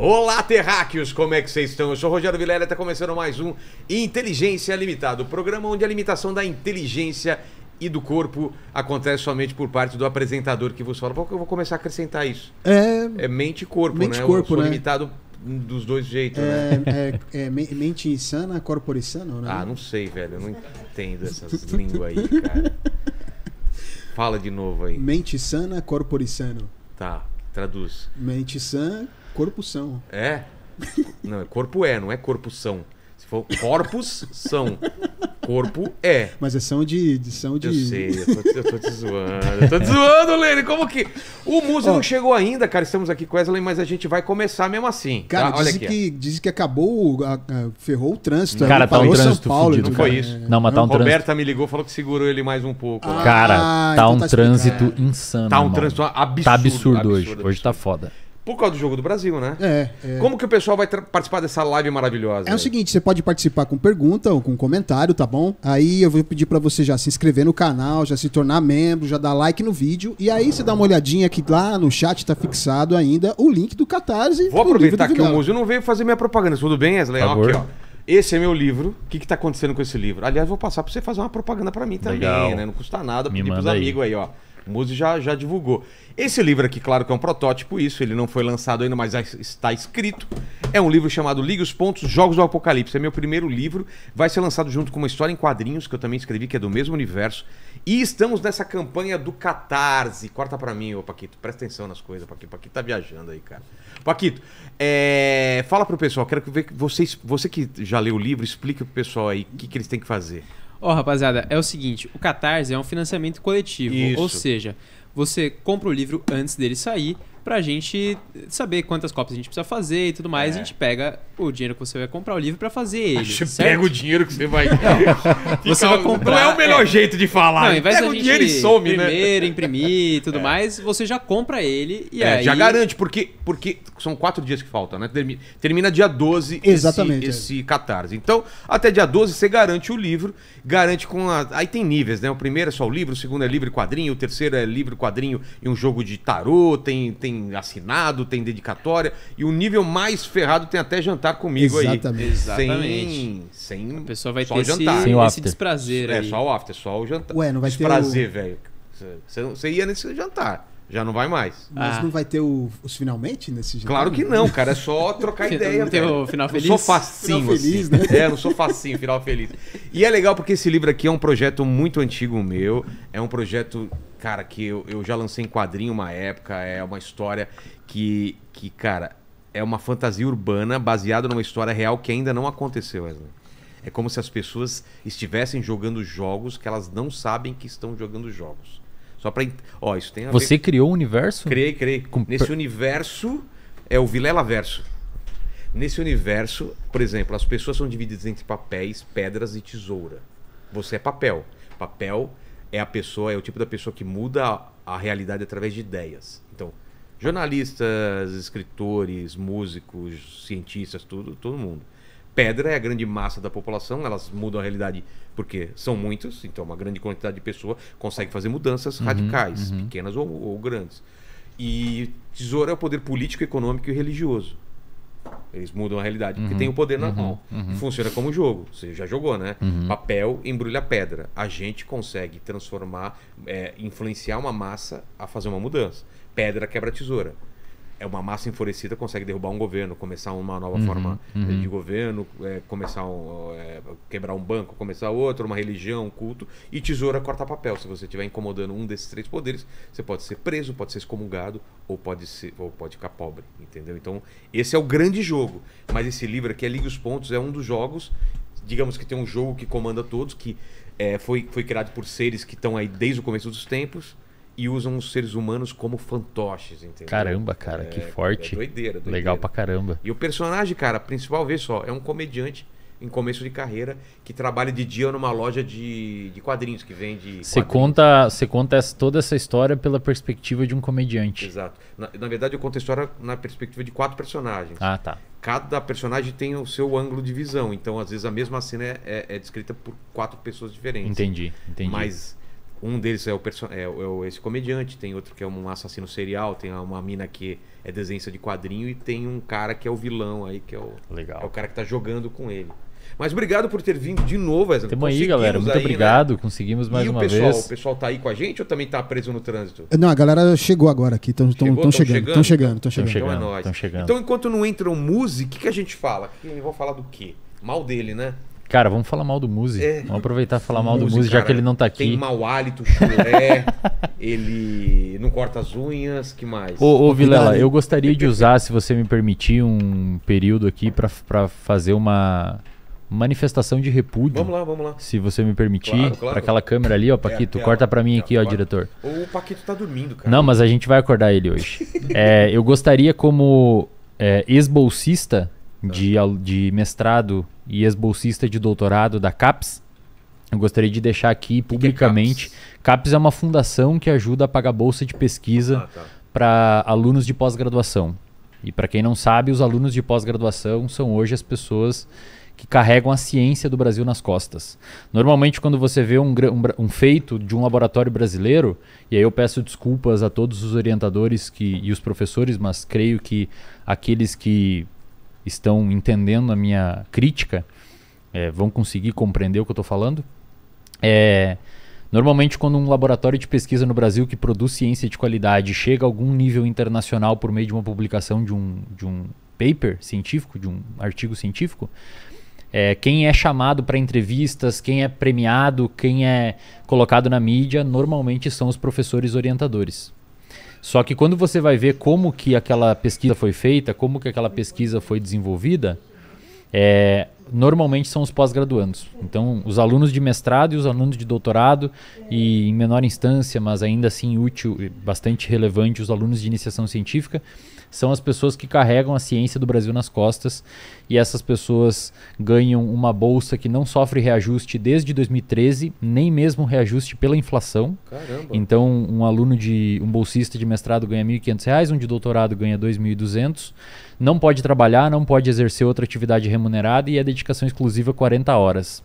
Olá, terráqueos, como é que vocês estão? Eu sou Rogério Vilela e está começando mais um Inteligência Limitada, o programa onde a limitação da inteligência e do corpo acontece somente por parte do apresentador que vos fala. Porque eu vou começar a acrescentar isso. É, é mente e corpo, mente né? Corpo, eu sou né? limitado dos dois jeitos, é, né? É, é, é mente insana, corpo insano, né? Ah, não sei, velho. Eu não entendo essas línguas aí, cara. Fala de novo aí. Mente sana, corpo insano. Tá, traduz. Mente sã, Corpo são. É. Não, corpo é, não é corpo são. Se for corpos são. Corpo é. Mas é são de. de são de... Eu sei, eu tô, eu tô te zoando. Eu tô te zoando, Lene. Como que. O Musa oh. não chegou ainda, cara. Estamos aqui com Wesley, mas a gente vai começar mesmo assim. Cara, tá? Olha que, dizem que acabou. A, a, ferrou o trânsito. Cara, né? tá um trânsito Paulo, fudido. Não foi né? isso. Não, mas tá um Roberta me ligou falou que segurou ele mais um pouco. Ah, cara, então tá então um tá trânsito insano. Tá um mano. trânsito absurdo. Tá absurdo, absurdo hoje. Absurdo. Hoje tá foda. Por causa do Jogo do Brasil, né? É. é. Como que o pessoal vai participar dessa live maravilhosa? É aí? o seguinte, você pode participar com pergunta ou com comentário, tá bom? Aí eu vou pedir para você já se inscrever no canal, já se tornar membro, já dar like no vídeo. E aí você dá uma olhadinha que lá no chat tá fixado ainda o link do Catarse. Vou aproveitar que o Museu não veio fazer minha propaganda. Tudo bem, Wesley? Por favor. Aqui, ó. Esse é meu livro. O que está acontecendo com esse livro? Aliás, vou passar para você fazer uma propaganda para mim também, Legal. né? Não custa nada pedir pros amigos aí, ó. O Muse já, já divulgou. Esse livro aqui, claro que é um protótipo, isso, ele não foi lançado ainda, mas está escrito. É um livro chamado Ligue os Pontos, Jogos do Apocalipse. É meu primeiro livro, vai ser lançado junto com uma história em quadrinhos que eu também escrevi, que é do mesmo universo. E estamos nessa campanha do Catarse. Corta para mim, ô Paquito, presta atenção nas coisas, Paquito. Paquito tá viajando aí, cara. Paquito, é... fala pro pessoal, quero ver que vocês, você que já leu o livro, explique pro pessoal aí o que, que eles têm que fazer. Ó, oh, rapaziada, é o seguinte: o Catarse é um financiamento coletivo. Isso. Ou seja, você compra o livro antes dele sair, pra gente saber quantas cópias a gente precisa fazer e tudo mais. É. A gente pega o dinheiro que você vai comprar o livro para fazer ele. Você pega o dinheiro que você vai. Não, você vai comprar, não é o melhor é. jeito de falar. Não, ao pega o dinheiro e some, né? primeiro, né? imprimir e tudo é. mais, você já compra ele e é, aí. Já garante, porque, porque são quatro dias que faltam, né? Termina, termina dia 12 Exatamente, esse, é. esse catarse. Então, até dia 12 você garante o livro, garante com a. Aí tem níveis, né? O primeiro é só o livro, o segundo é livro e quadrinho, o terceiro é livro, quadrinho e um jogo de tarô, tem. tem tem assinado, tem dedicatória. E o nível mais ferrado tem até jantar comigo Exatamente. aí. Exatamente. Sem, sem. A pessoa vai só ter jantar. Esse, sem o esse desprazer. É, aí. só o after, só o jantar. Ué, não vai desprazer, ter. Desprazer, velho. Você, ia nesse jantar. Já não vai mais. Mas ah. não vai ter o, os finalmente nesse jantar? Claro que não, cara. É só trocar ideia. não tem o final feliz? sou facinho. Final feliz, assim. né? É, não sou facinho, final feliz. E é legal porque esse livro aqui é um projeto muito antigo meu. É um projeto cara, que eu, eu já lancei em quadrinho uma época, é uma história que, que cara, é uma fantasia urbana baseada numa história real que ainda não aconteceu, Wesley. É como se as pessoas estivessem jogando jogos que elas não sabem que estão jogando jogos. Só para, ó, isso tem Você ver... criou o um universo? Criei, criei. Com... Nesse universo é o Vilela verso. Nesse universo, por exemplo, as pessoas são divididas entre papéis, pedras e tesoura. Você é papel. Papel é a pessoa, é o tipo da pessoa que muda a realidade através de ideias. Então, jornalistas, escritores, músicos, cientistas, tudo, todo mundo. Pedra é a grande massa da população, elas mudam a realidade porque são muitas, então uma grande quantidade de pessoas consegue fazer mudanças uhum, radicais, uhum. pequenas ou, ou grandes. E tesouro é o poder político, econômico e religioso. Eles mudam a realidade, uhum, porque tem o poder na uhum, mão. Uhum. Funciona como jogo. Você já jogou, né? Uhum. Papel embrulha pedra. A gente consegue transformar, é, influenciar uma massa a fazer uma mudança. Pedra quebra tesoura é uma massa enfurecida consegue derrubar um governo, começar uma nova uhum, forma uhum. de governo, é, começar um, é, quebrar um banco, começar outro, uma religião, um culto e tesoura corta papel. Se você estiver incomodando um desses três poderes, você pode ser preso, pode ser excomungado ou pode ser ou pode ficar pobre, entendeu? Então esse é o grande jogo. Mas esse livro aqui, é Ligue os Pontos, é um dos jogos. Digamos que tem um jogo que comanda todos, que é, foi, foi criado por seres que estão aí desde o começo dos tempos e usam os seres humanos como fantoches, entendeu? Caramba, cara, é, que é forte. É doideira, doideira. Legal pra caramba. E o personagem, cara, principal, vê só, é um comediante em começo de carreira que trabalha de dia numa loja de, de quadrinhos que vende. Você conta, você conta essa, toda essa história pela perspectiva de um comediante. Exato. Na, na, verdade, eu conto a história na perspectiva de quatro personagens. Ah, tá. Cada personagem tem o seu ângulo de visão, então às vezes a mesma cena é, é, é descrita por quatro pessoas diferentes. Entendi, entendi. Mas um deles é o, é, é, o, é esse comediante, tem outro que é um assassino serial, tem uma mina que é desenhista de quadrinho e tem um cara que é o vilão aí, que é o, Legal. É o cara que tá jogando com ele. Mas obrigado por ter vindo de novo, Wesley. Tamo aí, galera. Muito aí, né? obrigado. Né? Conseguimos mais e uma pessoal, vez. O pessoal tá aí com a gente ou também tá preso no trânsito? Não, a galera chegou agora aqui. Estão chegando. Estão chegando, estão chegando. chegando. Então é nóis. Então, enquanto não entram música, o que, que a gente fala? Eu vou falar do quê? Mal dele, né? Cara, vamos falar mal do Muzi. É, vamos aproveitar e falar mal Muzi, do Muzi, já que ele não tá aqui. Tem mau hálito, chulé, ele não corta as unhas, que mais? Ô, ô Vilela, eu gostaria de usar, se você me permitir, um período aqui para fazer uma manifestação de repúdio. Vamos lá, vamos lá. Se você me permitir, claro, claro. para aquela câmera ali, ó, é, Paquito, é, corta para mim é, aqui, ó, claro. diretor. O Paquito tá dormindo, cara. Não, mas a gente vai acordar ele hoje. é, eu gostaria como é, ex-bolsista de, de mestrado e ex-bolsista de doutorado da CAPES. Eu gostaria de deixar aqui é publicamente. CAPES? CAPES? é uma fundação que ajuda a pagar bolsa de pesquisa ah, tá. para alunos de pós-graduação. E para quem não sabe, os alunos de pós-graduação são hoje as pessoas que carregam a ciência do Brasil nas costas. Normalmente, quando você vê um, um, um, feito de um laboratório brasileiro, e aí eu peço desculpas a todos os orientadores que, e os professores, mas creio que aqueles que estão entendendo a minha crítica é, vão conseguir compreender o que eu estou falando. É, normalmente, quando um laboratório de pesquisa no Brasil que produz ciência de qualidade chega a algum nível internacional por meio de uma publicação de um, de um paper científico, de um artigo científico, é, quem é chamado para entrevistas, quem é premiado, quem é colocado na mídia, normalmente são os professores orientadores. Só que quando você vai ver como que aquela pesquisa foi feita, como que aquela pesquisa foi desenvolvida, é, normalmente são os pós-graduandos. Então, os alunos de mestrado e os alunos de doutorado, e em menor instância, mas ainda assim útil e bastante relevante, os alunos de iniciação científica, são as pessoas que carregam a ciência do Brasil nas costas. E essas pessoas ganham uma bolsa que não sofre reajuste desde 2013, nem mesmo reajuste pela inflação. Caramba. Então, um aluno de. um bolsista de mestrado ganha R$ 1.500, um de doutorado ganha R$ 2.200 não pode trabalhar, não pode exercer outra atividade remunerada e é dedicação exclusiva 40 horas.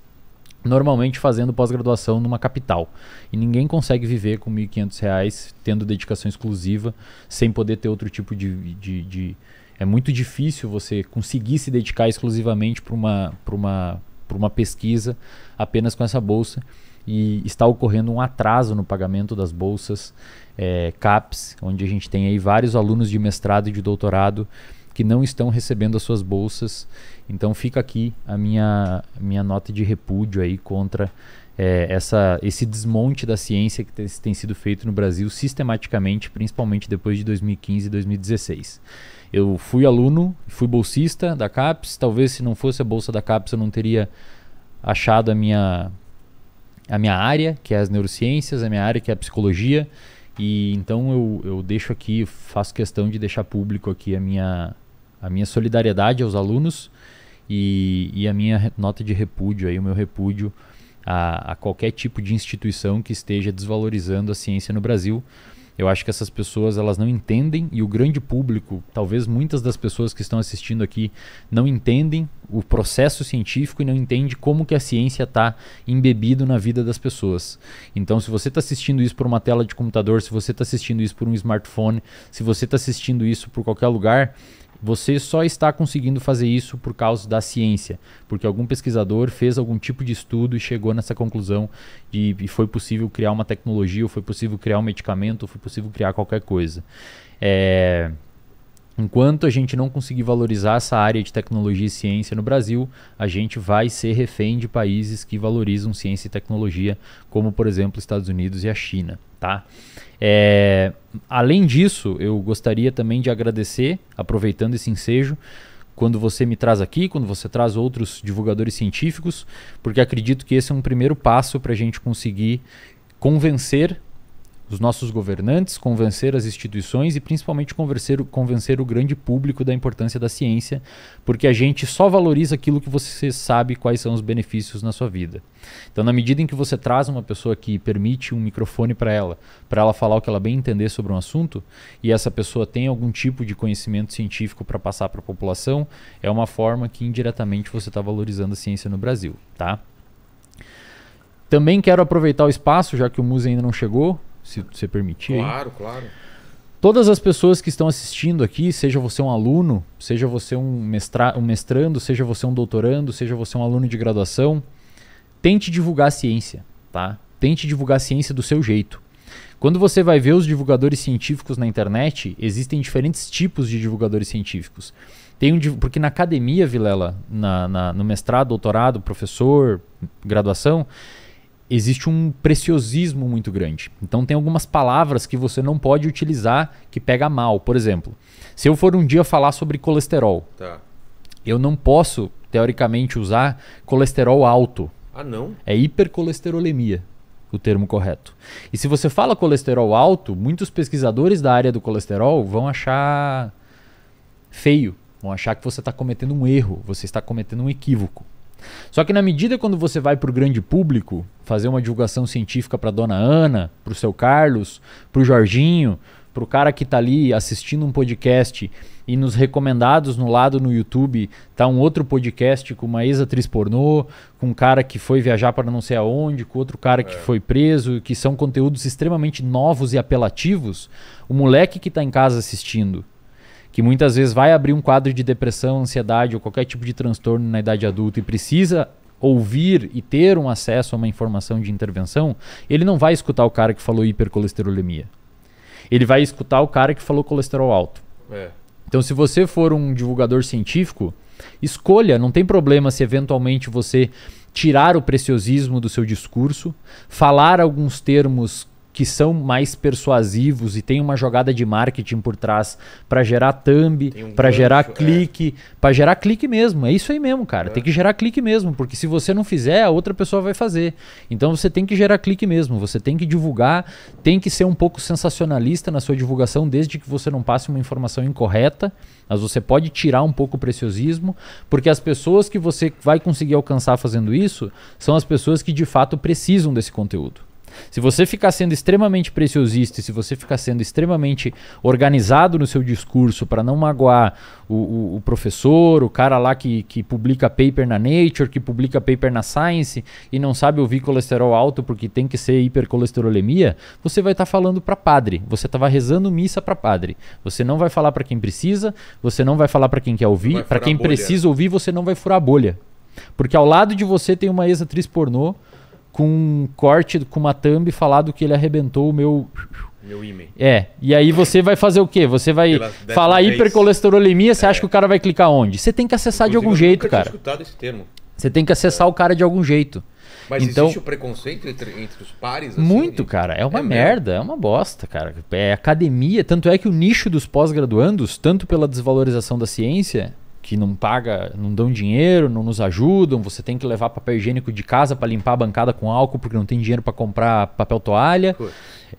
Normalmente fazendo pós-graduação numa capital. E ninguém consegue viver com R$ 1.500 tendo dedicação exclusiva, sem poder ter outro tipo de, de, de é muito difícil você conseguir se dedicar exclusivamente para uma, uma, uma pesquisa apenas com essa bolsa. E está ocorrendo um atraso no pagamento das bolsas é, CAPES, onde a gente tem aí vários alunos de mestrado e de doutorado que não estão recebendo as suas bolsas. Então fica aqui a minha, minha nota de repúdio aí contra é, essa, esse desmonte da ciência que tem, tem sido feito no Brasil sistematicamente, principalmente depois de 2015 e 2016. Eu fui aluno, fui bolsista da CAPES, talvez se não fosse a bolsa da CAPES eu não teria achado a minha, a minha área, que é as neurociências, a minha área que é a psicologia, e então eu, eu deixo aqui, faço questão de deixar público aqui a minha, a minha solidariedade aos alunos e, e a minha nota de repúdio, aí, o meu repúdio a, a qualquer tipo de instituição que esteja desvalorizando a ciência no Brasil. Eu acho que essas pessoas elas não entendem e o grande público, talvez muitas das pessoas que estão assistindo aqui, não entendem o processo científico e não entende como que a ciência está embebido na vida das pessoas. Então, se você está assistindo isso por uma tela de computador, se você está assistindo isso por um smartphone, se você está assistindo isso por qualquer lugar, você só está conseguindo fazer isso por causa da ciência, porque algum pesquisador fez algum tipo de estudo e chegou nessa conclusão de e foi possível criar uma tecnologia, ou foi possível criar um medicamento, ou foi possível criar qualquer coisa. É, Enquanto a gente não conseguir valorizar essa área de tecnologia e ciência no Brasil, a gente vai ser refém de países que valorizam ciência e tecnologia, como por exemplo os Estados Unidos e a China. Tá? É, além disso, eu gostaria também de agradecer, aproveitando esse ensejo, quando você me traz aqui, quando você traz outros divulgadores científicos, porque acredito que esse é um primeiro passo para a gente conseguir convencer os nossos governantes, convencer as instituições e principalmente convencer, convencer o grande público da importância da ciência, porque a gente só valoriza aquilo que você sabe quais são os benefícios na sua vida. Então, na medida em que você traz uma pessoa que permite um microfone para ela, para ela falar o que ela bem entender sobre um assunto, e essa pessoa tem algum tipo de conhecimento científico para passar para a população, é uma forma que indiretamente você está valorizando a ciência no Brasil, tá? Também quero aproveitar o espaço, já que o Muse ainda não chegou, se você permitir. Claro, claro. Todas as pessoas que estão assistindo aqui, seja você um aluno, seja você um, mestra um mestrando, seja você um doutorando, seja você um aluno de graduação, tente divulgar a ciência, tá? Tente divulgar a ciência do seu jeito. Quando você vai ver os divulgadores científicos na internet, existem diferentes tipos de divulgadores científicos. Tem um, porque na academia, Vilela, na, na, no mestrado, doutorado, professor, graduação, existe um preciosismo muito grande. Então tem algumas palavras que você não pode utilizar que pega mal. Por exemplo, se eu for um dia falar sobre colesterol, tá. eu não posso, teoricamente, usar colesterol alto. Ah, não? É hipercolesterolemia o termo correto. E se você fala colesterol alto, muitos pesquisadores da área do colesterol vão achar feio, vão achar que você está cometendo um erro, você está cometendo um equívoco. Só que na medida quando você vai para o grande público, fazer uma divulgação científica para dona Ana, para o seu Carlos, para o Jorginho, para o cara que está ali assistindo um podcast e nos recomendados no lado no YouTube tá um outro podcast com uma ex-atriz pornô, com um cara que foi viajar para não sei aonde, com outro cara é. que foi preso, que são conteúdos extremamente novos e apelativos. O moleque que está em casa assistindo, que muitas vezes vai abrir um quadro de depressão, ansiedade ou qualquer tipo de transtorno na idade adulta e precisa ouvir e ter um acesso a uma informação de intervenção, ele não vai escutar o cara que falou hipercolesterolemia. Ele vai escutar o cara que falou colesterol alto. É. Então, se você for um divulgador científico, escolha, não tem problema se eventualmente você tirar o preciosismo do seu discurso, falar alguns termos que são mais persuasivos e tem uma jogada de marketing por trás para gerar thumb, um para gerar é. clique, é. para gerar clique mesmo. É isso aí mesmo, cara. É. Tem que gerar clique mesmo, porque se você não fizer, a outra pessoa vai fazer. Então você tem que gerar clique mesmo, você tem que divulgar, tem que ser um pouco sensacionalista na sua divulgação, desde que você não passe uma informação incorreta, mas você pode tirar um pouco o preciosismo, porque as pessoas que você vai conseguir alcançar fazendo isso são as pessoas que de fato precisam desse conteúdo. Se você ficar sendo extremamente preciosista e se você ficar sendo extremamente organizado no seu discurso para não magoar o, o, o, professor, o cara lá que, que publica paper na Nature, que publica paper na Science e não sabe ouvir colesterol alto porque tem que ser hipercolesterolemia, você vai estar tá falando para padre. Você estava rezando missa para padre. Você não vai falar para quem precisa, você não vai falar para quem quer ouvir, para quem precisa ouvir, você não vai furar a bolha. Porque ao lado de você tem uma ex-atriz pornô com um corte, com uma thumb, falado que ele arrebentou o meu. Meu ímã. É. E aí você vai fazer o quê? Você vai falar hipercolesterolemia, você é. acha que o cara vai clicar onde? Você tem que acessar Inclusive, de algum jeito, cara. escutado esse termo. Você tem que acessar é. o cara de algum jeito. Mas então, existe o preconceito entre, entre os pares? Assim, muito, cara. É uma é merda, mesmo. é uma bosta, cara. É academia. Tanto é que o nicho dos pós-graduandos, tanto pela desvalorização da ciência, que não paga, não dão dinheiro, não nos ajudam, você tem que levar papel higiênico de casa para limpar a bancada com álcool porque não tem dinheiro para comprar papel toalha.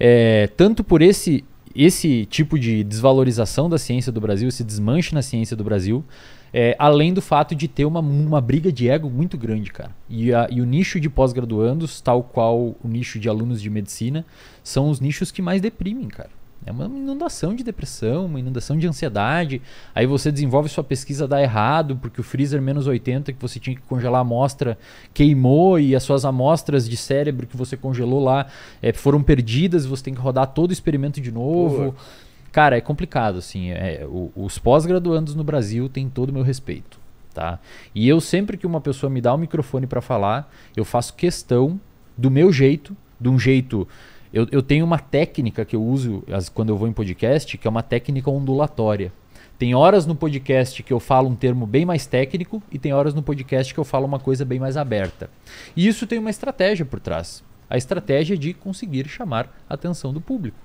É, tanto por esse esse tipo de desvalorização da ciência do Brasil, esse desmanche na ciência do Brasil, é, além do fato de ter uma, uma briga de ego muito grande, cara. E, a, e o nicho de pós-graduandos, tal qual o nicho de alunos de medicina, são os nichos que mais deprimem, cara. É uma inundação de depressão, uma inundação de ansiedade. Aí você desenvolve sua pesquisa, dá errado, porque o freezer menos 80 que você tinha que congelar a amostra queimou e as suas amostras de cérebro que você congelou lá é, foram perdidas, você tem que rodar todo o experimento de novo. Cara, é complicado, assim. É, é os pós-graduandos no Brasil têm todo o meu respeito, tá? E eu sempre que uma pessoa me dá o um microfone para falar, eu faço questão do meu jeito, de um jeito eu, eu tenho uma técnica que eu uso as, quando eu vou em podcast, que é uma técnica ondulatória. Tem horas no podcast que eu falo um termo bem mais técnico e tem horas no podcast que eu falo uma coisa bem mais aberta. E isso tem uma estratégia por trás. A estratégia é de conseguir chamar a atenção do público.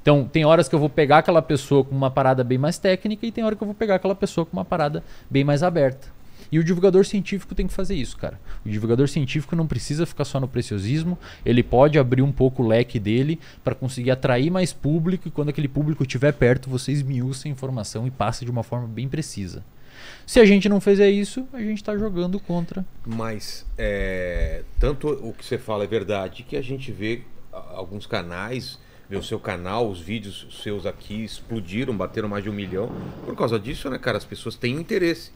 Então, tem horas que eu vou pegar aquela pessoa com uma parada bem mais técnica e tem hora que eu vou pegar aquela pessoa com uma parada bem mais aberta. E o divulgador científico tem que fazer isso, cara. O divulgador científico não precisa ficar só no preciosismo, ele pode abrir um pouco o leque dele para conseguir atrair mais público e quando aquele público estiver perto, vocês miúçam a informação e passa de uma forma bem precisa. Se a gente não fizer isso, a gente está jogando contra. Mas é, tanto o que você fala é verdade que a gente vê alguns canais, vê o seu canal, os vídeos seus aqui explodiram, bateram mais de um milhão. Por causa disso, né, cara? As pessoas têm interesse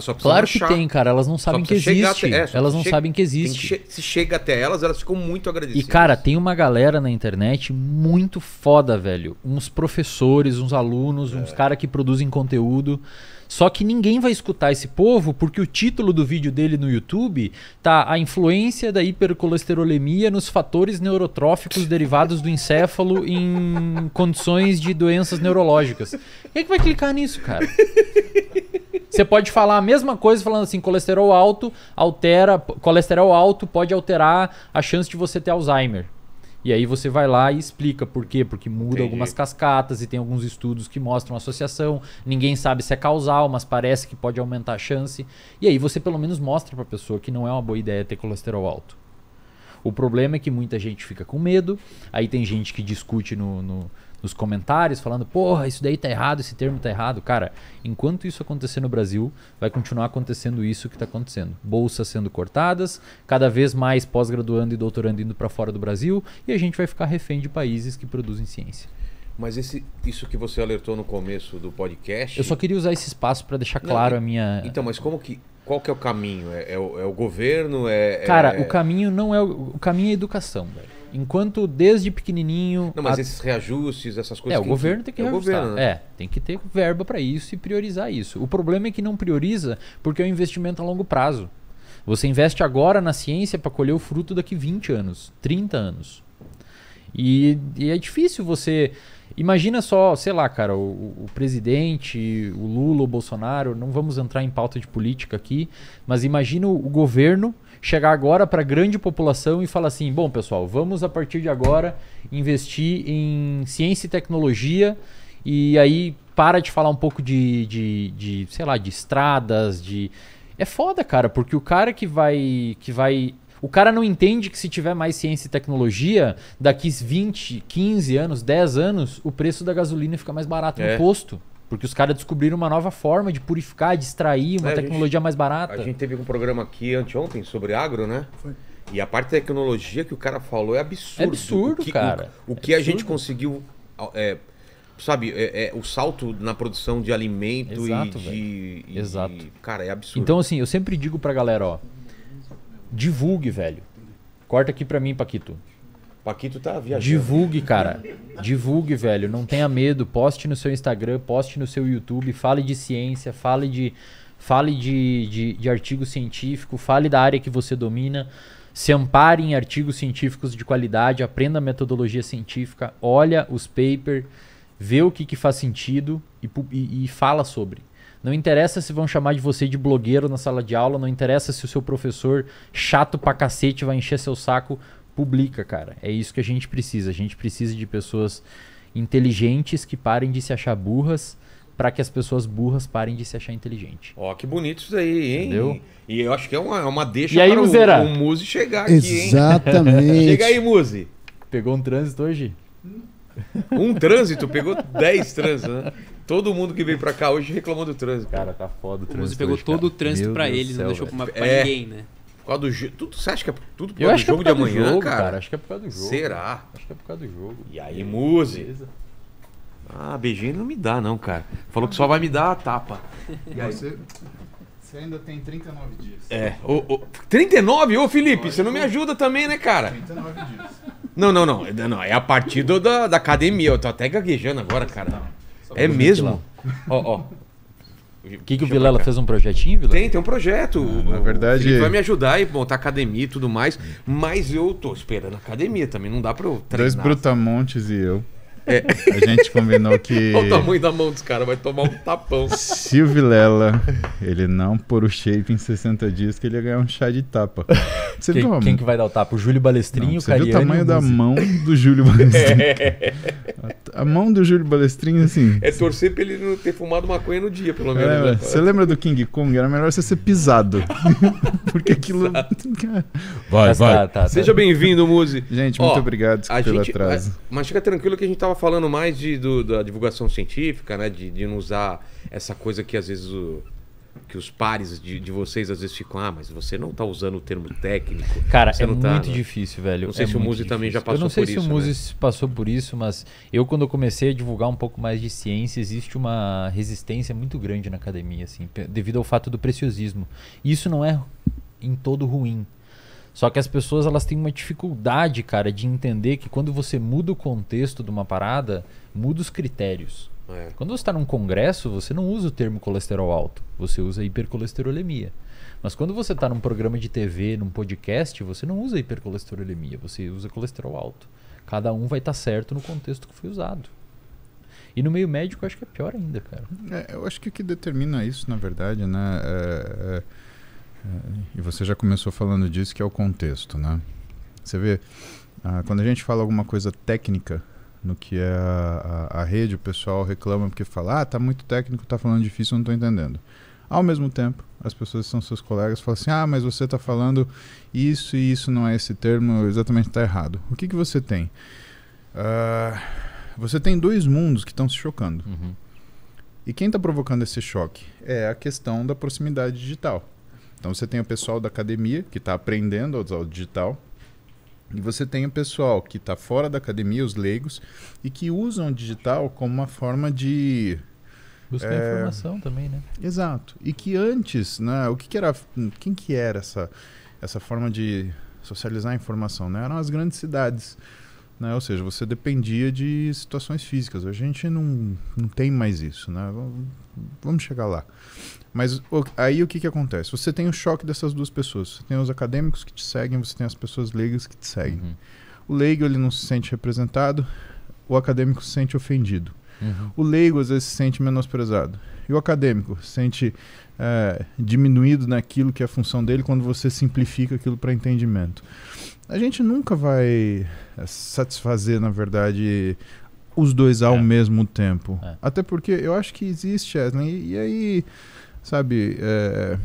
só Claro achar. que tem, cara. Elas não sabem que existe. Até, é, elas não chega, sabem que existe. Que che se chega até elas, elas ficam muito agradecidas. E, cara, tem uma galera na internet muito foda, velho. Uns professores, uns alunos, é. uns caras que produzem conteúdo só que ninguém vai escutar esse povo porque o título do vídeo dele no YouTube tá a influência da hipercolesterolemia nos fatores neurotróficos derivados do encéfalo em condições de doenças neurológicas. Quem é que vai clicar nisso, cara? Você pode falar a mesma coisa falando assim, colesterol alto altera, colesterol alto pode alterar a chance de você ter Alzheimer. E aí você vai lá e explica por quê, porque muda Entendi. algumas cascatas e tem alguns estudos que mostram associação. Ninguém sabe se é causal, mas parece que pode aumentar a chance. E aí você pelo menos mostra para a pessoa que não é uma boa ideia ter colesterol alto. O problema é que muita gente fica com medo, aí tem gente que discute no, no nos comentários falando, porra, isso daí tá errado, esse termo tá errado. Cara, enquanto isso acontecer no Brasil, vai continuar acontecendo isso que tá acontecendo. Bolsas sendo cortadas, cada vez mais pós-graduando e doutorando indo para fora do Brasil, e a gente vai ficar refém de países que produzem ciência. Mas esse, isso que você alertou no começo do podcast. Eu só queria usar esse espaço para deixar claro Não, a minha. Então, mas como que qual que é o caminho? É, é, o, é o, governo? É, Cara, é- o caminho não é o, o caminho é educação, velho. Enquanto desde pequenininho. Não, mas a... esses reajustes, essas coisas. É, o governo tem que, é reajustar. Governo, né? É, tem que ter verba para isso e priorizar isso. O problema é que não prioriza porque é um investimento a longo prazo. Você investe agora na ciência para colher o fruto daqui 20 anos, 30 anos. E, e, é difícil você. Imagina só, sei lá, cara, o, o, presidente, o Lula, o Bolsonaro, não vamos entrar em pauta de política aqui, mas imagina o governo chegar agora para a grande população e falar assim: bom, pessoal, vamos a partir de agora investir em ciência e tecnologia e aí para de falar um pouco de, de, de sei lá, de estradas, de. É foda, cara, porque o cara que vai, que vai o cara não entende que se tiver mais ciência e tecnologia, daqui 20, 15 anos, 10 anos, o preço da gasolina fica mais barato é. no posto. Porque os caras descobriram uma nova forma de purificar, de extrair, uma é, tecnologia gente, mais barata. A gente teve um programa aqui anteontem sobre agro, né? Foi. E a parte da tecnologia que o cara falou é absurdo. É absurdo, o que, cara. O, o que a gente conseguiu. É, sabe, é, é, o salto na produção de alimento Exato, e de. E, Exato. cara, é absurdo. Então, assim, eu sempre digo pra galera, ó. Divulgue, velho. Corta aqui pra mim, Paquito. Paquito tá viajando. Divulgue, cara. Divulgue, velho. Não tenha medo. Poste no seu Instagram, poste no seu YouTube. Fale de ciência, fale de, fale de, de, de artigo científico, fale da área que você domina. Se ampare em artigos científicos de qualidade, aprenda metodologia científica, olha os papers, vê o que, que faz sentido e, e, e fala sobre. Não interessa se vão chamar de você de blogueiro na sala de aula, não interessa se o seu professor chato pra cacete vai encher seu saco publica, cara. É isso que a gente precisa. A gente precisa de pessoas inteligentes que parem de se achar burras para que as pessoas burras parem de se achar inteligente. Ó, oh, que bonito isso aí, hein? Entendeu? E eu acho que é uma, é uma deixa e aí, para o, o Muzi chegar aqui, Exatamente. hein? Chega aí, Muzi. Pegou um trânsito hoje? Um trânsito? Pegou 10 trânsitos, né? Todo mundo que veio pra cá hoje reclamou do trânsito. Cara, tá foda o trânsito. O Muzi pegou hoje, todo cara. o trânsito para ele, céu, não deixou pra, é... ninguém, né? Por causa do jogo. você acha que é tudo por causa do é jogo de amanhã, cara? Acho que é por causa do jogo. Será? Acho que é por causa do jogo. E aí, Muse? Ah, beijinho não me dá, não, cara. Falou que só vai me dar a tapa. E aí? Você, você ainda tem 39 dias. É. 39? Ô, Felipe, você não me ajuda também, né, cara? 39 dias. Não, não, não. É, não, é a partir da, da academia. Eu tô até gaguejando agora, cara. É mesmo? Ó, ó. O que, que o Vilela fez um projetinho, Vilela? Tem, tem um projeto. Ah, na verdade. Ele vai me ajudar e montar academia e tudo mais. Mas eu tô esperando a academia também. Não dá pra eu treinar. Dois Brutamontes e eu. É. A gente combinou que. Olha o tamanho da mão dos caras, vai tomar um tapão. Se o Vilela ele não pôr o shape em 60 dias, que ele ia ganhar um chá de tapa. Você quem, viu, quem que vai dar o tapa? O Júlio Balestrinho, não, o tamanho da mão do Júlio Balestrinho? É. A, a mão do Júlio Balestrinho, assim. É torcer pra ele não ter fumado maconha no dia, pelo menos. É, né, você lembra do King Kong? Era melhor você ser pisado. Porque aquilo. vai, tá, vai. Tá, tá, Seja tá. bem-vindo, Muzi. Gente, muito obrigado pelo gente, atraso. Mas fica tranquilo que a gente tava estava falando mais de, do, da divulgação científica, né? De, de não usar essa coisa que às vezes o, que os pares de, de vocês às vezes ficam, ah, mas você não tá usando o termo técnico. Cara, é tá, muito né? difícil, velho. Não sei é se o Muzi também já passou por isso. Eu não sei se isso, o Muzi né? passou por isso, mas eu quando eu comecei a divulgar um pouco mais de ciência, existe uma resistência muito grande na academia, assim, devido ao fato do preciosismo. Isso não é em todo ruim. Só que as pessoas elas têm uma dificuldade, cara, de entender que quando você muda o contexto de uma parada, muda os critérios. É. Quando você está num congresso, você não usa o termo colesterol alto, você usa hipercolesterolemia. Mas quando você está num programa de TV, num podcast, você não usa hipercolesterolemia, você usa colesterol alto. Cada um vai estar tá certo no contexto que foi usado. E no meio médico, eu acho que é pior ainda, cara. É, eu acho que o que determina isso, na verdade, né? É, é e você já começou falando disso, que é o contexto, né? Você vê, ah, quando a gente fala alguma coisa técnica no que é a, a, a rede, o pessoal reclama porque fala, ah, tá muito técnico, tá falando difícil, não tô entendendo. Ao mesmo tempo, as pessoas são seus colegas falam assim, ah, mas você está falando isso e isso não é esse termo, exatamente está errado. O que, que você tem? Uh, você tem dois mundos que estão se chocando. Uhum. E quem está provocando esse choque? É a questão da proximidade digital. Então você tem o pessoal da academia que está aprendendo a usar o digital. E você tem o pessoal que está fora da academia, os leigos, e que usam o digital como uma forma de. Buscar é... informação também, né? Exato. E que antes, né? O que, que era. Quem que era essa, essa forma de socializar a informação? Né? Eram as grandes cidades. Né? Ou seja, você dependia de situações físicas. A gente não, não tem mais isso. Né? Vamos chegar lá. Mas o, aí o que, que acontece? Você tem o choque dessas duas pessoas. Você tem os acadêmicos que te seguem, você tem as pessoas leigas que te seguem. Uhum. O leigo ele não se sente representado, o acadêmico se sente ofendido. Uhum. O leigo às vezes se sente menosprezado. E o acadêmico se sente é, diminuído naquilo que é a função dele quando você simplifica aquilo para entendimento a gente nunca vai eh, satisfazer, na verdade, os dois ao é. mesmo tempo. É. Até porque eu acho que existe, né? e, aí, sabe. É...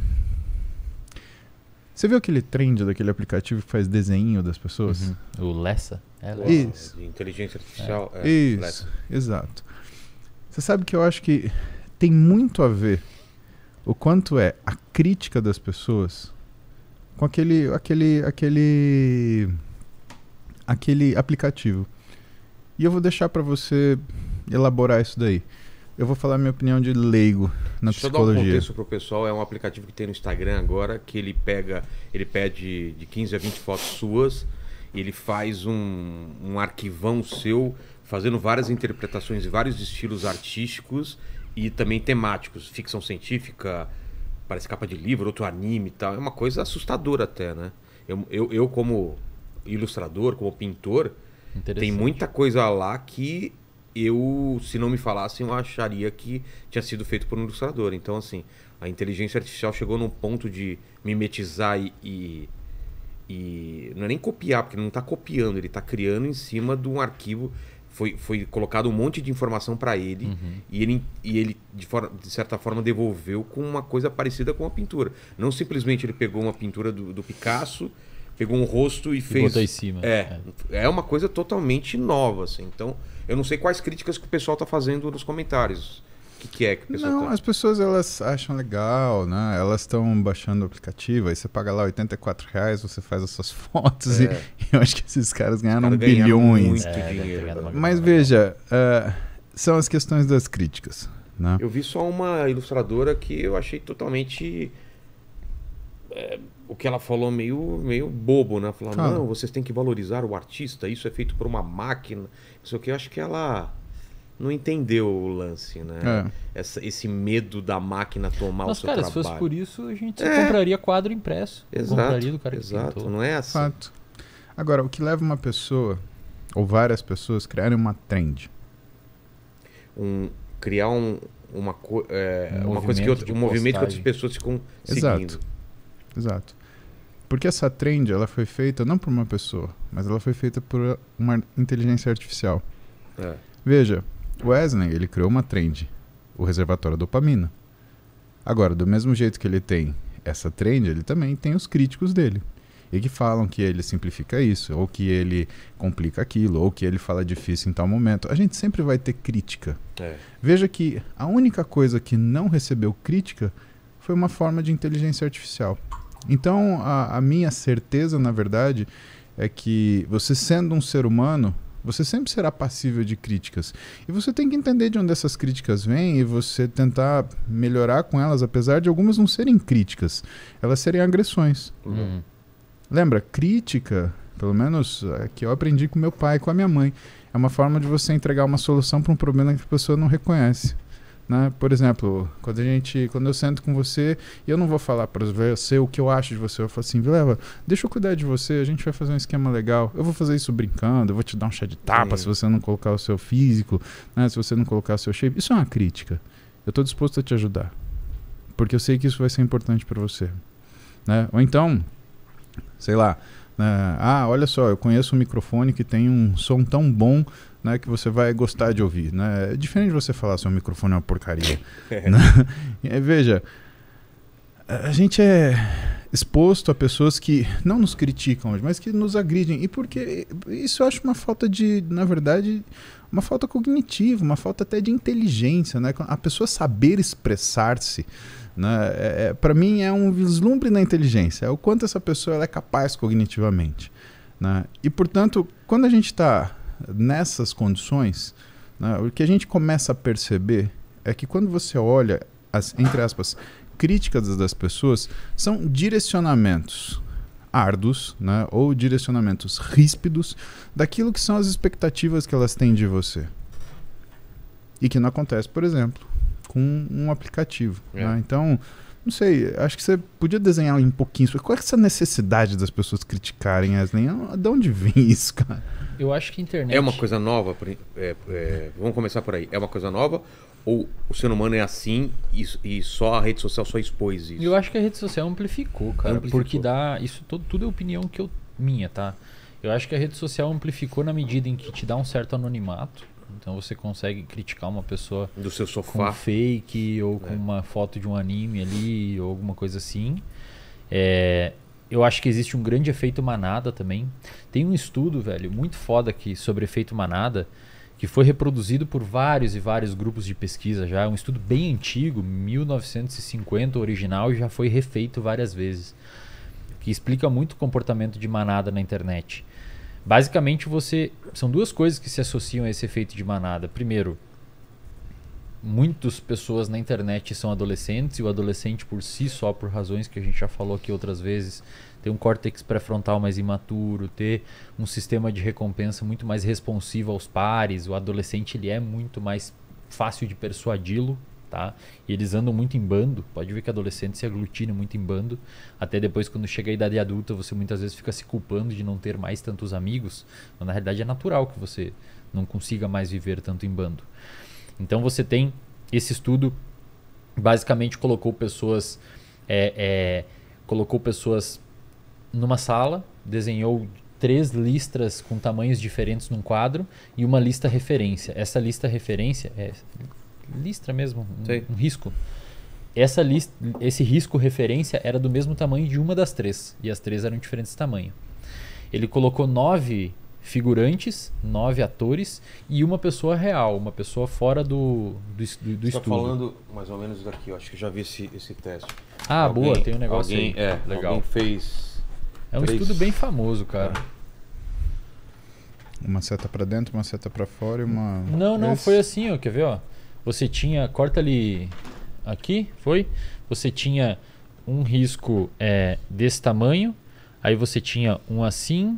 Você viu aquele trend daquele aplicativo que faz desenho das pessoas? Uhum. O Lessa? É Lessa. Isso. inteligência artificial. É. É, Isso, Lessa. exato. Você sabe que eu acho que tem muito a ver o quanto é a crítica das pessoas com aquele aquele aquele aquele aplicativo. E eu vou deixar para você elaborar isso daí. Eu vou falar minha opinião de leigo na Deixa psicologia. Deixa eu dar um contexto pro pessoal, é um aplicativo que tem no Instagram agora que ele pega, ele pede de 15 a 20 fotos suas, ele faz um, um arquivão seu fazendo várias interpretações e vários estilos artísticos e também temáticos, ficção científica, parece capa de livro, outro anime e tal. É uma coisa assustadora até, né? Eu, eu, eu como ilustrador, como pintor, tem muita coisa lá que eu, se não me falassem, eu acharia que tinha sido feito por um ilustrador. Então, assim, a inteligência artificial chegou num ponto de mimetizar e, e e não é nem copiar, porque não está copiando, ele está criando em cima de um arquivo foi, foi colocado um monte de informação para ele, uhum. e ele e ele de, for, de, certa forma devolveu com uma coisa parecida com a pintura. Não simplesmente ele pegou uma pintura do, do Picasso, pegou um rosto e, e fez. Botou em cima. É, é, é uma coisa totalmente nova, assim. Então eu não sei quais críticas que o pessoal está fazendo nos comentários. O que, que, é que a pessoa Não, tá... as pessoas elas acham legal, né? Elas estão baixando o aplicativo, aí você paga lá 84 reais, você faz as suas fotos é. e, e, eu acho que esses caras ganharam Cara bilhões. É, dinheiro, né? Mas veja, uh, são as questões das críticas. Né? Eu vi só uma ilustradora que eu achei totalmente. É, o que ela falou meio, meio bobo, né? Falando, não, vocês têm que valorizar o artista, isso é feito por uma máquina. Isso aqui o que, eu acho que ela não entendeu o lance, né? É. Essa, esse medo da máquina tomar Mas, o seu cara, trabalho. se fosse por isso, a gente é. compraria quadro impresso. Exato. Compraria do cara exato. pintou. Não é assim. Fato. Agora, o que leva uma pessoa ou várias pessoas a criarem uma trend? Um, criar um, uma, co é, um uma coisa que um movimento que outras pessoas ficam exato. seguindo. Exato. Porque essa trend ela foi feita não por uma pessoa, mas ela foi feita por uma inteligência artificial. É. Veja, Wesley, ele criou uma trend, o reservatório da dopamina. Agora, do mesmo jeito que ele tem essa trend, ele também tem os críticos dele. E que falam que ele simplifica isso, ou que ele complica aquilo, ou que ele fala difícil em tal momento. A gente sempre vai ter crítica. É. Veja que a única coisa que não recebeu crítica foi uma forma de inteligência artificial. Então, a, a minha certeza, na verdade, é que você sendo um ser humano, você sempre será passível de críticas. E você tem que entender de onde essas críticas vêm e você tentar melhorar com elas, apesar de algumas não serem críticas, elas serem agressões. Uhum. Lembra, crítica, pelo menos é que eu aprendi com meu pai, e com a minha mãe, é uma forma de você entregar uma solução para um problema que a pessoa não reconhece. Né? Por exemplo, quando a gente, quando eu sento com você, eu não vou falar para você o que eu acho de você. Eu falo assim, Vileva, deixa eu cuidar de você, a gente vai fazer um esquema legal. Eu vou fazer isso brincando, eu vou te dar um chá de tapa se você não colocar o seu físico, né? se você não colocar o seu shape. Isso é uma crítica. Eu estou disposto a te ajudar, porque eu sei que isso vai ser importante para você. Né? Ou então, sei lá, né? ah, olha só, eu conheço um microfone que tem um som tão bom né, que você vai gostar de ouvir. Né? É diferente de você falar seu microfone é uma porcaria. É. né? É, veja, a gente é exposto a pessoas que não nos criticam, mas que nos agridem. E porque isso eu acho uma falta de, na verdade, uma falta cognitiva, uma falta até de inteligência, né? A pessoa saber expressar-se, né? É, é Para mim é um vislumbre na inteligência, é o quanto essa pessoa é capaz cognitivamente, né? E portanto, quando a gente está nessas condições, né, o que a gente começa a perceber é que quando você olha as, entre aspas, críticas das pessoas, são direcionamentos árduos, né, ou direcionamentos ríspidos daquilo que são as expectativas que elas têm de você. E que não acontece, por exemplo, com um aplicativo. É. Né? Então, não sei, acho que você podia desenhar um pouquinho. Qual é essa necessidade das pessoas criticarem as linhas? De onde vem isso, cara? Eu acho que a internet. É uma coisa nova? É, é, vamos começar por aí. É uma coisa nova? Ou o ser humano é assim e, e, só a rede social só expôs isso? Eu acho que a rede social amplificou, cara. Amplificou. Porque dá. Isso tudo, tudo é opinião que eu, minha, tá? Eu acho que a rede social amplificou na medida em que te dá um certo anonimato. Então você consegue criticar uma pessoa do seu sofá com fake ou é. com é. uma foto de um anime ali ou alguma coisa assim. É, eu acho que existe um grande efeito manada também. Tem um estudo, velho, muito foda aqui sobre efeito manada, que foi reproduzido por vários e vários grupos de pesquisa já. É um estudo bem antigo, 1950 original, e já foi refeito várias vezes. Que explica muito o comportamento de manada na internet. Basicamente, você. São duas coisas que se associam a esse efeito de manada. Primeiro, muitas pessoas na internet são adolescentes e o adolescente por si só, por razões que a gente já falou aqui outras vezes, tem um córtex pré-frontal mais imaturo, ter um sistema de recompensa muito mais responsivo aos pares, o adolescente ele é muito mais fácil de persuadi-lo, tá? E eles andam muito em bando, pode ver que adolescente se aglutina muito em bando, até depois quando chega a idade adulta, você muitas vezes fica se culpando de não ter mais tantos amigos, mas na realidade é natural que você não consiga mais viver tanto em bando. Então você tem esse estudo basicamente colocou pessoas é, é, colocou pessoas numa sala, desenhou três listras com tamanhos diferentes num quadro e uma lista referência. Essa lista referência é listra mesmo, um, um risco. Essa lista, esse risco referência era do mesmo tamanho de uma das três e as três eram de diferentes tamanho. Ele colocou nove figurantes, nove atores e uma pessoa real, uma pessoa fora do, do, do, do tá estúdio. falando mais ou menos daqui, eu acho que já vi esse, esse teste. Ah, alguém, boa, tem um negócio alguém, aí. É, legal. Alguém fez. É um três... estudo bem famoso, cara. É. Uma seta para dentro, uma seta para fora e uma. Não, não, esse... foi assim, ó, quer ver, ó. Você tinha. Corta ali. Aqui, foi? Você tinha um risco é, desse tamanho, aí você tinha um assim,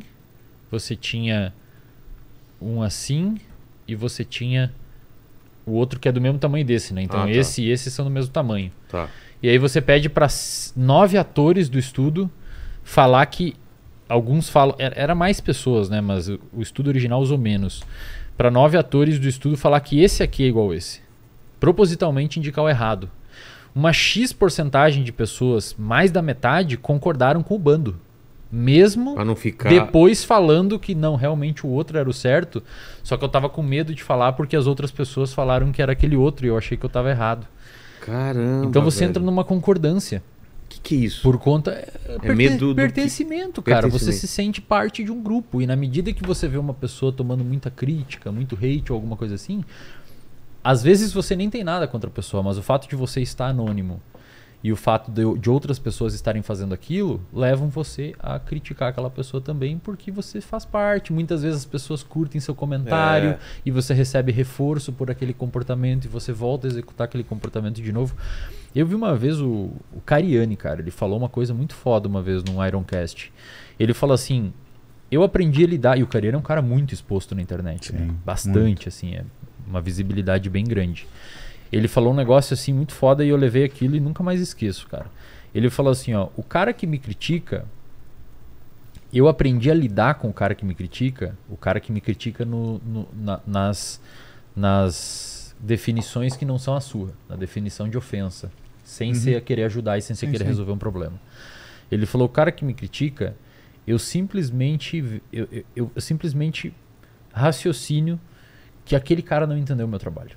você tinha um assim e você tinha o outro que é do mesmo tamanho desse, né? Então ah, tá. esse e esse são do mesmo tamanho. Tá. E aí você pede para nove atores do estudo falar que alguns falam era mais pessoas, né? Mas o estudo original usou menos para nove atores do estudo falar que esse aqui é igual esse, propositalmente indicar o errado. Uma x porcentagem de pessoas, mais da metade, concordaram com o bando. Mesmo ficar... depois falando que não, realmente o outro era o certo. Só que eu tava com medo de falar porque as outras pessoas falaram que era aquele outro e eu achei que eu tava errado. Caramba. Então você velho. entra numa concordância. O que, que é isso? Por conta. É, é medo do pertencimento, que... cara. Pertencimento. Você se sente parte de um grupo. E na medida que você vê uma pessoa tomando muita crítica, muito hate ou alguma coisa assim, às vezes você nem tem nada contra a pessoa, mas o fato de você estar anônimo e o fato de, de, outras pessoas estarem fazendo aquilo levam você a criticar aquela pessoa também porque você faz parte. Muitas vezes as pessoas curtem seu comentário é. e você recebe reforço por aquele comportamento e você volta a executar aquele comportamento de novo. Eu vi uma vez o, o Cariani, cara, ele falou uma coisa muito foda uma vez no Ironcast. Ele falou assim: Eu aprendi a lidar, e o Cariani é um cara muito exposto na internet, né? Sim, né? bastante, muito. assim, é uma visibilidade bem grande. Ele falou um negócio assim muito foda e eu levei aquilo e nunca mais esqueço, cara. Ele falou assim, ó, o cara que me critica, eu aprendi a lidar com o cara que me critica, o cara que me critica no, no na, nas, nas definições que não são a sua, na definição de ofensa, sem uhum. ser querer ajudar e sem ser sim, querer sim. resolver um problema. Ele falou, o cara que me critica, eu simplesmente, eu, eu, eu simplesmente raciocínio que aquele cara não entendeu o meu trabalho.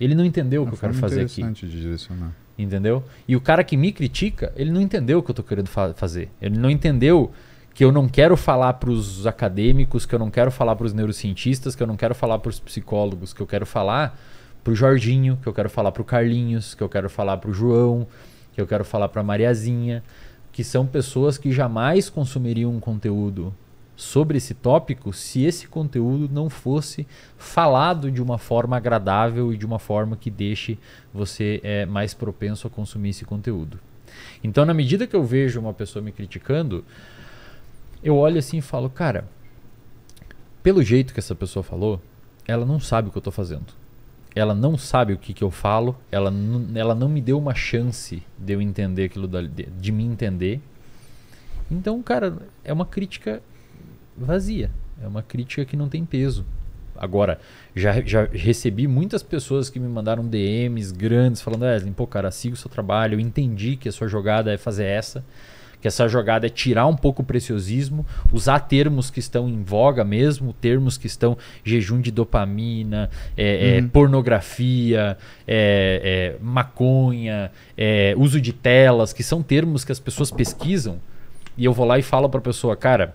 Ele não entendeu o é que eu quero fazer aqui. de direcionar. Entendeu? E o cara que me critica, ele não entendeu o que eu estou querendo fa fazer. Ele não entendeu que eu não quero falar para os acadêmicos, que eu não quero falar para os neurocientistas, que eu não quero falar para os psicólogos, que eu quero falar para o Jorginho, que eu quero falar para o Carlinhos, que eu quero falar para o João, que eu quero falar para a Mariazinha, que são pessoas que jamais consumiriam um conteúdo sobre esse tópico se esse conteúdo não fosse falado de uma forma agradável e de uma forma que deixe você é, mais propenso a consumir esse conteúdo. Então, na medida que eu vejo uma pessoa me criticando, eu olho assim e falo, cara, pelo jeito que essa pessoa falou, ela não sabe o que eu estou fazendo. Ela não sabe o que, que eu falo, ela, ela não me deu uma chance de eu entender aquilo, da, de, de me entender. Então, cara, é uma crítica vazia. É uma crítica que não tem peso. Agora, já, já recebi muitas pessoas que me mandaram DMs grandes falando: Wesley, ah, pô, cara, siga o seu trabalho, eu entendi que a sua jogada é fazer essa, que essa jogada é tirar um pouco o preciosismo, usar termos que estão em voga mesmo, termos que estão jejum de dopamina, é, é uhum. é, pornografia, é, é maconha, é, uso de telas, que são termos que as pessoas pesquisam, e eu vou lá e falo para a pessoa: cara,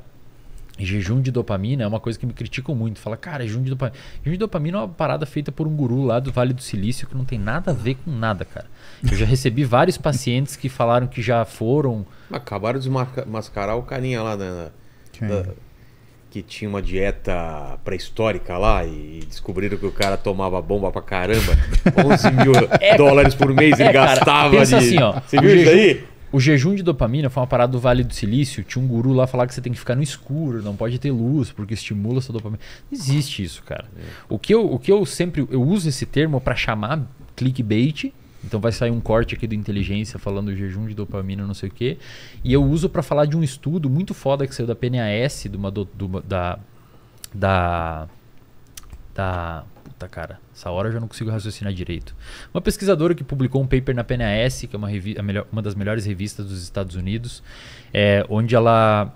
Jejum de dopamina é uma coisa que me criticam muito. Fala, cara, jejum de dopamina. Jejum de dopamina é uma parada feita por um guru lá do Vale do Silício que não tem nada a ver com nada, cara. Eu já recebi vários pacientes que falaram que já foram. Acabaram de mascarar o carinha lá da, que tinha uma dieta pré-histórica lá e descobriram que o cara tomava bomba pra caramba. 11 mil é, dólares por mês é, ele cara, gastava. Pensa de... assim, ó. Você viu isso aí? O jejum de dopamina foi uma parada do Vale do Silício. Tinha um guru lá falar que você tem que ficar no escuro, não pode ter luz, porque estimula sua dopamina. Não existe isso, cara. É. O que eu, o que eu sempre eu uso esse termo para chamar clickbait. Então vai sair um corte aqui do Inteligência falando jejum de dopamina, não sei o quê. E eu uso para falar de um estudo muito foda que saiu da PNAS, de uma, do, de uma da, da. da puta, cara, essa hora eu já não consigo raciocinar direito. Uma pesquisadora que publicou um paper na PNAS, que é uma, melhor, uma das melhores revistas dos Estados Unidos, é, onde, ela,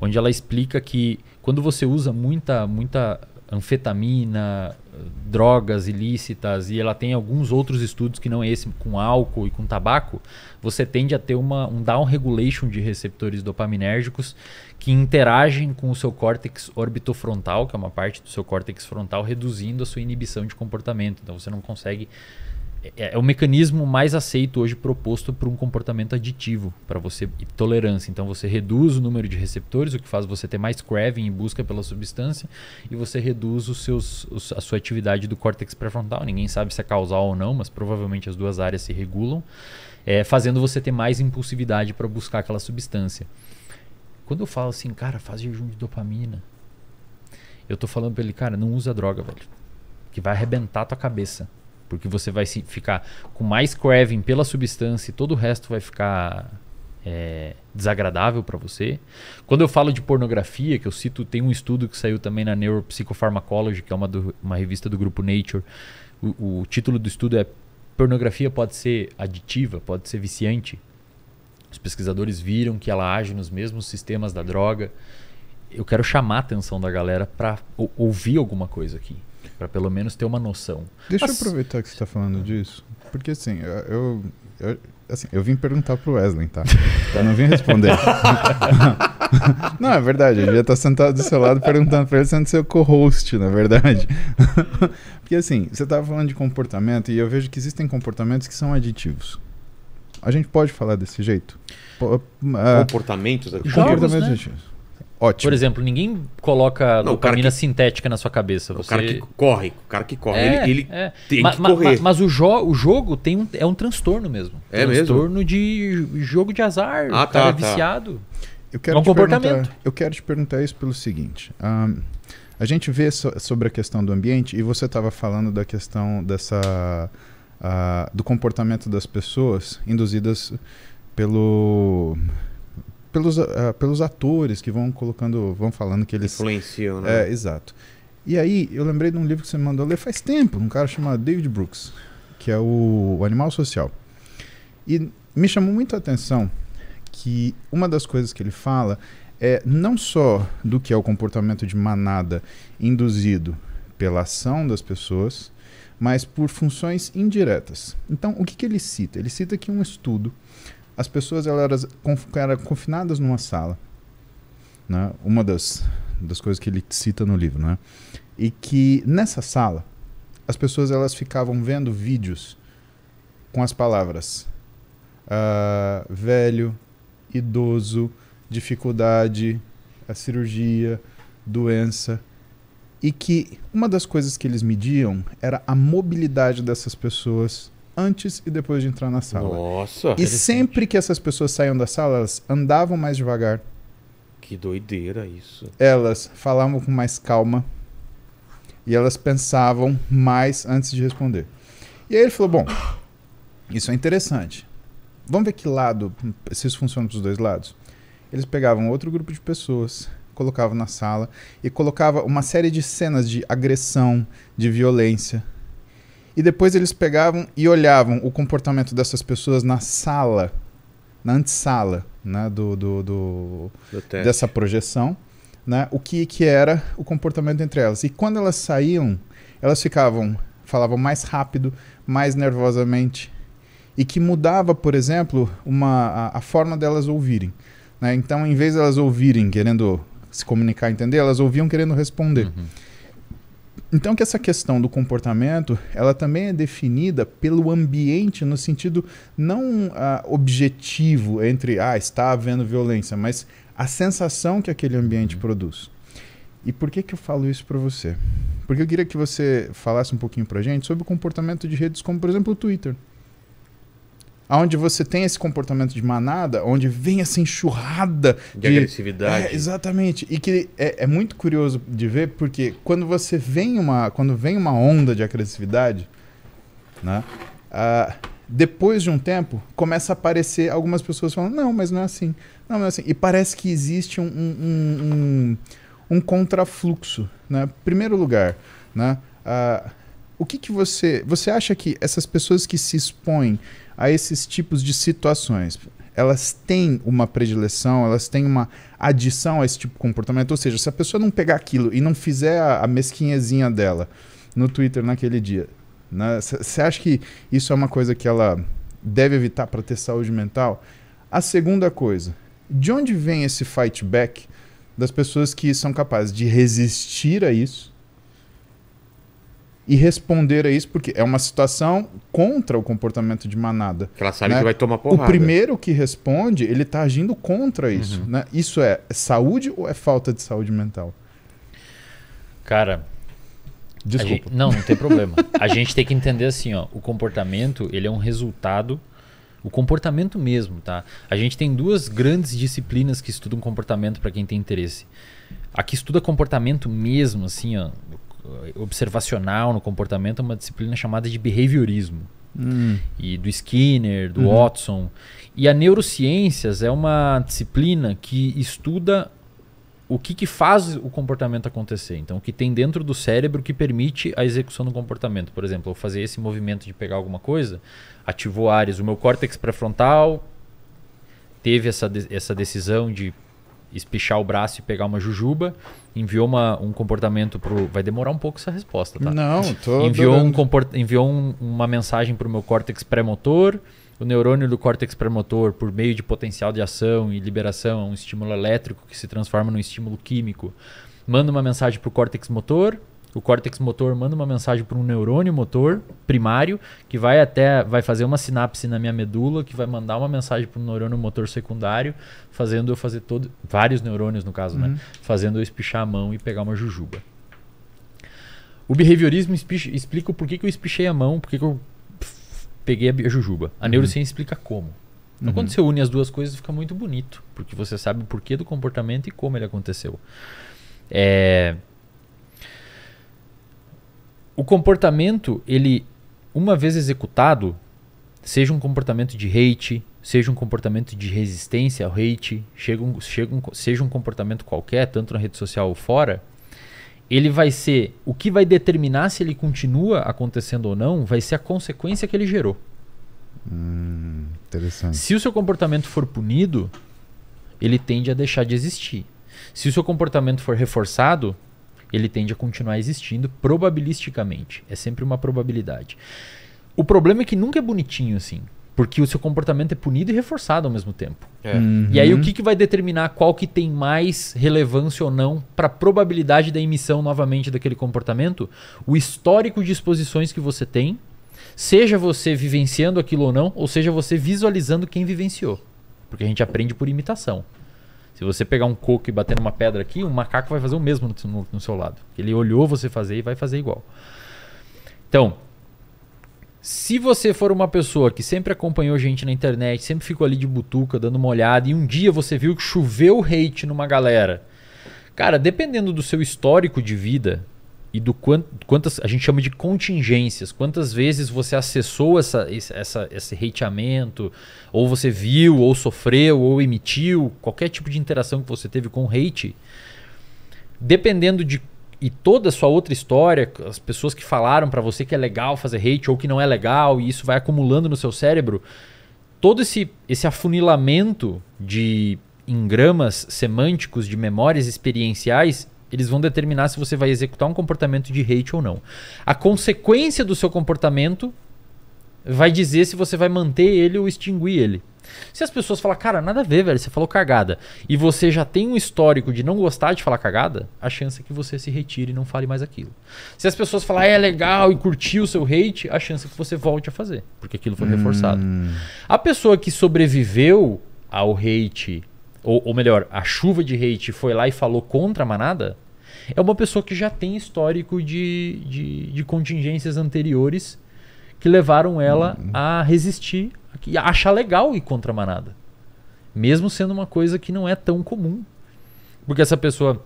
onde ela explica que quando você usa muita, muita anfetamina, drogas ilícitas e ela tem alguns outros estudos que não é esse com álcool e com tabaco, você tende a ter uma, um down regulation de receptores dopaminérgicos que interagem com o seu córtex orbitofrontal, que é uma parte do seu córtex frontal, reduzindo a sua inibição de comportamento. Então você não consegue é, é, o mecanismo mais aceito hoje proposto para um comportamento aditivo, para você e tolerância. Então você reduz o número de receptores, o que faz você ter mais craving em busca pela substância, e você reduz os seus, os, a sua atividade do córtex pré-frontal. Ninguém sabe se é causal ou não, mas provavelmente as duas áreas se regulam, é, fazendo você ter mais impulsividade para buscar aquela substância. Quando eu falo assim, cara, faz jejum de dopamina, eu tô falando para ele, cara, não usa droga, velho, que vai arrebentar tua cabeça. Porque você vai ficar com mais craving pela substância e todo o resto vai ficar é, desagradável para você. Quando eu falo de pornografia, que eu cito, tem um estudo que saiu também na Neuropsychopharmacology, que é uma, do, uma revista do grupo Nature. O, o título do estudo é Pornografia pode ser aditiva, pode ser viciante. Os pesquisadores viram que ela age nos mesmos sistemas da droga. Eu quero chamar a atenção da galera para ouvir alguma coisa aqui para pelo menos ter uma noção. Deixa eu aproveitar que você está falando ah. disso, porque assim, eu, eu, assim, eu vim perguntar pro Wesley, tá? Eu não vim responder. não, é verdade, eu devia estar sentado do seu lado perguntando para ele, sendo seu co-host, na verdade. porque assim, você estava falando de comportamento e eu vejo que existem comportamentos que são aditivos. A gente pode falar desse jeito? P uh, ah, comportamentos aditivos? Comportamentos né? aditivos. Ótimo. Por exemplo, ninguém coloca não, dopamina que... sintética na sua cabeça. Você... O cara que corre, o cara que corre, é, ele, ele é. tem ma, que ma, correr. Ma, mas o, jo o jogo tem um, é um transtorno mesmo. É transtorno mesmo? de jogo de azar, ah, o cara tá, é tá. viciado. Eu quero é um comportamento. Eu quero te perguntar isso pelo seguinte. Um, a gente vê so sobre a questão do ambiente e você estava falando da questão dessa... Uh, do comportamento das pessoas induzidas pelo pelos, uh, pelos atores que vão colocando, vão falando que eles. Influenciam, né? É, exato. E aí, eu lembrei de um livro que você me mandou ler faz tempo, um cara chamado David Brooks, que é o Animal Social. E me chamou muito a atenção que uma das coisas que ele fala é não só do que é o comportamento de manada induzido pela ação das pessoas, mas por funções indiretas. Então, o que, que ele cita? Ele cita que um estudo as pessoas elas eram confinadas numa sala. Né? Uma das, das coisas que ele cita no livro. Né? E que nessa sala, as pessoas elas ficavam vendo vídeos com as palavras uh, velho, idoso, dificuldade, a cirurgia, doença. E que uma das coisas que eles mediam era a mobilidade dessas pessoas antes e depois de entrar na sala. Nossa! E sempre que essas pessoas saíam da sala, elas andavam mais devagar. Que doideira isso. Elas falavam com mais calma. E elas pensavam mais antes de responder. E aí ele falou: bom, isso é interessante. Vamos ver que lado, se isso funciona para os dois lados. Eles pegavam outro grupo de pessoas, colocavam na sala e colocava uma série de cenas de agressão, de violência, e depois eles pegavam e olhavam o comportamento dessas pessoas na sala, na antessala né, do, do, do, do dessa projeção, né, o que, que era o comportamento entre elas. E quando elas saíam, elas ficavam, falavam mais rápido, mais nervosamente, e que mudava, por exemplo, uma, a, a forma delas ouvirem. Né? Então, em vez de elas ouvirem querendo se comunicar, entender, elas ouviam querendo responder. Uhum. Então que essa questão do comportamento, ela também é definida pelo ambiente no sentido não ah, objetivo entre ah está havendo violência, mas a sensação que aquele ambiente uhum. produz. E por que que eu falo isso para você? Porque eu queria que você falasse um pouquinho para gente sobre o comportamento de redes como por exemplo o Twitter onde você tem esse comportamento de manada, onde vem essa enxurrada de, de... agressividade. É, exatamente. E que é, é, muito curioso de ver, porque quando você vem uma, quando vem uma onda de agressividade, né? Ah, depois de um tempo, começa a aparecer algumas pessoas falando, não, mas não é assim. Não, não é assim. E parece que existe um, um, um, um contrafluxo. Né? Primeiro lugar, né? Ah, o que, que você. Você acha que essas pessoas que se expõem a esses tipos de situações. Elas têm uma predileção, elas têm uma adição a esse tipo de comportamento. Ou seja, se a pessoa não pegar aquilo e não fizer a, a mesquinhezinha dela no Twitter naquele dia, você né? acha que isso é uma coisa que ela deve evitar para ter saúde mental? A segunda coisa, de onde vem esse fight back das pessoas que são capazes de resistir a isso e responder a isso, porque é uma situação contra o comportamento de manada. ela sabe né? que vai tomar porrada. O primeiro que responde, ele está agindo contra uhum. isso. Uhum. Né? Isso é saúde ou é falta de saúde mental? Cara... Desculpa. Gente, não, não tem problema. A gente tem que entender assim, ó, o comportamento, ele é um resultado... O comportamento mesmo, tá? A gente tem duas grandes disciplinas que estudam comportamento para quem tem interesse. A que estuda comportamento mesmo, assim, ó, eh, observacional no comportamento, é uma disciplina chamada de behaviorismo. Hum. E do Skinner, do uhum. Watson. E a neurociências é uma disciplina que estuda o que, que faz o comportamento acontecer. Então, o que tem dentro do cérebro que permite a execução do comportamento. Por exemplo, eu fazer esse movimento de pegar alguma coisa, ativou áreas. O meu córtex pré-frontal teve essa, de essa decisão de espichar o braço e pegar uma jujuba enviou uma, um comportamento pro. Vai demorar um pouco essa resposta, tá? Não, tô. Enviou, um comport... enviou um, uma mensagem pro meu córtex pré-motor. O neurônio do córtex pré-motor, por meio de potencial de ação e liberação, é um estímulo elétrico que se transforma num estímulo químico. Manda uma mensagem pro córtex motor, o córtex motor manda uma mensagem para um neurônio motor primário, que vai até vai fazer uma sinapse na minha medula, que vai mandar uma mensagem para um neurônio motor secundário, fazendo eu fazer todo, vários neurônios no caso, né? uhum. né? Fazendo eu espichar a mão e pegar uma jujuba. O behaviorismo explica por que, que eu espichei a mão, por que, que eu peguei a jujuba. A uhum. neurociência explica como. Então, uhum. quando você une as duas coisas, fica muito bonito, porque você sabe o porquê do comportamento e como ele aconteceu. É, o comportamento, ele, uma vez executado, seja um comportamento de hate, seja um comportamento de resistência ao hate, chega um, chega um, seja um comportamento qualquer, tanto na rede social ou fora, ele vai ser. O que vai determinar se ele continua acontecendo ou não vai ser a consequência que ele gerou. Hum, interessante. Se o seu comportamento for punido, ele tende a deixar de existir. Se o seu comportamento for reforçado, ele tende a continuar existindo probabilisticamente. É sempre uma probabilidade. O problema é que nunca é bonitinho assim. Porque o seu comportamento é punido e reforçado ao mesmo tempo. É. Uhum. E aí o uhum. que, que vai determinar qual que tem mais relevância ou não para a probabilidade da emissão novamente daquele comportamento? O histórico de exposições que você tem, seja você vivenciando aquilo ou não, ou seja você visualizando quem vivenciou. Porque a gente aprende por imitação. Se você pegar um coco e bater numa pedra aqui, um macaco vai fazer o mesmo no, no, no seu lado. Ele olhou você fazer e vai fazer igual. Então, se você for uma pessoa que sempre acompanhou gente na internet, sempre ficou ali de butuca, dando uma olhada, e um dia você viu que choveu hate numa galera. Cara, dependendo do seu histórico de vida, e do quanto quantas a gente chama de contingências, quantas vezes você acessou essa, essa, esse hateamento, ou você viu, ou sofreu, ou emitiu, qualquer tipo de interação que você teve com hate, dependendo de e toda a sua outra história, as pessoas que falaram para você que é legal fazer hate ou que não é legal, e isso vai acumulando no seu cérebro, todo esse, esse afunilamento de engramas semânticos, de memórias experienciais, eles vão determinar se você vai executar um comportamento de hate ou não. A consequência do seu comportamento vai dizer se você vai manter ele ou extinguir ele. Se as pessoas falar, cara, nada a ver, velho, você falou cagada, e você já tem um histórico de não gostar de falar cagada, a chance é que você se retire e não fale mais aquilo. Se as pessoas falarem, ah, é legal e curtiu o seu hate, a chance é que você volte a fazer, porque aquilo foi hum. reforçado. Hum. A pessoa que sobreviveu ao hate, ou, ou melhor, a chuva de hate foi lá e falou contra a manada, é uma pessoa que já tem histórico de, de, de contingências anteriores que levaram ela uhum. a resistir, a achar legal ir contra a manada. Mesmo sendo uma coisa que não é tão comum. Porque essa pessoa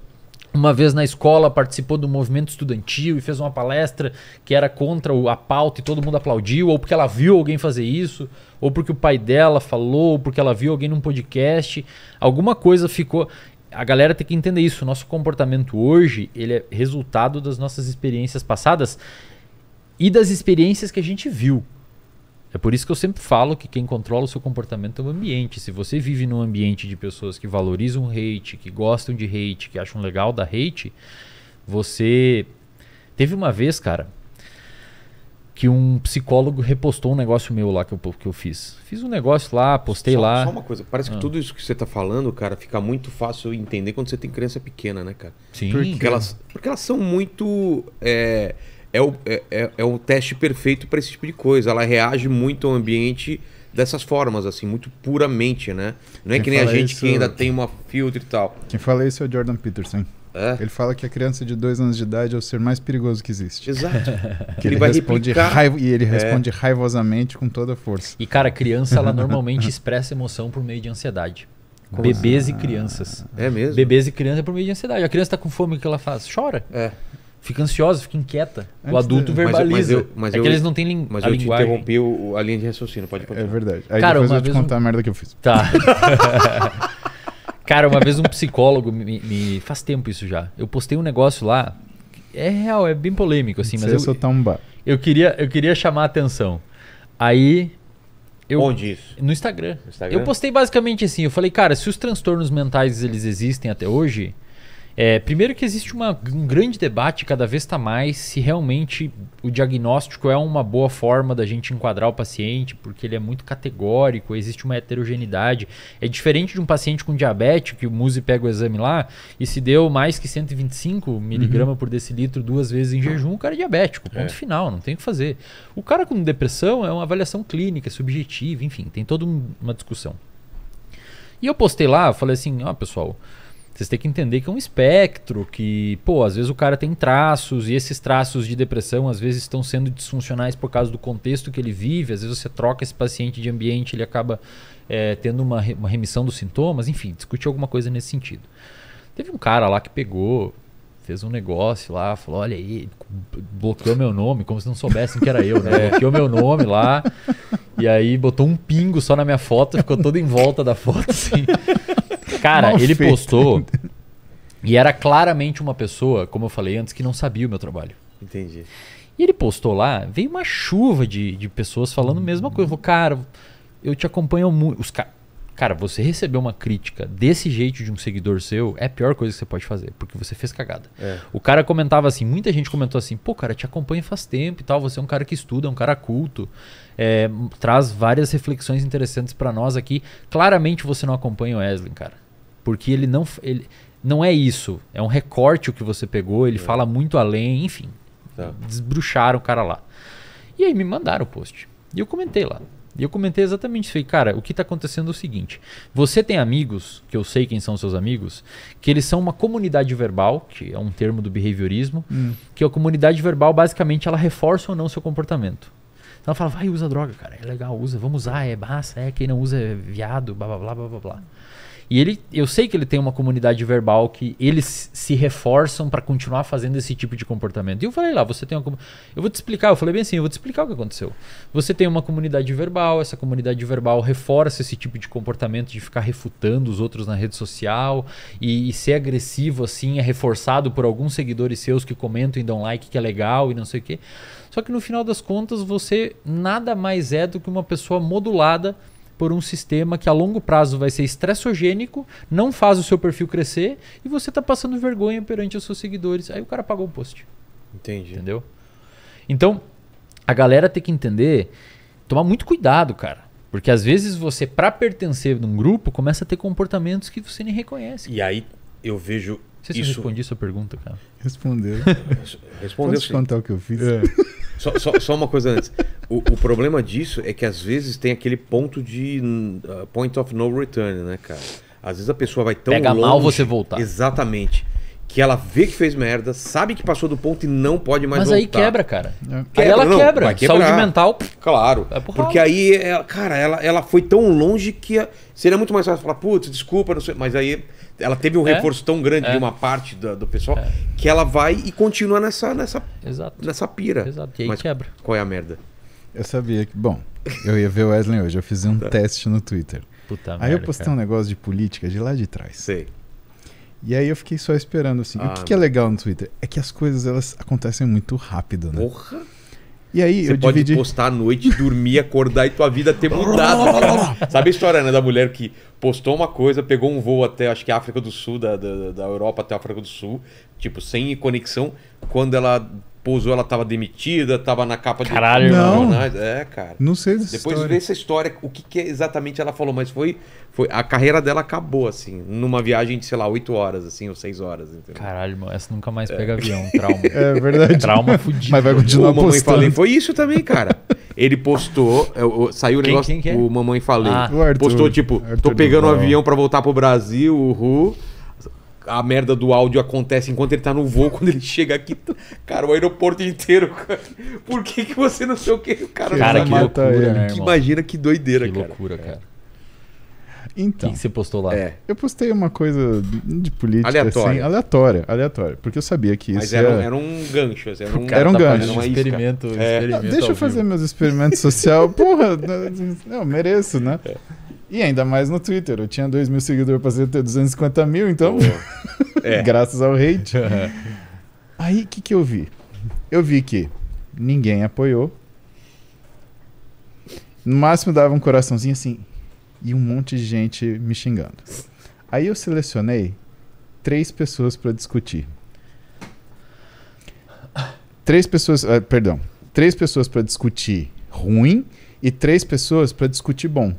uma vez na escola participou do movimento estudantil e fez uma palestra que era contra a pauta e todo mundo aplaudiu, ou porque ela viu alguém fazer isso, ou porque o pai dela falou, ou porque ela viu alguém num podcast, alguma coisa ficou a galera tem que entender isso. Nosso comportamento hoje ele é resultado das nossas experiências passadas e das experiências que a gente viu. É por isso que eu sempre falo que quem controla o seu comportamento é o ambiente. Se você vive num ambiente de pessoas que valorizam hate, que gostam de hate, que acham legal da hate, você. Teve uma vez, cara, que um psicólogo repostou um negócio meu lá que eu, que eu fiz. Fiz um negócio lá, postei só, lá. Só uma coisa, parece que ah. tudo isso que você está falando, cara, fica muito fácil entender quando você tem criança pequena, né, cara? Sim. Porque, elas, porque elas são muito. É, é, o, é, é, é o teste perfeito para esse tipo de coisa. Ela reage muito ao ambiente dessas formas, assim, muito puramente, né? Não é Quem que nem a gente isso... que ainda tem uma filtro e tal. Quem fala isso é o Jordan Peterson. É. Ele fala que a criança de dois anos de idade é o ser mais perigoso que existe. Exato. que ele, ele vai responde e ele é. responde é. raivosamente com toda a força. E, cara, criança, ela normalmente expressa emoção por meio de ansiedade. Como Bebês assim? e ah, crianças. É mesmo? Bebês e crianças é por meio de ansiedade. A criança está com fome, o que ela faz? Chora. É. Fica ansiosa, fica inquieta. Antes o adulto de... verbaliza. Mas, mas, eu, mas é eu, que eles não têm linguagem. Mas eu linguagem. te interrompi o, a linha de raciocínio, pode é continuar. É verdade. Aí Cara, depois eu te um... contar a merda que eu fiz. Tá. Cara, uma vez um psicólogo me, me, Faz tempo isso já. Eu postei um negócio lá. É real, é bem polêmico, assim, mas. É eu, tamba. eu queria Eu queria chamar a atenção. Aí. Eu, Onde isso? No Instagram. no Instagram. Eu postei basicamente assim, eu falei, cara, se os transtornos mentais eles existem até hoje, é, primeiro que existe uma, um grande debate cada vez está mais se realmente o diagnóstico é uma boa forma da gente enquadrar o paciente, porque ele é muito categórico, existe uma heterogeneidade. É diferente de um paciente com diabetes, que o MUSI pega o exame lá e se deu mais que 125 miligramas uhum. por decilitro duas vezes em jejum, o cara é diabético, ponto é. final, não tem o que fazer. O cara com depressão é uma avaliação clínica, é subjetiva, enfim, tem toda uma discussão. E eu postei lá, falei assim, ó pessoal, vocês têm que entender que é um espectro, que, pô, às vezes o cara tem traços e esses traços de depressão às vezes estão sendo disfuncionais por causa do contexto que ele vive, às vezes você troca esse paciente de ambiente, ele acaba é, tendo uma, uma remissão dos sintomas, enfim, discutir alguma coisa nesse sentido. Teve um cara lá que pegou fez um negócio lá, falou, olha aí, bloqueou meu nome, como se não soubessem que era eu, né? É. Bloqueou meu nome lá, e aí botou um pingo só na minha foto, ficou todo em volta da foto, assim. Cara, Mal ele feito. postou, e era claramente uma pessoa, como eu falei antes, que não sabia o meu trabalho. Entendi. E ele postou lá, veio uma chuva de, de pessoas falando a mesma coisa. Eu falei, cara, eu te acompanho muito. Os caras Cara, você receber uma crítica desse jeito de um seguidor seu é a pior coisa que você pode fazer, porque você fez cagada. É. O cara comentava assim, muita gente comentou assim, pô, cara, te acompanho faz tempo e tal, você é um cara que estuda, é um cara culto, é, traz várias reflexões interessantes para nós aqui. Claramente você não acompanha o Wesley, cara. Porque ele não. Ele, não é isso. É um recorte o que você pegou, ele é. fala muito além, enfim. Tá. Desbruxaram o cara lá. E aí me mandaram o post. E eu comentei lá. E eu comentei exatamente isso Falei, Cara, o que está acontecendo é o seguinte: você tem amigos, que eu sei quem são seus amigos, que eles são uma comunidade verbal, que é um termo do behaviorismo, hum. que a comunidade verbal, basicamente, ela reforça ou não seu comportamento. Então ela fala, vai, usa droga, cara, é legal, usa, vamos usar, é massa, é quem não usa é viado, blá blá blá blá blá. E ele, eu sei que ele tem uma comunidade verbal que eles se reforçam para continuar fazendo esse tipo de comportamento. E eu falei lá, você tem uma. Eu vou te explicar, eu falei bem assim, eu vou te explicar o que aconteceu. Você tem uma comunidade verbal, essa comunidade verbal reforça esse tipo de comportamento de ficar refutando os outros na rede social e, e ser agressivo assim é reforçado por alguns seguidores seus que comentam e dão like que é legal e não sei o quê. Só que no final das contas você nada mais é do que uma pessoa modulada por um sistema que a longo prazo vai ser estressogênico, não faz o seu perfil crescer e você está passando vergonha perante os seus seguidores. Aí o cara pagou o post. Entendi. Entendeu? Então, a galera tem que entender, tomar muito cuidado, cara. Porque às vezes você, para pertencer num grupo, começa a ter comportamentos que você nem reconhece. E aí eu vejo. Não sei se isso... eu respondi sua pergunta, cara. Respondeu. Respondeu. Posso te contar o que eu fiz? É. Só, só, só, uma coisa antes. O, o, problema disso é que às vezes tem aquele ponto de uh, point of no return, né, cara? Às vezes a pessoa vai tão Pega longe. Pega mal você voltar. Exatamente que ela vê que fez merda, sabe que passou do ponto e não pode mais Mas voltar. Mas é. aí quebra, cara. Quebra, aí ela não, quebra. Saúde mental. Claro. É por porque aí, ela, cara, ela, ela foi tão longe que a... seria muito mais fácil falar, putz, desculpa, não sei. Mas aí ela teve um é. reforço tão grande é. de uma parte do, do pessoal é. que ela vai e continua nessa, nessa, Exato. nessa pira. Exato. E aí Mas quebra. Qual é a merda? Eu sabia que. Bom, eu ia ver o Wesley hoje. Eu fiz um tá. teste no Twitter. Puta aí merda, eu postei cara. um negócio de política de lá de trás. Sei. E aí eu fiquei só esperando assim. Ah, o que, que, é legal no Twitter? É que as coisas elas acontecem muito rápido, né? Porra! E aí Você eu pode dividi... postar à noite, dormir, acordar e tua vida ter mudado. Sabe a história né, da mulher que postou uma coisa, pegou um voo até, acho que África do Sul, da, da, da Europa até a África do Sul, tipo, sem conexão. Quando ela esposa ela estava demitida, estava na capa Caralho, de não. jornais. É, cara. Não sei dessa Depois história. vê essa história, o que, que, exatamente ela falou, mas foi, foi. A carreira dela acabou, assim, numa viagem de, sei lá, 8 horas, assim, ou 6 horas. Entendeu? Caralho, mano, essa nunca mais é. pega é. avião, trauma. É verdade. Trauma fudido. Mas vai continuar o postando. Falei foi isso também, cara. Ele postou, é, saiu o negócio, quem, quem é? o Mamãe Falei. Ah. O Arthur, postou, tipo, Arthur tô pegando o um avião para voltar pro Brasil, uhul a merda do áudio acontece enquanto ele tá no voo, quando ele chega aqui, cara, o aeroporto inteiro, cara. Por que, que você não sei o que? O cara, cara que loucura, né, que Imagina que doideira, cara. Que loucura, é. cara. Então. O que você postou lá? É. Eu postei uma coisa de política. Aleatória. Assim, aleatória, aleatória. Porque eu sabia que isso. Mas era, ia... era um gancho. Era um, era um tá gancho. Um experimento, é. experimento. Não, deixa eu fazer meus experimentos social. Porra, não, eu mereço, né? É. E ainda mais no Twitter. Eu tinha 2 mil seguidores para ter 250 mil, então. É. graças ao hate. Aí o que, que eu vi? Eu vi que ninguém apoiou. No máximo dava um coraçãozinho assim. E um monte de gente me xingando. Aí eu selecionei três pessoas para discutir. Três pessoas. Eh, perdão. Três pessoas para discutir ruim e três pessoas para discutir bom.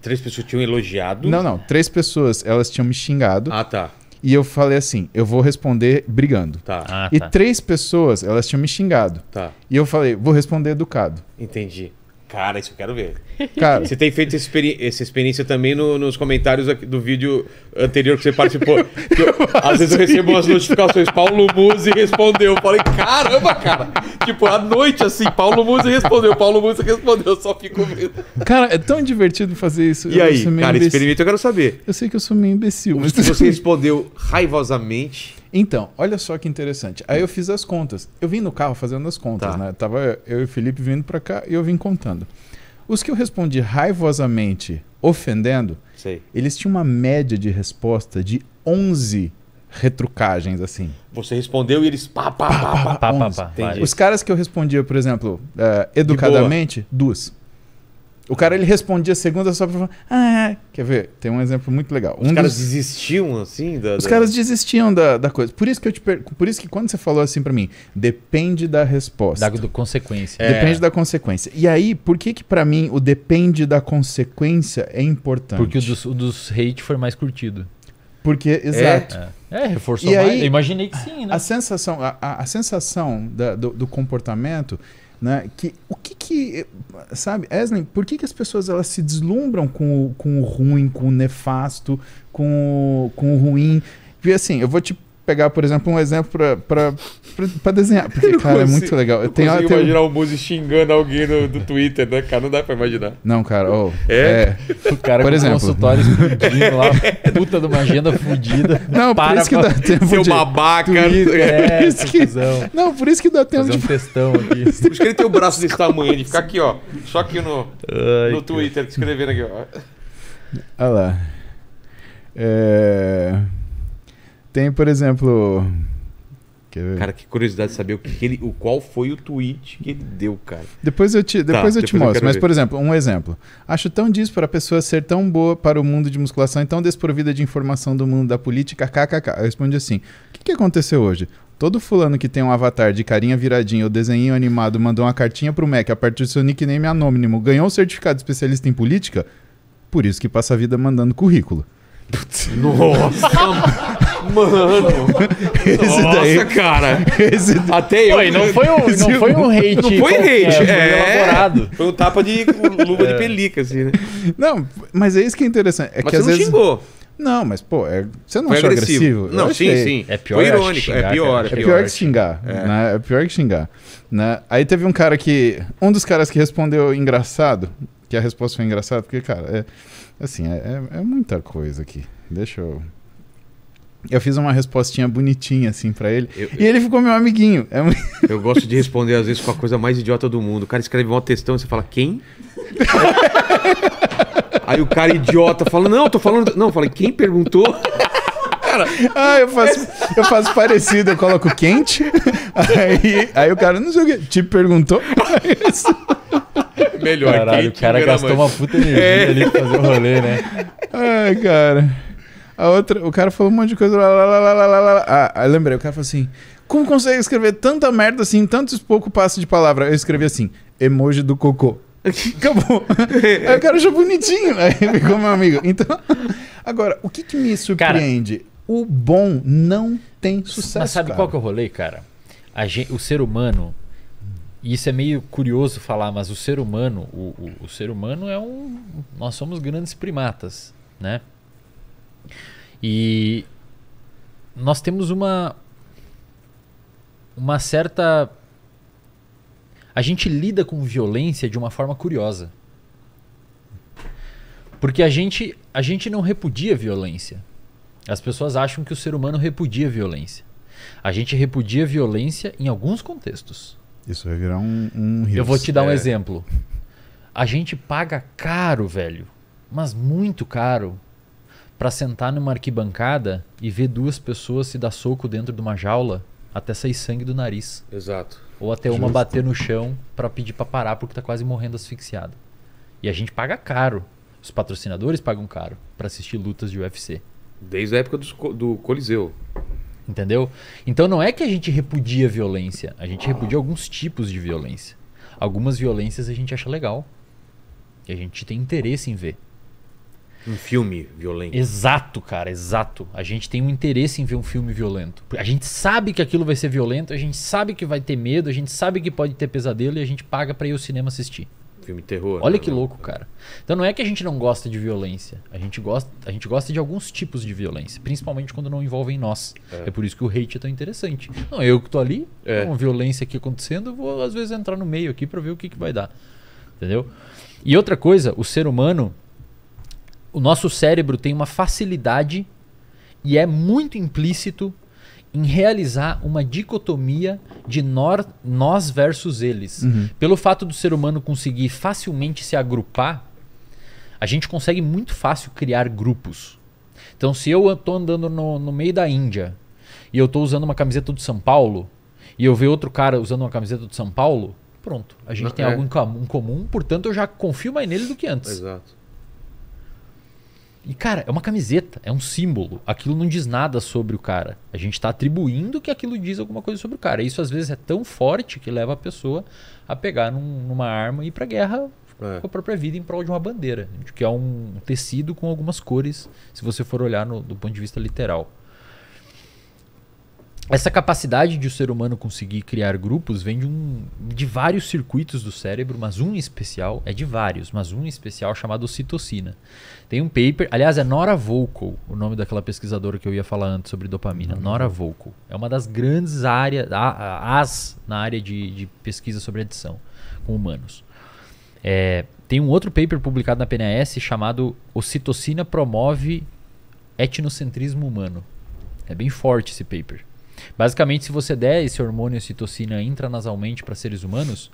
Três pessoas tinham elogiado? Não, não. Três pessoas, elas tinham me xingado. Ah, tá. E eu falei assim, eu vou responder brigando. Tá. Ah, e tá. três pessoas, elas tinham me xingado. Tá. E eu falei, vou responder educado. Entendi. Cara, isso eu quero ver. Cara, você tem feito experi essa experiência também no, nos comentários do vídeo anterior que você participou. que eu, às vezes eu recebo umas notificações. Paulo Musi respondeu. Eu falei, caramba, cara. Tipo, à noite, assim, Paulo Musi respondeu. Paulo Musi respondeu. Eu só fico vendo. Cara, é tão divertido fazer isso. E eu aí, cara, imbecil. experimenta, eu quero saber. Eu sei que eu sou meio imbecil. Mas... Você respondeu raivosamente. Então, olha só que interessante. Aí eu fiz as contas. Eu vim no carro fazendo as contas, tá. né? Tava eu e o Felipe vindo para cá e eu vim contando. Os que eu respondi raivosamente, ofendendo, Sei. eles tinham uma média de resposta de 11 retrucagens, assim. Você respondeu e eles pá, pá, pá, pá, pá, pá, pá, pá, pá Os caras que eu respondia, por exemplo, uh, educadamente, duas. O cara ele respondia segunda só pra falar, ah, é. quer ver? Tem um exemplo muito legal. Um os caras dos... desistiam assim da, Os caras desistiam da, da coisa. Por isso que eu te per... por isso que quando você falou assim para mim, depende da resposta. Da do consequência. É. Depende da consequência. E aí, por que que para mim o depende da consequência é importante? Porque o dos, o dos hate foi mais curtido. Porque, é. exato. É, é. é reforçou e mais. Aí, eu imaginei que sim, né? A sensação, a, a, a sensação da, do, do comportamento né? Que, o que que, sabe, Eslen, por que, que as pessoas elas se deslumbram com o, com o ruim, com o nefasto, com com o ruim? E assim, eu vou te pegar, por exemplo, um exemplo pra, desenhar. Porque, cara, é consigo, é muito legal. Eu tenho, consigo tenho... imaginar o Muzi xingando alguém do, do Twitter, né, cara? Não dá pra imaginar. Não, cara. Oh, é? é. O cara por com exemplo. consultório explodindo lá, puta de uma agenda fodida. Não, por isso que dá tempo seu de... babaca. Twitter, é, por isso que... Não, por isso que dá tempo Fazer de... um aqui. Por isso que ele tem o braço desse tamanho, ele fica aqui, ó. Só aqui no, Ai, no Twitter, escrevendo aqui, ó. Olha lá. É... Tem, por exemplo. Cara, que curiosidade saber o que ele, o qual foi o tweet que ele deu, cara. Depois eu te, tá, depois tá, eu depois te mostro. Eu mas, ver. por exemplo, um exemplo. Acho tão disso para a pessoa ser tão boa para o mundo de musculação e tão desprovida de informação do mundo da política, kkk. Eu respondi assim: o que, que aconteceu hoje? Todo fulano que tem um avatar de carinha viradinha ou desenho animado mandou uma cartinha pro Mac a partir do seu nickname anônimo, ganhou um certificado de especialista em política, por isso que passa a vida mandando currículo. Putz. Nossa! Mano. Esse Nossa, daí. cara. Esse Até eu. Pô, não, foi um, não foi um hate. Não foi hate. Foi é, elaborado. Foi um tapa de luva é. de pelica, assim, né? Não, mas é isso que é interessante. É mas que você às não vezes... xingou. Não, mas, pô, é... você não foi achou agressivo? agressivo? Não, sim, sim. É pior foi é irônico. É xingar, é, é, pior, é, pior, é que xingar. É, né? é pior que xingar. Né? Aí teve um cara que. Um dos caras que respondeu engraçado, que a resposta foi engraçada, porque, cara, é. Assim, é, é muita coisa aqui. Deixa eu. Eu fiz uma respostinha bonitinha, assim, para ele. Eu, e ele ficou meu amiguinho. É Eu gosto de responder, às vezes, com a coisa mais idiota do mundo. O cara escreve uma textão e você fala, quem? Aí o cara idiota fala, não, tô falando. Não, eu falei, quem perguntou? Cara, ah, eu faço, eu faço parecido, eu coloco quente. Aí, aí o cara, não sei o que, te perguntou. Melhor, Caralho, o cara gastou uma puta energia é. ali pra fazer o rolê, né? Ai, cara. A outra, o cara falou um monte de coisa. Lá, lá, lá, lá, lá, Ah, lembrei, o cara falou assim: Como consegue escrever tanta merda assim, tantos pouco passos de palavra? Eu escrevi assim: emoji do cocô. Acabou. Aí o cara achou bonitinho. Aí ficou meu amigo. Então, agora, o que, que me surpreende? Cara, o bom não tem sucesso. Mas sabe cara. qual que eu é rolei, cara? Gente, o ser humano. E isso é meio curioso falar, mas o ser humano, o, o, o ser humano é um. Nós somos grandes primatas, né? E nós temos uma uma certa a gente lida com violência de uma forma curiosa. Porque a gente a gente não repudia violência. As pessoas acham que o ser humano repudia violência. A gente repudia violência em alguns contextos. Isso vai virar um, um Eu vou te dar um é. exemplo. A gente paga caro, velho, mas muito caro para sentar numa arquibancada e ver duas pessoas se dar soco dentro de uma jaula até sair sangue do nariz. Exato. Ou até Justo. uma bater no chão para pedir para parar porque tá quase morrendo asfixiado. E a gente paga caro. Os patrocinadores pagam caro para assistir lutas de UFC. Desde a época do, do Coliseu. Entendeu? Então não é que a gente repudia violência, a gente repudia alguns tipos de violência. Algumas violências a gente acha legal. E a gente tem interesse em ver. Um filme violento. Exato, cara, exato. A gente tem um interesse em ver um filme violento. A gente sabe que aquilo vai ser violento, a gente sabe que vai ter medo, a gente sabe que pode ter pesadelo e a gente paga para ir ao cinema assistir. Filme terror. Olha né? que louco, cara. Então não é que a gente não gosta de violência. A gente gosta, a gente gosta de alguns tipos de violência, principalmente quando não envolvem nós. É, é por isso que o hate é tão interessante. Não, eu que tô ali, é. uma violência aqui acontecendo, eu vou às vezes entrar no meio aqui para ver o que, que vai dar. Entendeu? E outra coisa, o ser humano o nosso cérebro tem uma facilidade e é muito implícito em realizar uma dicotomia de nós versus eles. Uhum. Pelo fato do ser humano conseguir facilmente se agrupar, a gente consegue muito fácil criar grupos. Então, se eu estou andando no, no, meio da Índia e eu estou usando uma camiseta do São Paulo e eu vejo outro cara usando uma camiseta do São Paulo, pronto, a gente Não, tem é. algo em comum, portanto eu já confio mais nele do que antes. Exato. E, cara, é uma camiseta, é um símbolo. Aquilo não diz nada sobre o cara. A gente está atribuindo que aquilo diz alguma coisa sobre o cara. Isso, às vezes, é tão forte que leva a pessoa a pegar num, numa arma e ir para guerra é. com a própria vida em prol de uma bandeira, que é um tecido com algumas cores, se você for olhar no, do ponto de vista literal essa capacidade de o ser humano conseguir criar grupos vem de, um, de vários circuitos do cérebro, mas um especial, é de vários, mas um especial chamado citocina. Tem um paper, aliás, é Nora Volkow, o nome daquela pesquisadora que eu ia falar antes sobre dopamina, uhum. Nora Volkow. É uma das grandes áreas, as na área de, de pesquisa sobre adição com humanos. É, tem um outro paper publicado na PNAS chamado Ocitocina promove etnocentrismo humano. É bem forte esse paper. Basicamente, se você der esse hormônio citocina intranasalmente para seres humanos,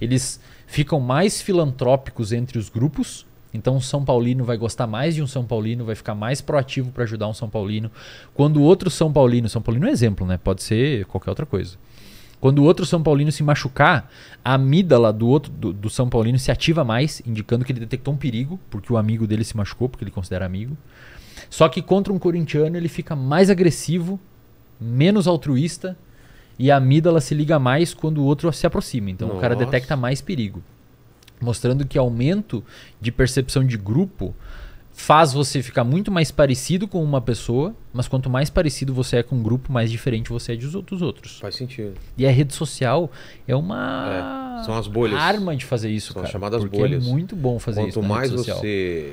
eles ficam mais filantrópicos entre os grupos. Então, um São Paulino vai gostar mais de um São Paulino, vai ficar mais proativo para ajudar um São Paulino. Quando outro São Paulino, São Paulino é um exemplo, né? Pode ser qualquer outra coisa. Quando o outro São Paulino se machucar, a amígdala do outro do, do, São Paulino se ativa mais, indicando que ele detectou um perigo, porque o amigo dele se machucou, porque ele considera amigo. Só que contra um corintiano ele fica mais agressivo menos altruísta e a amígdala se liga mais quando o outro se aproxima. Então Nossa. o cara detecta mais perigo. Mostrando que aumento de percepção de grupo faz você ficar muito mais parecido com uma pessoa, mas quanto mais parecido você é com um grupo, mais diferente você é dos outros. Faz sentido. E a rede social é uma é, são as bolhas. arma de fazer isso, São cara, as chamadas é bolhas. É muito bom fazer quanto isso. Quanto mais você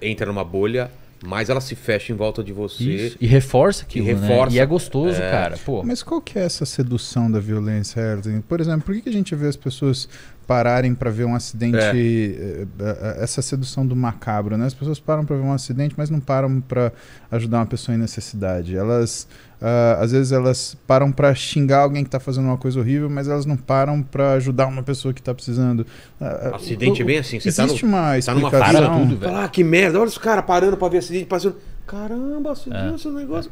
entra numa bolha, mas ela se fecha em volta de você. Isso. E reforça aquilo, e né? reforça. Né? E é gostoso, é. cara. Pô. Mas qual que é essa sedução da violência, Erden? Por exemplo, por que a gente vê as pessoas pararem para ver um acidente, é. Eh, eh, essa sedução do macabro, né? As pessoas param para ver um acidente, mas não param para ajudar uma pessoa em necessidade. Elas Uh, às vezes elas param para xingar alguém que está fazendo uma coisa horrível, mas elas não param para ajudar uma pessoa que está precisando. Uh, acidente o, bem assim, você tá existe tá no, uma tá numa parada tudo, velho. Ah, que merda, olha os caras parando para ver acidente, passando. Caramba, acidente, é. esse negócio,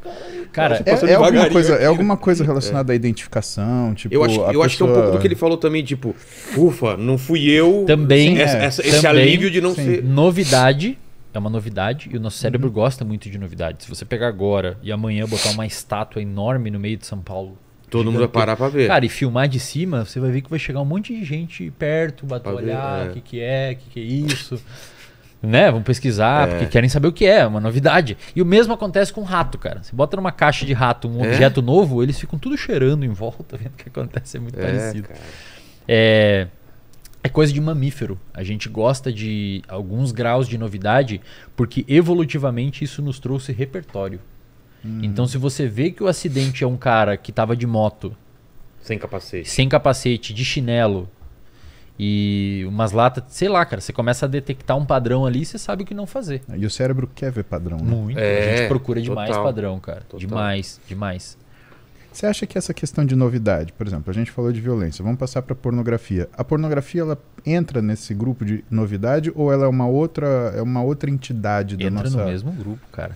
cara. cara é, é, alguma coisa, é alguma coisa relacionada é. à identificação, tipo. Eu acho, eu pessoa... acho que é um pouco do que ele falou também, tipo, ufa, não fui eu. Também. Sim, essa, é. essa, também esse alívio de não sim. ser. Novidade é uma novidade e o nosso cérebro uhum. gosta muito de novidade. Se você pegar agora e amanhã botar uma estátua enorme no meio de São Paulo. Todo mundo vai parar pra ver. Cara, e filmar de cima, você vai ver que vai chegar um monte de gente perto, bater olhar, é. o é. que, que é, o que, que é isso. né? Vão pesquisar, é. porque querem saber o que é, é, uma novidade. E o mesmo acontece com rato, cara. Você bota numa caixa de rato um é. objeto novo, eles ficam tudo cheirando em volta, vendo o que acontece, é muito é, parecido. Cara. É é coisa de mamífero. A gente gosta de alguns graus de novidade porque evolutivamente isso nos trouxe repertório. Hum. Então, se você vê que o acidente é um cara que estava de moto, sem capacete, sem capacete, de chinelo e umas latas, sei lá, cara, você começa a detectar um padrão ali, e você sabe o que não fazer. E o cérebro quer ver padrão, né? Muito. É, a gente é, procura total, demais padrão, cara. Total. Demais, demais. Você acha que essa questão de novidade, por exemplo, a gente falou de violência, vamos passar para pornografia. A pornografia ela entra nesse grupo de novidade ou ela é uma outra, é uma outra entidade da entra nossa Entra no mesmo grupo, cara.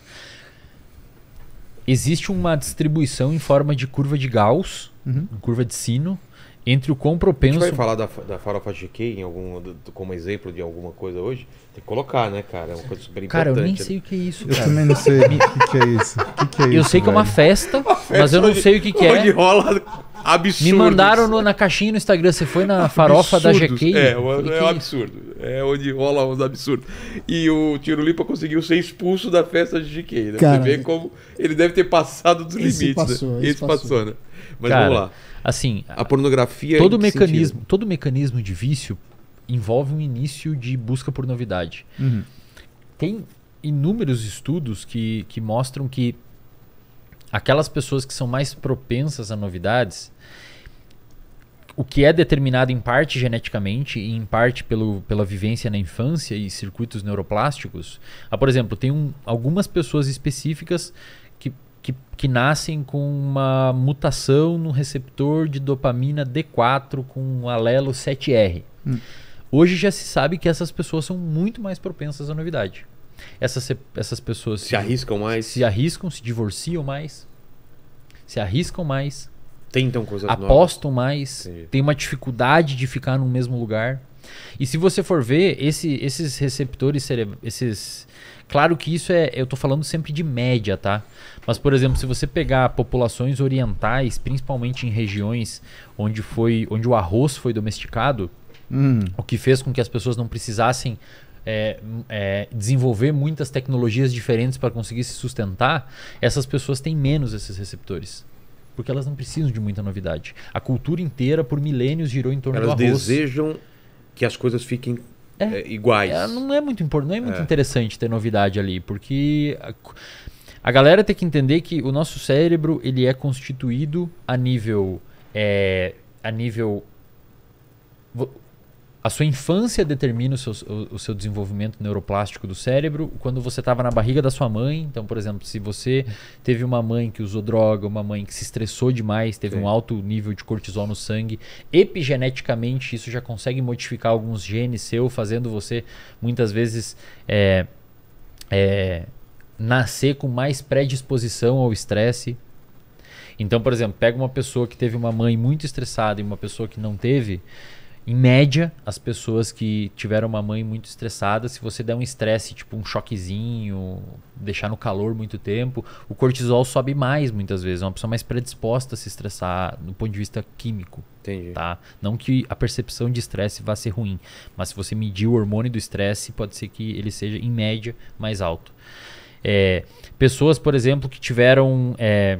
Existe uma distribuição em forma de curva de Gauss, uhum. curva de sino, entre o quão propenso. A gente vai falar da, da farofa GK em algum, do, como exemplo de alguma coisa hoje? Tem que colocar, né, cara? É uma coisa super importante. Cara, eu nem sei o que é isso. Cara. Eu também não sei o que, que, é isso. Que que é eu isso, sei que velho? é uma festa, uma festa, mas eu não sei o que, que é. Onde rola absurdo. Me mandaram no, na caixinha no Instagram, você foi na farofa Absurdos. da GK? É, é falei, é um absurdo. É onde rola uns absurdos. E o Lipa conseguiu ser expulso da festa de GK. Né? Cara, você vê como ele deve ter passado dos limites. Né? Passou, né? esse, esse passou, né? Mas cara, vamos lá. Assim, a pornografia todo mecanismo, sentido? todo mecanismo de vício envolve um início de busca por novidade. Uhum. Tem inúmeros estudos que, que mostram que aquelas pessoas que são mais propensas a novidades, o que é determinado em parte geneticamente e em parte pelo, pela vivência na infância e circuitos neuroplásticos. Ah, por exemplo, tem um, algumas pessoas específicas que, que nascem com uma mutação no receptor de dopamina D4 com um alelo 7R. Hum. Hoje já se sabe que essas pessoas são muito mais propensas à novidade. Essas, essas pessoas se, se arriscam mais, se arriscam, se divorciam mais, se arriscam mais, tentam coisas apostam mais, tem uma dificuldade de ficar no mesmo lugar. E se você for ver, esse, esses receptores, cerebrais, Claro que isso é. Eu estou falando sempre de média, tá? Mas, por exemplo, se você pegar populações orientais, principalmente em regiões onde, foi, onde o arroz foi domesticado, hum. o que fez com que as pessoas não precisassem é, é, desenvolver muitas tecnologias diferentes para conseguir se sustentar, essas pessoas têm menos esses receptores. Porque elas não precisam de muita novidade. A cultura inteira, por milênios, girou em torno elas do arroz. Elas desejam que as coisas fiquem é, é iguais. É, não é muito, não é muito é. interessante ter novidade ali, porque... A galera tem que entender que o nosso cérebro ele é constituído a nível é, a nível a sua infância determina o seu, o, o seu desenvolvimento neuroplástico do cérebro quando você estava na barriga da sua mãe. Então, por exemplo, se você teve uma mãe que usou droga, uma mãe que se estressou demais, teve Sim. um alto nível de cortisol no sangue, epigeneticamente isso já consegue modificar alguns genes seu, fazendo você muitas vezes é, é, nascer com mais predisposição ao estresse. Então, por exemplo, pega uma pessoa que teve uma mãe muito estressada e uma pessoa que não teve. Em média, as pessoas que tiveram uma mãe muito estressada, se você der um estresse, tipo um choquezinho, deixar no calor muito tempo, o cortisol sobe mais muitas vezes. É uma pessoa mais predisposta a se estressar do ponto de vista químico. Entendi. Tá? Não que a percepção de estresse vá ser ruim, mas se você medir o hormônio do estresse, pode ser que ele seja, em média, mais alto. É, pessoas, por exemplo, que tiveram. É,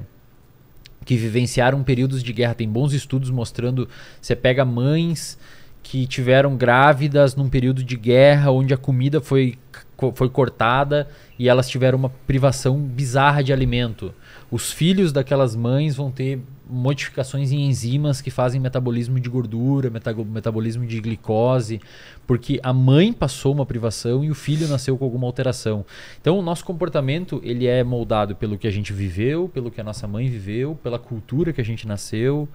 que vivenciaram períodos de guerra. Tem bons estudos mostrando. Você pega mães que tiveram grávidas num período de guerra, onde a comida foi, foi cortada e elas tiveram uma privação bizarra de alimento os filhos daquelas mães vão ter modificações em enzimas que fazem metabolismo de gordura, metabolismo de glicose, porque a mãe passou uma privação e o filho nasceu com alguma alteração. Então o nosso comportamento ele é moldado pelo que a gente viveu, pelo que a nossa mãe viveu, pela cultura que a gente nasceu.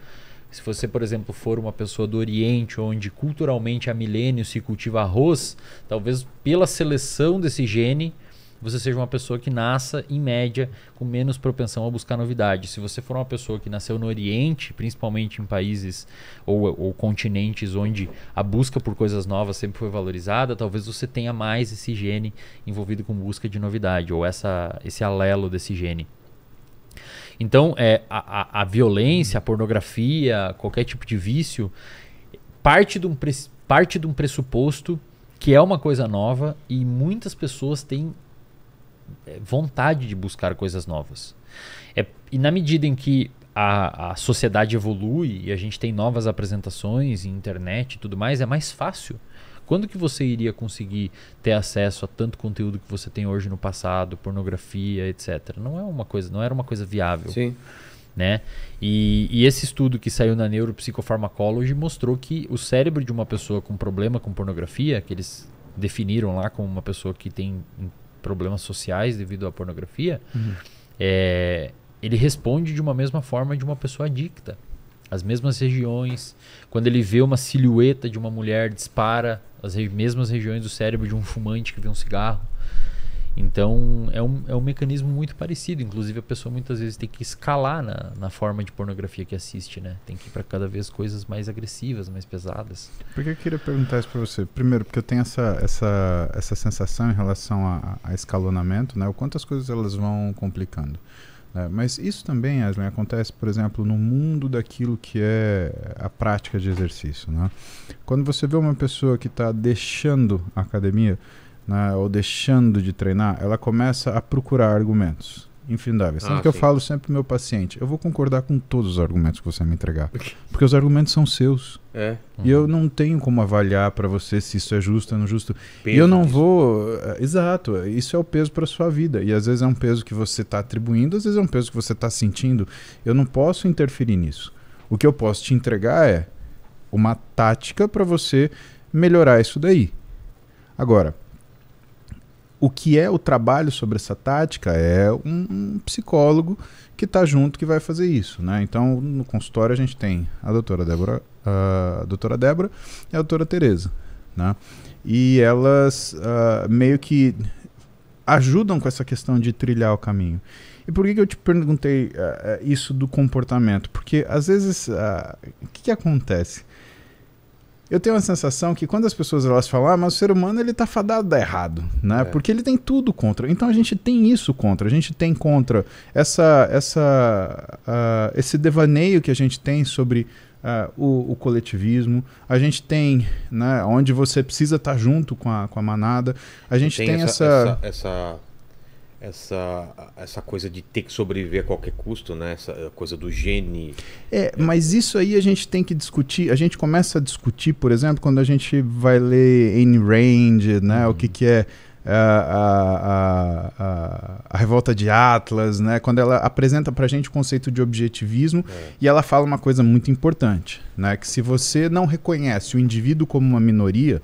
Se você, por exemplo, for uma pessoa do Oriente, onde culturalmente há milênios se cultiva arroz, talvez pela seleção desse gene você seja uma pessoa que nasça, em média, com menos propensão a buscar novidade. Se você for uma pessoa que nasceu no Oriente, principalmente em países ou, ou continentes onde a busca por coisas novas sempre foi valorizada, talvez você tenha mais esse gene envolvido com busca de novidade, ou essa, esse alelo desse gene. Então, é, a, a, a, violência, a pornografia, qualquer tipo de vício, parte de um, parte de um pressuposto que é uma coisa nova e muitas pessoas têm é, vontade de buscar coisas novas. É, e na medida em que a, a sociedade evolui e a gente tem novas apresentações, internet e tudo mais, é mais fácil. Quando que você iria conseguir ter acesso a tanto conteúdo que você tem hoje no passado, pornografia, etc. Não é uma coisa, não era uma coisa viável. Sim. Né? E, e, esse estudo que saiu na Neuropsychopharmacology mostrou que o cérebro de uma pessoa com problema com pornografia, que eles definiram lá como uma pessoa que tem problemas sociais devido à pornografia, uhum. é, ele responde de uma mesma forma de uma pessoa adicta. As mesmas regiões. Quando ele vê uma silhueta de uma mulher, dispara as re mesmas regiões do cérebro de um fumante que vê um cigarro. Então é um, é um mecanismo muito parecido. Inclusive a pessoa muitas vezes tem que escalar na, na forma de pornografia que assiste, né? Tem que ir para cada vez coisas mais agressivas, mais pesadas. Por que eu queria perguntar isso para você? Primeiro, porque eu tenho essa, essa, essa sensação em relação a, a escalonamento, né? O quanto as coisas elas vão complicando. Né? Mas isso também, Aslan, acontece, por exemplo, no mundo daquilo que é a prática de exercício, né? Quando você vê uma pessoa que está deixando a academia né, ou deixando de treinar, ela começa a procurar argumentos infindáveis. Tanto ah, que sim. eu falo sempre pro meu paciente, eu vou concordar com todos os argumentos que você me entregar, porque os argumentos são seus. É. E uhum. eu não tenho como avaliar para você se isso é justo ou não justo. Peso, e eu não isso. vou, eh, exato, isso é o peso para sua vida. E às vezes é um peso que você está atribuindo, às vezes é um peso que você está sentindo. Eu não posso interferir nisso. O que eu posso te entregar é uma tática para você melhorar isso daí. Agora, o que é o trabalho sobre essa tática é um, um psicólogo que está junto que vai fazer isso. Né? Então, no consultório a gente tem a doutora Débora, a doutora Débora e a doutora Tereza. Né? E elas uh, meio que ajudam com essa questão de trilhar o caminho. E por que, que eu te perguntei uh, isso do comportamento? Porque às vezes o uh, que, que acontece? Eu tenho a sensação que quando as pessoas elas falam, ah, mas o ser humano ele tá fadado a dar errado, né? É. Porque ele tem tudo contra. Então a gente tem isso contra, a gente tem contra essa, essa, uh, esse devaneio que a gente tem sobre uh, o, o, coletivismo. A gente tem, né, onde você precisa estar tá junto com a, com a manada. A gente tem, tem, essa, essa, essa essa, essa coisa de ter que sobreviver a qualquer custo, né? Essa coisa do gene. É, mas isso aí a gente tem que discutir. A gente começa a discutir, por exemplo, quando a gente vai ler *In Range*, né? Uhum. O que, uhum. que é a, a, a, a, revolta de Atlas, né? Quando ela apresenta para a gente o conceito de objetivismo é. e ela fala uma coisa muito importante, né? Que se você não reconhece o indivíduo como uma minoria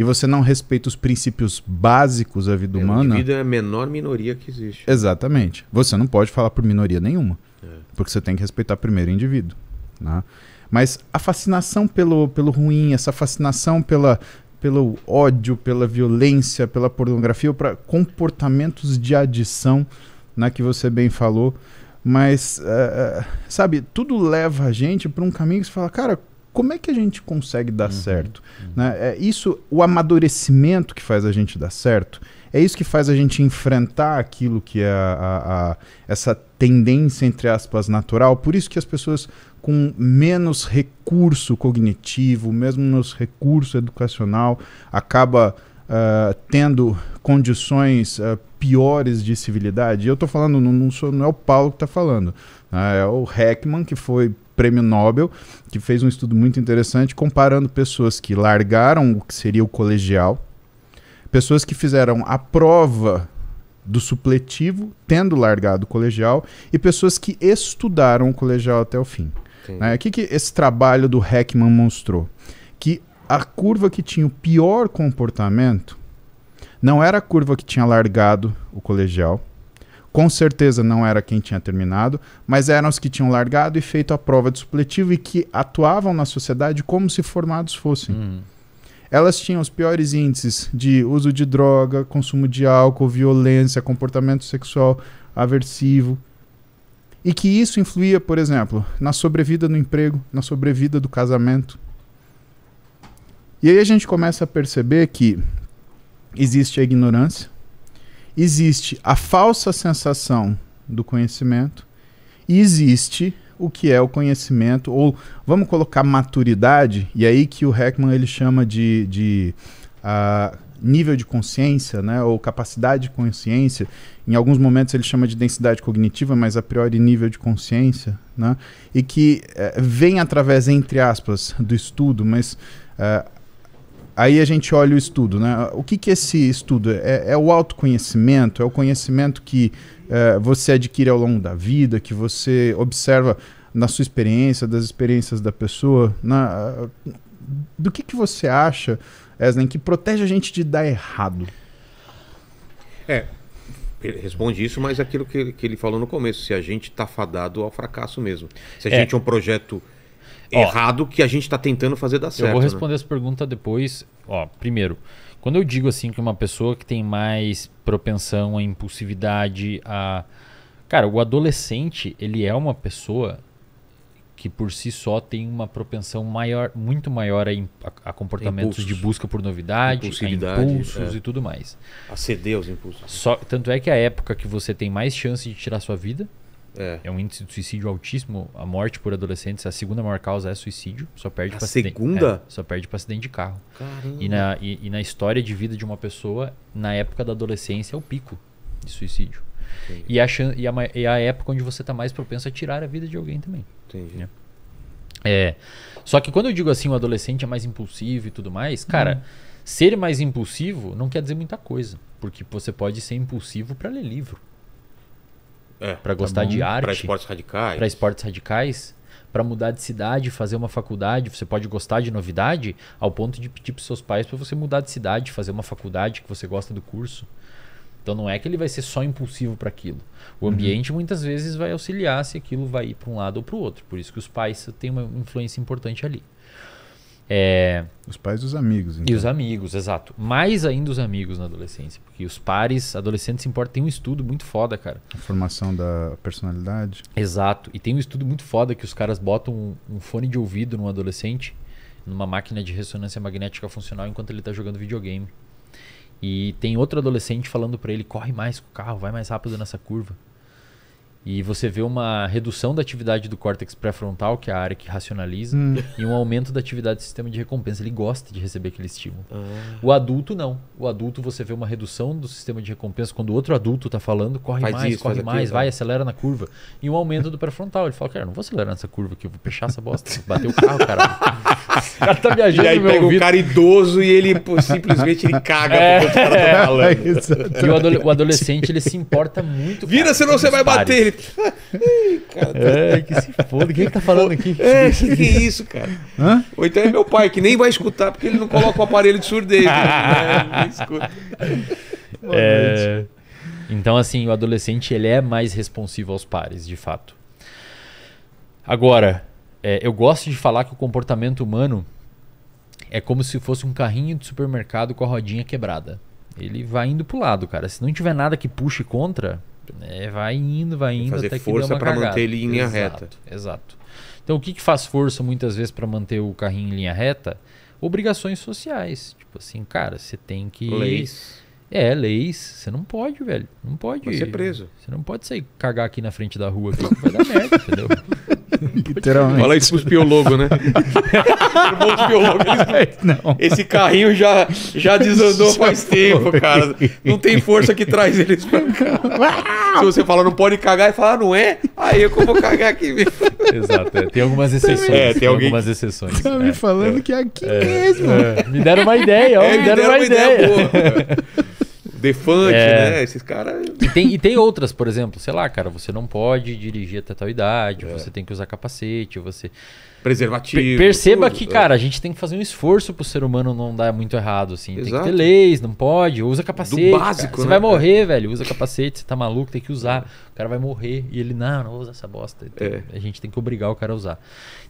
e você não respeita os princípios básicos da vida é, humana. O indivíduo é a menor minoria que existe. Exatamente. Você não pode falar por minoria nenhuma. É. Porque você tem que respeitar primeiro o indivíduo. Né? Mas a fascinação pelo, pelo ruim, essa fascinação pela, pelo ódio, pela violência, pela pornografia, para comportamentos de adição, né, que você bem falou. Mas, uh, sabe, tudo leva a gente para um caminho que você fala, cara, como é que a gente consegue dar uhum, certo? Uhum. Né? É isso, o amadurecimento que faz a gente dar certo, é isso que faz a gente enfrentar aquilo que é a, a, a, essa tendência, entre aspas, natural. Por isso que as pessoas com menos recurso cognitivo, mesmo menos recurso educacional, acaba uh, tendo condições uh, piores de civilidade. Eu estou falando, não, não, sou, não é o Paulo que está falando, né? é o Heckman que foi prêmio Nobel, que fez um estudo muito interessante comparando pessoas que largaram o que seria o colegial, pessoas que fizeram a prova do supletivo, tendo largado o colegial, e pessoas que estudaram o colegial até o fim. Né? O que, que esse trabalho do Heckman mostrou? Que a curva que tinha o pior comportamento não era a curva que tinha largado o colegial, com certeza não era quem tinha terminado, mas eram os que tinham largado e feito a prova de supletivo e que atuavam na sociedade como se formados fossem. Hum. Elas tinham os piores índices de uso de droga, consumo de álcool, violência, comportamento sexual aversivo. E que isso influía, por exemplo, na sobrevida no emprego, na sobrevida do casamento. E aí a gente começa a perceber que existe a ignorância, existe a falsa sensação do conhecimento e existe o que é o conhecimento, ou vamos colocar maturidade, e aí que o Heckman ele chama de, de uh, nível de consciência, né, ou capacidade de consciência. Em alguns momentos ele chama de densidade cognitiva, mas a priori nível de consciência, né, e que uh, vem através, entre aspas, do estudo, mas uh, Aí a gente olha o estudo, né? O que, que esse estudo é? É o autoconhecimento, é o conhecimento que é, você adquire ao longo da vida, que você observa na sua experiência, das experiências da pessoa. Na, né? do que, que você acha, Esden, que protege a gente de dar errado? É, responde isso, mas é aquilo que, que ele falou no começo, se a gente está fadado ao fracasso mesmo. Se a é. gente é um projeto Ó, errado que a gente está tentando fazer dar certo. Eu vou né? responder né? essa pergunta depois. Ó, primeiro, quando eu digo assim que uma pessoa que tem mais propensão à impulsividade, a. Cara, o adolescente, ele é uma pessoa que por si só tem uma propensão maior, muito maior a, a comportamentos impulsos. de busca por novidade, a impulsos é. e tudo mais. A ceder aos impulsos. Só, tanto é que a época que você tem mais chance de tirar sua vida é. é. um índice de suicídio altíssimo. A morte por adolescentes, a segunda maior causa é suicídio. Só perde a pra segunda? É, só perde para acidente de carro. E na, e, e na, história de vida de uma pessoa, na época da adolescência é o pico de suicídio. E a, e, a, e a época onde você está mais propenso a tirar a vida de alguém também. Entendi. Né? É. Só que quando eu digo assim, o adolescente é mais impulsivo e tudo mais, cara, hum. ser mais impulsivo não quer dizer muita coisa. Porque você pode ser impulsivo para ler livro é, para tá gostar tá de arte. Para esportes radicais. Para esportes radicais. Para mudar de cidade, fazer uma faculdade, você pode gostar de novidade ao ponto de pedir para seus pais para você mudar de cidade, fazer uma faculdade que você gosta do curso. Então não é que ele vai ser só impulsivo para aquilo. O uhum. ambiente uhum. muitas vezes vai auxiliar se aquilo vai ir para um lado ou para o outro. Por isso que os pais têm uma influência importante ali. É... Os pais e os amigos. Então. E os então. amigos, exato. Mais ainda os amigos na adolescência. Porque os pares, adolescentes importa, tem um estudo muito foda, cara. A formação da personalidade. Exato. E tem um estudo muito foda que os caras botam um, um fone de ouvido num adolescente, numa máquina de ressonância magnética funcional, enquanto ele tá jogando videogame. E tem outro adolescente falando para ele: corre mais com o carro, vai mais rápido nessa curva. E você vê uma redução da atividade do córtex pré-frontal, que é a área que racionaliza, hum. e um aumento da atividade do sistema de recompensa. Ele gosta de receber aquele estímulo. Ah. O adulto, não. O adulto, você vê uma redução do sistema de recompensa quando o outro adulto está falando, corre faz mais, isso, corre mais, aquilo, é. vai, tá? acelera na curva. E um aumento do pré-frontal. Ele fala, cara, não vou acelerar nessa curva aqui, eu vou fechar essa bosta, Bateu bater o carro, cara. o cara tá viajando. E aí pega ouvido. um cara idoso e ele simplesmente ele caga é, porque o cara tá falando. É, e o, adolescente, ele se importa muito. Vira, cara, senão você vai bater. Ele bonito. cara, é, que se foda. Quem é que tá falando aqui? É, que, que isso, cara? Hã? Ou então é meu pai, que nem vai escutar, porque ele não coloca o aparelho de surdez. né? escuta. É... Então, assim, o adolescente ele é mais responsivo aos pares, de fato. Agora, é, eu gosto de falar que o comportamento humano é como se fosse um carrinho de supermercado com a rodinha quebrada. Ele vai indo pro lado, cara. Se não tiver nada que puxe contra, né? Vai indo, vai indo. Fazer até força para manter ele em linha exato, reta. Exato. Então o que, que faz força muitas vezes para manter o carrinho em linha reta? Obrigações sociais. Tipo assim, cara, você tem que. Leis. É, leis. Você não pode, velho. Não pode. Vai ser preso. Você não pode sair cagar aqui na frente da rua, vai dar merda, entendeu? Literalmente. Fala isso pros piologos, né? os piologos, eles... Não. Esse carrinho já, já desandou já faz foi. tempo, cara. Não tem força que traz eles pra cá. Se você fala, não pode cagar, e fala, ah, não é? Aí é eu vou cagar aqui mesmo. Exato, é. tem algumas tá exceções. É, tem, tem algumas exceções. Tá me é, falando é. que é aqui mesmo. Me deram uma ideia, ó, me, deram, me deram uma, uma ideia, ideia boa. Defante, é... né? Esses caras. E tem, e tem outras, por exemplo, sei lá, cara, você não pode dirigir até tal idade, é. você tem que usar capacete, você preservativo. perceba tudo. que, é. cara, a gente tem que fazer um esforço pro ser humano não dar muito errado, assim. Exato. Tem que ter leis, não pode, usa capacete. Do básico, Você né? vai morrer, é. velho, usa capacete, você tá maluco, tem que usar. É. O cara vai morrer e ele, não, não usa essa bosta. é. A gente tem que obrigar o cara a usar.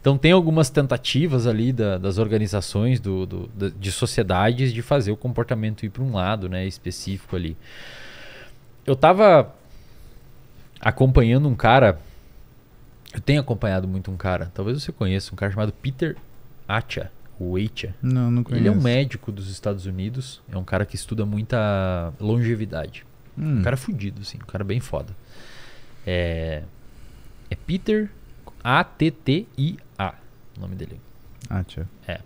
Então tem algumas tentativas ali da, das organizações, do, do, de sociedades, de fazer o comportamento ir para um lado, né, específico ali. Eu tava acompanhando um cara eu tenho acompanhado muito um cara, talvez você conheça, um cara chamado Peter Atia, o Atia. Não, não conheço. Ele é um médico dos Estados Unidos, é um cara que estuda muita longevidade. Hum. Um cara fudido, assim, um cara bem foda. É, é Peter A-T-T-I-A, o nome dele. Atia. É.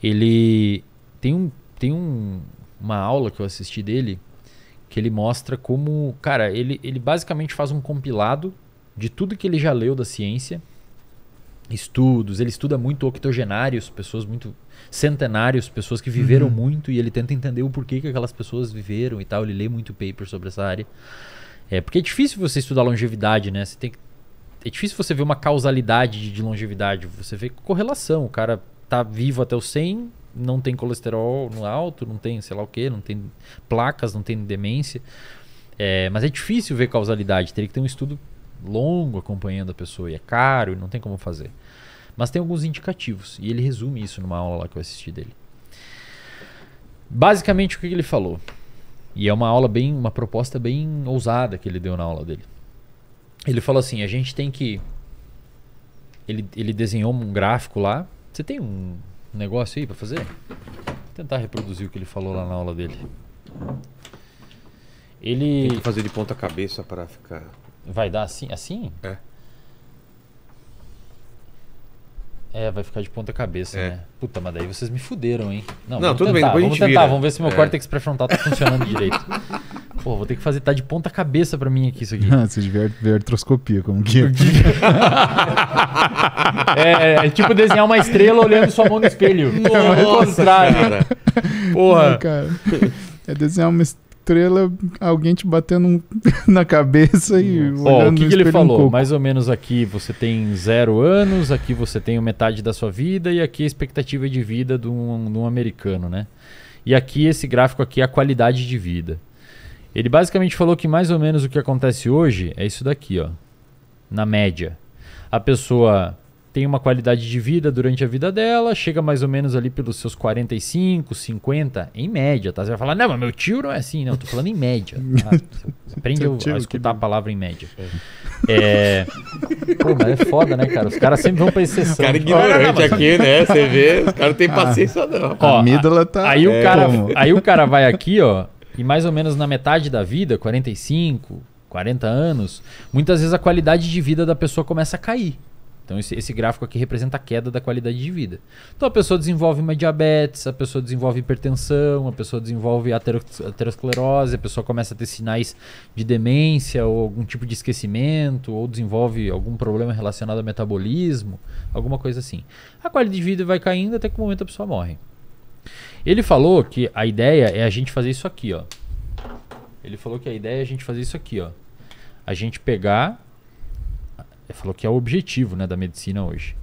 Ele tem, um, tem um, uma aula que eu assisti dele que ele mostra como. Cara, ele, ele basicamente faz um compilado de tudo que ele já leu da ciência, estudos, ele estuda muito octogenários, pessoas muito centenários, pessoas que viveram uhum. muito e ele tenta entender o porquê que aquelas pessoas viveram e tal, ele lê muito paper sobre essa área. É, porque é difícil você estudar longevidade, né? Você tem que... é difícil você ver uma causalidade de longevidade, você vê correlação, o cara tá vivo até o 100, não tem colesterol no alto, não tem sei lá o que, não tem placas, não tem demência. É, mas é difícil ver causalidade, teria que ter um estudo longo acompanhando a pessoa e é caro e não tem como fazer. Mas tem alguns indicativos e ele resume isso numa aula lá que eu assisti dele. Basicamente o que ele falou, e é uma aula bem, uma proposta bem ousada que ele deu na aula dele. Ele falou assim: a gente tem que. Ele, ele desenhou um gráfico lá. Você tem um negócio aí para fazer? Vou tentar reproduzir o que ele falou lá na aula dele. Ele. Tem que fazer de ponta cabeça para ficar. Vai dar assim? Assim? É. É, vai ficar de ponta cabeça, é. né? Puta, mas daí vocês me fuderam, hein? Não, não tudo tentar. bem, depois vamos a gente tentar, vira. vamos ver se meu é. córtex pré-frontal tá funcionando direito. Pô, vou ter que fazer, tá de ponta cabeça pra mim aqui isso aqui. Não, vocês ver, ver artroscopia, como que é. é? é, é tipo desenhar uma estrela olhando sua mão no espelho. Nossa, é o contrário. Cara. Porra. Não, cara. É desenhar uma estrela estrela, alguém te batendo na cabeça e Nossa. olhando Ó, o que, que ele falou? Um Mais ou menos aqui você tem zero anos, aqui você tem metade da sua vida e aqui a expectativa de vida de um, de um americano, né? E aqui esse gráfico aqui é a qualidade de vida. Ele basicamente falou que mais ou menos o que acontece hoje é isso daqui, ó. Na média. A pessoa tem uma qualidade de vida durante a vida dela, chega mais ou menos ali pelos seus 45, 50, em média, tá? Você vai falar, não, mas meu tio não é assim, não, eu tô falando em média. Tá? aprende tio, a escutar que... a palavra em média. É. Pô, mas é foda, né, cara? Os caras sempre vão pra exceção. O cara é ignorante mas... aqui, né? Você vê, os caras não tem ah. paciência, não. Ó, a amígdala tá. Aí, é, o cara, aí o cara vai aqui, ó, e mais ou menos na metade da vida, 45, 40 anos, muitas vezes a qualidade de vida da pessoa começa a cair. Então esse, esse, gráfico aqui representa a queda da qualidade de vida. Então a pessoa desenvolve uma diabetes, a pessoa desenvolve hipertensão, a pessoa desenvolve aterosclerose, a pessoa começa a ter sinais de demência ou algum tipo de esquecimento, ou desenvolve algum problema relacionado ao metabolismo, alguma coisa assim. A qualidade de vida vai caindo até que o momento a pessoa morre. Ele falou que a ideia é a gente fazer isso aqui, ó. Ele falou que a ideia é a gente fazer isso aqui, ó. A gente pegar ele falou que é o objetivo né, da medicina hoje.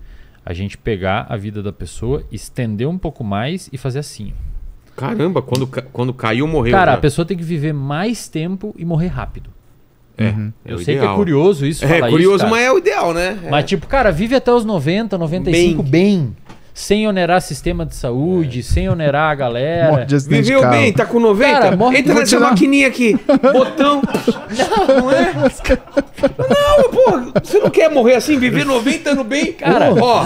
A gente pegar a vida da pessoa, estender um pouco mais e fazer assim. Caramba, quando, quando caiu, morreu. Cara, já. Né? a pessoa tem que viver mais tempo e morrer rápido. É, uhum. É eu é sei ideal. que é curioso isso. É curioso, isso, mas é o ideal, né? Mas, é. tipo, cara, vive até os 90, 95 bem. bem sem onerar sistema de saúde, é. sem onerar a galera. Viveu bem, tá com 90? Cara, morre, Entra nessa tirar... maquininha aqui. Botão. Não, não é? Não, pô, você não quer morrer assim, viver 90 anos bem? Cara, ó,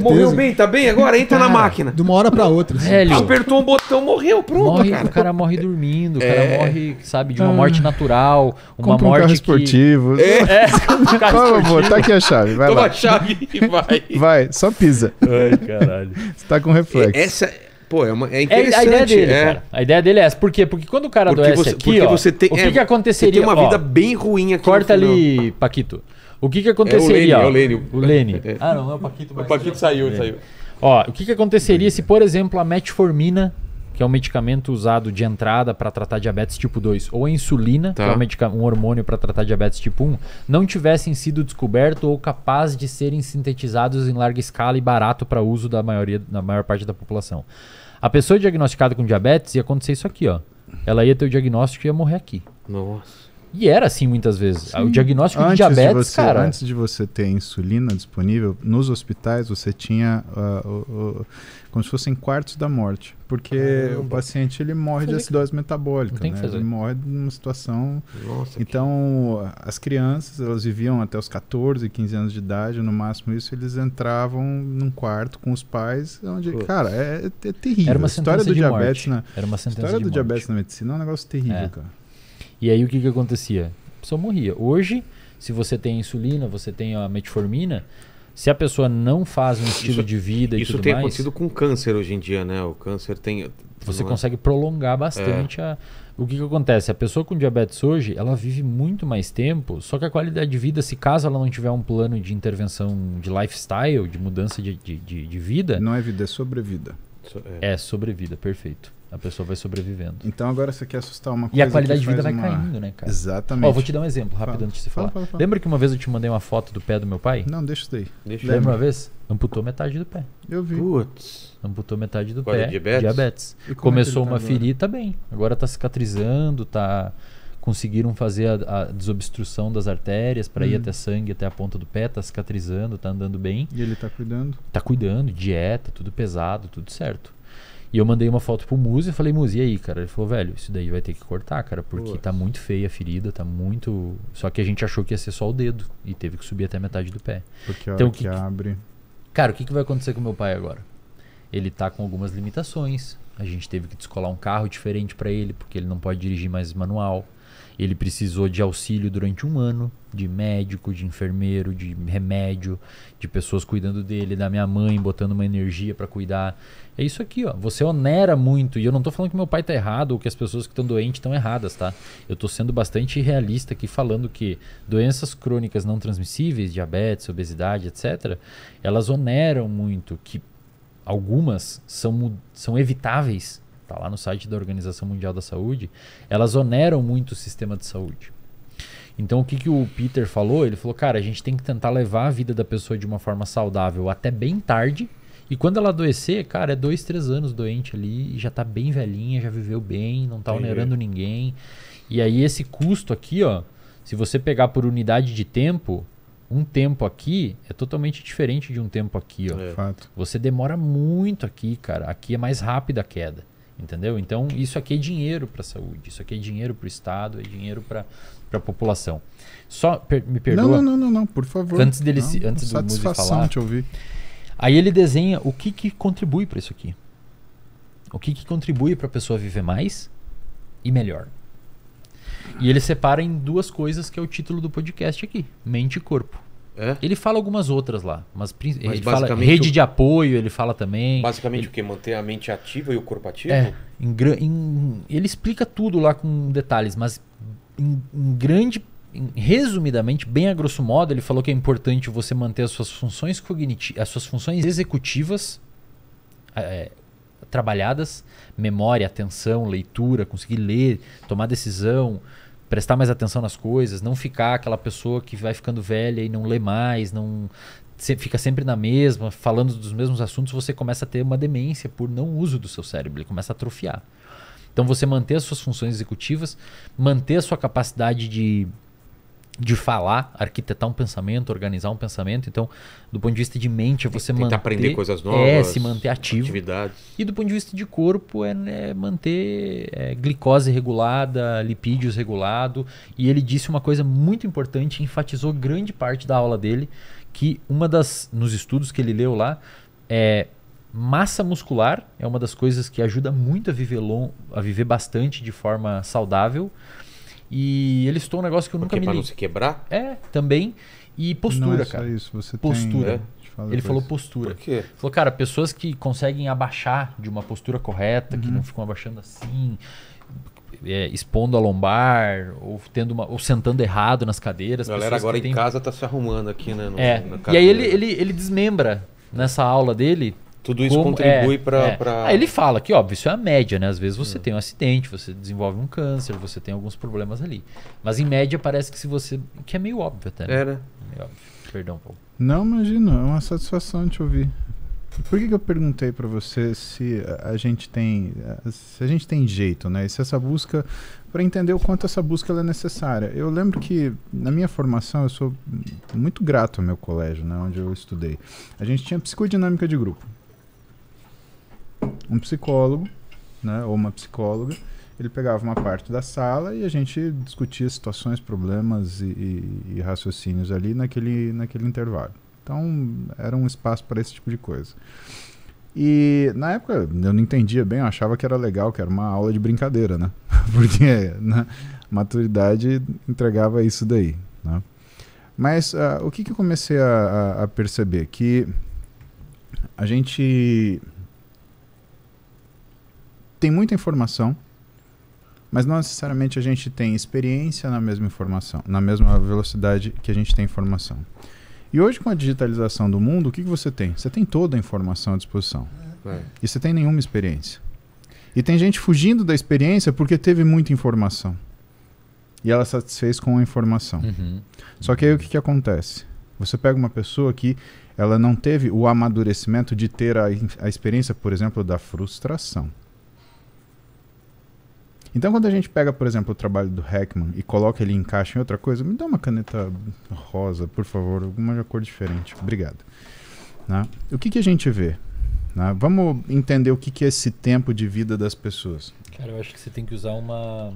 morreu bem, tá bem agora? Entra cara, na máquina. De uma hora pra outra. Assim. Apertou um botão, morreu, pronto, morre, cara. O cara morre dormindo, o cara é. morre, sabe, de uma ah. morte natural, uma Compre morte um carro esportivo. Que... É, é. Um carro Pô, esportivo. Amor, tá aqui a chave, vai Toma lá. Toma a chave e vai. Vai, só pisa. Ai, cara. Caralho. Você tá com reflexo. É, essa, Pô, é, uma, é interessante. É a ideia dele, é. cara. A ideia dele é essa. Por quê? Porque quando o cara porque adoece você, aqui, ó, você tem, o que, é, que aconteceria? Você tem uma vida ó, bem ruim aqui. Corta ali, Paquito. O que, que aconteceria? É o Lênin. É o Lênin. É, ah, não, é o Paquito. O Paquito saiu, saiu. Ó, o que, que aconteceria se, por exemplo, a metformina que é um medicamento usado de entrada para tratar diabetes tipo 2, ou a insulina, tá. que é tá. um, um hormônio para tratar diabetes tipo 1, não tivessem sido descobertos ou capazes de serem sintetizados em larga escala e barato para uso da, maioria, da maior parte da população. A pessoa é diagnosticada com diabetes ia acontecer isso aqui, ó. Ela ia ter o diagnóstico e ia morrer aqui. Nossa. E era assim muitas vezes. Sim. O diagnóstico antes de diabetes, de você, cara. Antes de você ter insulina disponível, nos hospitais você tinha uh, uh, uh, como se fossem quartos da morte, porque Caramba. o paciente ele morre de acidose metabólica, né? Ele morre numa situação. Nossa, então, que... as crianças, elas viviam até os 14, 15 anos de idade, no máximo isso, eles entravam num quarto com os pais, onde, Putz. cara, é, é, terrível. Era uma a história do diabetes morte. na Era uma sentença história do morte. diabetes na medicina é um negócio terrível, é. cara. E aí o que que acontecia? A pessoa morria. Hoje, se você tem insulina, você tem a metformina, se a pessoa não faz um estilo isso, de vida e Isso tem mais, acontecido com câncer hoje em dia, né? O câncer tem. Você é? consegue prolongar bastante é. a. O que, que acontece? A pessoa com diabetes hoje, ela vive muito mais tempo, só que a qualidade de vida, se caso ela não tiver um plano de intervenção de lifestyle, de mudança de, de, de, de vida. Não é vida, é sobrevida. É. é sobrevida, perfeito. A pessoa vai sobrevivendo. Então agora você quer assustar uma coisa. E a qualidade de vida vai uma... caindo, né, cara? Exatamente. Ó, vou te dar um exemplo rápido fala, antes de falar. Fala, fala, Lembra que uma vez eu te mandei uma foto do pé do meu pai? Não, deixa isso daí. Deixa Lembra uma vez? Amputou metade do pé. Eu vi. Putz. Amputou metade do Qual pé. É diabetes. diabetes. É Começou é uma tá ferida bem. Agora tá cicatrizando, tá conseguiram fazer a, a, desobstrução das artérias para ir hum. até sangue, até a ponta do pé, tá cicatrizando, tá andando bem. E ele tá cuidando? Tá cuidando, dieta, tudo pesado, tudo certo. E eu mandei uma foto pro Muzi e falei, Muzi, e aí, cara? Ele falou, velho, isso daí vai ter que cortar, cara, porque Ué. tá muito feia a ferida, tá muito. Só que a gente achou que ia ser só o dedo e teve que subir até metade do pé. Porque então, que, que abre. Cara, o que, que vai acontecer com meu pai agora? Ele tá com algumas limitações. A gente teve que descolar um carro diferente para ele, porque ele não pode dirigir mais manual. Ele precisou de auxílio durante um ano de médico, de enfermeiro, de remédio, de pessoas cuidando dele, da minha mãe, botando uma energia para cuidar. É isso aqui, ó. Você onera muito. E eu não tô falando que meu pai tá errado ou que as pessoas que estão doentes estão erradas, tá? Eu tô sendo bastante realista aqui falando que doenças crônicas não transmissíveis, diabetes, obesidade, etc., elas oneram muito, que algumas são, são evitáveis. Tá lá no site da Organização Mundial da Saúde. Elas oneram muito o sistema de saúde. Então o que, que o Peter falou? Ele falou, cara, a gente tem que tentar levar a vida da pessoa de uma forma saudável até bem tarde. E quando ela adoecer, cara, é dois, três anos doente ali, já tá bem velhinha, já viveu bem, não tá Entendi. onerando ninguém. E aí esse custo aqui, ó, se você pegar por unidade de tempo, um tempo aqui é totalmente diferente de um tempo aqui, ó. É. Fato. Você demora muito aqui, cara. Aqui é mais rápida a queda. Entendeu? Então, isso aqui é dinheiro para a saúde, isso aqui é dinheiro para o Estado, é dinheiro para para a população. Só per, me perdoa. Não, não, não, não, por favor. Antes dele não, se, antes do músico falar. Te ouvir. Aí ele desenha o que, que contribui para isso aqui. O que, que contribui para a pessoa viver mais e melhor. E ele separa em duas coisas que é o título do podcast aqui: mente e corpo. É? Ele fala algumas outras lá, mas, mas ele fala rede o... de apoio, ele fala também. Basicamente ele... o que? Manter a mente ativa e o corpo ativo? É, em, em, ele explica tudo lá com detalhes, mas em, em grande resumidamente, bem a grosso modo, ele falou que é importante você manter as suas funções cognitivas, as suas funções executivas é, é, trabalhadas, memória, atenção, leitura, conseguir ler, tomar decisão, prestar mais atenção nas coisas, não ficar aquela pessoa que vai ficando velha e não lê mais, não fica sempre na mesma, falando dos mesmos assuntos, você começa a ter uma demência por não uso do seu cérebro, ele começa a atrofiar. Então você manter as suas funções executivas, manter a sua capacidade de, de falar, arquitetar um pensamento, organizar um pensamento. Então, do ponto de vista de mente, é você Tentar manter, aprender coisas novas. É, se manter ativo. Atividades. E do ponto de vista de corpo, é, é manter é, glicose regulada, lipídios regulado. E ele disse uma coisa muito importante, enfatizou grande parte da aula dele, que uma das nos estudos que ele leu lá é Massa muscular é uma das coisas que ajuda muito a viver, long, a viver bastante de forma saudável. E ele estou um negócio que eu nunca Porque me. lembro li... não se quebrar? É, também. E postura, não é só cara. Isso, você postura. Tem... É? Ele falou postura. Por quê? Falou, cara, pessoas que conseguem abaixar de uma postura correta, uhum. que não uhum. ficam abaixando assim, é, expondo a lombar, ou tendo uma, ou sentando errado nas cadeiras. A galera agora em tem... casa está se arrumando aqui, né? No, é. e aí ele, ele, ele desmembra nessa aula dele tudo isso Como, contribui é, para. É. Pra... Ah, ele fala que, óbvio, isso é a média, né? Às vezes você hum. tem um acidente, você desenvolve um câncer, você tem alguns problemas ali. Mas em média parece que se você. que é meio óbvio até. Né? É, né? óbvio. Perdão, Paulo. Não, imagino, é uma satisfação te ouvir. Por que, que eu perguntei para você se a gente tem se a gente tem jeito, né? E se essa busca para entender o quanto essa busca é necessária. Eu lembro que na minha formação eu sou muito grato ao meu colégio, né, onde eu estudei. A gente tinha psicodinâmica de grupo um psicólogo, né, ou uma psicóloga, ele pegava uma parte da sala e a gente discutia situações, problemas e, e, e raciocínios ali naquele, naquele intervalo. Então, era um espaço para esse tipo de coisa. E na época eu não entendia bem, eu achava que era legal, que era uma aula de brincadeira, né? Porque na né, maturidade entregava isso daí, né? Mas uh, o que, que eu comecei a, a, a perceber? Que a gente tem muita informação, mas não necessariamente a gente tem experiência na mesma informação, na mesma velocidade que a gente tem informação. E hoje, com a digitalização do mundo, o que, que você tem? Você tem toda a informação à disposição. É. E você tem nenhuma experiência. E tem gente fugindo da experiência porque teve muita informação. E ela satisfez com a informação. Uhum. Só que aí o que, que acontece? Você pega uma pessoa que ela não teve o amadurecimento de ter a, a experiência, por exemplo, da frustração. Então, quando a gente pega, por exemplo, o trabalho do Heckman e coloca ele em caixa em outra coisa, me dá uma caneta rosa, por favor, alguma cor diferente. Obrigado. Né? O que, que a gente vê? Né? Vamos entender o que, que é esse tempo de vida das pessoas. Cara, eu acho que você tem que usar uma. Não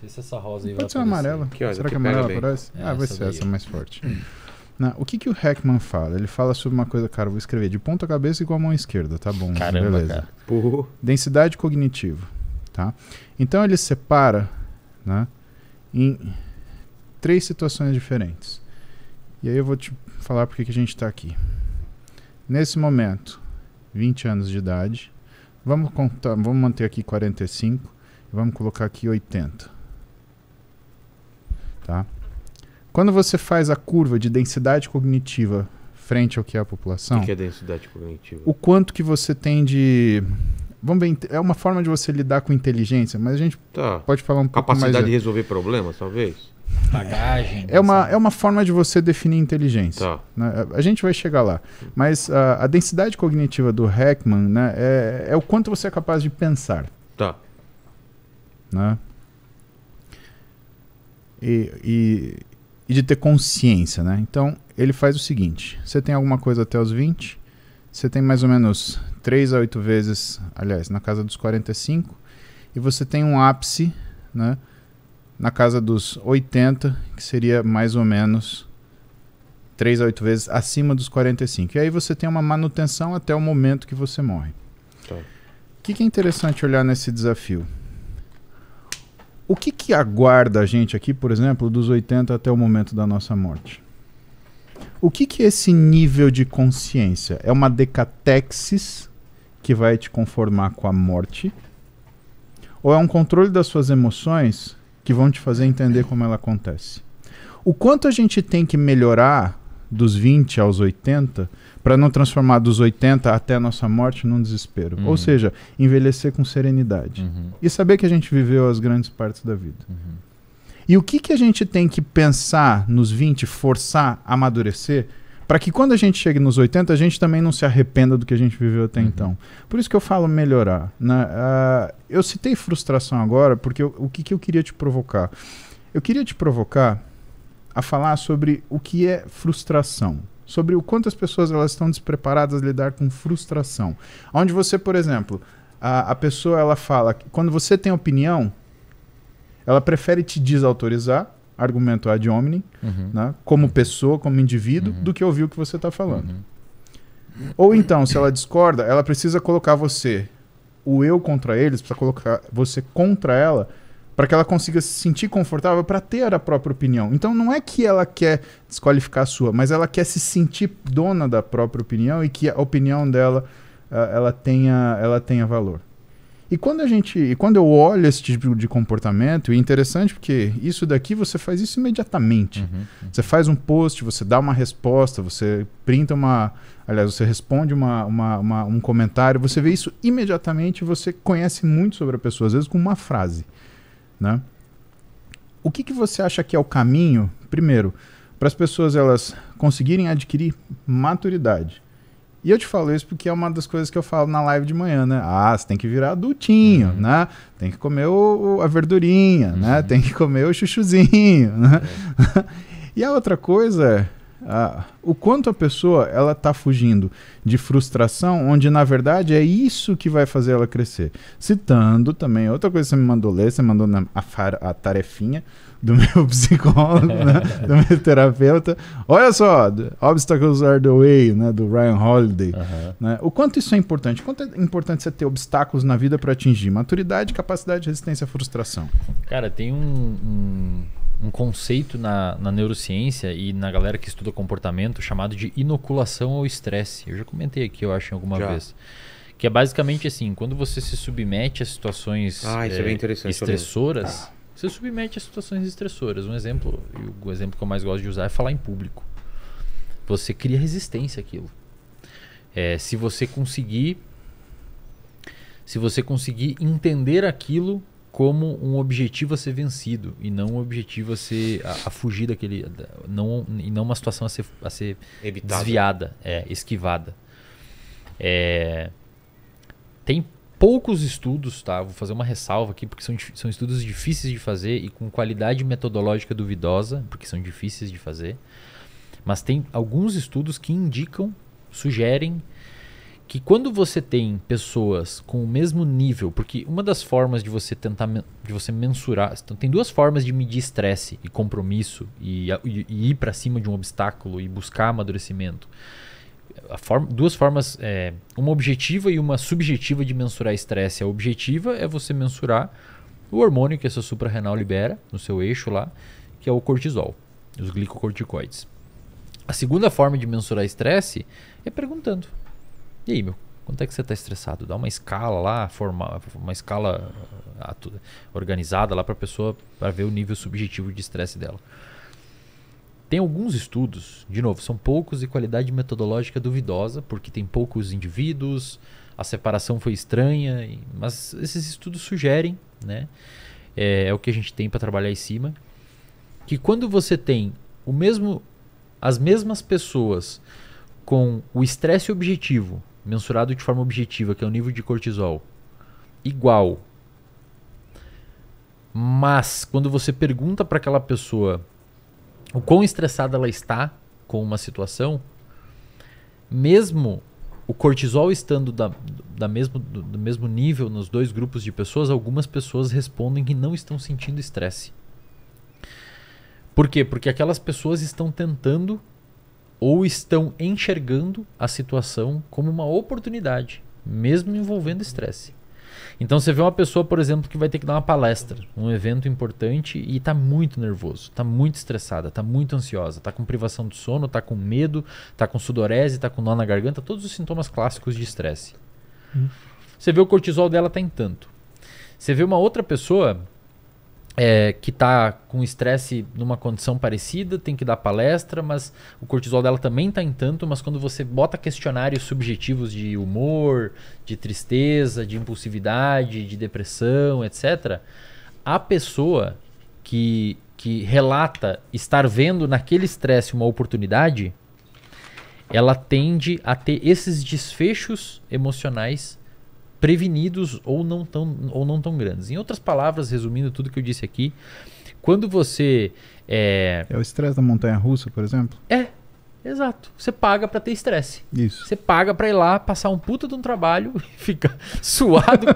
sei se essa rosa aí Pode vai ser amarela. Que Será que é amarela bem. É, ah, vai ser essa mais forte. Não, né? o que, que o Heckman fala? Ele fala sobre uma coisa, cara, vou escrever de ponta cabeça igual com a mão esquerda, tá bom? Caramba, beleza. Cara. Densidade cognitiva. Tá? Então ele separa né, em três situações diferentes. E aí eu vou te falar porque que a gente está aqui. Nesse momento, 20 anos de idade. Vamos, contar, vamos manter aqui 45 e vamos colocar aqui 80. Tá? Quando você faz a curva de densidade cognitiva frente ao que é a população, o que é densidade cognitiva? O quanto que você tem de Vamos ver, é uma forma de você lidar com inteligência, mas a gente tá. pode falar um Capacidade pouco mais. Capacidade de resolver problemas, talvez? Bagagem. É uma, é uma forma de você definir inteligência. Tá. Né? A gente vai chegar lá. Mas a, a densidade cognitiva do Heckman né, é, é o quanto você é capaz de pensar. Tá. Né? E, e, e, de ter consciência, né? Então, ele faz o seguinte: você tem alguma coisa até os 20, você tem mais ou menos 3 a 8 vezes, aliás, na casa dos 45, e você tem um ápice né, na casa dos 80, que seria mais ou menos 3 a 8 vezes acima dos 45. E aí você tem uma manutenção até o momento que você morre. Tá. O que, que é interessante olhar nesse desafio? O que, que aguarda a gente aqui, por exemplo, dos 80 até o momento da nossa morte? O que, que é esse nível de consciência? É uma decatexis que vai te conformar com a morte, ou é um controle das suas emoções que vão te fazer entender como ela acontece. O quanto a gente tem que melhorar dos 20 aos 80 para não transformar dos 80 até a nossa morte num desespero. Uhum. Ou seja, envelhecer com serenidade uhum. e saber que a gente viveu as grandes partes da vida. Uhum. E o que, que a gente tem que pensar nos 20, forçar, amadurecer, para que quando a gente chegue nos 80, a gente também não se arrependa do que a gente viveu até uhum. então. Por isso que eu falo melhorar. Né? Uh, eu citei frustração agora, porque eu, o que, que eu queria te provocar? Eu queria te provocar a falar sobre o que é frustração. Sobre o quanto as pessoas elas estão despreparadas a lidar com frustração. Onde você, por exemplo, a, a pessoa ela fala que quando você tem opinião, ela prefere te desautorizar argumento ad hominem, uhum. né? como uhum. pessoa, como indivíduo, uhum. do que ouvir o que você está falando. Uhum. Ou então, se ela discorda, ela precisa colocar você, o eu contra eles, precisa colocar você contra ela, para que ela consiga se sentir confortável para ter a própria opinião. Então, não é que ela quer desqualificar a sua, mas ela quer se sentir dona da própria opinião e que a opinião dela ah, ela tenha, ela tenha valor. E quando a gente, e quando eu olho esse tipo de comportamento, é interessante porque isso daqui você faz isso imediatamente. Uhum, uhum. Você faz um post, você dá uma resposta, você printa uma, aliás, você responde uma, uma, uma, um comentário, você vê isso imediatamente, e você conhece muito sobre a pessoa, às vezes com uma frase, né? O que, que você acha que é o caminho, primeiro, para as pessoas elas conseguirem adquirir maturidade? E eu te falo isso porque é uma das coisas que eu falo na live de manhã, né? Ah, você tem que virar adultinho, uhum. né? Tem que comer o, a verdurinha, né? uhum. né? Tem que comer o chuchuzinho, né? É. e a outra coisa, ah, o quanto a pessoa ela está fugindo de frustração, onde na verdade é isso que vai fazer ela crescer. Citando também outra coisa que você me mandou ler, você mandou na, a, a tarefinha, do meu psicólogo, né? É. do meu terapeuta. Olha só, Obstacles Are the Way, né? do Ryan Holiday. Né? O quanto isso é importante? quanto é importante você ter obstáculos na vida para atingir maturidade, capacidade, resistência à frustração? Cara, tem um, um, um conceito na, na, neurociência e na galera que estuda comportamento chamado de inoculação ao estresse. Eu já comentei aqui, eu acho, em alguma já. vez. Que é basicamente assim, quando você se submete a situações ah, é, é estressoras. Ah você submete a situações estressoras. Um exemplo, o exemplo que eu mais gosto de usar é falar em público. Você cria resistência àquilo. É, se você conseguir, se você conseguir entender aquilo como um objetivo a ser vencido e não um objetivo a ser a, a fugir daquele, não e não uma situação a ser, a ser desviada, é, esquivada. É, tem poucos estudos, tá? Vou fazer uma ressalva aqui, porque são, são estudos difíceis de fazer e com qualidade metodológica duvidosa, porque são difíceis de fazer. Mas tem alguns estudos que indicam, sugerem que quando você tem pessoas com o mesmo nível, porque uma das formas de você tentar de você mensurar, então tem duas formas de medir estresse e compromisso e, e, e ir para cima de um obstáculo e buscar amadurecimento. Forma, duas formas, é, uma objetiva e uma subjetiva de mensurar estresse. A objetiva é você mensurar o hormônio que essa suprarrenal libera no seu eixo lá, que é o cortisol, os glicocorticoides. A segunda forma de mensurar estresse é perguntando: E aí, meu, quanto é que você está estressado? Dá uma escala lá, forma, uma escala ah, organizada lá para a pessoa para ver o nível subjetivo de estresse dela. Tem alguns estudos, de novo, são poucos e qualidade metodológica duvidosa, porque tem poucos indivíduos, a separação foi estranha, mas esses estudos sugerem, né? É, é o que a gente tem para trabalhar em cima, que quando você tem o mesmo, as mesmas pessoas com o estresse objetivo, mensurado de forma objetiva, que é o nível de cortisol, igual. Mas quando você pergunta para aquela pessoa o quão estressada ela está com uma situação, mesmo o cortisol estando da, da mesmo, do, do, mesmo nível nos dois grupos de pessoas, algumas pessoas respondem que não estão sentindo estresse. Por quê? Porque aquelas pessoas estão tentando ou estão enxergando a situação como uma oportunidade, mesmo envolvendo estresse. Então você vê uma pessoa, por exemplo, que vai ter que dar uma palestra, um evento importante e está muito nervoso, está muito estressada, está muito ansiosa, está com privação de sono, está com medo, está com sudorese, está com nó na garganta, todos os sintomas clássicos de estresse. Hum. Você vê o cortisol dela está em tanto. Você vê uma outra pessoa é, que está com estresse numa condição parecida, tem que dar palestra, mas o cortisol dela também está em tanto, mas quando você bota questionários subjetivos de humor, de tristeza, de impulsividade, de depressão, etc., a pessoa que, que relata estar vendo naquele estresse uma oportunidade, ela tende a ter esses desfechos emocionais prevenidos ou não tão, ou não tão grandes. Em outras palavras, resumindo tudo que eu disse aqui, quando você. É, é o estresse da montanha russa, por exemplo? É, Exato. Você paga para ter estresse. Isso. Você paga para ir lá passar um puta de um trabalho e ficar suado,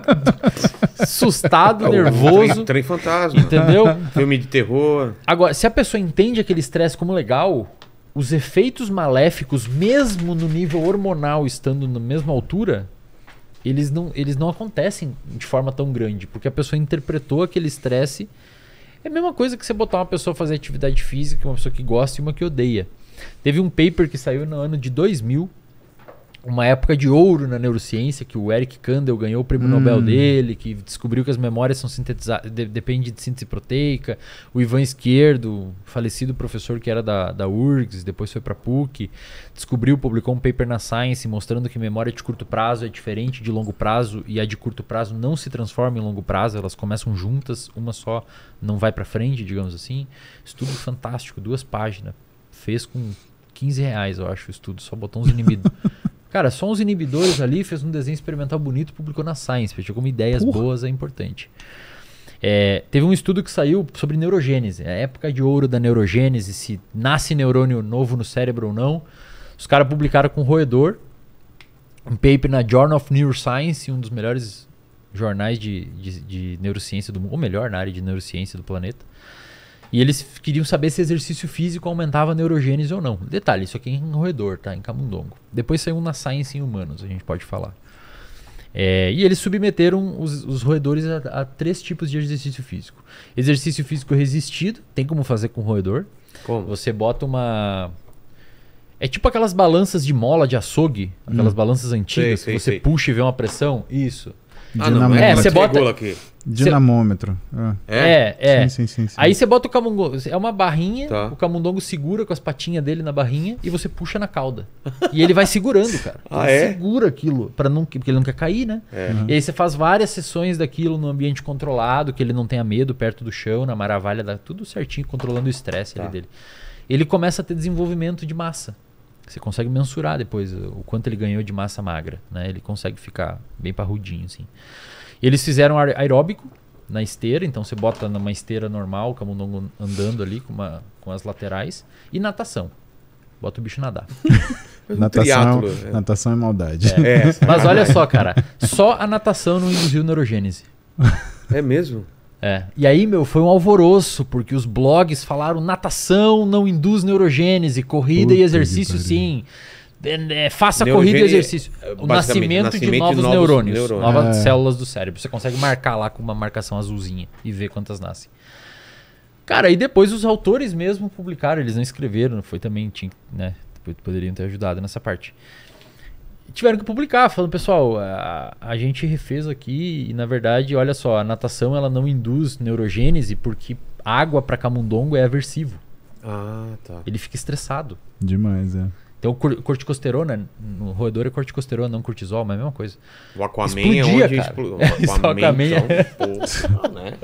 assustado, nervoso. Trem, trem fantasma. Entendeu? Filme de terror. Agora, se a pessoa entende aquele estresse como legal, os efeitos maléficos, mesmo no nível hormonal estando na mesma altura, eles não, eles não acontecem de forma tão grande, porque a pessoa interpretou aquele estresse. É a mesma coisa que você botar uma pessoa fazer atividade física, uma pessoa que gosta e uma que odeia. Teve um paper que saiu no ano de 2000 uma época de ouro na neurociência, que o Eric Kandel ganhou o prêmio hum. Nobel dele, que descobriu que as memórias são sintetizadas, de, depende de síntese proteica. O Ivan Esquerdo, falecido professor que era da, da URGS, depois foi para PUC, descobriu, publicou um paper na Science mostrando que memória de curto prazo é diferente de longo prazo e a de curto prazo não se transforma em longo prazo, elas começam juntas, uma só não vai para frente, digamos assim. Estudo fantástico, duas páginas. Fez com 15 reais, eu acho, o estudo, só botou uns inimigos. Cara, só uns inibidores ali, fez um desenho experimental bonito, publicou na Science, Fez algumas ideias Porra. boas, é importante. É, teve um estudo que saiu sobre neurogênese, é a época de ouro da neurogênese, se nasce neurônio novo no cérebro ou não. Os caras publicaram com roedor, um paper na Journal of Neuroscience, um dos melhores jornais de, de, de neurociência do mundo, ou melhor, na área de neurociência do planeta. E eles queriam saber se exercício físico aumentava a neurogênese ou não. Detalhe, isso aqui é em roedor, tá? Em camundongo. Depois saiu na Science em Humanos, a gente pode falar. É, e eles submeteram os, os roedores a, a, três tipos de exercício físico. Exercício físico resistido, tem como fazer com roedor. Como? Você bota uma... É tipo aquelas balanças de mola de açougue, aquelas hum. balanças antigas sei, sei, que você sei. puxa e vê uma pressão. Isso. Ah, não, é, você bota... aqui. Dinamômetro. É? É, é. Sim, é. sim, sim, sim. Aí você bota o camundongo. É uma barrinha, tá. o camundongo segura com as patinhas dele na barrinha e você puxa na cauda. E ele vai segurando, cara. ah, é? ele é? segura aquilo, para não, porque ele não quer cair, né? É. E aí você faz várias sessões daquilo no ambiente controlado, que ele não tenha medo, perto do chão, na maravalha, dá tudo certinho, controlando o estresse tá. dele. Ele começa a ter desenvolvimento de massa. Você consegue mensurar depois o quanto ele ganhou de massa magra, né? Ele consegue ficar bem parrudinho, assim. Eles fizeram aeróbico na esteira, então você bota numa esteira normal, o camundongo andando ali com, uma, com as laterais, e natação. Bota o bicho nadar. natação, é. natação é maldade. É, é, é mas olha só, cara, só a natação não induziu neurogênese. É mesmo? É. E aí, meu, foi um alvoroço, porque os blogs falaram natação não induz neurogênese, corrida Puta e exercício sim. É, é, faça corrida e é, exercício. O nascimento, nascimento, de novos, de novos neurônios, neurônios. novas é. células do cérebro. Você consegue marcar lá com uma marcação azulzinha e ver quantas nascem. Cara, e depois os autores mesmo publicaram, eles não escreveram, foi também, tinha, né? Poderiam ter ajudado nessa parte tiveram que publicar, falando, pessoal, a, a gente refez aqui e na verdade, olha só, a natação ela não induz neurogênese porque água para camundongo é aversivo. Ah, tá. Ele fica estressado. Demais, é. Então, corticosterona, no roedor é corticosterona, não cortisol, mas é a mesma coisa. O Aquaman é Explodia, é onde cara. O Aquaman, Aquaman então, é. pô, tá, né?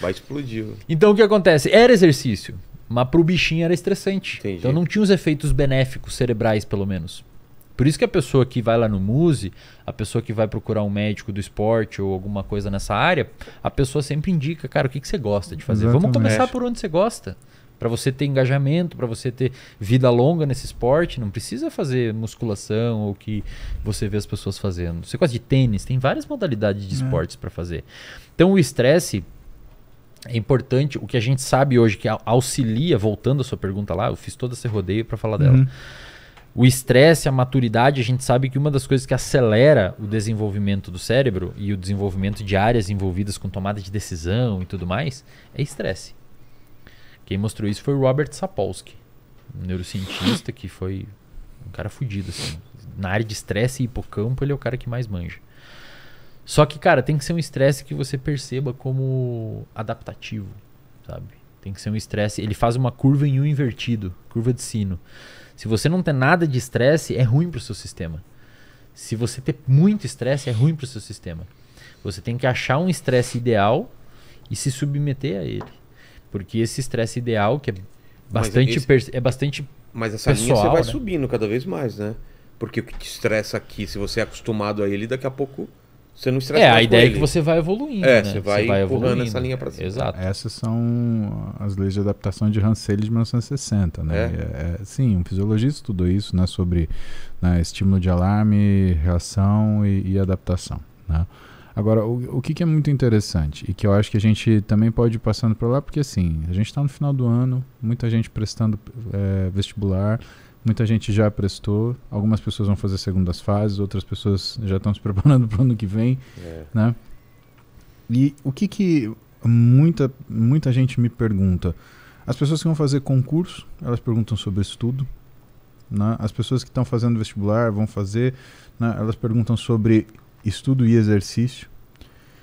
Vai explodir. Então, o que acontece? Era exercício, mas pro bichinho era estressante. Entendi. Então, não tinha os efeitos benéficos cerebrais, pelo menos. Por isso que a pessoa que vai lá no Muse, a pessoa que vai procurar um médico do esporte ou alguma coisa nessa área, a pessoa sempre indica, cara, o que, que você gosta de fazer? Exatamente. Vamos começar por onde você gosta para você ter engajamento, para você ter vida longa nesse esporte, não precisa fazer musculação ou que você vê as pessoas fazendo. Você gosta de tênis, tem várias modalidades de é. esportes é. para fazer. Então o estresse é importante, o que a gente sabe hoje que auxilia, voltando à sua pergunta lá, eu fiz toda esse rodeio para falar dela. Uhum. O estresse, a maturidade, a gente sabe que uma das coisas que acelera o desenvolvimento do cérebro e o desenvolvimento de áreas envolvidas com tomada de decisão e tudo mais é estresse. Quem mostrou isso foi o Robert Sapolsky, um neurocientista que foi um cara fudido. Assim. Na área de estresse e hipocampo, ele é o cara que mais manja. Só que, cara, tem que ser um estresse que você perceba como adaptativo, sabe? Tem que ser um estresse. Ele faz uma curva em U invertido, curva de sino. Se você não tem nada de estresse, é ruim para o seu sistema. Se você ter muito estresse, é ruim para o seu sistema. Você tem que achar um estresse ideal e se submeter a ele. Porque esse estresse ideal, que é bastante, esse, é bastante Mas essa pessoal, linha você vai né? subindo cada vez mais, né? Porque o que te estressa aqui, se você é acostumado a ele, daqui a pouco você não estressa É, a ideia é que você vai evoluindo. É, né? você vai, você vai evoluindo essa linha para cima. Exato. Essas são as leis de adaptação de Hanselli de 1960, né? É. é. É, sim, um fisiologista estudou isso, né? Sobre né, estímulo de alarme, reação e, e adaptação, né? Agora, o, o que, que, é muito interessante e que eu acho que a gente também pode ir passando por lá, porque assim, a gente está no final do ano, muita gente prestando é, vestibular, Muita gente já prestou, algumas pessoas vão fazer segundas fases, outras pessoas já estão se preparando para o ano que vem, é. né? E o que que muita muita gente me pergunta? As pessoas que vão fazer concurso, elas perguntam sobre estudo, né? As pessoas que estão fazendo vestibular vão fazer, né? elas perguntam sobre estudo e exercício,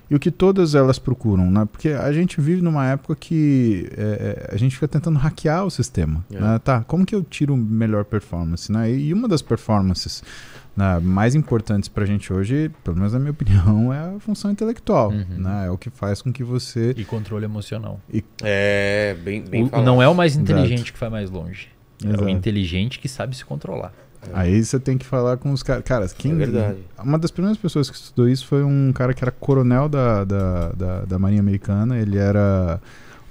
e o que todas elas procuram, né? Porque a gente vive numa época que é, é a gente fica tentando hackear o sistema, é. né? Tá, como que eu tiro melhor performance, né? E uma das performances né, mais importantes para a gente hoje, pelo menos na minha opinião, é a função intelectual, uhum. né? É o que faz com que você... E controle emocional. E... É, bem, bem o, Não é o mais inteligente Exato. que vai mais longe. É o inteligente que sabe se controlar. É. Aí você tem que falar com os caras. Cara, quem. É verdade. Uma das primeiras pessoas que estudou isso foi um cara que era coronel da, da, da, da Marinha Americana. Ele era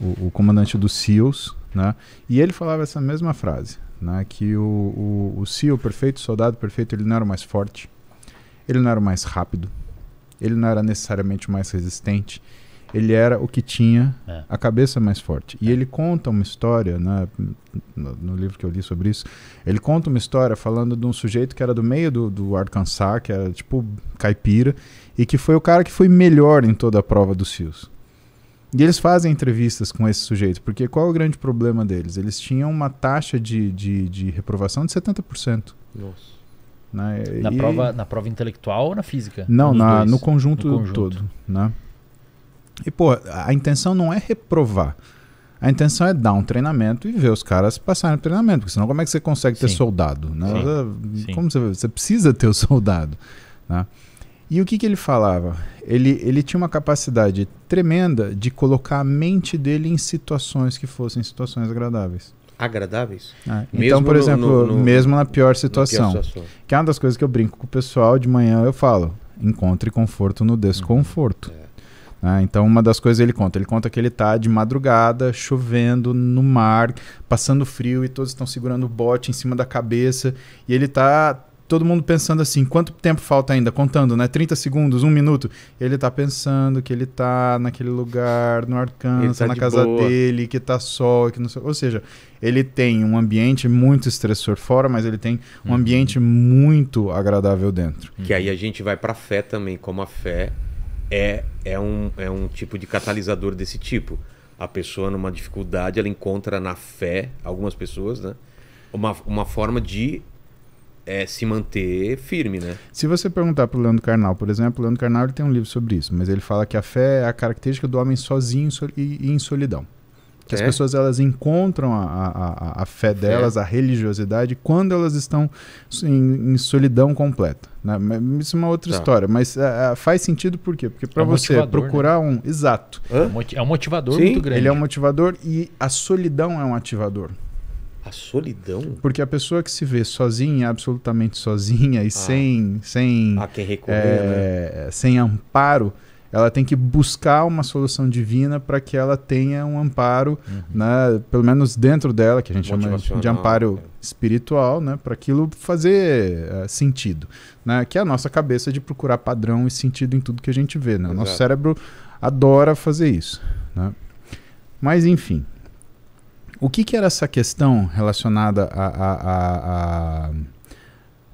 o, o, comandante dos SEALs, né? E ele falava essa mesma frase, né? Que o, o, o SEAL perfeito, o soldado perfeito, ele não era o mais forte, ele não era o mais rápido, ele não era necessariamente o mais resistente ele era o que tinha é. a cabeça mais forte. E é. ele conta uma história, né, no, no, livro que eu li sobre isso, ele conta uma história falando de um sujeito que era do meio do, do Arkansas, que era tipo caipira, e que foi o cara que foi melhor em toda a prova dos fios. E eles fazem entrevistas com esse sujeito, porque qual é o grande problema deles? Eles tinham uma taxa de, de, de reprovação de 70%. Nossa. Né, na, e... prova, na prova intelectual ou na física? Não, na, no, conjunto no, conjunto todo. Né? E, pô, a intenção não é reprovar. A intenção é dar um treinamento e ver os caras passarem o treinamento, porque senão como é que você consegue ter Sim. soldado? Né? Sim. Como você, você precisa ter o soldado. Né? E o que, que ele falava? Ele, ele tinha uma capacidade tremenda de colocar a mente dele em situações que fossem situações agradáveis. Agradáveis? É. Então, por exemplo, no, no, mesmo na pior situação. Pior situação. Que é uma das coisas que eu brinco com o pessoal de manhã, eu falo: encontre conforto no desconforto. É. Ah, então, uma das coisas ele conta. Ele conta que ele está de madrugada, chovendo, no mar, passando frio e todos estão segurando o bote em cima da cabeça. E ele está todo mundo pensando assim, quanto tempo falta ainda? Contando, né? 30 segundos, um minuto. Ele está pensando que ele está naquele lugar, no Arkansas, tá na casa boa. dele, que está sol, que não sei. Ou seja, ele tem um ambiente muito estressor fora, mas ele tem um uhum. ambiente muito agradável dentro. Que aí a gente vai a fé também, como a fé é, é, um, é um tipo de catalisador desse tipo. A pessoa, numa dificuldade, ela encontra na fé, algumas pessoas, né? Uma, uma forma de é se manter firme, né? Se você perguntar para o Leandro Carnal, por exemplo, o Leandro Carnal ele tem um livro sobre isso, mas ele fala que a fé é a característica do homem sozinho e em solidão. Que é? as pessoas elas encontram a, a, a fé delas, é. a religiosidade, quando elas estão em, em solidão completa. Né? Isso é uma outra tá. história, mas é, é, faz sentido por quê? Porque para é você procurar né? um. Exato. É, é um motivador Sim, muito grande. Ele é um motivador e a solidão é um ativador. A solidão? Porque a pessoa que se vê sozinha, absolutamente sozinha e ah. sem. sem quem recorrer, né? Sem amparo ela tem que buscar uma solução divina para que ela tenha um amparo, uhum. né, pelo menos dentro dela, que a gente chama de amparo é. espiritual, né, para aquilo fazer uh, sentido. Né, que é a nossa cabeça de procurar padrão e sentido em tudo que a gente vê. Né? O nosso cérebro adora fazer isso. Né? Mas, enfim. O que, que era essa questão relacionada a, a, a,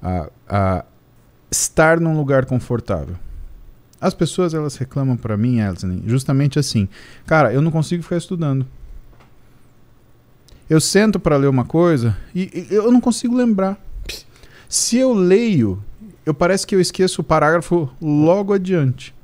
a, a estar num lugar confortável? As pessoas elas reclamam para mim, Elsen, justamente assim: "Cara, eu não consigo ficar estudando. Eu sento para ler uma coisa e, e eu não consigo lembrar. Se eu leio, eu parece que eu esqueço o parágrafo logo adiante.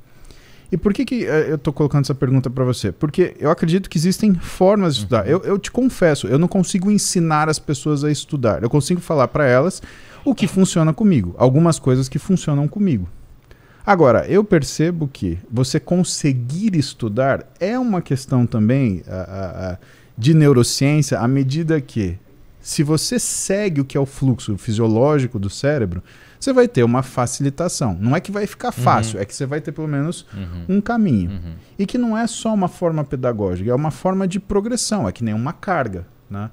E por que, que eh, eu estou colocando essa pergunta para você? Porque eu acredito que existem formas de uhum. estudar. Eu, eu te confesso, eu não consigo ensinar as pessoas a estudar. Eu consigo falar para elas o que funciona comigo, algumas coisas que funcionam comigo. Agora, eu percebo que você conseguir estudar é uma questão também a, ah, a, ah, ah, de neurociência, à medida que, se você segue o que é o fluxo fisiológico do cérebro, você vai ter uma facilitação. Não é que vai ficar uhum. fácil, uhum. é que você vai ter pelo menos uhum. um caminho. Uhum. E que não é só uma forma pedagógica, é uma forma de progressão, é que nem uma carga. Né?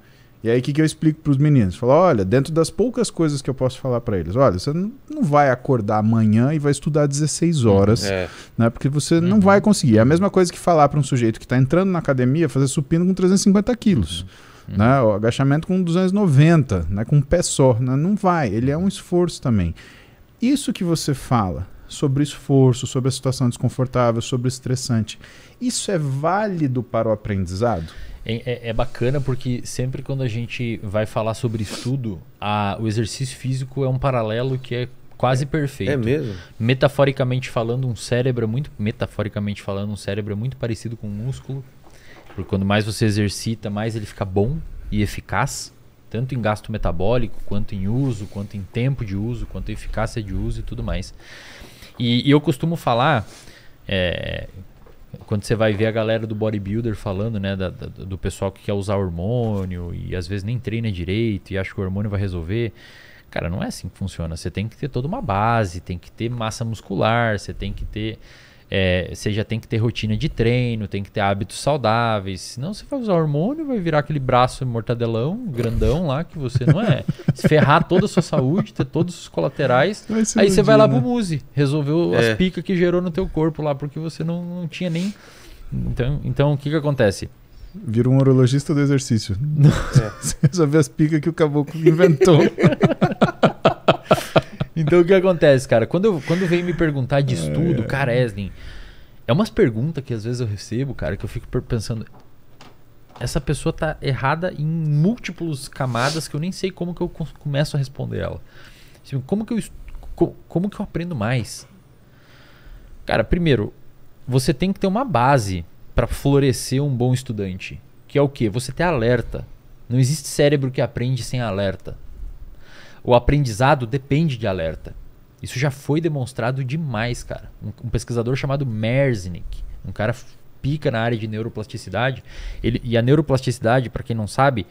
E aí o que, que eu explico para os meninos? Falo, olha, dentro das poucas coisas que eu posso falar para eles, olha, você não vai acordar amanhã e vai estudar 16 uhum, horas, é. né? Porque você uhum. não vai conseguir. É a mesma coisa que falar para um sujeito que está entrando na academia fazer supino com 350 quilos. Uhum. Né? O agachamento com 290, né? com um pé só. Né? Não vai, ele é um esforço também. Isso que você fala sobre esforço, sobre a situação desconfortável, sobre estressante, isso é válido para o aprendizado? É, é, é, bacana porque sempre quando a gente vai falar sobre estudo, a, o exercício físico é um paralelo que é quase é, perfeito. É mesmo? Metaforicamente falando, um cérebro é muito metaforicamente falando, um cérebro é muito parecido com um músculo. Porque quando mais você exercita, mais ele fica bom e eficaz, tanto em gasto metabólico, quanto em uso, quanto em tempo de uso, quanto em eficácia de uso e tudo mais. E, e eu costumo falar, é, quando você vai ver a galera do bodybuilder falando, né, da, da, do pessoal que quer usar hormônio e às vezes nem treina direito e acha que o hormônio vai resolver. Cara, não é assim que funciona. Você tem que ter toda uma base, tem que ter massa muscular, você tem que ter é, você já tem que ter rotina de treino, tem que ter hábitos saudáveis. Senão você vai usar hormônio, vai virar aquele braço mortadelão, grandão lá, que você não é. ferrar toda a sua saúde, ter todos os colaterais. Aí você dia, vai lá né? pro Muse, resolveu é. as picas que gerou no teu corpo lá, porque você não, não tinha nem. Então, então o que, que acontece? Vira um urologista do exercício. É. Você resolveu as picas que o caboclo inventou. Então o que acontece, cara? Quando, eu, quando vem me perguntar de é. estudo, é. cara, Eslin, é umas perguntas que às vezes eu recebo, cara, que eu fico pensando. Essa pessoa tá errada em múltiplos camadas que eu nem sei como que eu começo a responder ela. Tipo, como que eu, como que eu aprendo mais? Cara, primeiro, você tem que ter uma base para florescer um bom estudante, que é o que? Você ter alerta. Não existe cérebro que aprende sem alerta o aprendizado depende de alerta. Isso já foi demonstrado demais, cara. Um, um pesquisador chamado Mersnick, um cara pica na área de neuroplasticidade, ele, e a neuroplasticidade, para quem não sabe,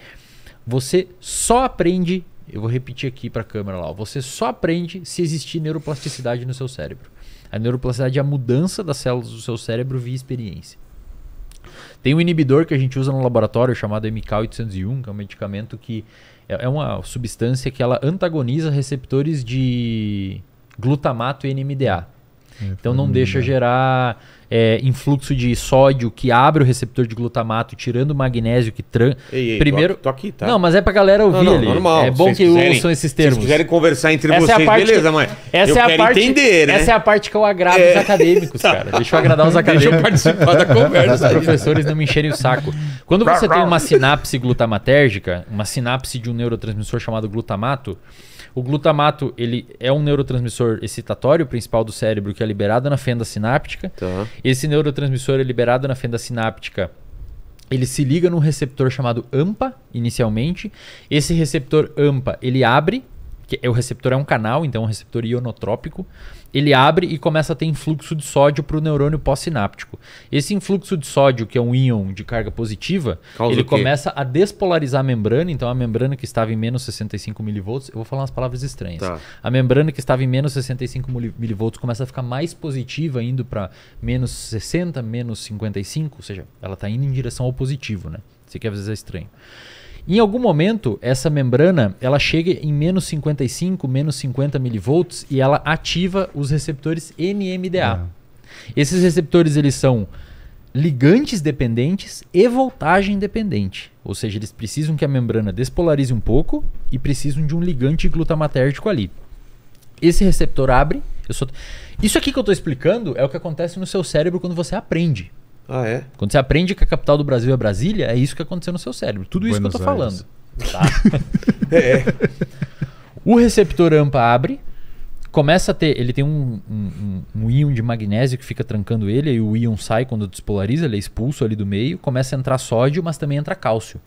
você só aprende, eu vou repetir aqui para a câmera lá, você só aprende se existir neuroplasticidade no seu cérebro. A neuroplasticidade é a mudança das células do seu cérebro via experiência. Tem um inibidor que a gente usa no laboratório chamado MK801, que é um medicamento que é, é uma substância que ela antagoniza receptores de glutamato e NMDA. É, então não deixa é. gerar é, influxo de sódio que abre o receptor de glutamato, tirando o magnésio que tran... Ei, ei, Primeiro, tô, aqui, tá? Não, mas é pra galera ouvir não, não, ali. Normal. É bom que quiserem, ouçam esses termos. Se quiserem conversar entre essa é vocês, é beleza, que... mas essa eu é a parte, entender, né? Essa é a parte que eu agrado é... os acadêmicos, tá. cara. Deixa eu agradar os acadêmicos. Deixa eu participar da conversa. os professores não me encherem o saco. Quando você tem uma sinapse glutamatérgica, uma sinapse de um neurotransmissor chamado glutamato, o glutamato, ele é um neurotransmissor excitatório principal do cérebro que é liberado na fenda sináptica. Tá. Esse neurotransmissor é liberado na fenda sináptica ele se liga num receptor chamado AMPA, inicialmente. Esse receptor AMPA, ele abre, que é, o receptor é um canal, então é um receptor ionotrópico ele abre e começa a ter influxo de sódio para o neurônio pós-sináptico. Esse influxo de sódio, que é um íon de carga positiva, Causa ele começa a despolarizar a membrana, então a membrana que estava em menos 65 milivolts, eu vou falar umas palavras estranhas. Tá. A membrana que estava em menos 65 milivolts começa a ficar mais positiva, indo para menos 60, menos 55, ou seja, ela está indo em direção ao positivo, né? Isso aqui às vezes é estranho. Em algum momento, essa membrana ela chega em menos 55, menos 50 milivolts e ela ativa os receptores NMDA. É. Esses receptores eles são ligantes dependentes e voltagem dependente. Ou seja, eles precisam que a membrana despolarize um pouco e precisam de um ligante glutamatérgico ali. Esse receptor abre. Sou... Isso aqui que eu estou explicando é o que acontece no seu cérebro quando você aprende. Ah, é? Quando você aprende que a capital do Brasil é Brasília, é isso que aconteceu no seu cérebro. Tudo isso Buenos que eu tô Aires. falando. Tá? É, é. O receptor AMPA abre, começa a ter. Ele tem um, um, um, íon de magnésio que fica trancando ele, e o íon sai quando despolariza, ele é expulso ali do meio. Começa a entrar sódio, mas também entra cálcio.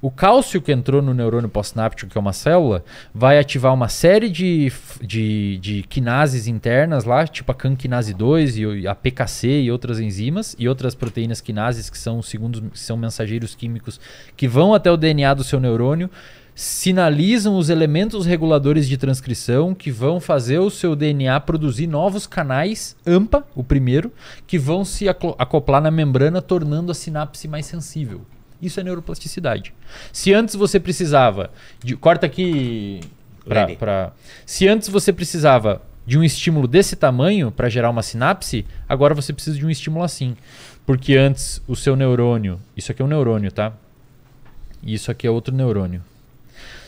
O cálcio que entrou no neurônio pós-sináptico, que é uma célula, vai ativar uma série de, de, de quinases internas lá, tipo a canquinase 2 e a PKC e outras enzimas e outras proteínas quinases que são segundos, são mensageiros químicos que vão até o DNA do seu neurônio sinalizam os elementos reguladores de transcrição que vão fazer o seu DNA produzir novos canais, AMPA, o primeiro, que vão se acoplar na membrana, tornando a sinapse mais sensível. Isso é neuroplasticidade. Se antes você precisava de. Corta aqui. Pra, pra, se antes você precisava de um estímulo desse tamanho para gerar uma sinapse, agora você precisa de um estímulo assim. Porque antes o seu neurônio. Isso aqui é um neurônio, tá? E isso aqui é outro neurônio.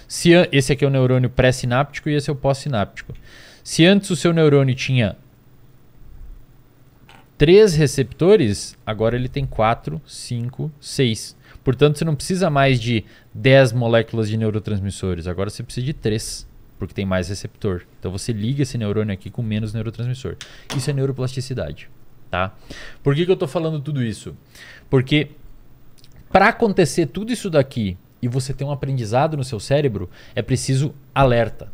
Se esse aqui é o neurônio pré-sináptico e esse é o pós-sináptico. Se antes o seu neurônio tinha três receptores, agora ele tem quatro, cinco, seis. Portanto, você não precisa mais de 10 moléculas de neurotransmissores, agora você precisa de 3, porque tem mais receptor. Então você liga esse neurônio aqui com menos neurotransmissor. Isso é neuroplasticidade, tá? Por que, que eu estou falando tudo isso? Porque para acontecer tudo isso daqui e você ter um aprendizado no seu cérebro, é preciso alerta.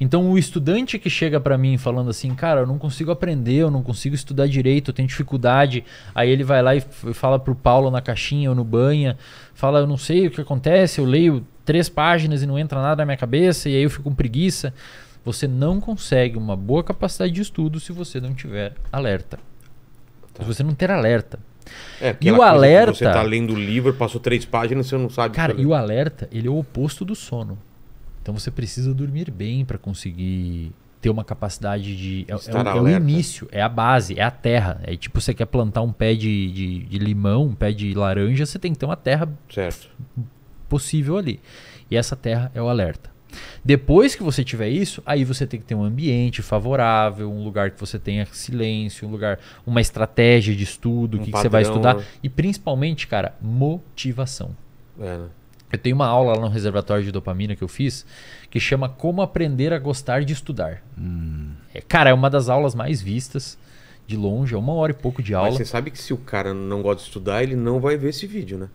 Então o estudante que chega para mim falando assim, cara, eu não consigo aprender, eu não consigo estudar direito, eu tenho dificuldade, aí ele vai lá e fala pro Paulo na caixinha ou no banha, fala, eu não sei o que acontece, eu leio três páginas e não entra nada na minha cabeça e aí eu fico com preguiça. Você não consegue uma boa capacidade de estudo se você não tiver alerta. Se tá. você não ter alerta. É, e o alerta. Você tá lendo o livro, passou três páginas, você não sabe. Cara, e o alerta, ele é o oposto do sono. Então você precisa dormir bem para conseguir ter uma capacidade de. É, é, é, o início, é a base, é a terra. É tipo, você quer plantar um pé de, de, de limão, um pé de laranja, você tem que ter uma terra certo. possível ali. E essa terra é o alerta. Depois que você tiver isso, aí você tem que ter um ambiente favorável, um lugar que você tenha silêncio, um lugar, uma estratégia de estudo, o um que, que, você vai estudar. Né? E principalmente, cara, motivação. É, né? Eu tenho uma aula lá no reservatório de dopamina que eu fiz que chama Como Aprender a Gostar de Estudar. Hum. É, cara, é uma das aulas mais vistas de longe, é uma hora e pouco de aula. Mas você sabe que se o cara não gosta de estudar, ele não vai ver esse vídeo, né?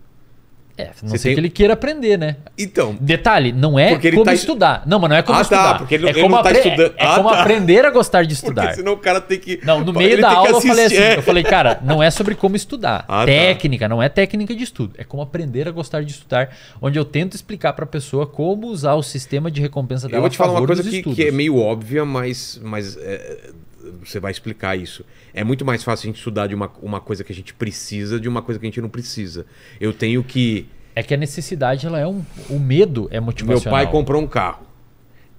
É, não sei tem... que ele queira aprender, né? Então. Detalhe, não é como tá... estudar. Não, mas não é como ah, tá, estudar. Tá, porque ele, é ele não tá estudando. É, é como tá. aprender a gostar de estudar. Porque senão o cara tem que. Não, no meio ele da aula eu falei assim: eu falei, cara, não é sobre como estudar. Ah, tá. técnica, não é técnica de estudo. É como aprender a gostar de estudar, onde eu tento explicar para a pessoa como usar o sistema de recompensa dela. Eu vou te falar uma coisa que, que, é meio óbvia, mas, mas é, você vai explicar isso. É muito mais fácil a gente estudar de uma, uma coisa que a gente precisa de uma coisa que a gente não precisa. Eu tenho que. É que a necessidade, ela é um. O medo é motivacional. Meu pai comprou um carro.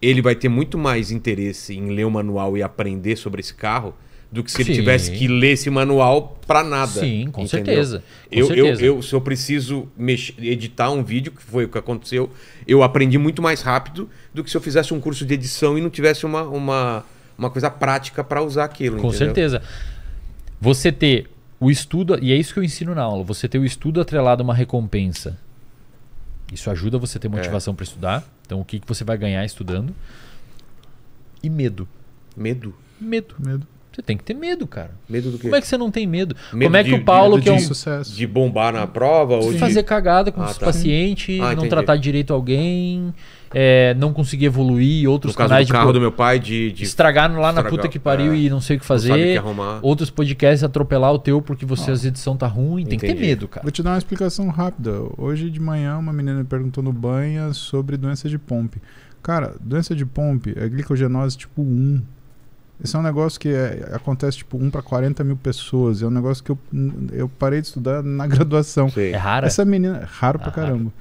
Ele vai ter muito mais interesse em ler o manual e aprender sobre esse carro do que se ele Sim. tivesse que ler esse manual para nada. Sim, com entendeu? certeza. Com eu, certeza. Eu, eu, se eu preciso mexer, editar um vídeo, que foi o que aconteceu, eu aprendi muito mais rápido do que se eu fizesse um curso de edição e não tivesse uma, uma uma coisa prática para usar aquilo. Com entendeu? certeza. Você ter o estudo, e é isso que eu ensino na aula, você ter o estudo atrelado a uma recompensa. Isso ajuda você a ter é. motivação é. para estudar. Então, o que, que você vai ganhar estudando? E medo. Medo. Medo. Medo. Você tem que ter medo, cara. Medo do quê? Como é que você não tem medo? medo Como é que de, o Paulo, que é um. sucesso. de bombar na prova? Ou de fazer cagada com ah, os tá. pacientes, ah, não entendi. tratar direito alguém. É, não conseguir evoluir, outros no canais de carro do meu pai de, de estragar lá estragar, na puta que pariu é, e não sei o que fazer, que outros podcasts atropelar o teu porque você ah. as edição tá ruim, tem que ter medo, cara. Vou te dar uma explicação rápida. Hoje de manhã uma menina me perguntou no banho sobre doença de Pompe. Cara, doença de Pompe é glicogenose tipo 1. Esse é um negócio que é, acontece, tipo, 1 para 40 mil pessoas. É um negócio que eu, eu parei de estudar na graduação. Sim. É raro? É? Essa menina... É raro ah, é, pra caramba.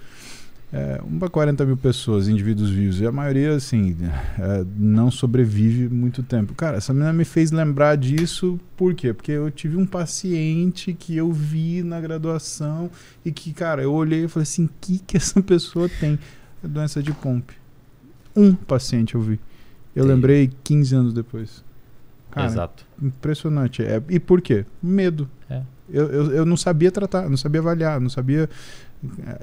É, 1 para 40 mil pessoas, indivíduos vivos. E a maioria, assim, é, não sobrevive muito tempo. Cara, essa menina me fez lembrar disso. Por quê? Porque eu tive um paciente que eu vi na graduação e que, cara, eu olhei e falei assim, o que, que essa pessoa tem? É doença de Pompe. Um paciente eu vi. Eu lembrei 15 anos depois. Cara, Exato. Impressionante. É, e por quê? Medo. É. Eu, eu, eu, não sabia tratar, não sabia avaliar, não sabia.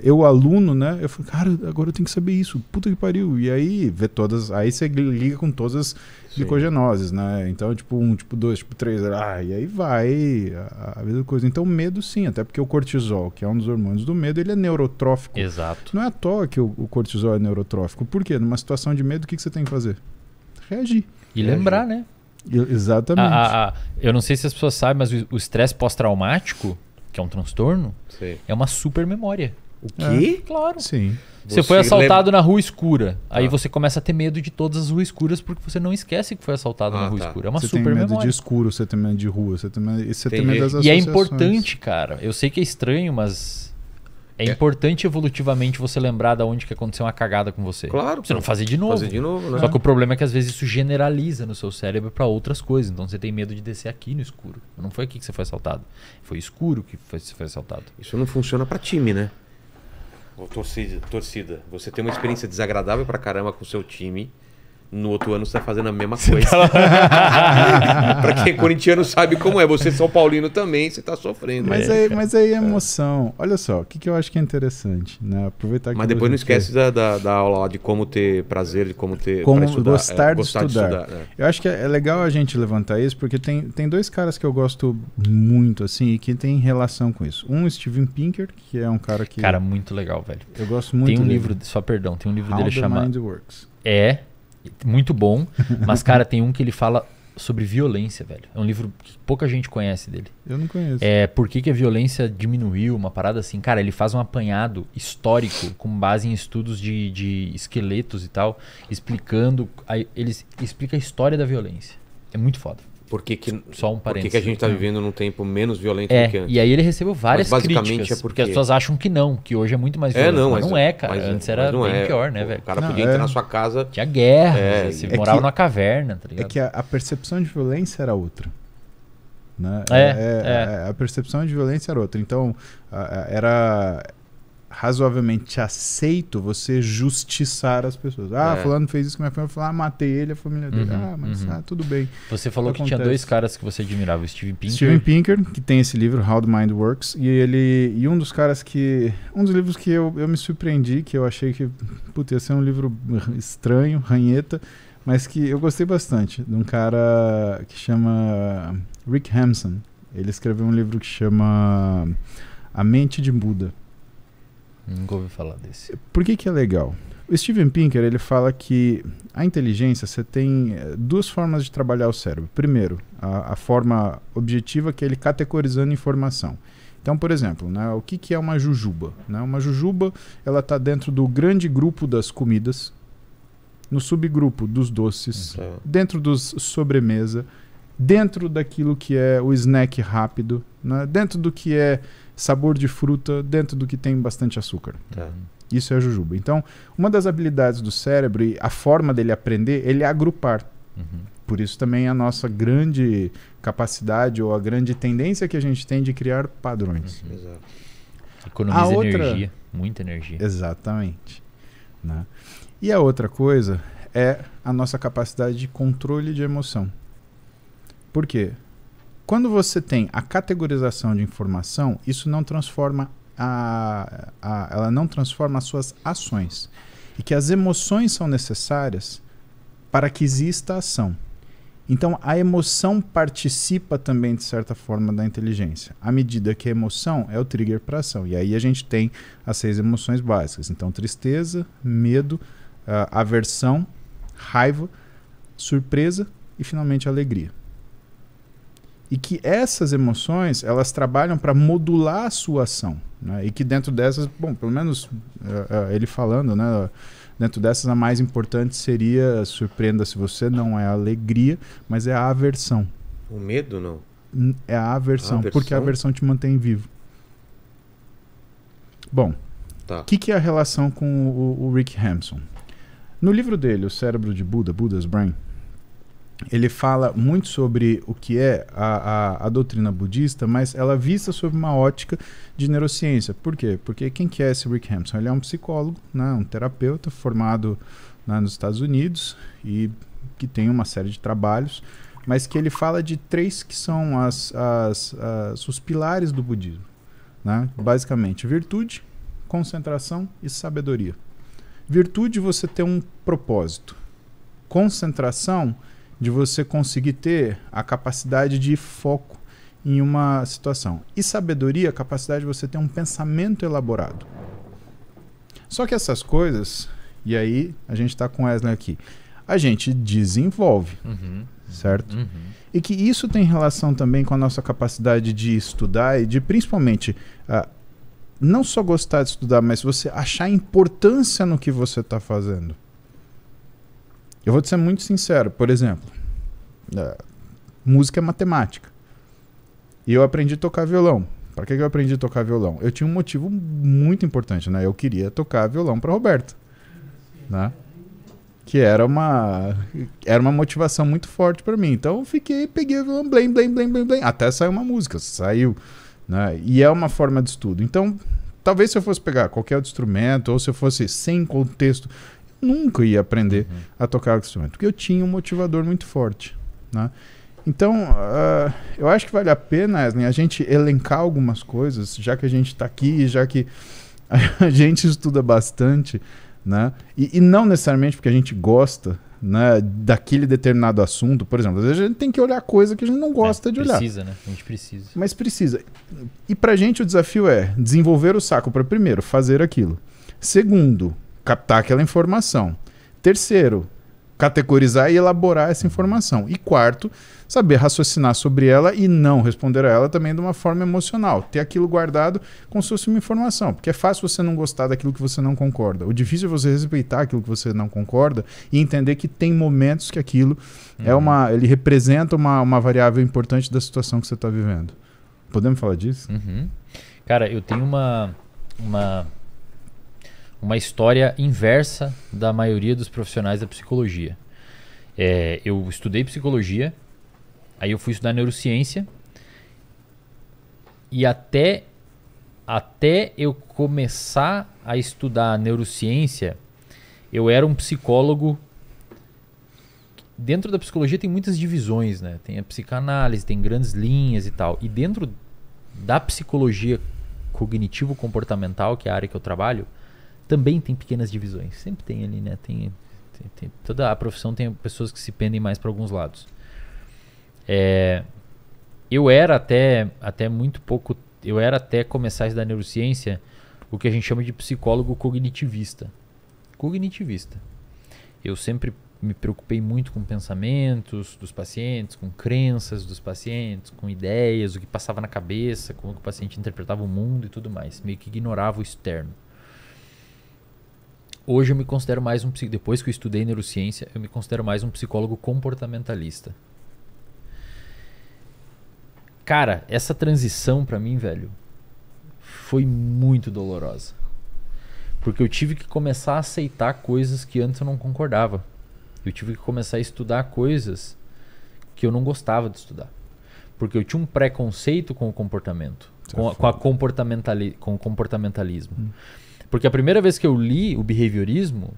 Eu, aluno, né? Eu falei, cara, agora eu tenho que saber isso. Puta que pariu. E aí, vê todas. Aí você liga com todas as Sim. glicogenoses, né? Então, tipo, um, tipo, dois, tipo, três. Ah, e aí vai a, a, mesma coisa. Então, medo sim, até porque o cortisol, que é um dos hormônios do medo, ele é neurotrófico. Exato. Não é à toa que o, o cortisol é neurotrófico. Por quê? Numa situação de medo, o que, que você tem que fazer? Reagir. E Reagir. lembrar, né? Exatamente. A, a, a, eu não sei se as pessoas sabem, mas o estresse pós-traumático, que é um transtorno, Sim. é uma super memória. O quê? É, claro. Sim. Você, você foi assaltado lembra... na rua escura. Ah. Aí você começa a ter medo de todas as ruas escuras porque você não esquece que foi assaltado ah, na rua tá. escura. É uma você super memória. Você tem medo de escuro, você tem medo de rua, você tem medo, você tem medo das E é importante, cara. Eu sei que é estranho, mas é, é, importante evolutivamente você lembrar da onde que aconteceu uma cagada com você. Claro. Você não fazer de novo. Fazer de novo, né? Só que o problema é que às vezes isso generaliza no seu cérebro para outras coisas. Então você tem medo de descer aqui no escuro. Não foi aqui que você foi assaltado. Foi escuro que você foi assaltado. Isso não funciona para time, né? Ô, torcida, torcida, você tem uma experiência desagradável pra caramba com o seu time no outro ano você tá fazendo a mesma tá coisa. Tá pra quem é corintiano sabe como é. Você, é São Paulino, também, você tá sofrendo. Mas, é, aí, mas aí é. emoção. Olha só, o que, que eu acho que é interessante, né? Aproveitar Mas depois não esquece da, da, da, aula lá de como ter prazer, de como ter. Como estudar, gostar, é, de gostar, de estudar. estudar é. Eu acho que é, é legal a gente levantar isso, porque tem, tem dois caras que eu gosto muito, assim, e que tem relação com isso. Um, Steven Pinker, que é um cara que. Cara, muito legal, velho. Eu gosto muito Tem um livro, livro só perdão, tem um livro How dele chamado. Mind Works. É muito bom. Mas, cara, tem um que ele fala sobre violência, velho. É um livro que pouca gente conhece dele. Eu não conheço. É Por que, que a violência diminuiu, uma parada assim. Cara, ele faz um apanhado histórico com base em estudos de, de esqueletos e tal, explicando. ele explica a história da violência. É muito foda por que, que só um parênteses. Por que, que a gente está né? vivendo num tempo menos violento é, do que antes? E aí ele recebeu várias mas basicamente é críticas, é porque... porque as pessoas acham que não, que hoje é muito mais é, violento. É, não, mas, mas não é, cara. Mas, antes era bem é. pior, né, velho? O cara não, podia entrar é. na sua casa. Tinha guerra, é, né? você é morava que, numa caverna, tá ligado? É que a, a, percepção de violência era outra. Né? É, a percepção de violência era outra. Então, a, a, era razoavelmente aceito você justiçar as pessoas. Ah, é. fulano fez isso com minha família, falou, ah, matei ele, a família dele. Uhum, ah, mas uhum. ah, tudo bem. Você falou que tinha dois caras que você admirava, o Steven Pinker. Steven Pinker, que tem esse livro, How the Mind Works, e ele e um dos caras que um dos livros que eu, eu me surpreendi, que eu achei que putz, ia ser um livro estranho, ranheta, mas que eu gostei bastante, de um cara que chama Rick Hanson Ele escreveu um livro que chama A Mente de Buda. Nunca ouvi falar desse. Por que, que é legal? O Steven Pinker ele fala que a inteligência você tem eh, duas formas de trabalhar o cérebro. Primeiro, a, a forma objetiva que é ele categorizando informação. Então, por exemplo, né, o que, que é uma jujuba? Né? Uma jujuba ela está dentro do grande grupo das comidas, no subgrupo dos doces, então... dentro dos sobremesa, dentro daquilo que é o snack rápido, né? dentro do que é sabor de fruta dentro do que tem bastante açúcar. Tá. Isso é a jujuba. Então, uma das habilidades do cérebro e a forma dele aprender, ele é agrupar. Uhum. Por isso também a nossa grande capacidade ou a grande tendência que a gente tem de criar padrões. Uhum, exato. Economiza a outra... energia, muita energia. Exatamente. Né? E a outra coisa é a nossa capacidade de controle de emoção. Por quê? Quando você tem a categorização de informação, isso não transforma a, a, ela não transforma as suas ações e que as emoções são necessárias para que exista a ação. Então a emoção participa também de certa forma da inteligência. À medida que a emoção é o trigger para ação. E aí a gente tem as seis emoções básicas. Então tristeza, medo, uh, aversão, raiva, surpresa e finalmente alegria e que essas emoções elas trabalham para modular a sua ação né? e que dentro dessas bom pelo menos uh, uh, ele falando né dentro dessas a mais importante seria surpreenda se você não é a alegria mas é a aversão o medo não é a aversão, a aversão? porque a aversão te mantém vivo bom o tá. que, que é a relação com o, o Rick Hampson no livro dele o cérebro de Buda Buddha's Brain ele fala muito sobre o que é a, a, a, doutrina budista, mas ela vista sob uma ótica de neurociência. Por quê? Porque quem que é esse Rick Hampson? Ele é um psicólogo, né, um terapeuta formado né, nos Estados Unidos e que tem uma série de trabalhos, mas que ele fala de três que são as, as, as os pilares do budismo. Né? Basicamente, virtude, concentração e sabedoria. Virtude, você tem um propósito. Concentração de você conseguir ter a capacidade de foco em uma situação. E sabedoria, capacidade de você ter um pensamento elaborado. Só que essas coisas, e aí a gente está com Wesley aqui, a gente desenvolve, uhum, certo? Uhum. E que isso tem relação também com a nossa capacidade de estudar e de principalmente uh, não só gostar de estudar, mas você achar importância no que você está fazendo. Eu vou te ser muito sincero, por exemplo, é, música é matemática. E eu aprendi a tocar violão. Para que eu aprendi a tocar violão? Eu tinha um motivo muito importante, né? Eu queria tocar violão para Roberto, né? Que era uma era uma motivação muito forte para mim. Então eu fiquei, peguei o violão, blém, blém, blém, blém, blém, até saiu uma música, saiu, né? E é uma forma de estudo. Então, talvez se eu fosse pegar qualquer outro instrumento ou se eu fosse sem contexto, nunca ia aprender uhum. a tocar o instrumento, porque eu tinha um motivador muito forte. Né? Então, uh, eu acho que vale a pena, a gente elencar algumas coisas, já que a gente está aqui, já que a gente estuda bastante, né? E, e, não necessariamente porque a gente gosta né, daquele determinado assunto, por exemplo. Às vezes a gente tem que olhar coisa que a gente não é, gosta é, de olhar. Precisa, né? A gente precisa. Mas precisa. E a gente o desafio é desenvolver o saco para, primeiro, fazer aquilo. Segundo, captar aquela informação. Terceiro, categorizar e elaborar essa informação. E quarto, saber raciocinar sobre ela e não responder a ela também de uma forma emocional. Ter aquilo guardado como se fosse uma informação. Porque é fácil você não gostar daquilo que você não concorda. O difícil é você respeitar aquilo que você não concorda e entender que tem momentos que aquilo é uhum. é uma. ele representa uma, uma variável importante da situação que você está vivendo. Podemos falar disso? Uhum. Cara, eu tenho uma. uma uma história inversa da maioria dos profissionais da psicologia. É, eu estudei psicologia, aí eu fui estudar neurociência e até até eu começar a estudar neurociência, eu era um psicólogo. Dentro da psicologia tem muitas divisões, né? Tem a psicanálise, tem grandes linhas e tal. E dentro da psicologia cognitivo-comportamental, que é a área que eu trabalho, também tem pequenas divisões. Sempre tem ali, né? Tem, tem, tem toda a profissão tem pessoas que se pendem mais para alguns lados. É, eu era até, até muito pouco. Eu era até começar a estudar neurociência o que a gente chama de psicólogo cognitivista. Cognitivista. Eu sempre me preocupei muito com pensamentos dos pacientes, com crenças dos pacientes, com ideias, o que passava na cabeça, como o paciente interpretava o mundo e tudo mais. Meio que ignorava o externo hoje eu me considero mais um depois que eu estudei neurociência, eu me considero mais um psicólogo comportamentalista. Cara, essa transição para mim, velho, foi muito dolorosa. Porque eu tive que começar a aceitar coisas que antes eu não concordava. Eu tive que começar a estudar coisas que eu não gostava de estudar. Porque eu tinha um preconceito com o comportamento, é com, a, com, a comportamentali com o comportamentalismo. Hum. Porque a primeira vez que eu li o behaviorismo,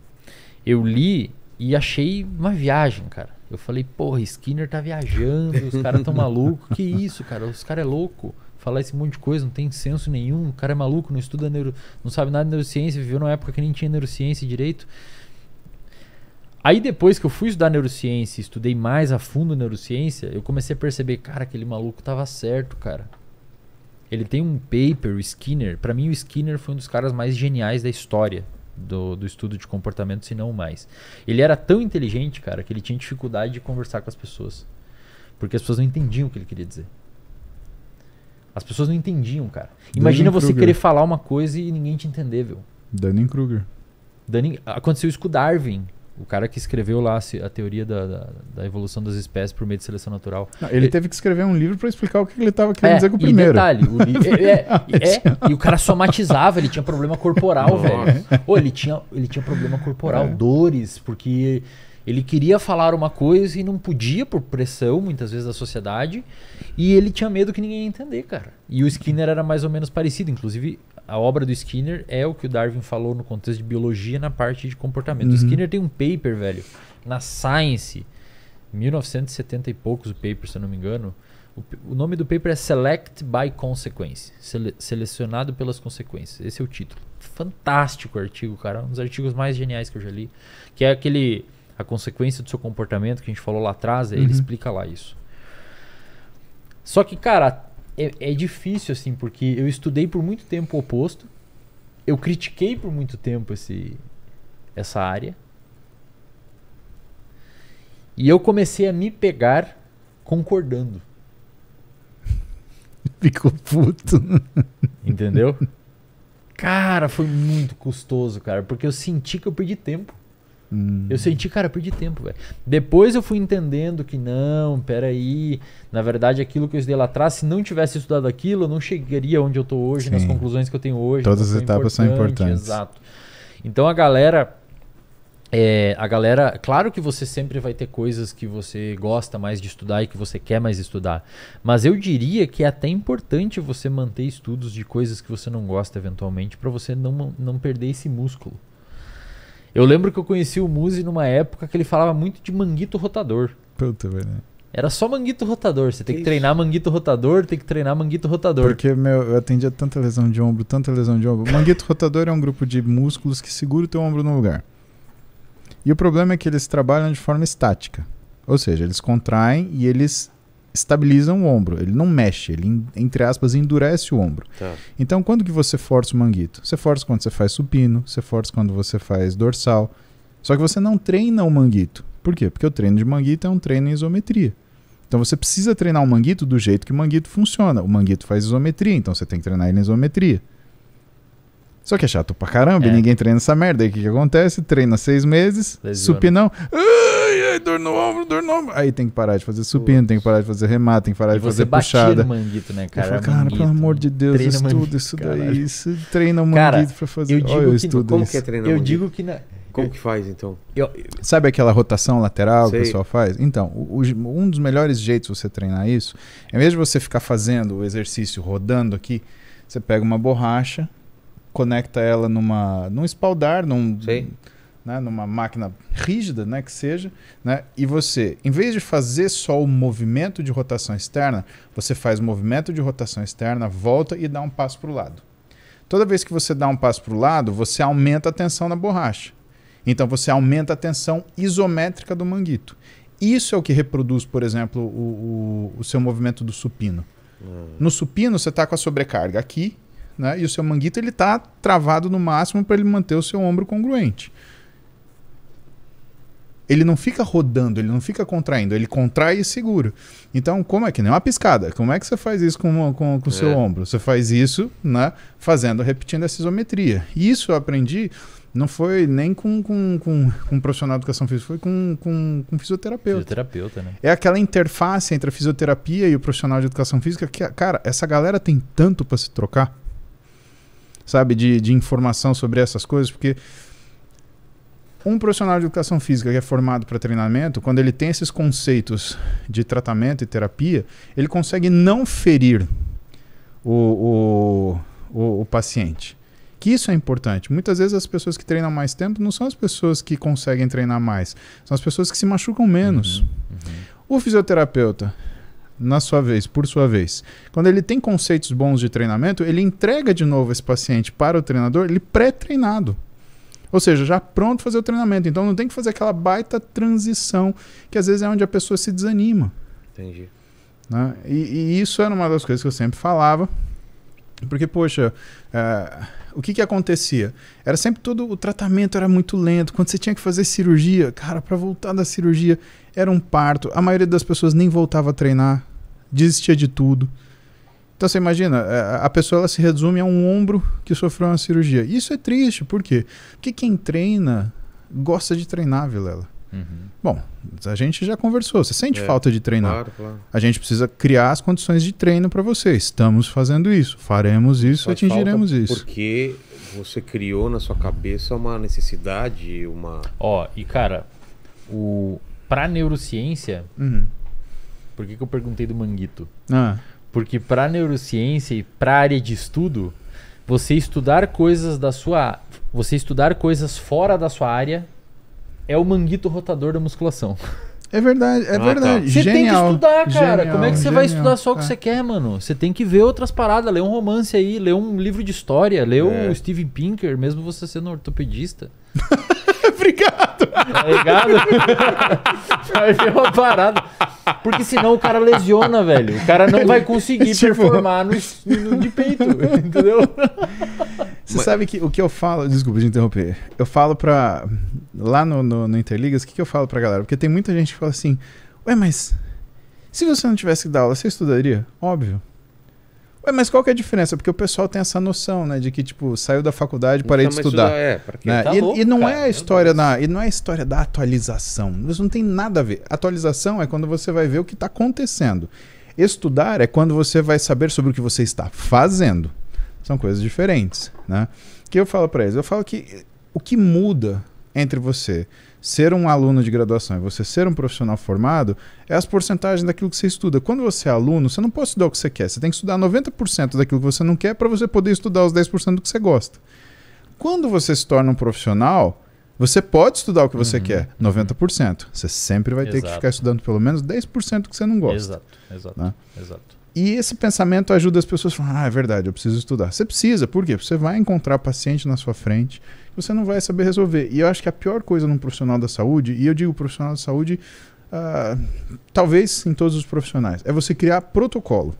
eu li e achei uma viagem, cara. Eu falei, porra, Skinner tá viajando, os caras tão malucos. Que isso, cara? Os caras é louco. Falar esse monte de coisa, não tem senso nenhum. O cara é maluco, não estuda neuro, não sabe nada de neurociência, viveu numa época que nem tinha neurociência direito. Aí depois que eu fui estudar neurociência, estudei mais a fundo neurociência, eu comecei a perceber, cara, aquele maluco tava certo, cara. Ele tem um paper, o Skinner. Para mim, o Skinner foi um dos caras mais geniais da história do, do estudo de comportamento, se não mais. Ele era tão inteligente, cara, que ele tinha dificuldade de conversar com as pessoas. Porque as pessoas não entendiam o que ele queria dizer. As pessoas não entendiam, cara. Imagina você querer falar uma coisa e ninguém te entender, viu? Dunning-Kruger. Dunning... Aconteceu isso com o Darwin. O cara que escreveu lá a teoria da, da, da evolução das espécies por meio de seleção natural. Não, ele, ele, é, teve que escrever um livro para explicar o que ele estava querendo é, dizer com o primeiro. Detalhe, o li... é, é, é, e o cara somatizava, ele tinha problema corporal, velho. Oh, ele, tinha, ele tinha problema corporal, é. dores, porque ele queria falar uma coisa e não podia por pressão, muitas vezes, da sociedade. E ele tinha medo que ninguém ia entender, cara. E o Skinner era mais ou menos parecido. Inclusive, a obra do Skinner é o que o Darwin falou no contexto de biologia na parte de comportamento. Uhum. O Skinner tem um paper, velho, na Science, 1970 e poucos o paper, se eu não me engano. O, o nome do paper é Select by Consequence, sele, selecionado pelas consequências. Esse é o título. Fantástico artigo, cara, um dos artigos mais geniais que eu já li, que é aquele a consequência do seu comportamento que a gente falou lá atrás, uhum. ele explica lá isso. Só que, cara, é, é difícil, assim, porque eu estudei por muito tempo o oposto, eu critiquei por muito tempo esse, essa área, e eu comecei a me pegar concordando. Ficou puto. Entendeu? Cara, foi muito custoso, cara, porque eu senti que eu perdi tempo. Hum. Eu senti, cara, perdi tempo, velho. Depois eu fui entendendo que não, peraí. Na verdade, aquilo que eu estudei lá atrás, se não tivesse estudado aquilo, eu não chegaria onde eu tô hoje, Sim. nas conclusões que eu tenho hoje. Todas as etapas são importantes. Exato. Então a galera. É, a galera, claro que você sempre vai ter coisas que você gosta mais de estudar e que você quer mais estudar, mas eu diria que é até importante você manter estudos de coisas que você não gosta eventualmente para você não, não perder esse músculo. Eu lembro que eu conheci o Muzi numa época que ele falava muito de manguito rotador. Puta, velho. Era só manguito rotador. Você tem que, treinar manguito rotador, tem que treinar manguito rotador. Porque, meu, eu atendia tanta lesão de ombro, tanta lesão de ombro. Manguito rotador é um grupo de músculos que segura o teu ombro no lugar. E o problema é que eles trabalham de forma estática. Ou seja, eles contraem e eles estabiliza o ombro, ele não mexe, ele, entre aspas, endurece o ombro. Tá. Então, quando que você força o manguito? Você força quando você faz supino, você força quando você faz dorsal. Só que você não treina o manguito. Por quê? Porque o treino de manguito é um treino em isometria. Então você precisa treinar o manguito do jeito que o manguito funciona. O manguito faz isometria, então você tem que treinar ele em isometria. Só que é chato pra caramba, é. ninguém treina essa merda. Aí o que, que acontece? Treina seis meses, Lesiona. supinão. Ai, ai, dor no ombro, dor no ombro. Aí tem que parar de fazer supino, tem que parar de fazer remate, tem que parar e de fazer puxada. Você manguito, né, cara? Falo, cara, manguito, pelo amor de Deus, treina estudo isso daí. Isso, treina o manguito cara, pra fazer. Eu digo oh, eu que, como isso. que é treinar Eu digo que... Na... Como que faz, então? Eu, eu... Sabe aquela rotação lateral Sei. que o pessoal faz? Então, o, o, um dos melhores jeitos de você treinar isso é mesmo você ficar fazendo o exercício rodando aqui, você pega uma borracha conecta ela numa, num espaldar, num, né, numa máquina rígida, né, que seja, né, e você, em vez de fazer só o movimento de rotação externa, você faz o movimento de rotação externa, volta e dá um passo para o lado. Toda vez que você dá um passo para o lado, você aumenta a tensão na borracha. Então você aumenta a tensão isométrica do manguito. Isso é o que reproduz, por exemplo, o, o, o seu movimento do supino. Hum. No supino, você está com a sobrecarga aqui né? E o seu manguito ele está travado no máximo para ele manter o seu ombro congruente. Ele não fica rodando, ele não fica contraindo, ele contrai e segura. Então, como é que nem uma piscada? Como é que você faz isso com o com, com é. seu ombro? Você faz isso, né? Fazendo, repetindo essa isometria. Isso eu aprendi não foi nem com, com, com, com um profissional de educação física, foi com, com, com um fisioterapeuta. Fisioterapeuta, né? É aquela interface entre a fisioterapia e o profissional de educação física que, cara, essa galera tem tanto para se trocar sabe, de, de informação sobre essas coisas, porque um profissional de educação física que é formado para treinamento, quando ele tem esses conceitos de tratamento e terapia, ele consegue não ferir o, o, o, o, paciente. Que isso é importante. Muitas vezes as pessoas que treinam mais tempo não são as pessoas que conseguem treinar mais, são as pessoas que se machucam menos. Uhum, uhum. O fisioterapeuta na sua vez, por sua vez, quando ele tem conceitos bons de treinamento, ele entrega de novo esse paciente para o treinador, ele pré-treinado. Ou seja, já pronto fazer o treinamento. Então não tem que fazer aquela baita transição, que às vezes é onde a pessoa se desanima. Entendi. Né? E, e, isso era uma das coisas que eu sempre falava. Porque, poxa, é, o que, que acontecia? Era sempre todo. O tratamento era muito lento. Quando você tinha que fazer cirurgia, cara, para voltar da cirurgia era um parto. A maioria das pessoas nem voltava a treinar, desistia de tudo. Então você imagina, é, a pessoa ela se resume a um ombro que sofreu uma cirurgia. Isso é triste, por quê? Porque quem treina gosta de treinar, Vilela. Uhum. Bom, a gente já conversou. Você sente é, falta de treinar? Claro, claro. A gente precisa criar as condições de treino para você. Estamos fazendo isso, faremos isso, Faz atingiremos isso. Porque você criou na sua cabeça uma necessidade, uma. Ó, e cara, o para neurociência, uhum. por que, que eu perguntei do manguito? Ah. Porque para neurociência e para área de estudo, você estudar coisas da sua, você estudar coisas fora da sua área é o manguito rotador da musculação. É verdade, é ah, tá. verdade. Você genial, tem que estudar, cara. Genial, Como é que você vai estudar só o que você é. quer, mano? Você tem que ver outras paradas, ler um romance aí, ler um livro de história, ler é. o Steven Pinker, mesmo você sendo ortopedista. obrigado. Tá ligado? Vai uma parada. Porque senão o cara lesiona, velho. O cara não vai conseguir tipo... performar no, no, de peito, entendeu? Você Mas... sabe que o que eu falo... Desculpa de interromper. Eu falo pra... Lá no, no, no Interligas, o que, que eu falo pra galera? Porque tem muita gente que fala assim... Ué, mas se você não tivesse que dar aula, você estudaria? Óbvio. Ué, mas qual que é a diferença? Porque o pessoal tem essa noção, né? De que, tipo, saiu da faculdade então, para ir de estudar. É, é, né? tá e, não é a história da, e não é a história da atualização. Isso não tem nada a ver. Atualização é quando você vai ver o que está acontecendo. Estudar é quando você vai saber sobre o que você está fazendo. São coisas diferentes, né? O que eu falo para eles? Eu falo que o que muda entre você ser um aluno de graduação e você ser um profissional formado é as porcentagens daquilo que você estuda. Quando você é aluno, você não pode estudar o que você quer. Você tem que estudar 90% daquilo que você não quer para você poder estudar os 10% do que você gosta. Quando você se torna um profissional, você pode estudar o que você uhum. quer, 90%. Você sempre vai exato. ter que ficar estudando pelo menos 10% que você não gosta. Exato, exato, né? exato. E esse pensamento ajuda as pessoas a falar, ah, é verdade, eu preciso estudar. Você precisa, por quê? Porque você vai encontrar paciente na sua frente você não vai saber resolver. E eu acho que a pior coisa num profissional da saúde, e eu digo profissional da saúde, uh, talvez em todos os profissionais, é você criar protocolo.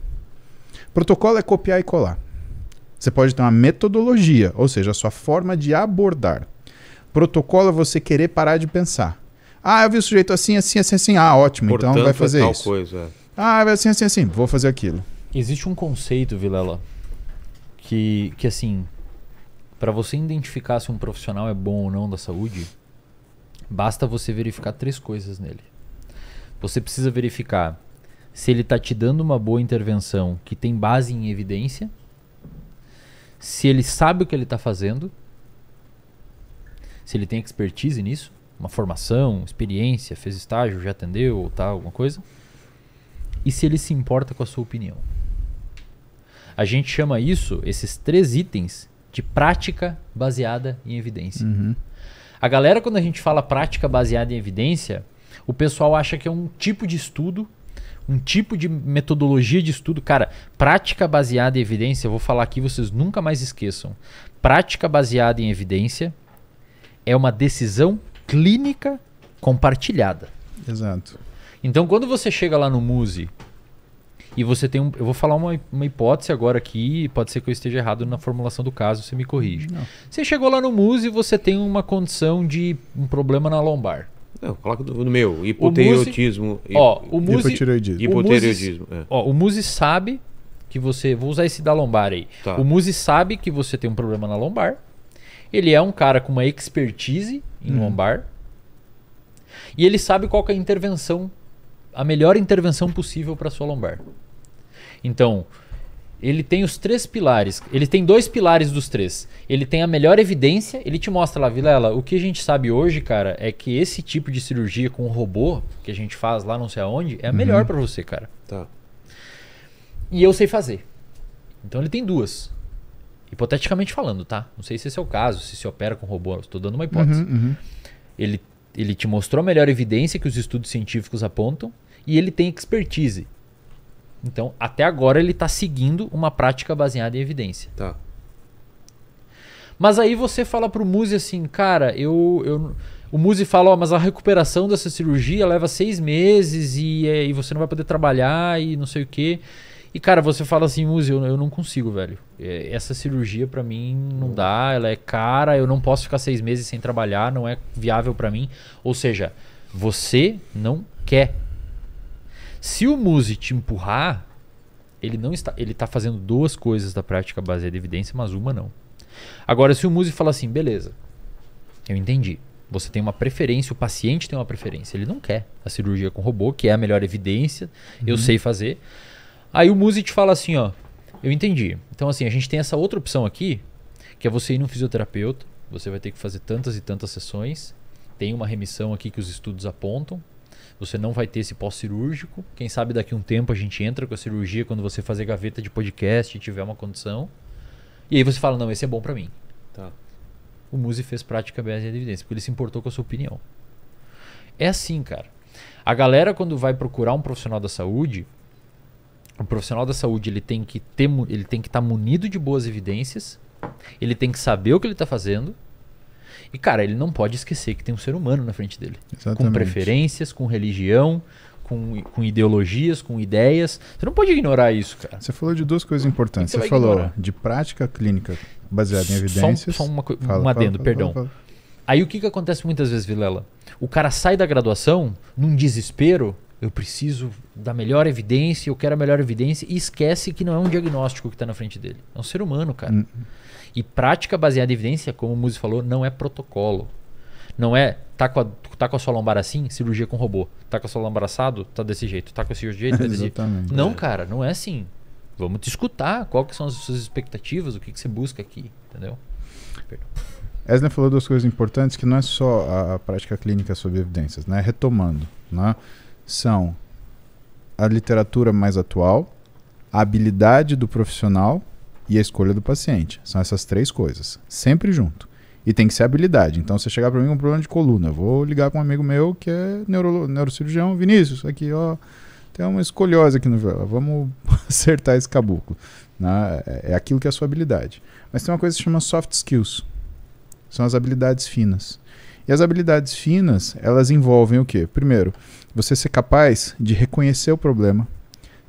Protocolo é copiar e colar. Você pode ter uma metodologia, ou seja, a sua forma de abordar. Protocolo é você querer parar de pensar. Ah, eu vi o sujeito assim, assim, assim, assim. Ah, ótimo, Portanto, então vai é fazer é isso. Coisa. É. Ah, assim, assim, assim, vou fazer aquilo. Existe um conceito, Vilela, que, que assim, para você identificar se um profissional é bom ou não da saúde, basta você verificar três coisas nele. Você precisa verificar se ele está te dando uma boa intervenção que tem base em evidência, se ele sabe o que ele está fazendo, se ele tem expertise nisso, uma formação, experiência, fez estágio, já atendeu ou tal, tá, alguma coisa, e se ele se importa com a sua opinião. A gente chama isso, esses três itens, de prática baseada em evidência. Uhum. A galera, quando a gente fala prática baseada em evidência, o pessoal acha que é um tipo de estudo, um tipo de metodologia de estudo. Cara, prática baseada em evidência, eu vou falar aqui, vocês nunca mais esqueçam. Prática baseada em evidência é uma decisão clínica compartilhada. Exato. Então, quando você chega lá no MUSE e você tem um. Eu vou falar uma, uma hipótese agora aqui, pode ser que eu esteja errado na formulação do caso, você me corrige. Não. Você chegou lá no Muse e você tem uma condição de um problema na lombar. Não, coloca no meu, hipotireoidismo. Ó, o MUSI, hipotireoidismo. Hipotireoidismo. É. Ó, o MUSI sabe que você. Vou usar esse da lombar aí. Tá. O MUSI sabe que você tem um problema na lombar. Ele é um cara com uma expertise em hum. lombar. E ele sabe qual é a intervenção, a melhor intervenção possível para sua lombar. Então, ele tem os três pilares. Ele tem dois pilares dos três. Ele tem a melhor evidência, ele te mostra lá, Vilela, o que a gente sabe hoje, cara, é que esse tipo de cirurgia com robô que a gente faz lá não sei aonde é a uhum. melhor para você, cara. Tá. E eu sei fazer. Então ele tem duas. Hipoteticamente falando, tá? Não sei se esse é o caso, se se opera com robô, estou dando uma uhum, hipótese. Uhum, uhum. Ele, ele te mostrou a melhor evidência que os estudos científicos apontam e ele tem expertise. Então, até agora ele está seguindo uma prática baseada em evidência. Tá. Mas aí você fala pro Muzi assim, cara, eu, eu o Muzi fala, mas a recuperação dessa cirurgia leva seis meses e, é, e você não vai poder trabalhar e não sei o quê. E, cara, você fala assim, Muzi, eu, eu não consigo, velho. É, essa cirurgia para mim não dá, ela é cara, eu não posso ficar seis meses sem trabalhar, não é viável para mim. Ou seja, você não quer se o Muse te empurrar, ele não está, ele está fazendo duas coisas da prática baseada em evidência, mas uma não. Agora, se o Muse falar assim, beleza, eu entendi. Você tem uma preferência, o paciente tem uma preferência. Ele não quer a cirurgia com robô, que é a melhor evidência, uhum. eu sei fazer. Aí o Muse te fala assim, ó, eu entendi. Então, assim, a gente tem essa outra opção aqui, que é você ir num fisioterapeuta, você vai ter que fazer tantas e tantas sessões. Tem uma remissão aqui que os estudos apontam, você não vai ter esse pós-cirúrgico. Quem sabe daqui a um tempo a gente entra com a cirurgia quando você fazer gaveta de podcast e tiver uma condição. E aí você fala, não, esse é bom para mim. Tá. O Muse fez prática baseada em evidência, porque ele se importou com a sua opinião. É assim, cara. A galera quando vai procurar um profissional da saúde, o profissional da saúde ele tem que ter, ele tem que estar tá munido de boas evidências, ele tem que saber o que ele está fazendo e, cara, ele não pode esquecer que tem um ser humano na frente dele. Exatamente. Com preferências, com religião, com, com, ideologias, com ideias. Você não pode ignorar isso, cara. Você falou de duas coisas importantes. Você, você falou ignorar? de prática clínica baseada em evidências. Só, um, só uma, fala, um adendo, fala, perdão. Fala, Aí o que, que acontece muitas vezes, Vilela? O cara sai da graduação num desespero. Eu preciso da melhor evidência, eu quero a melhor evidência, e esquece que não é um diagnóstico que está na frente dele. É um ser humano, cara. Hum. E prática baseada em evidência, como o Muzi falou, não é protocolo. Não é tá com, a, tá com a sua lombar assim, cirurgia com robô. Tá com a sua lombar assado, tá desse jeito. Tá com esse jeito, tá desse jeito. Não, é. cara, não é assim. Vamos te escutar. Quais são as suas expectativas? O que, que você busca aqui? Entendeu? Perdão. Esner falou duas coisas importantes que não é só a, a prática clínica sobre evidências, né? Retomando, né? São a literatura mais atual, a habilidade do profissional e a escolha do paciente. São essas três coisas, sempre junto. E tem que ser habilidade. Então, você chegar para mim com um problema de coluna, eu vou ligar para um amigo meu que é neuro, neurocirurgião, Vinícius, aqui, ó, tem uma escoliose aqui no joelho, vamos acertar esse caboclo. Né? É, é aquilo que é a sua habilidade. Mas tem uma coisa que se chama soft skills. São as habilidades finas. E as habilidades finas, elas envolvem o quê? Primeiro, você ser capaz de reconhecer o problema.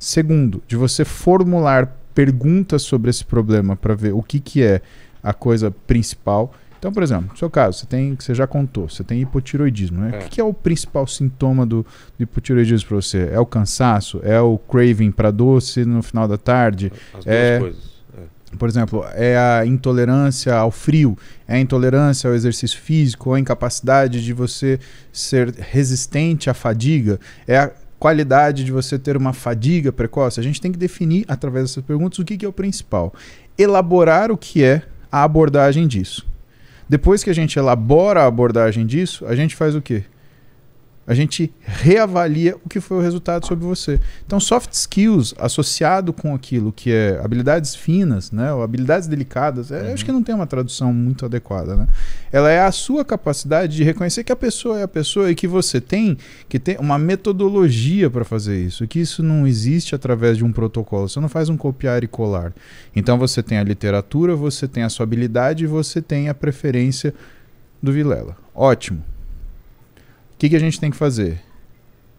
Segundo, de você formular perguntas sobre esse problema para ver o que, que é a coisa principal. Então, por exemplo, no seu caso, você tem, você já contou, você tem hipotiroidismo, né? É. O que, é o principal sintoma do, do hipotiroidismo para você? É o cansaço? É o craving para doce no final da tarde? As é, duas coisas. É. Por exemplo, é a intolerância ao frio, é a intolerância ao exercício físico, a incapacidade de você ser resistente à fadiga, é a qualidade de você ter uma fadiga precoce? A gente tem que definir, através dessas perguntas, o que, que é o principal. Elaborar o que é a abordagem disso. Depois que a gente elabora a abordagem disso, a gente faz o quê? a gente reavalia o que foi o resultado sobre você. Então, soft skills associado com aquilo que é habilidades finas, né, ou habilidades delicadas, é, uhum. acho que não tem uma tradução muito adequada, né? Ela é a sua capacidade de reconhecer que a pessoa é a pessoa e que você tem que ter uma metodologia para fazer isso, que isso não existe através de um protocolo, você não faz um copiar e colar. Então, você tem a literatura, você tem a sua habilidade e você tem a preferência do Vilela. Ótimo que, que a gente tem que fazer?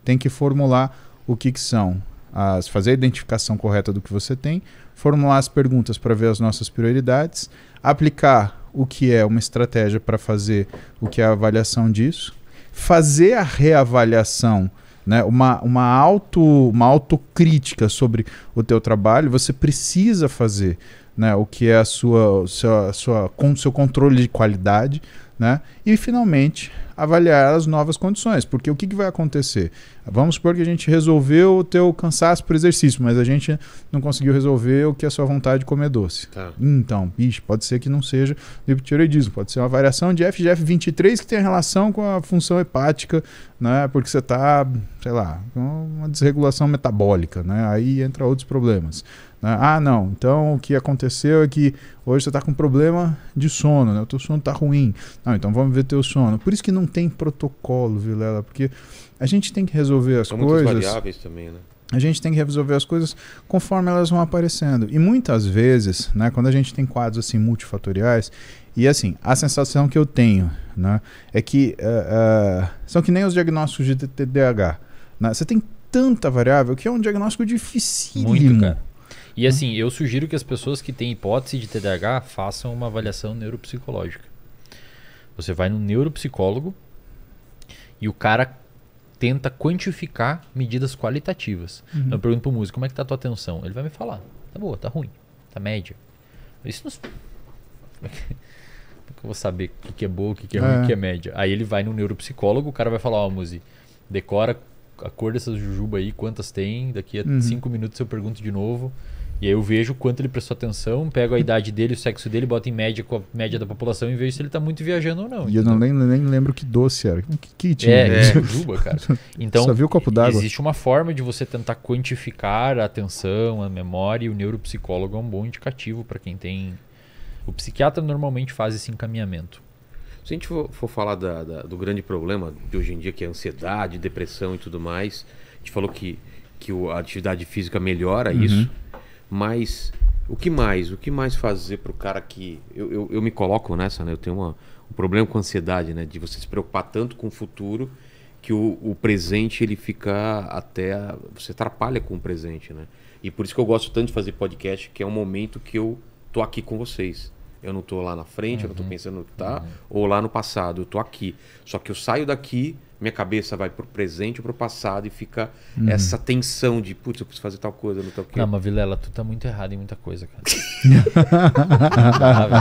Tem que formular o que, que são as, fazer a identificação correta do que você tem, formular as perguntas para ver as nossas prioridades, aplicar o que é uma estratégia para fazer o que é a avaliação disso, fazer a reavaliação, né, uma, uma, auto, uma autocrítica sobre o teu trabalho, você precisa fazer né, o que é a sua, sua, sua, com seu controle de qualidade, né, e finalmente avaliar as novas condições. Porque o que, que vai acontecer? Vamos supor que a gente resolveu o teu cansaço por exercício, mas a gente não conseguiu resolver o que é a sua vontade de comer doce. Tá. Então, bicho, pode ser que não seja do hipotireoidismo, pode ser uma variação de FGF23 que tem relação com a função hepática, né? Porque você está, sei lá, com uma desregulação metabólica, né? Aí entra outros problemas. Né? Ah, não, então o que aconteceu é que hoje você está com problema de sono, né? o teu sono está ruim. Não, ah, então vamos ver teu sono. Por isso que não tem protocolo, Vilela, porque a gente tem que resolver as São coisas. variáveis também, né? A gente tem que resolver as coisas conforme elas vão aparecendo. E muitas vezes, né, quando a gente tem quadros assim multifatoriais, e assim, a sensação que eu tenho né, é que uh, uh, são que nem os diagnósticos de TDAH. Né? Você tem tanta variável que é um diagnóstico dificílimo. Muito, cara. E uhum. assim, eu sugiro que as pessoas que têm hipótese de TDAH façam uma avaliação neuropsicológica. Você vai no neuropsicólogo e o cara tenta quantificar medidas qualitativas. Uhum. Então, eu pergunto pro músico, como é que tá a tua atenção? Ele vai me falar, tá boa, tá ruim, tá média. Isso não... Como é que, eu vou saber o que, que é boa, o que, que é, ruim, o é. que é média? Aí ele vai no neuropsicólogo, o cara vai falar, ó, oh, Muzi, decora a cor dessas jujuba aí, quantas tem, daqui a uhum. cinco minutos eu pergunto de novo. E aí eu vejo quanto ele prestou atenção, pego a hum. idade dele, o sexo dele, boto em média com a média da população e vejo se ele tá muito viajando ou não. E eu não nem, nem lembro que doce era. Que kit. É, é juba, cara. Então, Só viu o copo d'água. existe uma forma de você tentar quantificar a atenção, a memória, e o neuropsicólogo é um bom indicativo para quem tem... O psiquiatra normalmente faz esse encaminhamento. Se a gente for, for falar da, da, do grande problema de hoje em dia, que é ansiedade, depressão e tudo mais, a gente falou que, que a atividade física melhora uhum. isso. Mas o que mais? O que mais fazer para o cara que. Eu, eu, eu, me coloco nessa, né? Eu tenho uma, um problema com ansiedade, né? De você se preocupar tanto com o futuro que o, o presente ele fica até. Você atrapalha com o presente, né? E por isso que eu gosto tanto de fazer podcast, que é um momento que eu tô aqui com vocês. Eu não tô lá na frente, uhum. eu não tô uhum. pensando no que tá, uhum. ou lá no passado, eu tô aqui. Só que eu saio daqui minha cabeça vai pro presente ou pro passado e fica uhum. essa tensão de, putz, eu preciso fazer tal coisa, não tal que. Não, mas Vilela, tu tá muito errado em muita coisa, cara.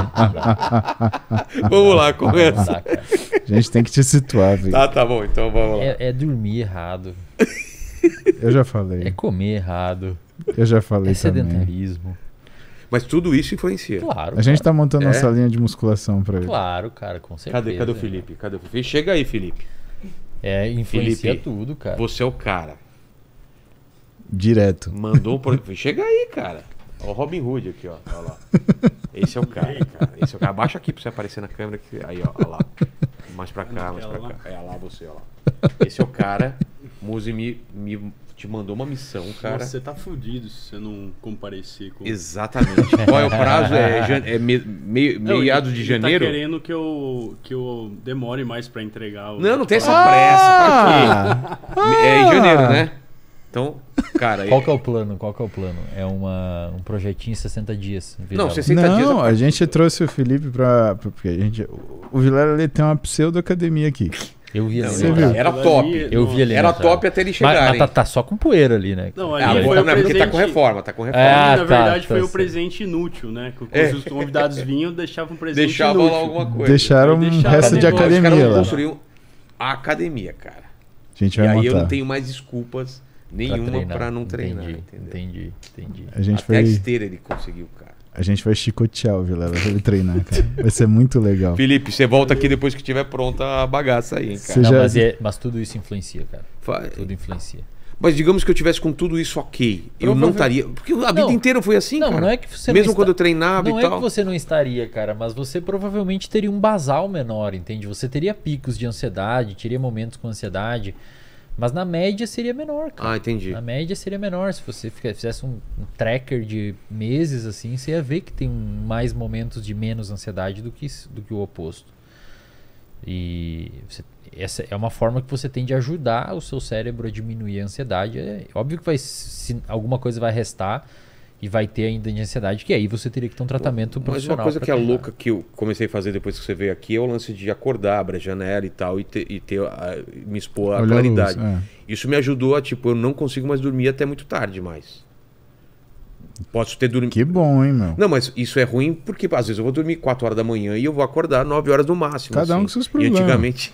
vamos lá, começa. cara. A gente tem que te situar, viu? Tá, tá bom, então vamos lá. É, é dormir errado. Eu já falei. É comer errado. Eu já falei. É sedentarismo. Mas tudo isso influencia. Claro. A cara. gente tá montando é. nossa linha de musculação para ele. Claro, cara, com certeza. Cadê, cadê o Felipe? Cadê o Felipe? Chega aí, Felipe. É, influencia Felipe, tudo, cara. Você é o cara. Direto. Mandou Chega aí, cara. Ó, o Robin Hood aqui, ó. lá. Esse é o cara, cara. Esse é o cara. Abaixa aqui pra você aparecer na câmera. Que... Aí, ó, lá. Mais pra cá, mais pra cá. É lá você, ó Esse é o cara. Muse me, me te mandou uma missão, cara. Nossa, você tá fudido se você não comparecer com. Exatamente. Qual é o prazo? É, jan... é me... Me... de janeiro? Ele tá querendo que eu, que eu demore mais para entregar. O... Não, não tem essa ah! pressa. Ah! Ah! É em janeiro, né? Então, cara. Qual é que é o plano? Qual que é o plano? É uma, um projetinho em 60 dias. Não, 60 é não, dias. Não, a gente trouxe o Felipe pra. Porque a gente. O Vilela tem uma pseudo academia aqui. Eu vi ali. Era top. Ali, eu vi ali. Era nessa. top até ele chegar. Mas, mas tá, tá, só com poeira ali, né? Não, ah, ali foi não, o presente... porque tá com reforma, tá com é, reforma. na ah, tá, verdade, tá, foi o um tá. presente inútil, né? Que é. os é. convidados vinham deixavam um presente deixavam inútil. Deixavam lá alguma coisa. Deixaram um resto de academia. lá. construíram a academia, cara. A gente vai e aí eu não tenho mais desculpas nenhuma para não treinar. Entendi, entendeu? entendi, entendi. A gente Até foi... a esteira ele conseguiu, cara. A gente vai chicotear o Vilela pra ele treinar, cara. Vai ser muito legal. Felipe, você volta aqui depois que tiver pronta a bagaça aí, cara. Não, já... mas, é, mas, tudo isso influencia, cara. Tudo influencia. Mas digamos que eu tivesse com tudo isso ok. Eu não estaria. Porque a vida não, inteira foi assim, não, cara. Não é que você Mesmo quando está... eu treinava não e tal. Não é que você não estaria, cara, mas você provavelmente teria um basal menor, entende? Você teria picos de ansiedade, teria momentos com ansiedade. Mas na média seria menor, cara. Ah, entendi. Na média seria menor. Se você fizesse um, um tracker de meses, assim, você ia ver que tem mais momentos de menos ansiedade do que, do que o oposto. E você, essa é uma forma que você tem de ajudar o seu cérebro a diminuir a ansiedade. É, é óbvio que vai, se alguma coisa vai restar, e vai ter ainda de ansiedade, que aí você teria que ter um tratamento profissional. Mas uma coisa que é louca que eu comecei a fazer depois que você veio aqui é o lance de acordar, abrir a janela e tal, e ter, e ter a, ah, me expor à claridade. Luz, é. Isso me ajudou a, tipo, eu não consigo mais dormir até muito tarde mais. Posso ter dormido. Que bom, hein, meu? Não, mas isso é ruim porque às vezes eu vou dormir 4 horas da manhã e eu vou acordar 9 horas no máximo. Cada assim. um com seus problemas. E antigamente.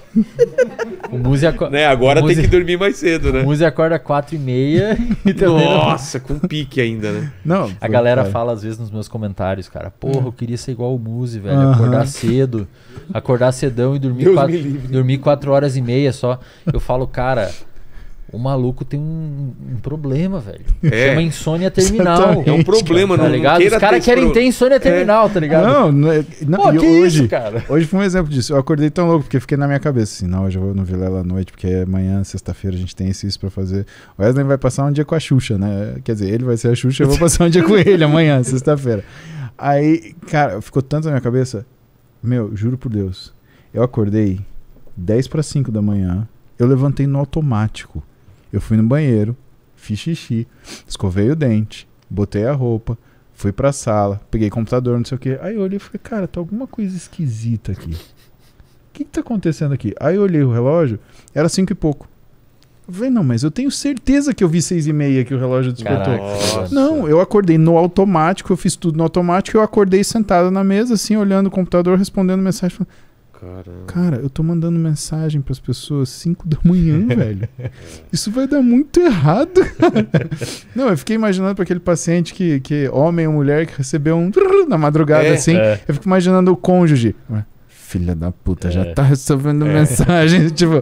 o Muzi aco... né? Agora Muzi... tem que dormir mais cedo, né? O Muzi acorda 4 e meia e também. Nossa, com pique ainda, né? Não. A galera cara. fala às vezes nos meus comentários, cara, porra, eu queria ser igual o Muzi, velho. Acordar cedo. Acordar cedão e dormir 4 quatro... dormir quatro horas e meia só. Eu falo, cara, o maluco tem um, um problema, velho. É. Chama insônia terminal. É um problema, tá não, ligado? Não Os caras querem pro... ter insônia é. terminal, é. tá ligado? Não, não, é- não Pô, que hoje, isso, cara? Hoje foi um exemplo disso. Eu acordei tão louco porque fiquei na minha cabeça assim, não, hoje eu vou no Vilela à noite, porque é amanhã, sexta-feira, a gente tem isso, isso pra fazer. O Wesley vai passar um dia com a Xuxa, né? Quer dizer, ele vai ser a Xuxa, eu vou passar um dia com ele amanhã, sexta-feira. Aí, cara, ficou tanto na minha cabeça. Meu, juro por Deus. Eu acordei 10 para 5 da manhã. Eu levantei no automático. Eu fui no banheiro, fiz xixi, escovei o dente, botei a roupa, fui pra sala, peguei computador, não sei o que. Aí eu olhei e falei, cara, tá alguma coisa esquisita aqui. O que, que tá acontecendo aqui? Aí eu olhei o relógio, era cinco e pouco. Eu falei, não, mas eu tenho certeza que eu vi seis e meia que o relógio despertou. Caraca. Não, eu acordei no automático, eu fiz tudo no automático, eu acordei sentado na mesa, assim, olhando o computador, respondendo mensagem, falando, Caramba. Cara, eu tô mandando mensagem para as pessoas 5 da manhã, velho. Isso vai dar muito errado. Não, eu fiquei imaginando para aquele paciente que, que homem ou mulher que recebeu um na madrugada é, assim. É. Eu fico imaginando o cônjuge filha da puta, é. já tá recebendo é. mensagem, tipo,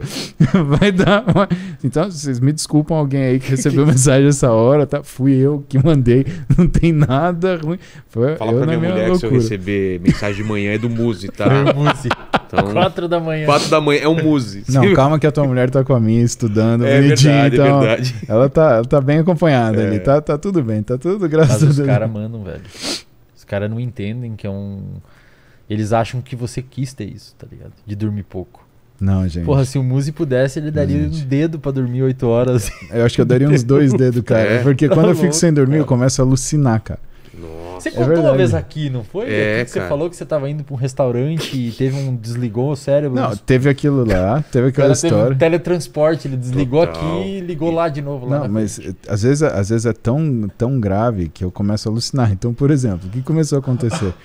vai dar. Uma... Então, vocês me desculpam alguém aí que recebeu mensagem essa hora, tá? Fui eu que mandei, não tem nada ruim. Foi Fala eu pra minha mulher loucura. que se eu receber mensagem de manhã é do Muzi, tá? É Muzi. Então, quatro da manhã. Quatro da manhã é um Muzi. Não, calma que a tua mulher tá com a minha estudando, é, bonitinho. É então verdade. Ela tá, ela tá bem acompanhada é. ali, tá, tá tudo bem, tá tudo graças Mas a Deus. Os caras mandam, velho. Os caras não entendem que é um eles acham que você quis ter isso, tá ligado? De dormir pouco. Não, gente. Porra, se o Muzi pudesse, ele daria um dedo para dormir oito horas. Eu acho que eu daria uns dois dedos, cara. É. Porque quando eu fico sem dormir, eu é. começo a alucinar, cara. Nossa. Você é contou uma vez aqui, não foi? É, você falou que você estava indo para um restaurante e teve um desligou o cérebro. Não, teve aquilo lá, teve aquela história. Teve um teletransporte, ele desligou Total. aqui e ligou lá de novo. Lá não, mas às vezes, às vezes é tão, tão grave que eu começo a alucinar. Então, por exemplo, o que começou a acontecer?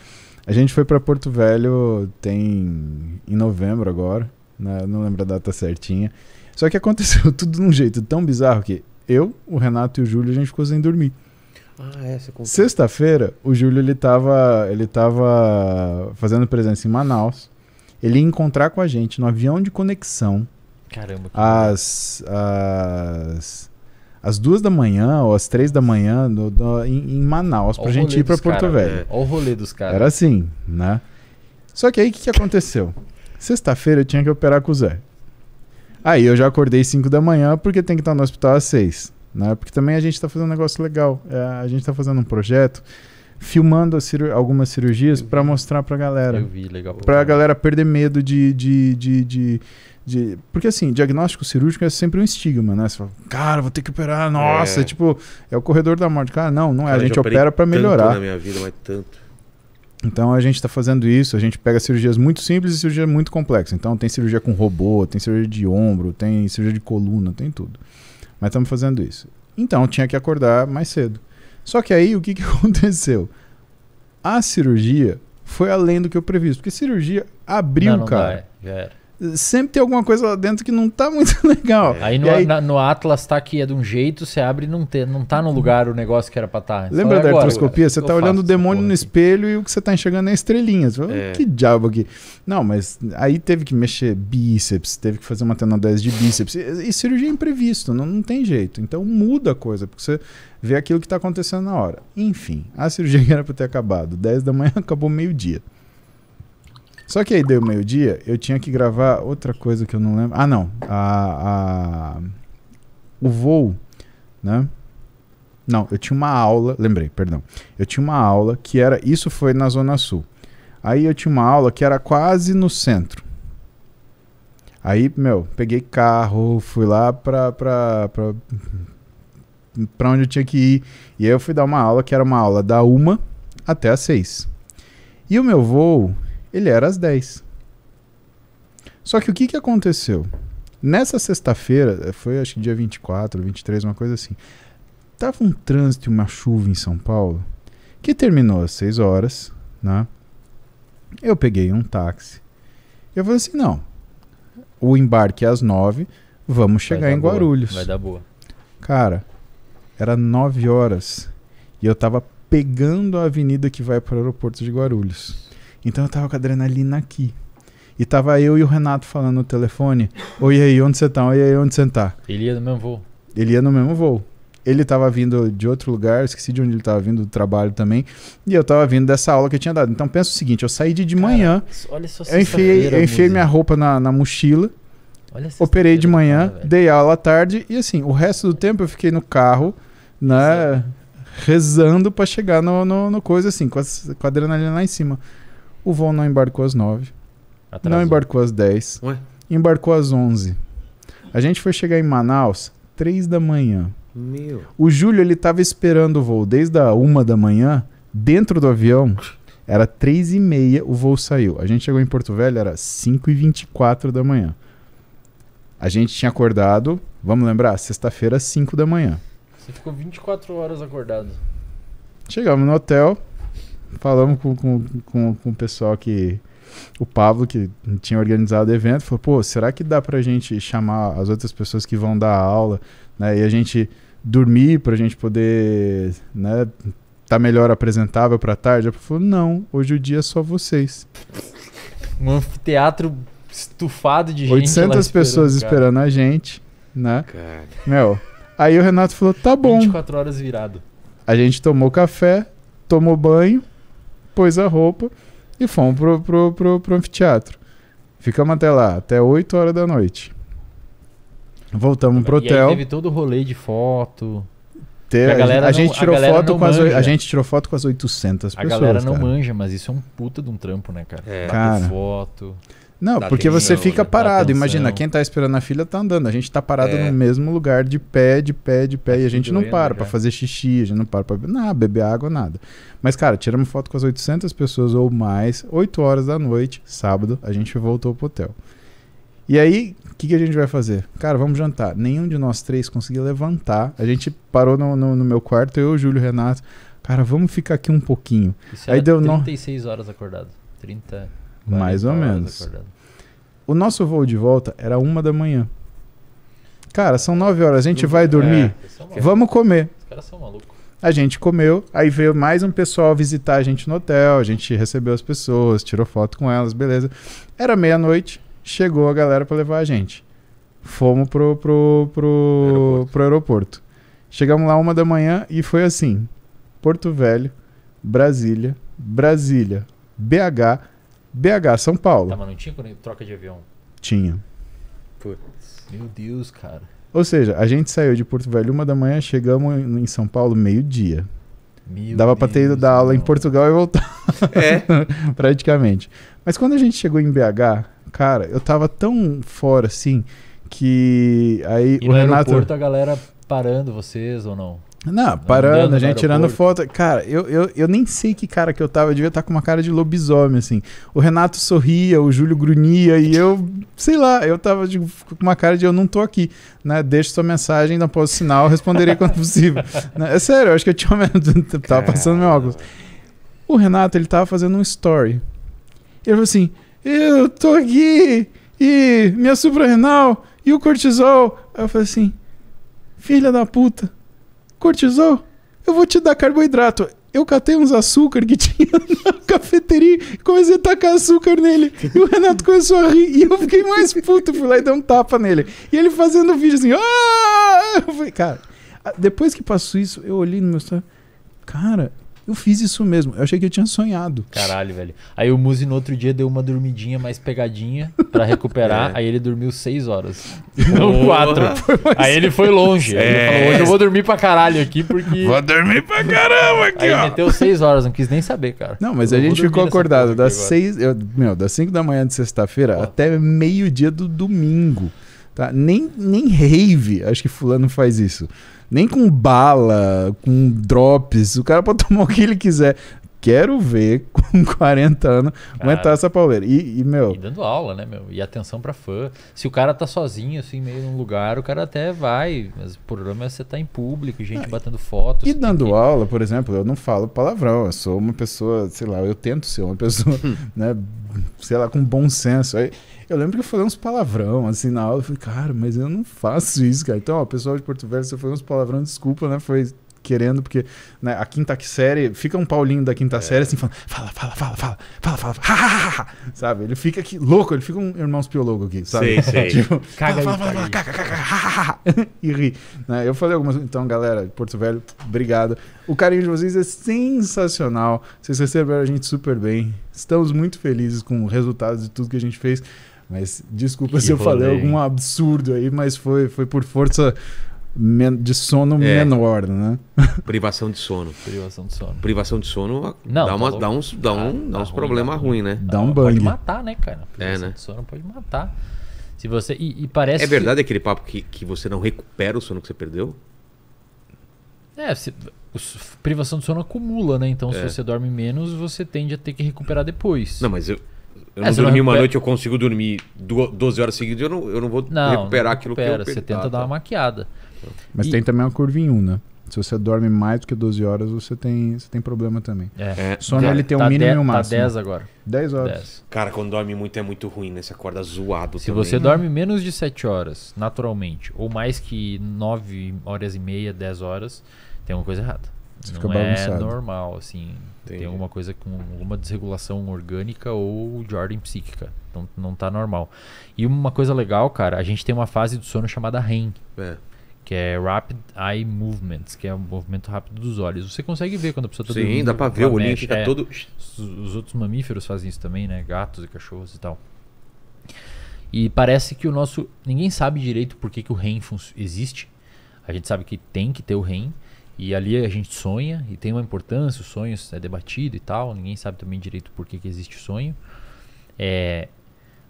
A gente foi para Porto Velho tem em novembro agora, né? não lembro a data certinha. Só que aconteceu tudo de um jeito tão bizarro que eu, o Renato e o Júlio a gente ficou sem dormir. Ah, é, Sexta-feira, o Júlio ele tava, ele tava fazendo presença em Manaus. Ele ia encontrar com a gente no avião de conexão. Caramba. Que as as às duas da manhã ou às três da manhã no, no, em, em, Manaus para gente ir para Porto cara, Velho. Olha né? o rolê dos caras. Era assim, né? Só que aí o que, que aconteceu? Sexta-feira eu tinha que operar com o Zé. Aí eu já acordei cinco da manhã porque tem que estar no hospital às seis, né? Porque também a gente está fazendo um negócio legal. É, a gente está fazendo um projeto filmando algumas cirurgias para mostrar para galera. Eu vi, legal. Para galera perder medo de, de, de, de de, porque assim, diagnóstico cirúrgico é sempre um estigma, né? Você fala, cara, vou ter que operar, nossa, é. tipo, é o corredor da morte. Cara, não, não é, cara, a gente opera para melhorar. na minha vida, mas tanto. Então a gente está fazendo isso, a gente pega cirurgias muito simples e cirurgias muito complexas. Então tem cirurgia com robô, tem cirurgia de ombro, tem cirurgia de coluna, tem tudo. Mas estamos fazendo isso. Então tinha que acordar mais cedo. Só que aí o que, que aconteceu? A cirurgia foi além do que eu previsto, porque cirurgia abriu, não, não cara. Dá, já era sempre tem alguma coisa lá dentro que não tá muito legal. É. Aí, no, aí... Na, no, Atlas tá que é de um jeito, você abre e não, não tá no lugar o negócio que era pra estar. Tá. Então é Lembra da artroscopia? É. Você tá olhando o demônio no espelho e o que você tá enxergando é estrelinhas. Fala, é. Que diabo aqui. Não, mas aí teve que mexer bíceps, teve que fazer uma tenodese de bíceps. E, e cirurgia é imprevisto, não, não tem jeito. Então muda a coisa, porque você vê aquilo que tá acontecendo na hora. Enfim, a cirurgia era pra ter acabado. 10 da manhã acabou meio-dia. Só que aí deu meio-dia, eu tinha que gravar outra coisa que eu não lembro. Ah, não. A, a, o voo, né? Não, eu tinha uma aula, lembrei, perdão. Eu tinha uma aula que era. Isso foi na Zona Sul. Aí eu tinha uma aula que era quase no centro. Aí, meu, peguei carro, fui lá pra. pra, pra para onde eu tinha que ir. E aí eu fui dar uma aula que era uma aula da uma até as seis. E o meu voo ele era às 10. Só que o que, que aconteceu? Nessa sexta-feira, eh, foi acho que dia 24, 23, uma coisa assim. Tava um trânsito e uma chuva em São Paulo que terminou às 6 horas, né? Eu peguei um táxi. Eu falei assim: não, o embarque é às 9, vamos chegar em boa, Guarulhos. vai dar boa. Cara, era 9 horas e eu tava pegando a avenida que vai para o aeroporto de Guarulhos. Então eu tava com adrenalina aqui. E tava eu e o Renato falando no telefone. Oi aí, onde você tá? Oi aí, onde você tá? Ele ia no mesmo voo. Ele ia no mesmo voo. Ele tava vindo de outro lugar, esqueci de onde ele tava vindo do trabalho também. E eu tava vindo dessa aula que eu tinha dado. Então pensa o seguinte: eu saí de, de Cara, manhã. Olha só Eu enfiei, eu enfiei minha roupa na, na mochila. operei de manhã, cara, dei aula à tarde. E assim, o resto do tempo eu fiquei no carro, né? Exato. Rezando para chegar no, no, no, coisa assim, com a, com a adrenalina lá em cima. O voo não embarcou às 9. Atrasou. Não embarcou às 10. Ué? Embarcou às 11. A gente foi chegar em Manaus 3 da manhã. Meu. O Júlio, ele tava esperando o voo desde a 1 da manhã, dentro do avião. Era 3 e meia, o voo saiu. A gente chegou em Porto Velho, era 5 e 24 da manhã. A gente tinha acordado, vamos lembrar, sexta-feira, 5 da manhã. Você ficou 24 horas acordado. Chegamos no hotel, falamos com, com, com, com o pessoal que. O Pablo, que tinha organizado o evento, falou: pô, será que dá pra gente chamar as outras pessoas que vão dar aula, né? E a gente dormir pra gente poder, né? Tá melhor apresentável pra tarde? Eu falou: não, hoje o dia é só vocês. Um anfiteatro estufado de 800 gente. 800 pessoas cara. esperando a gente, né? Cara. Meu. Aí o Renato falou: tá bom. 24 horas virado. A gente tomou café, tomou banho, pôs a roupa e fomos pro, pro, pro, pro anfiteatro. Ficamos até lá, até 8 horas da noite. Voltamos pro e hotel. teve todo o rolê de foto. a, galera não, gente tirou foto com manja. as, a gente tirou foto com as 800 pessoas. A galera não cara. manja, mas isso é um puta de um trampo, né, cara? É. Cara, foto. Não, porque você fica parado. Imagina, quem está esperando a fila está andando. A gente está parado é. no mesmo lugar, de pé, de pé, de pé. Tá e a gente não para né, para fazer xixi, a gente não para para beber água, nada. Mas, cara, tiramos foto com as 800 pessoas ou mais, 8 horas da noite, sábado, a gente voltou pro hotel. E aí, o que, que, a gente vai fazer? Cara, vamos jantar. Nenhum de nós três conseguiu levantar. A gente parou no, no, no meu quarto, eu, Júlio, Renato. Cara, vamos ficar aqui um pouquinho. Isso aí deu 36 no... horas acordado. 30. Mais ou menos. Acordando. O nosso voo de volta era uma da manhã. Cara, são nove horas, a gente vai é, dormir? É, Vamos comer. Os caras são malucos. A gente comeu, aí veio mais um pessoal visitar a gente no hotel, a gente recebeu as pessoas, tirou foto com elas, beleza. Era meia-noite, chegou a galera para levar a gente. Fomos pro, pro, pro, aeroporto. pro aeroporto. Chegamos lá uma da manhã e foi assim: Porto Velho, Brasília, Brasília, BH, BH, São Paulo. Tá, mas não tinha né? troca de avião? Tinha. Putz, meu Deus, cara. Ou seja, a gente saiu de Porto Velho uma da manhã, chegamos em São Paulo meio-dia. Dava para ter ido dar aula em Portugal e voltar. É. Praticamente. Mas quando a gente chegou em BH, cara, eu tava tão fora assim que aí e o no Renato. Aeroporto, a galera parando vocês ou não? Não, parando, Andando a gente tirando foto. Cara, eu, eu, eu nem sei que cara que eu tava. Eu devia estar tá com uma cara de lobisomem, assim. O Renato sorria, o Júlio grunhia e eu, sei lá, eu tava de, com uma cara de eu não tô aqui. Né? Deixe sua mensagem, não posso sinal, eu responderei quando possível. Né? É sério, eu acho que eu tinha. tava passando meu óculos. O Renato, ele tava fazendo um story. Ele falou assim: Eu tô aqui e minha suprarrenal e o cortisol. Aí eu falei assim: Filha da puta Cortisol, eu vou te dar carboidrato. Eu catei uns açúcar que tinha na cafeteria e comecei a tacar açúcar nele. E o Renato começou a rir. E eu fiquei mais puto, fui lá e dei um tapa nele. E ele fazendo o vídeo assim. Aaah! Eu falei, cara, depois que passou isso, eu olhei no meu celular. Cara, eu fiz isso mesmo. Eu achei que eu tinha sonhado. Caralho, velho. Aí o Muzi no outro dia deu uma dormidinha mais pegadinha para recuperar. é. Aí ele dormiu seis horas. Não quatro. Aí ele foi longe. É. Ele falou: hoje eu vou dormir pra caralho aqui porque. Vou dormir pra caramba aqui, aí ó. meteu seis horas, não quis nem saber, cara. Não, mas eu a gente ficou acordado das seis. Eu, meu, das cinco da manhã de sexta-feira até meio-dia do domingo. Tá? Nem, nem rave, acho que fulano faz isso. Nem com bala, com drops. O cara pode tomar o que ele quiser. Quero ver com 40 anos cara, aguentar essa pauleira. E, e, meu. E dando aula, né, meu? E atenção pra fã. Se o cara tá sozinho, assim, meio num lugar, o cara até vai. Mas o problema é você tá em público, gente ah, batendo fotos. E dando que... aula, por exemplo, eu não falo palavrão. Eu sou uma pessoa, sei lá, eu tento ser uma pessoa, né? Sei lá, com bom senso. Aí, eu lembro que eu falei uns palavrão, assim, na aula. Eu falei, cara, mas eu não faço isso, cara. Então, ó, pessoal de Porto Velho, se foi uns palavrão, desculpa, né? Foi querendo, porque né, a quinta série, fica um Paulinho da quinta é. série assim, falando, fala, fala, fala, fala, fala, fala, fala, sabe? Ele fica aqui, louco, ele fica um irmão piologo aqui, sabe? Sei, sei. tipo, caga fala, aí, fala, fala, caga, caga, ha, e ri. Né? Eu falei algumas, então, galera, Porto Velho, obrigado. O carinho de vocês é sensacional, vocês receberam a gente super bem, estamos muito felizes com o resultado de tudo que a gente fez. Mas desculpa que se eu rolê. falei algum absurdo aí, mas foi, foi por força de sono é. menor, né? Privação de sono. Privação de sono. Privação de sono não, dá, uma, tá tá, tá dá uns, dá um, dá, dá uns problemas ruins, né? Dá um bug. Pode matar, né, cara? É, privação é, né? de sono pode matar. Se você. E, e parece. É verdade que... aquele papo que, que você não recupera o sono que você perdeu? É, se, privação de sono acumula, né? Então, é. se você dorme menos, você tende a ter que recuperar depois. Não, mas eu, eu é, não é, dormi uma noite, eu consigo dormir 12 horas seguidas, eu não, eu não vou não, recuperar não aquilo recupera, que eu perdi. Você tenta ah, dar tá. uma maquiada. Mas e... tem também uma curva em 1, né? Se você dorme mais do que 12 horas, você tem, você tem problema também. É. é. Sono tá ele tem tá um mínimo de, e um máximo. Tá 10 agora. 10 horas. 10. Cara, quando dorme muito é muito ruim, né? Você acorda zoado Se também. você dorme menos de 7 horas, naturalmente, ou mais que 9 horas e meia, 10 horas, tem uma coisa errada. Você não fica é normal, assim. Entendi. Tem alguma coisa com alguma desregulação orgânica ou de ordem psíquica. Então não tá normal. E uma coisa legal, cara, a gente tem uma fase do sono chamada REM. É. Que é Rapid Eye Movements, que é o um movimento rápido dos olhos. Você consegue ver quando a pessoa tá Sim, dormindo, dá pra ver, o olhinho fica tá é, todo. Os outros mamíferos fazem isso também, né? Gatos e cachorros e tal. E parece que o nosso. Ninguém sabe direito por que, que o REM existe. A gente sabe que tem que ter o REM, e ali a gente sonha e tem uma importância, os sonhos é debatido e tal, ninguém sabe também direito por que, que existe sonho. É,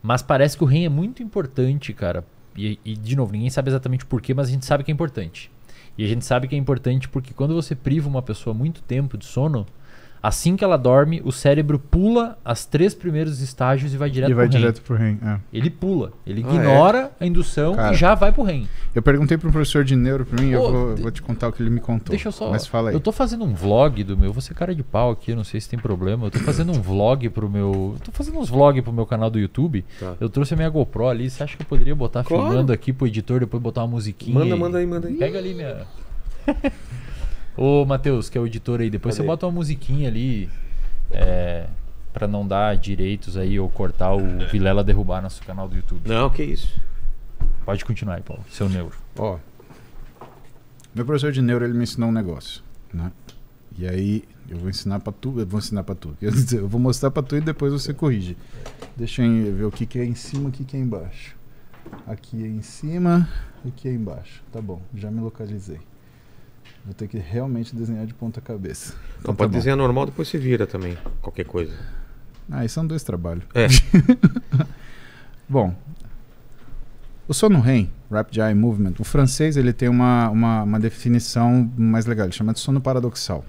mas parece que o REM é muito importante, cara. E, e de novo, ninguém sabe exatamente por que, mas a gente sabe que é importante. E a gente sabe que é importante porque quando você priva uma pessoa muito tempo de sono, Assim que ela dorme, o cérebro pula as três primeiros estágios e vai direto e vai pro REM. direto pro REM. É. Ele pula, ele ah, ignora é. a indução Cara, e já vai pro REM. Eu perguntei pro professor de neuro pra mim, Pô, eu vou, de... vou, te contar o que ele me contou. Deixa eu só. Mas fala aí. Eu tô fazendo um vlog do meu, vou ser cara de pau aqui, não sei se tem problema. Eu tô fazendo um vlog pro meu, tô fazendo uns vlogs pro meu canal do YouTube. Tá. Eu trouxe a minha GoPro ali, você acha que eu poderia botar claro. filmando aqui pro editor depois botar uma musiquinha? Manda, manda aí, manda aí. Pega ali minha Ô, Matheus, que é o editor aí, depois Cadê? você bota uma musiquinha ali. É, para não dar direitos aí ou cortar o Vilela derrubar nosso canal do YouTube. Não, que isso. Pode continuar aí, Paulo, seu neuro. Ó, meu professor de neuro ele me ensinou um negócio, né? E aí eu vou ensinar para tu, eu vou ensinar para tu. Eu vou mostrar para tu e depois você corrige. Deixa eu ver o que, que é em cima, o que, que é embaixo. Aqui é em cima, aqui é embaixo. Tá bom, já me localizei. Vou ter que realmente desenhar de ponta cabeça. então, tá pode tá desenhar normal, depois se vira também, qualquer coisa. Ah, isso são é dois trabalhos. É. Bom, o Sono REM, Rapid Eye Movement, o francês ele tem uma, uma, uma, definição mais legal, ele chama de sono paradoxal.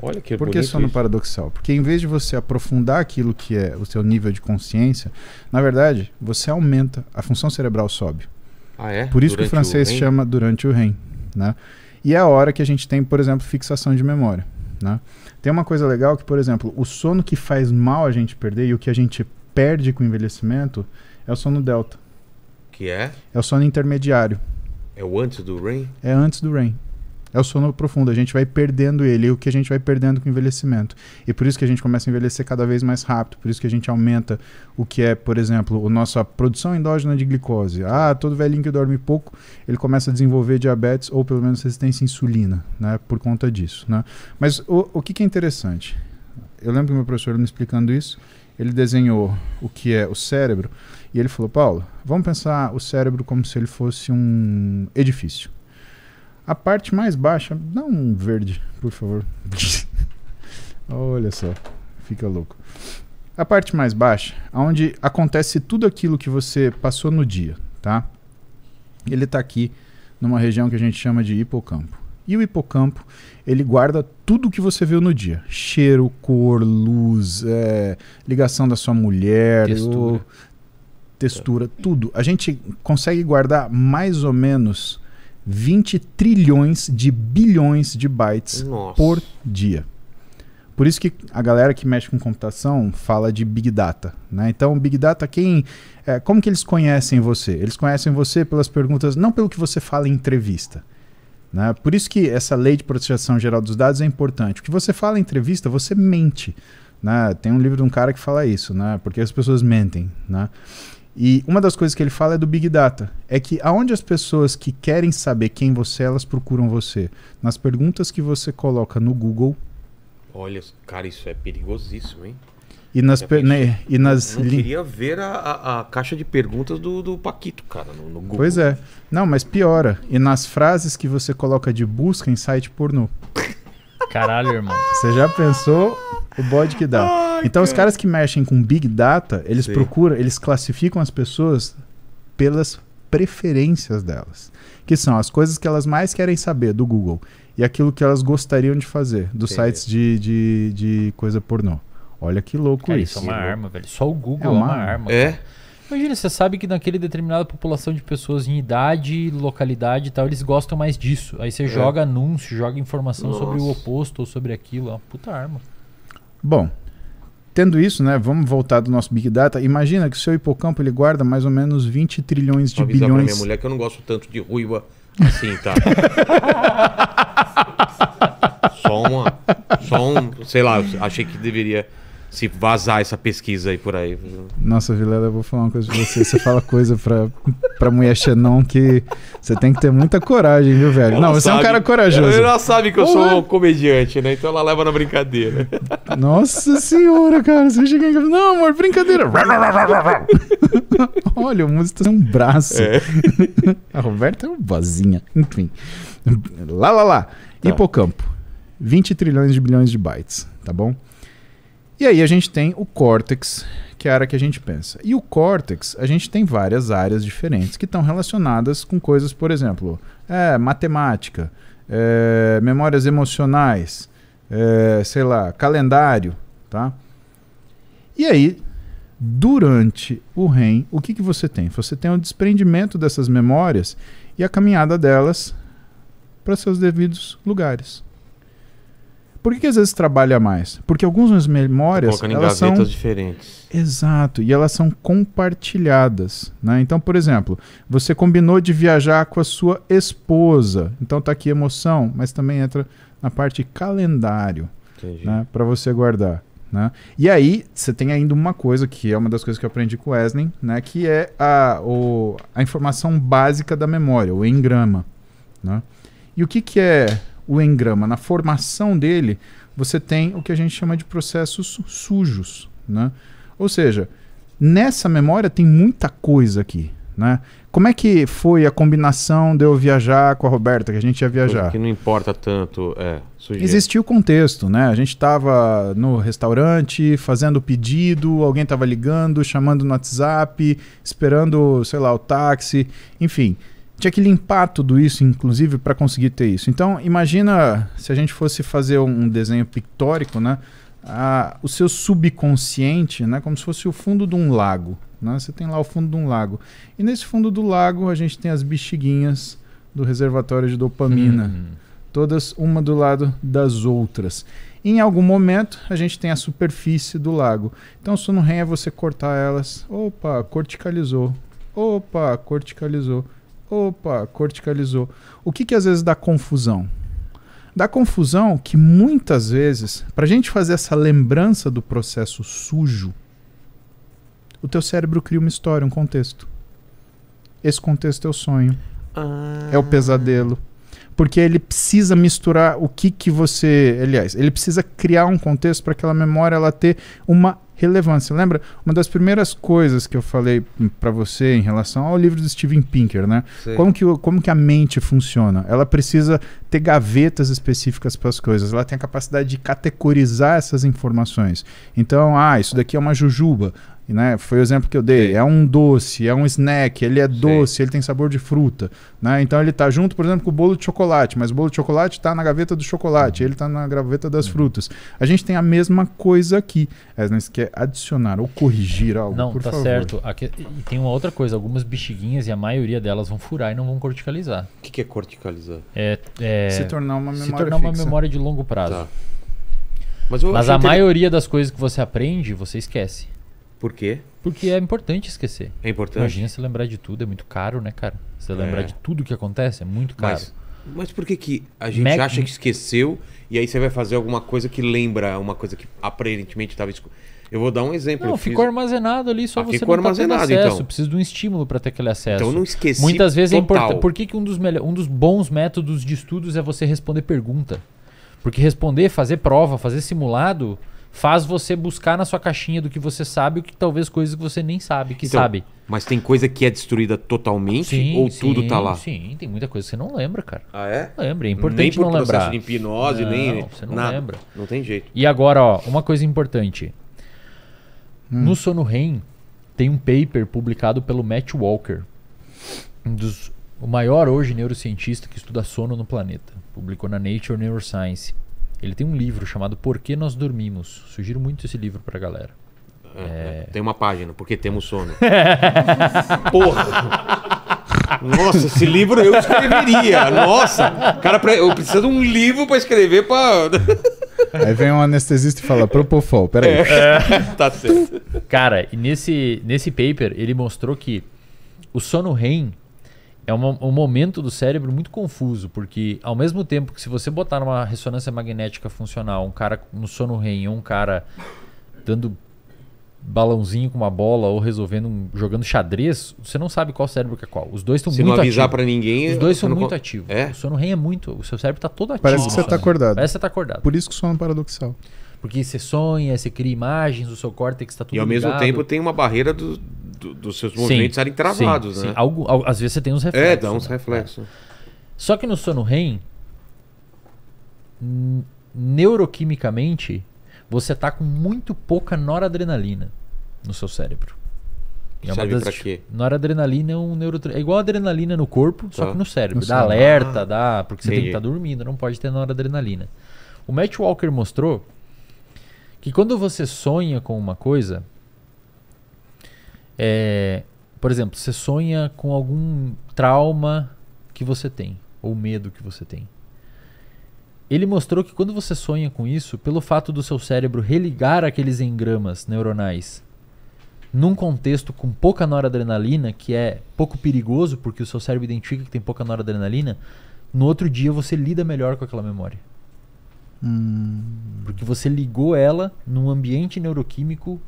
Olha que Por que sono isso. paradoxal? Porque em vez de você aprofundar aquilo que é o seu nível de consciência, na verdade, você aumenta, a função cerebral sobe. Ah, é? Por isso durante que o francês o chama durante o REM, né? E é a hora que a gente tem, por exemplo, fixação de memória. Né? Tem uma coisa legal que, por exemplo, o sono que faz mal a gente perder e o que a gente perde com o envelhecimento é o sono delta. Que é? É o sono intermediário. É o antes do REM? É antes do REM é o sono profundo. A gente vai perdendo ele, o que a gente vai perdendo com o envelhecimento. E por isso que a gente começa a envelhecer cada vez mais rápido, por isso que a gente aumenta o que é, por exemplo, a nossa produção endógena de glicose. Ah, todo velhinho que dorme pouco, ele começa a desenvolver diabetes ou pelo menos resistência à insulina, né, por conta disso, né? Mas o, o que, que é interessante? Eu lembro que meu professor me explicando isso, ele desenhou o que é o cérebro e ele falou: Paulo, vamos pensar o cérebro como se ele fosse um edifício. A parte mais baixa, dá um verde, por favor. Olha só, fica louco. A parte mais baixa, onde acontece tudo aquilo que você passou no dia, tá? Ele está aqui numa região que a gente chama de hipocampo. E o hipocampo, ele guarda tudo que você viu no dia: cheiro, cor, luz, é, ligação da sua mulher, textura, textura é. tudo. A gente consegue guardar mais ou menos 20 trilhões de bilhões de bytes Nossa. por dia. Por isso que a galera que mexe com computação fala de Big Data. Né? Então, Big Data, quem. É, como que eles conhecem você? Eles conhecem você pelas perguntas, não pelo que você fala em entrevista. Né? Por isso que essa lei de proteção geral dos dados é importante. O que você fala em entrevista, você mente. Né? Tem um livro de um cara que fala isso, né? porque as pessoas mentem. Né? E uma das coisas que ele fala é do Big Data. É que aonde as pessoas que querem saber quem você é, elas procuram você? Nas perguntas que você coloca no Google. Olha, cara, isso é perigosíssimo, hein? E nas. Né, e nas Eu queria ver a, a, a, caixa de perguntas do, do Paquito, cara, no, no, Google. Pois é. Não, mas piora. E nas frases que você coloca de busca em site pornô. Caralho, irmão. Você já pensou o bode que dá? Ai, então, cara. os caras que mexem com Big Data, eles Sim. procuram, eles classificam as pessoas pelas preferências delas, que são as coisas que elas mais querem saber do Google e aquilo que elas gostariam de fazer dos sites de, de, de, coisa pornô. Olha que louco cara, isso. Isso é uma arma, velho. Só o Google é uma, é uma arma. arma é? Imagina, você sabe que naquele determinada população de pessoas em idade, localidade e tal, eles gostam mais disso. Aí você é. joga anúncio, joga informação Nossa. sobre o oposto ou sobre aquilo. Ó. É puta arma. Bom, tendo isso, né, vamos voltar do nosso Big Data. Imagina que o seu hipocampo ele guarda mais ou menos 20 trilhões de Vou bilhões. Pra minha mulher que eu não gosto tanto de ruiva assim, tá? só uma. Só um. Sei lá, achei que deveria se tipo, vazar essa pesquisa aí por aí. Nossa, Vilela, eu vou falar uma coisa de você. Você fala coisa pra, pra mulher Xenon que você tem que ter muita coragem, viu, velho? Ela não, você sabe, é um cara corajoso. Ela sabe que eu sou um comediante, né? Então ela leva na brincadeira. Nossa senhora, cara. Você chega em casa, não, amor, brincadeira. Olha, o músico tem um braço. É. A Roberta é uma vozinha. Enfim. Lá, lá, lá. Tá. Hipocampo. 20 trilhões de bilhões de bytes, tá bom? E aí a gente tem o córtex, que é a área que a gente pensa. E o córtex, a gente tem várias áreas diferentes que estão relacionadas com coisas, por exemplo, é, matemática, é, memórias emocionais, é, sei lá, calendário, tá? E aí, durante o REM, o que, que você tem? Você tem o desprendimento dessas memórias e a caminhada delas para seus devidos lugares. Por que, que às vezes trabalha mais? Porque algumas memórias. Colocando elas em gavetas são... diferentes. Exato, e elas são compartilhadas. Né? Então, por exemplo, você combinou de viajar com a sua esposa. Então tá aqui emoção, mas também entra na parte calendário né? para você guardar. Né? E aí, você tem ainda uma coisa que é uma das coisas que eu aprendi com o Wesley, né? que é a, o, a informação básica da memória, o engrama. Né? E o que, que é o engrama, na formação dele, você tem o que a gente chama de processos sujos. Né? Ou seja, nessa memória tem muita coisa aqui. Né? Como é que foi a combinação de eu viajar com a Roberta, que a gente ia viajar? Que não importa tanto, é, Existia o contexto, né? A gente estava no restaurante, fazendo o pedido, alguém estava ligando, chamando no WhatsApp, esperando, sei lá, o táxi, enfim tinha que limpar tudo isso, inclusive, para conseguir ter isso. Então, imagina se a gente fosse fazer um desenho pictórico, né? Ah, o seu subconsciente, né? Como se fosse o fundo de um lago, né? Você tem lá o fundo de um lago. E nesse fundo do lago a gente tem as bexiguinhas do reservatório de dopamina. Hum. Todas uma do lado das outras. Em algum momento, a gente tem a superfície do lago. Então, o sono REM é você cortar elas. Opa, corticalizou. Opa, corticalizou. Opa, corticalizou. O que, que às vezes dá confusão? Dá confusão que muitas vezes, para a gente fazer essa lembrança do processo sujo, o teu cérebro cria uma história, um contexto. Esse contexto é o sonho. Ah. É o ah. pesadelo. Porque ele precisa misturar o que que você, aliás, ele precisa criar um contexto para aquela memória ela ter uma relevância. Lembra? Uma das primeiras coisas que eu falei para você em relação ao livro do Steven Pinker, né? Como que, como que a mente funciona? Ela precisa ter gavetas específicas para as coisas. Ela tem a capacidade de categorizar essas informações. Então, ah, isso daqui é uma jujuba. Né? Foi o exemplo que eu dei. É um doce, é um snack, ele é Sim. doce, ele tem sabor de fruta. Né? Então ele está junto, por exemplo, com o bolo de chocolate, mas o bolo de chocolate está na gaveta do chocolate, ele está na gaveta das hum. frutas. A gente tem a mesma coisa aqui. Asnes quer adicionar ou corrigir algo. Não, por tá favor. certo. Aqui, e tem uma outra coisa: algumas bexiguinhas e a maioria delas vão furar e não vão corticalizar. O que, que é corticalizar? É, é, se tornar uma memória. Se tornar fixa. uma memória de longo prazo. Tá. Mas, mas a inter... maioria das coisas que você aprende, você esquece. Por quê? Porque é importante esquecer. É importante. Imagina se lembrar de tudo, é muito caro, né, cara? Se é. lembrar é. de tudo que acontece, é muito caro. Mas, mas por que, que a gente Mac... acha que esqueceu e aí você vai fazer alguma coisa que lembra uma coisa que aparentemente estava eu vou dar um exemplo. Não, ficou fiz... armazenado ali, só ah, você ficou não tá armazenado, acesso. Então. Precisa de um estímulo para ter aquele acesso. Então não esqueci. Muitas vezes é total. é importante. Por que, que um, dos um dos bons métodos de estudos é você responder pergunta? Porque responder, fazer prova, fazer simulado, faz você buscar na sua caixinha do que você sabe o que talvez coisas que você nem sabe que então, sabe. Mas tem coisa que é destruída totalmente sim, ou sim, tudo tá lá? Sim, tem muita coisa que você não lembra, cara. Ah, é? Não lembra, é importante nem por não lembrar. de hipnose, não, nem você não nada. lembra. Não tem jeito. E agora, ó, uma coisa importante. Hum. No Sono REM tem um paper publicado pelo Matt Walker, um dos o maior hoje neurocientista que estuda sono no planeta. Publicou na Nature Neuroscience. Ele tem um livro chamado Por que Nós Dormimos. Sugiro muito esse livro pra galera. Ah, é, é... Tem uma página, porque temos sono. Porra! Nossa, esse livro eu escreveria. Nossa, cara, eu preciso de um livro para escrever para. Aí vem um anestesista e fala Propofol, peraí. É, é. tá certo. Cara, nesse, nesse paper ele mostrou que o sono REM é um momento do cérebro muito confuso, porque ao mesmo tempo que se você botar numa ressonância magnética funcional um cara no sono REM, um cara dando balãozinho com uma bola ou resolvendo um, jogando xadrez, você não sabe qual cérebro que é qual. Os dois estão muito ativos. Se não avisar para ninguém, os dois são muito ativos. É? O sono REM é muito, o seu cérebro está todo ativo. Parece que você está acordado. Parece que você tá acordado. Por isso que o sono é paradoxal. Porque você sonha, você cria imagens, o seu córtex está tudo E ao ligado. mesmo tempo tem uma barreira do, do, dos seus movimentos sim, serem travados, sim, né? Sim. Algo, às vezes você tem uns é, reflexos. É, dá uns né? reflexos. É. Só que no sono REM, neuroquimicamente, você está com muito pouca noradrenalina no seu cérebro. É uma Serve das, pra quê? Noradrenalina é um neurotransmissor. É igual adrenalina no corpo, só tá. que no cérebro. No dá cérebro. alerta, ah. dá. Porque você tem que estar tá dormindo, não pode ter noradrenalina. O Matt Walker mostrou que quando você sonha com uma coisa, é, por exemplo, você sonha com algum trauma que você tem, ou medo que você tem. Ele mostrou que quando você sonha com isso, pelo fato do seu cérebro religar aqueles engramas neuronais num contexto com pouca noradrenalina, que é pouco perigoso, porque o seu cérebro identifica que tem pouca noradrenalina, no outro dia você lida melhor com aquela memória. Hum. Porque você ligou ela num ambiente neuroquímico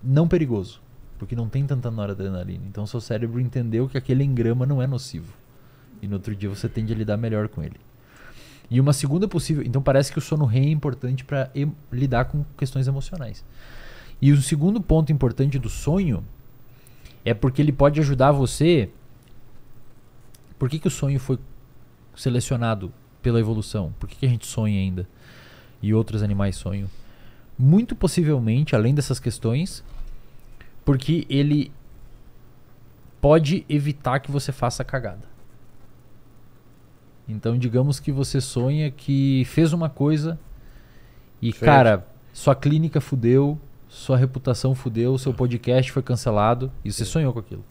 não perigoso porque não tem tanta noradrenalina. Então seu cérebro entendeu que aquele engrama não é nocivo. E no outro dia você tende a lidar melhor com ele. E uma segunda possível, então parece que o sono REM é importante para lidar com questões emocionais. E o segundo ponto importante do sonho é porque ele pode ajudar você. Por que, que o sonho foi selecionado pela evolução? Por que, que a gente sonha ainda? E outros animais sonham? Muito possivelmente, além dessas questões, porque ele pode evitar que você faça cagada. Então, digamos que você sonha que fez uma coisa e, cara, sua clínica fudeu, sua reputação fudeu, seu podcast foi cancelado e você sonhou com aquilo.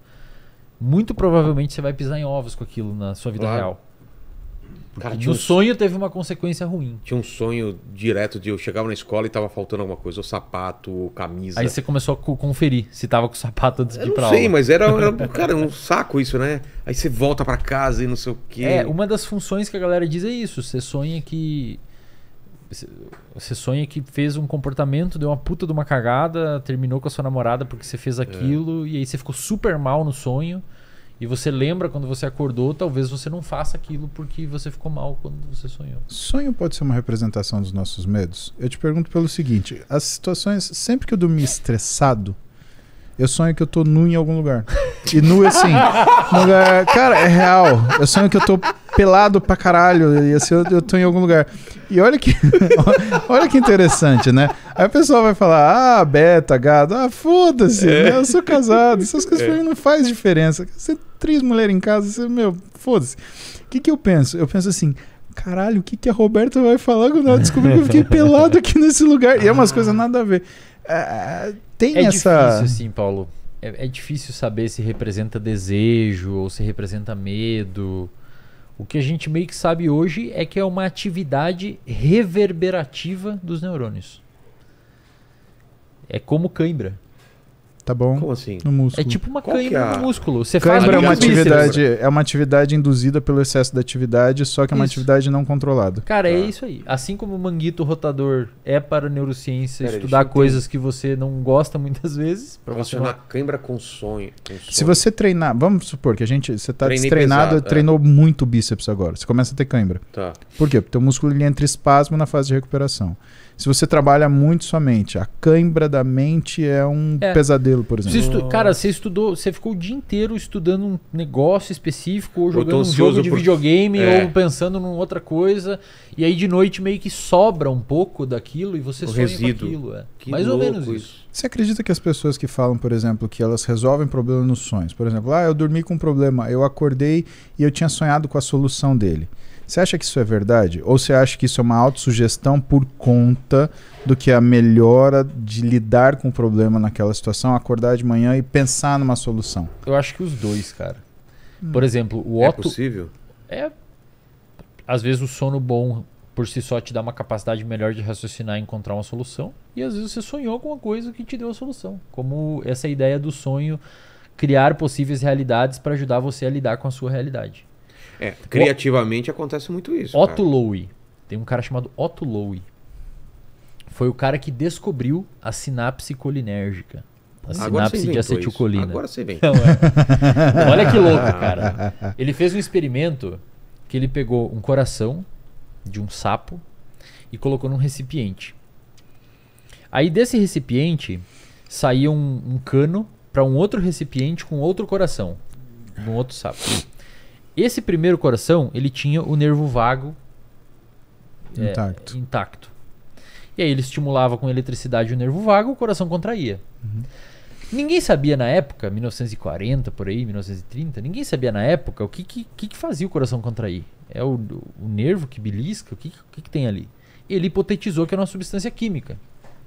Muito provavelmente você vai pisar em ovos com aquilo na sua vida real. Cara, tinha um sonho teve uma consequência ruim. Tinha um sonho direto de eu chegava na escola e tava faltando alguma coisa, ou sapato, ou camisa. Aí você começou a conferir se tava com o sapato antes de ir pra sei, Eu sei, mas era, era cara, um saco isso, né? Aí você volta para casa e não sei o quê. É, uma das funções que a galera diz é isso. Você sonha que você sonha que fez um comportamento, deu uma puta de uma cagada, terminou com a sua namorada porque você fez é. aquilo é. e aí você ficou super mal no sonho e você lembra quando você acordou, talvez você não faça aquilo porque você ficou mal quando você sonhou. Sonho pode ser uma representação dos nossos medos? Eu te pergunto pelo seguinte: as situações, sempre que eu dormi estressado, eu sonho que eu tô nu em algum lugar. E nu assim. lugar, cara, é real. Eu sonho que eu tô pelado pra caralho. E assim, eu, eu tô em algum lugar. E olha que. olha que interessante, né? Aí a pessoa vai falar, ah, beta, gado, ah, foda-se, é. né? Eu sou casado. Essas coisas é. pra mim não faz diferença. Você é três mulheres em casa, você, é meu, foda-se. O que, que eu penso? Eu penso assim, caralho, o que, que a Roberta vai falar quando ela descobrir que eu fiquei pelado aqui nesse lugar? E é umas coisas nada a ver. É, tem é essa. É difícil, assim, Paulo. É, é, difícil saber se representa desejo ou se representa medo. O que a gente meio que sabe hoje é que é uma atividade reverberativa dos neurônios. É como cãibra. Tá bom? Como assim? No músculo. É tipo uma é cãibra é? no músculo. Você cãibra é uma atividade, é uma atividade induzida pelo excesso da atividade, só que é uma isso. atividade não controlada. Cara, é tá. isso aí. Assim como o manguito rotador é para neurociência Pera, estudar coisas que você não gosta muitas vezes, para você você... cãibra com sonho, com sonho, Se você treinar, vamos supor que a gente, você tá treinado, pesado, é. treinou é. muito bíceps agora. Você começa a ter cãibra. Tá. Por quê? Porque o músculo ele entra espasmo na fase de recuperação se você trabalha muito sua mente. A cãibra da mente é um é. pesadelo, por exemplo. Você estu... Cara, você estudou, você ficou o dia inteiro estudando um negócio específico, ou jogando um jogo de por... videogame, é. ou pensando em outra coisa. E aí de noite meio que sobra um pouco daquilo e você o sonha resíduo. com aquilo. É. Mais ou menos isso. isso. Você acredita que as pessoas que falam, por exemplo, que elas resolvem problemas nos sonhos? Por exemplo, ah, eu dormi com um problema, eu acordei e eu tinha sonhado com a solução dele. Você acha que isso é verdade? Ou você acha que isso é uma autossugestão por conta do que é a melhora de lidar com o problema naquela situação, acordar de manhã e pensar numa solução? Eu acho que os dois, cara. Hum. Por exemplo, o Otto. É possível? É. Às vezes o sono bom por si só te dá uma capacidade melhor de raciocinar e encontrar uma solução. E às vezes você sonhou alguma coisa que te deu a solução. Como essa ideia do sonho criar possíveis realidades para ajudar você a lidar com a sua realidade. É, criativamente o... acontece muito isso. Otto cara. Lowy. Tem um cara chamado Otto Lowy. Foi o cara que descobriu a sinapse colinérgica. A Agora sinapse de acetilcolina. Isso. Agora você vem. Não, é. Olha que louco, cara. Ele fez um experimento que ele pegou um coração de um sapo e colocou num recipiente. Aí desse recipiente saía um, um cano para um outro recipiente com outro coração, de um outro sapo. Esse primeiro coração, ele tinha o nervo vago é, intacto. É, intacto. E aí ele estimulava com eletricidade o nervo vago, o coração contraía. Uhum. Ninguém sabia na época, 1940 por aí, 1930, ninguém sabia na época o que, que, que fazia o coração contrair. É o, o nervo que belisca? O que, que, que tem ali? Ele hipotetizou que era uma substância química.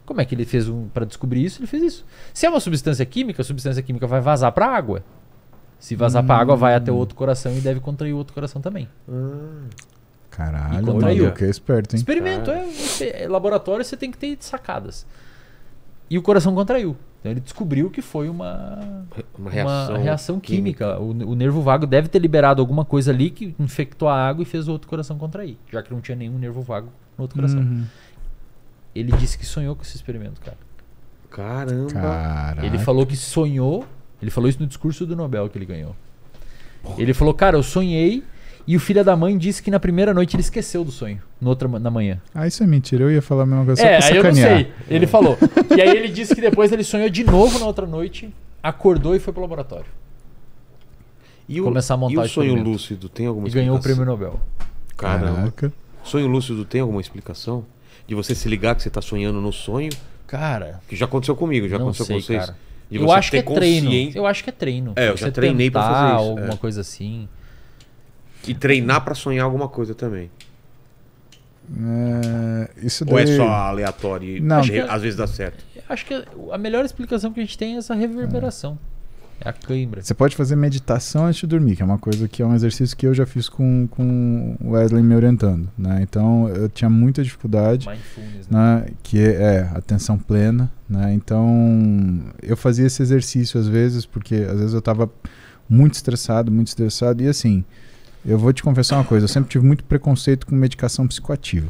Como é que ele fez um, para descobrir isso? Ele fez isso. Se é uma substância química, a substância química vai vazar para a água. Se vazar hum. pra água, vai até o hum. outro coração e deve contrair o outro coração também. Hum. Caralho, contraiu. que é esperto, hein? Experimento, é, é, é, Laboratório você tem que ter sacadas. E o coração contraiu. Então ele descobriu que foi uma, uma reação, uma reação química. química. O, o, nervo vago deve ter liberado alguma coisa ali que infectou a água e fez o outro coração contrair, já que não tinha nenhum nervo vago no outro coração. Uhum. Ele disse que sonhou com esse experimento, cara. Caramba! Caraca. Ele falou que sonhou ele falou isso no discurso do Nobel que ele ganhou. Ele falou, cara, eu sonhei e o filho da mãe disse que na primeira noite ele esqueceu do sonho, no outro na manhã. Ah, isso é mentira, eu ia falar a mesma coisa. É, aí eu não sei. Ele falou. e aí ele disse que depois ele sonhou de novo na outra noite, acordou e foi pro laboratório. E o, Começar a montar e o sonho lúcido tem alguma explicação? E ganhou o prêmio Nobel. Caramba. Caraca. Sonho lúcido tem alguma explicação? De você se ligar que você está sonhando no sonho? Cara. Que já aconteceu comigo, já aconteceu sei, com vocês. Cara eu acho que é treino. Eu acho que é treino. É, eu você já treinei para fazer isso. Alguma é. coisa assim. E treinar para sonhar alguma coisa também. É, isso daí... Ou é só aleatório e Não, às que... vezes dá certo? Acho que a melhor explicação que a gente tem é essa reverberação. É. É a Você pode fazer meditação antes de dormir, que é uma coisa que é um exercício que eu já fiz com, com o Wesley me orientando, né? Então eu tinha muita dificuldade, né? né? Que é, é atenção plena, né? Então eu fazia esse exercício às vezes porque às vezes eu estava muito estressado, muito estressado e assim eu vou te confessar uma coisa, eu sempre tive muito preconceito com medicação psicoativa.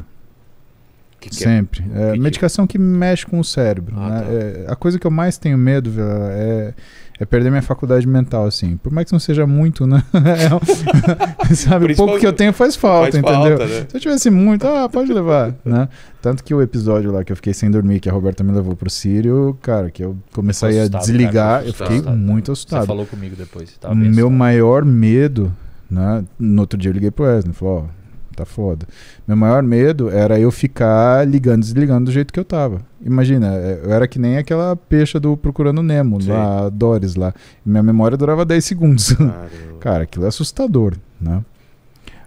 Que que é? Sempre. É? que é? medicação que mexe com o cérebro. Ah, né? tá. é, a coisa que eu mais tenho medo é, é, perder minha faculdade mental, assim. Por mais que não seja muito, né? sabe, o pouco que eu tenho faz falta, faz entendeu? Falta, né? Se eu tivesse muito, ah, pode levar, né? Tanto que o episódio lá que eu fiquei sem dormir, que a Roberta me levou pro Sírio, cara, que eu comecei a desligar, eu, fiquei assustado, muito assustado. Você falou comigo depois. Meu assustado. maior medo, né? No outro dia eu liguei pro Wesley, falou, ó, tá foda. Meu maior medo era eu ficar ligando, desligando do jeito que eu tava. Imagina, é, eu era que nem aquela peixa do Procurando Nemo, Sim. lá, Doris lá. Minha memória durava 10 segundos. Cara, aquilo é assustador, né?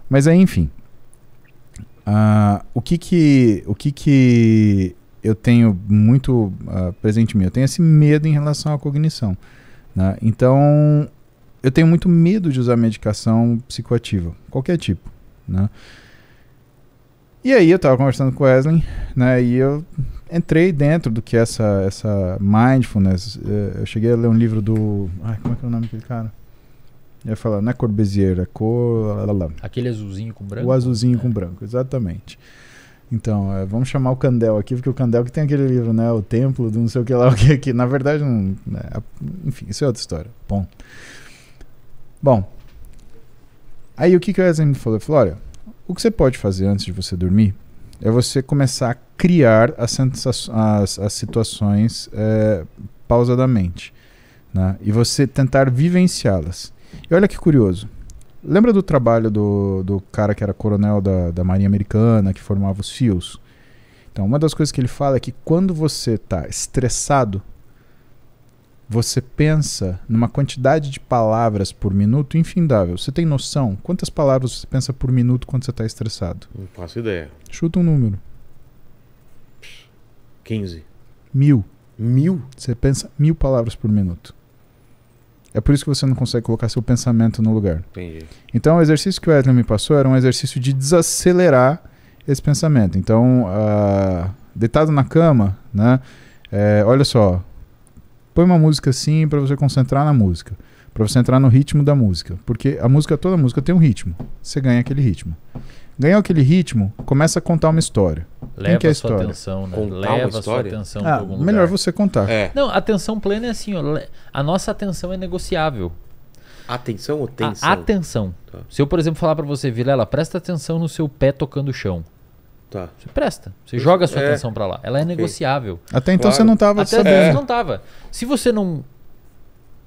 Mas aí, enfim. Uh, o que que, o que que eu tenho muito uh, presente em mim? Eu tenho esse medo em relação à cognição. Né? Então, eu tenho muito medo de usar medicação psicoativa, qualquer tipo. Né? E aí eu tava conversando com o Wesley, né? E eu entrei dentro do que é essa, essa mindfulness. É, eu cheguei a ler um livro do. Ai, como é que é o nome daquele cara? Eu ia falar, não é Corbezier, é cor. Lá, lá, Aquele azulzinho com branco? O azulzinho é. com branco, exatamente. Então, é, vamos chamar o Candel aqui, porque o Candel que tem aquele livro, né? O Templo do não sei o que lá, o que aqui. Na verdade, não, é, enfim, isso é outra história. Bom. Bom. Aí o que, que o Wesley me falou? Ele falou: olha, o que você pode fazer antes de você dormir é você começar a criar as, as, as situações é, pausadamente né? e você tentar vivenciá-las. E olha que curioso. Lembra do trabalho do, do cara que era coronel da, da Marinha Americana, que formava os fios? Então, uma das coisas que ele fala é que quando você está estressado, você pensa numa quantidade de palavras por minuto infindável. Você tem noção quantas palavras você pensa por minuto quando você está estressado? Não faço ideia. Chuta um número. 15. Mil. Mil? Você pensa mil palavras por minuto. É por isso que você não consegue colocar seu pensamento no lugar. Entendi. Então, o exercício que o Wesley me passou era um exercício de desacelerar esse pensamento. Então, uh, deitado na cama, né? É, olha só, Põe uma música assim para você concentrar na música, para você entrar no ritmo da música, porque a música toda música tem um ritmo. Você ganha aquele ritmo. Ganhou aquele ritmo, começa a contar uma história. Leva que é a sua atenção, né? Contar Leva a sua atenção ah, Melhor lugar. você contar. É. Não, atenção plena é assim, ó, a nossa atenção é negociável. Atenção ou tensão? A atenção. Tá. Se eu, por exemplo, falar para você, Vilela, presta atenção no seu pé tocando o chão. Tá. Você presta, você joga a sua é. atenção para lá. Ela é okay. negociável. Até então claro. você não estava sabendo. Até então é. não estava. Se você não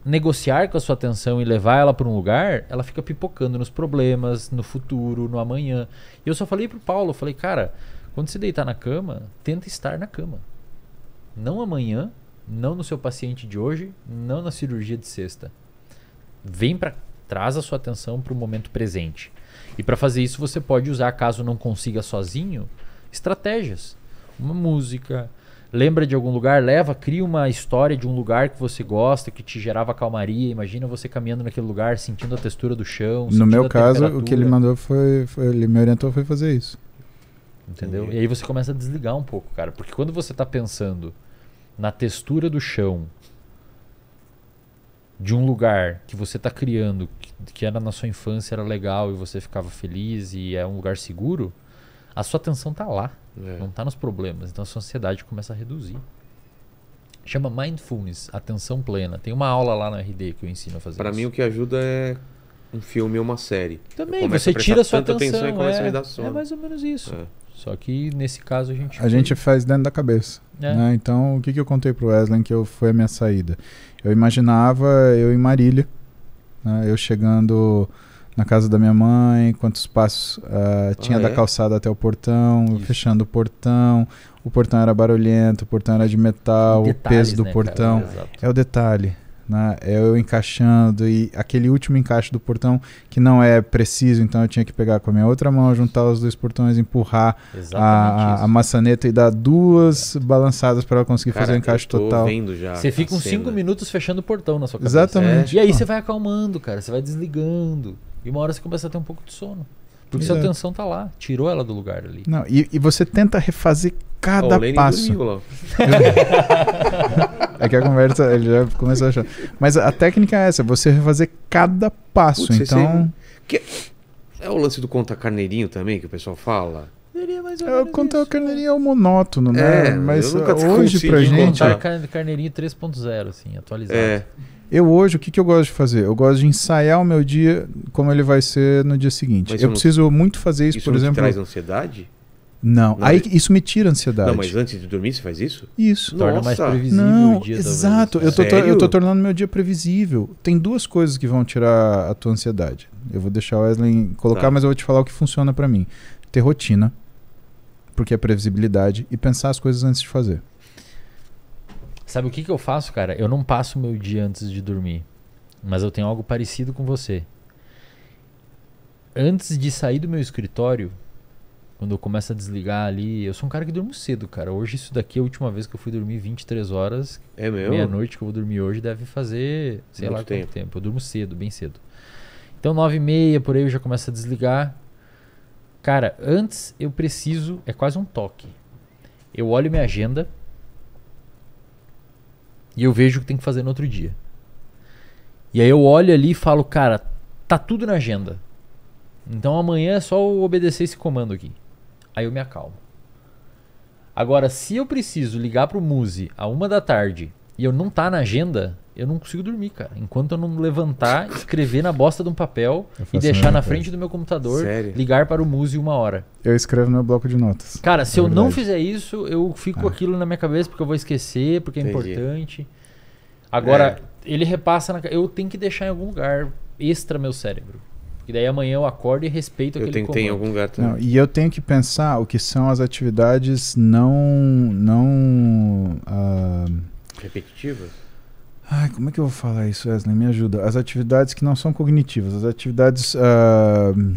negociar com a sua atenção e levar ela para um lugar, ela fica pipocando nos problemas, no futuro, no amanhã. E eu só falei pro Paulo, eu falei, cara, quando você deitar na cama, tenta estar na cama. Não amanhã, não no seu paciente de hoje, não na cirurgia de sexta. Vem para traz a sua atenção para o momento presente. E para fazer isso você pode usar, caso não consiga sozinho, estratégias. Uma música, lembra de algum lugar, leva, cria uma história de um lugar que você gosta, que te gerava calmaria. Imagina você caminhando naquele lugar, sentindo a textura do chão. No meu caso, o que ele mandou foi, foi, ele me orientou foi fazer isso. Entendeu? E aí você começa a desligar um pouco, cara, porque quando você está pensando na textura do chão, de um lugar que você está criando, que, que, era na sua infância, era legal e você ficava feliz e é um lugar seguro, a sua atenção está lá, é. não está nos problemas. Então a sua ansiedade começa a reduzir. Chama Mindfulness, atenção plena. Tem uma aula lá na RD que eu ensino a fazer Para mim o que ajuda é um filme ou uma série. Também, você a tira a sua atenção. atenção e começa é, a me é, dar sono. é mais ou menos isso. É. Só que nesse caso a gente. A gente faz dentro da cabeça. É. Né? Então, o que, que eu contei pro Wesley que eu, foi a minha saída? Eu imaginava eu em Marília, né, eu chegando na casa da minha mãe, quantos passos uh, tinha ah, é? da calçada até o portão, Isso. fechando o portão. O portão era barulhento, o portão era de metal, Detalhes, o peso do né, portão. Cara, é, é o detalhe né? É eu encaixando e aquele último encaixe do portão que não é preciso, então eu tinha que pegar com a minha outra mão, juntar os dois portões, empurrar a, a, maçaneta e dar duas balançadas para conseguir Cara, fazer o encaixe total. você fica uns 5 minutos fechando o portão na sua cabeça. Exatamente. É. E aí você vai acalmando, cara, você vai desligando. E uma hora você começa a ter um pouco de sono. Porque Exato. sua é. atenção tá lá, tirou ela do lugar ali. Não, e, e você tenta refazer cada oh, passo. Dormiu, É que a conversa, ele já começou a achar. Mas a técnica é essa, você fazer cada passo. Putz, então. Você... É o lance do conta carneirinho também que o pessoal fala? É, é, o conta carneirinho é o monótono, né? É, Mas hoje pra gente. Contar carneirinho 3.0, assim, atualizado. É. Eu hoje, o que, que eu gosto de fazer? Eu gosto de ensaiar o meu dia como ele vai ser no dia seguinte. Mas eu preciso não... muito fazer isso, isso por exemplo. Isso traz ansiedade? Não, não aí isso me tira a ansiedade. Não, mas antes de dormir você faz isso? Isso. Torna mais previsível não, o dia. Exato, eu tô, eu tô, tornando meu dia previsível. Tem duas coisas que vão tirar a tua ansiedade. Eu vou deixar o Wesley colocar, tá. mas eu vou te falar o que funciona para mim. Ter rotina, porque é previsibilidade, e pensar as coisas antes de fazer. Sabe o que, que eu faço, cara? Eu não passo meu dia antes de dormir, mas eu tenho algo parecido com você. Antes de sair do meu escritório, quando eu começo a desligar ali, eu sou um cara que durmo cedo, cara. Hoje isso daqui é a última vez que eu fui dormir 23 horas. É mesmo? Meia-noite que eu vou dormir hoje deve fazer, sei Muito lá tempo. quanto tempo. Eu durmo cedo, bem cedo. Então 9 e meia, por aí eu já começo a desligar. Cara, antes eu preciso, é quase um toque. Eu olho minha agenda e eu vejo o que tem que fazer no outro dia. E aí eu olho ali e falo, cara, tá tudo na agenda. Então amanhã é só eu obedecer esse comando aqui. Aí eu me acalmo. Agora, se eu preciso ligar pro Muse a uma da tarde e eu não tá na agenda, eu não consigo dormir, cara. Enquanto eu não levantar, escrever na bosta de um papel e deixar na coisa. frente do meu computador, Sério? ligar para o Muse uma hora. Eu escrevo no meu bloco de notas. Cara, se é eu verdade. não fizer isso, eu fico ah. aquilo na minha cabeça porque eu vou esquecer, porque é Entendi. é importante. Agora, é. ele repassa na. Eu tenho que deixar em algum lugar extra meu cérebro. E daí amanhã eu acordo e respeito aquele Eu tenho, comando. em algum lugar Não, e eu tenho que pensar o que são as atividades não... não uh... Repetitivas? Ai, como é que eu vou falar isso, Wesley? Me ajuda. As atividades que não são cognitivas. As atividades... Uh...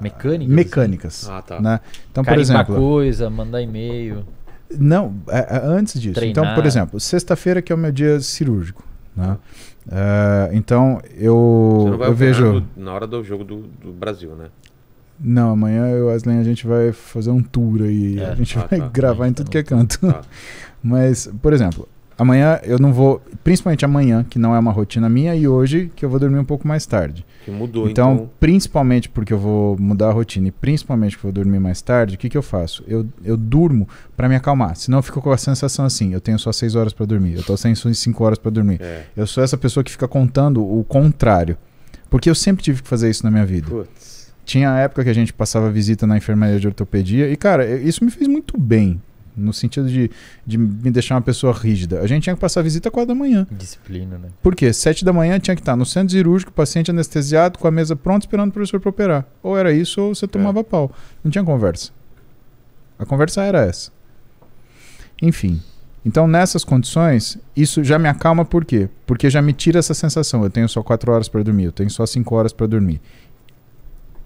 Mecânicas? Mecânicas. Ah, tá. Né? Então, por exemplo... coisa, mandar e-mail... Não, é, é, antes disso. Treinar. Então, por exemplo, sexta-feira que é o meu dia cirúrgico. Né? Tá. É, então eu, Você não vai eu vejo na hora do jogo do, do Brasil, né? Não, amanhã eu Aslan a gente vai fazer um tour aí, é, a gente tá, vai tá, gravar em tá tudo que é canto. Tá. Mas, por exemplo, Amanhã eu não vou, principalmente amanhã, que não é uma rotina minha, e hoje que eu vou dormir um pouco mais tarde. Que mudou, então. Então, principalmente porque eu vou mudar a rotina e principalmente que eu vou dormir mais tarde, o que, que eu faço? Eu, eu durmo para me acalmar. Senão eu fico com a sensação assim, eu tenho só 6 horas para dormir, eu tô sem 5 horas para dormir. É. Eu sou essa pessoa que fica contando o contrário. Porque eu sempre tive que fazer isso na minha vida. Putz tinha a época que a gente passava visita na enfermaria de ortopedia e cara, isso me fez muito bem, no sentido de, de me deixar uma pessoa rígida. A gente tinha que passar a visita quatro da manhã. Disciplina, né? Por quê? 7 da manhã tinha que estar no centro cirúrgico, paciente anestesiado, com a mesa pronta, esperando o professor para operar. Ou era isso, ou você é. tomava é. pau. Não tinha conversa. A conversa era essa. Enfim. Então, nessas condições, isso já me acalma por quê? Porque já me tira essa sensação. Eu tenho só 4 horas para dormir, eu tenho só 5 horas para dormir.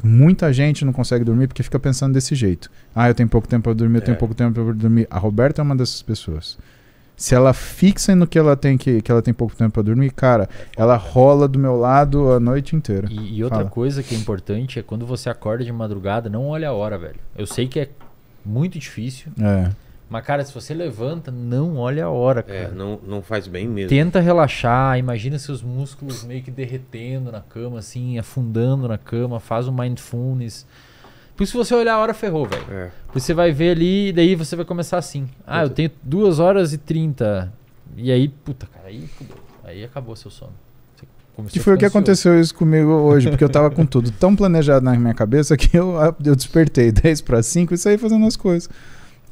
Muita gente não consegue dormir porque fica pensando desse jeito. Ah, eu tenho pouco tempo para dormir, eu tenho é. pouco tempo para dormir. A Roberta é uma dessas pessoas. Se ela fixa no que ela tem que, que ela tem pouco tempo para dormir, cara, ela rola do meu lado a noite inteira. E, e outra coisa que é importante é quando você acorda de madrugada, não olha a hora, velho. Eu sei que é muito difícil. É. Mas, cara, se você levanta, não olha a hora, é, cara. É, não, não faz bem mesmo. Tenta relaxar, imagina seus músculos meio que derretendo na cama, assim, afundando na cama, faz um mindfulness. Por isso, se você olhar a hora, ferrou, velho. É. Você vai ver ali e daí você vai começar assim. Ah, eu tenho 2 horas e 30. E aí, puta, cara, aí fudeu. Aí acabou seu sono. e foi o que aconteceu isso comigo hoje, porque eu tava com tudo tão planejado na minha cabeça que eu, eu despertei 10 para 5 e saí fazendo as coisas.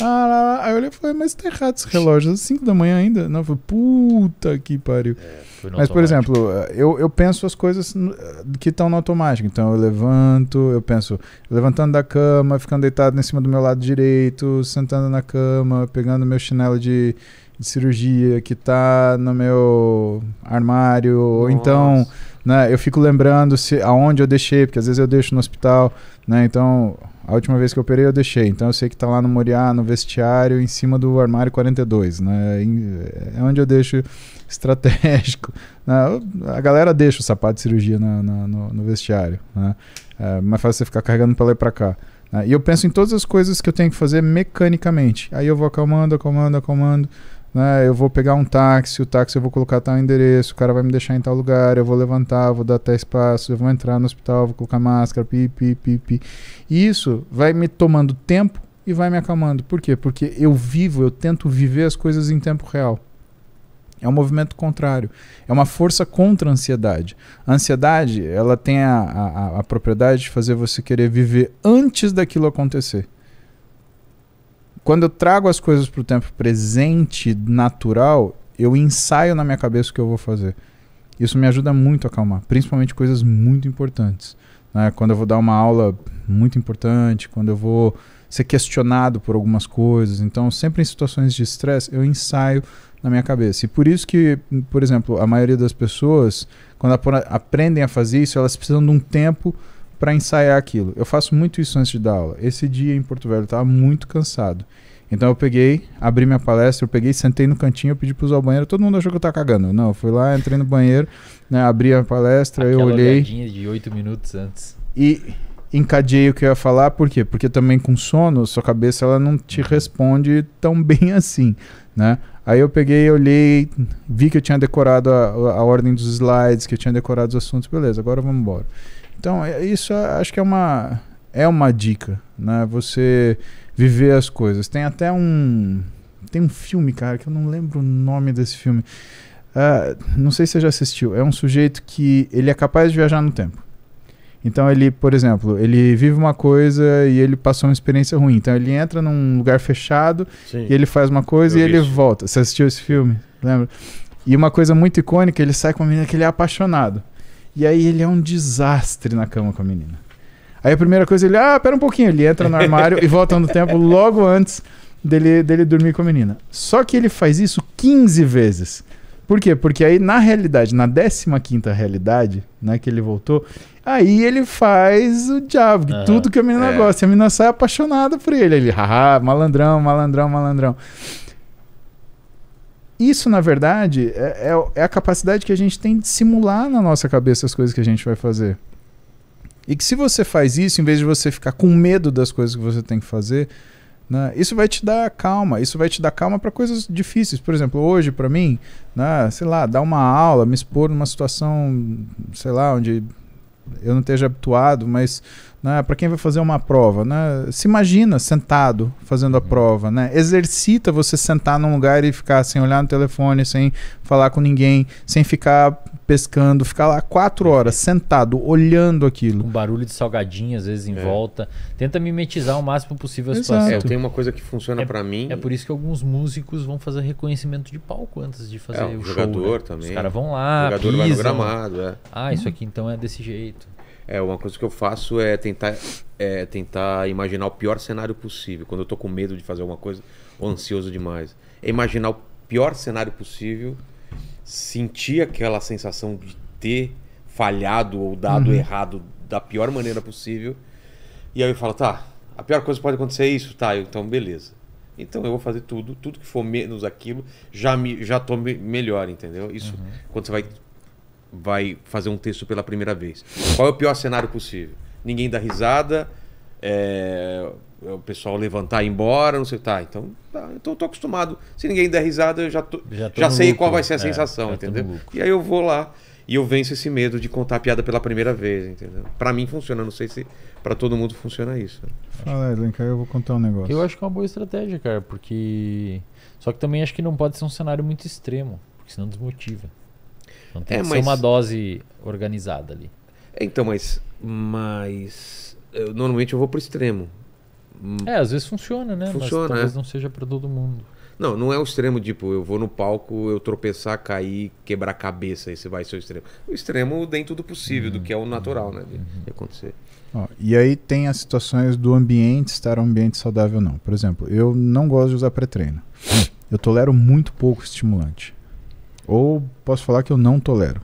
Ah, lá, lá. Aí eu olhei e falei, mas tá errado esse relógio, às 5 da manhã ainda. Não, foi puta que pariu. É, mas, por exemplo, eh, eu, eu penso as coisas eh, que estão no automático. Então eu levanto, eu penso levantando da cama, ficando deitado em cima do meu lado direito, sentando na cama, pegando meu chinelo de, de cirurgia que tá no meu armário. Nossa. Ou então, né, eu fico lembrando se aonde eu deixei, porque às vezes eu deixo no hospital, né? Então a última vez que eu operei eu deixei, então eu sei que está lá no Moriá, no vestiário, em cima do armário 42, né? É onde eu deixo estratégico. Né? A galera deixa o sapato de cirurgia no, no, vestiário, né? É mais fácil você ficar carregando para lá e para cá. Né? E eu penso em todas as coisas que eu tenho que fazer mecanicamente. Aí eu vou acalmando, acalmando, acalmando né, eu vou pegar um táxi, o táxi eu vou colocar tal endereço, o cara vai me deixar em tal lugar, eu vou levantar, vou dar até espaço, eu vou entrar no hospital, vou colocar máscara, pi, pi, pi, pi. E isso vai me tomando tempo e vai me acalmando. Por quê? Porque eu vivo, eu tento viver as coisas em tempo real. É um movimento contrário. É uma força contra a ansiedade. A ansiedade, ela tem a, a, a propriedade de fazer você querer viver antes daquilo acontecer. Quando eu trago as coisas para o tempo presente, natural, eu ensaio na minha cabeça o que eu vou fazer. Isso me ajuda muito a acalmar, principalmente coisas muito importantes. Né? Quando eu vou dar uma aula muito importante, quando eu vou ser questionado por algumas coisas. Então, sempre em situações de estresse, eu ensaio na minha cabeça. E por isso que, por exemplo, a maioria das pessoas, quando aprendem a fazer isso, elas precisam de um tempo para ensaiar aquilo. Eu faço muito isso antes de dar aula. Esse dia em Porto Velho eu estava muito cansado. Então eu peguei, abri minha palestra, eu peguei, sentei no cantinho, eu pedi para usar o banheiro. Todo mundo achou que eu estava cagando. Não, eu fui lá, entrei no banheiro, né, abri a palestra, Aquela eu olhei. de oito minutos antes. E encadeei o que eu ia falar, por quê? Porque também com sono, sua cabeça ela não te uhum. responde tão bem assim, né? Aí eu peguei, olhei, vi que eu tinha decorado a, a ordem dos slides, que eu tinha decorado os assuntos, beleza, agora vamos embora. Então, é, isso acho que é uma, é uma dica, né? Você viver as coisas. Tem até um. Tem um filme, cara, que eu não lembro o nome desse filme. Uh, não sei se você já assistiu. É um sujeito que ele é capaz de viajar no tempo. Então ele, por exemplo, ele vive uma coisa e ele passou uma experiência ruim. Então ele entra num lugar fechado Sim. e ele faz uma coisa eu e ele isso. volta. Você assistiu esse filme? Lembra? E uma coisa muito icônica, ele sai com uma menina que ele é apaixonado. E aí ele é um desastre na cama com a menina. Aí a primeira coisa ele, ah, pera um pouquinho, ele entra no armário e volta no tempo logo antes dele, dele dormir com a menina. Só que ele faz isso 15 vezes. Por quê? Porque aí, na realidade, na 15 realidade, né, que ele voltou, aí ele faz o diabo, uhum, tudo que a menina é. gosta. A menina sai apaixonada por ele. Ele, haha, malandrão, malandrão, malandrão. Isso, na verdade, é, é, é, a capacidade que a gente tem de simular na nossa cabeça as coisas que a gente vai fazer. E que se você faz isso, em vez de você ficar com medo das coisas que você tem que fazer, né, isso vai te dar calma. Isso vai te dar calma para coisas difíceis. Por exemplo, hoje, para mim, né, sei lá, dar uma aula, me expor numa situação, sei lá, onde eu não esteja habituado, mas né, para quem vai fazer uma prova, né, se imagina sentado fazendo a uhum. prova, né, exercita você sentar num lugar e ficar sem olhar no telefone, sem falar com ninguém, sem ficar pescando, ficar lá quatro horas sentado olhando aquilo. Um barulho de salgadinho às vezes em é. volta. Tenta mimetizar o máximo possível a situação. É, eu tenho uma coisa que funciona é, para mim. É por isso que alguns músicos vão fazer reconhecimento de palco antes de fazer é, o, jogador show, né? também. Os caras vão lá, o jogador pisam. vai no gramado, é. Ah, isso aqui então é desse jeito. É, uma coisa que eu faço é tentar, é tentar imaginar o pior cenário possível. Quando eu tô com medo de fazer alguma coisa ou ansioso demais. É imaginar o pior cenário possível, sentir aquela sensação de ter falhado ou dado uhum. errado da pior maneira possível. E aí eu falo, tá, a pior coisa que pode acontecer é isso, tá? então, beleza. Então eu vou fazer tudo, tudo que for menos aquilo, já me já tô melhor, entendeu? Isso uhum. quando você vai vai fazer um texto pela primeira vez. Qual é o pior cenário possível? Ninguém dá risada, é, é o pessoal levantar e ir embora, não sei o tá, então tá, então eu tô acostumado. Se ninguém der risada, eu já, tô, já, tô já sei lucro. qual vai ser a é, sensação, entendeu? E aí eu vou lá e eu venço esse medo de contar a piada pela primeira vez, entendeu? Para mim funciona, não sei se para todo mundo funciona isso. Fala, Edlen, que aí eu vou contar um negócio. Eu acho que é uma boa estratégia, cara, porque só que também acho que não pode ser um cenário muito extremo, porque senão desmotiva. Então tem é, que mas... ser uma dose organizada ali. então, mas. Mas. Eu, eh, normalmente eu vou pro extremo. Hum. É, às vezes funciona, né? Funciona. Mas talvez é. não seja para todo mundo. Não, não é o extremo, tipo, eu vou no palco, eu tropeçar, cair, quebrar a cabeça, esse vai ser o extremo. O extremo dentro do possível, uhum. do que é o natural, né? De, uhum. de acontecer. Ó, e aí tem as situações do ambiente estar um ambiente saudável ou não. Por exemplo, eu não gosto de usar pré-treino. Eu tolero muito pouco estimulante. Ou posso falar que eu não tolero.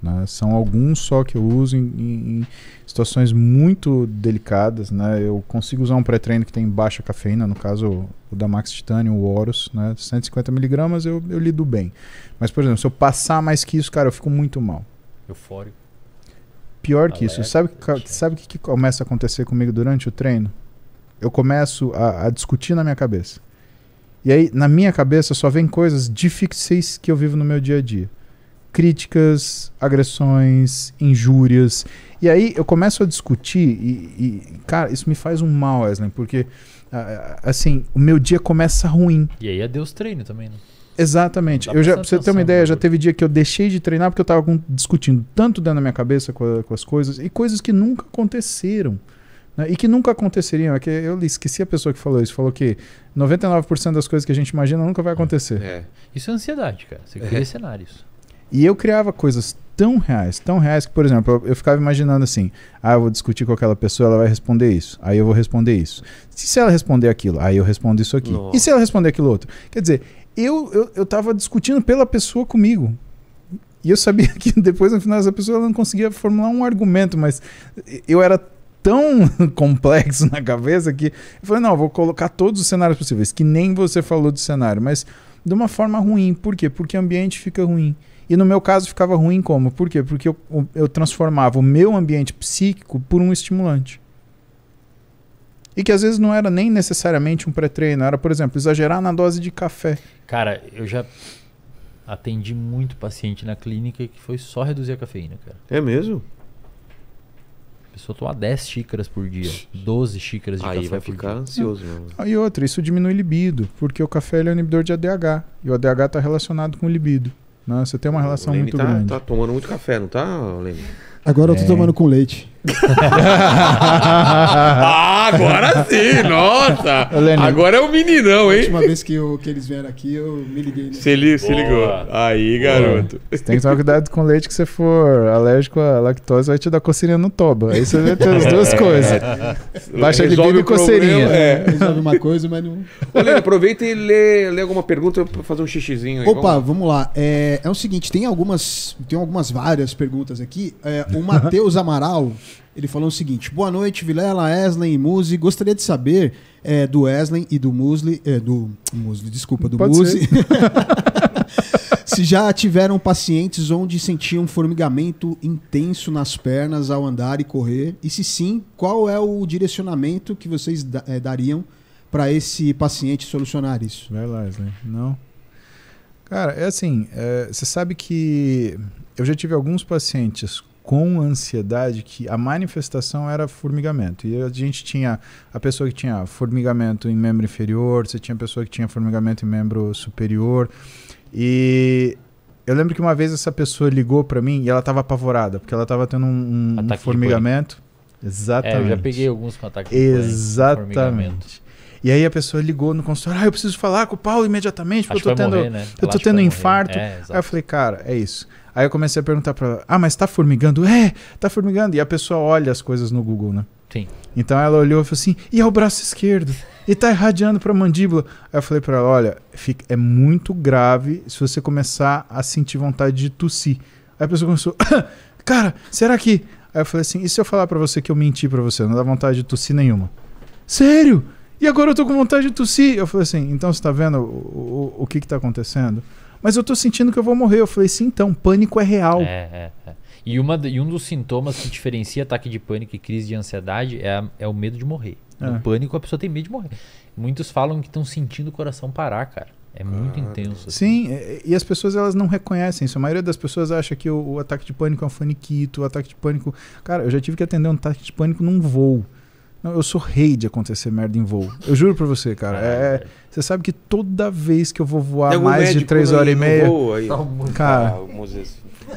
Né? São alguns só que eu uso em, em, situações muito delicadas. Né? Eu consigo usar um pré-treino que tem baixa cafeína, no caso o da Max Titanium, o Horus, né? 150mg eu, eu lido bem. Mas, por exemplo, se eu passar mais que isso, cara, eu fico muito mal. Eufórico. Pior que isso. Sabe o que, sabe que, que começa a acontecer comigo durante o treino? Eu começo a, a discutir na minha cabeça. E aí, na minha cabeça, só vem coisas difíceis que eu vivo no meu dia a dia. Críticas, agressões, injúrias. E aí eu começo a discutir e, e cara, isso me faz um mal, Wesley, porque assim, o meu dia começa ruim. E aí é Deus treino também, né? Exatamente. Eu já, pra você ter uma ideia, já teve dia que eu deixei de treinar porque eu estava discutindo tanto dentro da minha cabeça com, com as coisas e coisas que nunca aconteceram. Né? E que nunca aconteceriam. É que eu esqueci a pessoa que falou isso. Falou que 99% das coisas que a gente imagina nunca vai acontecer. É. Isso é ansiedade, cara. Você cria é. cenários. E eu criava coisas tão reais, tão reais que, por exemplo, eu, eu, ficava imaginando assim: ah, eu vou discutir com aquela pessoa, ela vai responder isso, aí eu vou responder isso. E se ela responder aquilo, aí eu respondo isso aqui. Nossa. E se ela responder aquilo outro? Quer dizer, eu, eu, eu tava discutindo pela pessoa comigo. E eu sabia que depois, no final, essa pessoa não conseguia formular um argumento, mas eu era tão complexo na cabeça que eu falei, não, eu vou colocar todos os cenários possíveis, que nem você falou do cenário, mas de uma forma ruim. Por quê? Porque o ambiente fica ruim. E no meu caso ficava ruim como? Por quê? Porque eu, eu transformava o meu ambiente psíquico por um estimulante. E que às vezes não era nem necessariamente um pré-treino, era, por exemplo, exagerar na dose de café. Cara, eu já atendi muito paciente na clínica que foi só reduzir a cafeína, cara. É mesmo? pessoa tomar 10 xícaras por dia, 12 xícaras de Aí café. Aí vai ficar dia. ansioso mesmo. Aí outra, isso diminui libido, porque o café é um inibidor de ADH. E o ADH está relacionado com o libido. Né? Você tem uma relação muito tá, grande. tá tomando muito café, não tá, Leme? Agora é. eu tô é. tomando com leite. Ah, agora sim, nossa! Agora é um meninão, hein? A última vez que, eu, que eles vieram aqui, eu me liguei. Né? Se, li, se ligou. Aí, garoto. Você tem que tomar cuidado com leite que você for alérgico à lactose, vai te dar coceirinha no toba. Aí você vai ter as é. duas coisas. Baixa de libido e coceirinha. É. é. Resolve uma coisa, mas não... Ô, Lênin, aproveita e lê, lê alguma pergunta pra fazer um xixizinho aí. Opa, vamos, vamos lá. É, é o seguinte, tem algumas, tem algumas várias perguntas aqui. É, o Matheus Amaral... Ele falou o seguinte: boa noite, Vilela, Eslen e Muzi. Gostaria de saber é, do Eslen e do Musli. É, eh, do Musli, desculpa, do Pode se já tiveram pacientes onde sentiam formigamento intenso nas pernas ao andar e correr. E se sim, qual é o direcionamento que vocês eh, dariam para esse paciente solucionar isso? Vai lá, Eslen. Não. Cara, é assim, você sabe que eu já tive alguns pacientes com ansiedade que a manifestação era formigamento. E a gente tinha a pessoa que tinha formigamento em membro inferior, você tinha a pessoa que tinha formigamento em membro superior. E eu lembro que uma vez essa pessoa ligou para mim e ela estava apavorada, porque ela estava tendo um, um formigamento. Exatamente. É, eu já peguei alguns com ataque Exatamente. De E aí a pessoa ligou no consultório, ah, eu preciso falar com o Paulo imediatamente, porque Acho eu tô tendo, morrer, né? eu tô tendo um infarto. É, aí eu falei, cara, é isso. Aí eu comecei a perguntar para ela: Ah, mas tá formigando? É, tá formigando. E a pessoa olha as coisas no Google, né? Sim. Então ela olhou e falou assim: E é o braço esquerdo? E tá irradiando para a mandíbula. Aí eu falei para ela: Olha, fica, é muito grave se você começar a sentir vontade de tossir. Aí a pessoa começou: Cara, será que. Aí eu falei assim: E se eu falar para você que eu menti para você? Não dá vontade de tossir nenhuma. Sério? E agora eu tô com vontade de tossir. Eu falei assim: Então você tá vendo o, o, o que que tá acontecendo? mas eu tô sentindo que eu vou morrer. Eu falei, sim, então, pânico é real. É, é, é. E, uma, e um dos sintomas que diferencia ataque de pânico e crise de ansiedade é, a, é o medo de morrer. É. No pânico, a pessoa tem medo de morrer. Muitos falam que estão sentindo o coração parar, cara. É muito ah, intenso. Assim. Sim, é, e as pessoas elas não reconhecem isso. A maioria das pessoas acha que o, o, ataque de pânico é um faniquito, o ataque de pânico. Cara, eu já tive que atender um ataque de pânico num voo. Não, eu sou rei de acontecer merda em voo. Eu juro pra você, cara. É, você sabe que toda vez que eu vou voar mais de 3 horas e meia. aí, tá cara, tá,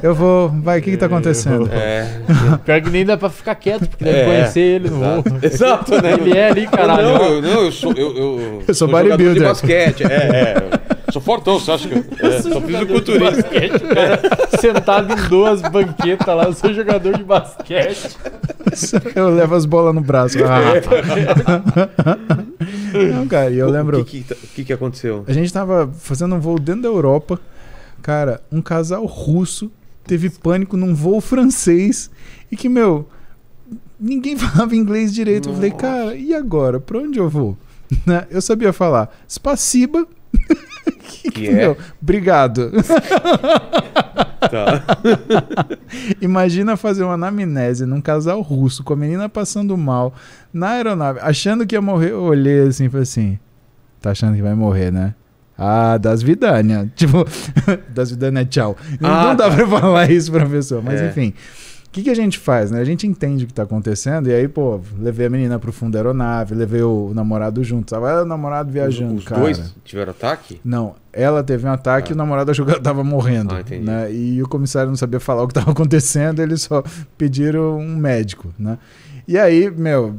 eu vou. Vai, o que, que tá acontecendo? É. Pior que nem dá pra ficar quieto, porque deve é, conhecer ele no voo. Exato, né? Ele é ali, caralho. Não, não, eu sou. Eu, eu, eu sou, sou bodybuilder. basquete, é, é. Sou fortão, você acha que. Eu é, só fiz o culturista. Cara, sentado em duas banquetas lá, eu sou jogador de basquete. Eu levo as bolas no braço. É. Ah. Não, cara, eu lembro. Tá, o que que, que aconteceu? A gente tava fazendo um voo dentro da Europa. Cara, um casal russo teve pânico num voo francês e que, meu, ninguém falava inglês direito. Nossa. Eu falei, cara, e agora? Pra onde eu vou? Né? Eu sabia falar Spaciba que é. Obrigado. Tá. Imagina fazer uma anamnese num casal russo com a menina passando mal na aeronave, achando que ia morrer. Eu olhei assim, falei assim: tá achando que vai morrer, né? Ah, das vidânia. Tipo, das vidânia, tchau. Ah, não dá tá. pra falar isso pra pessoa, mas é. enfim. O que, que, a gente faz, né? A gente entende o que está acontecendo, e aí, pô, levei a menina pro fundo da aeronave, levei o namorado junto. Tava o namorado viajando, os, os cara. dois tiveram ataque? Não, ela teve um ataque ah. e o ah. namorado achou que ela tava morrendo. Ah, entendi. Né? E o comissário não sabia falar o que estava acontecendo, eles só pediram um médico, né? E aí, meu,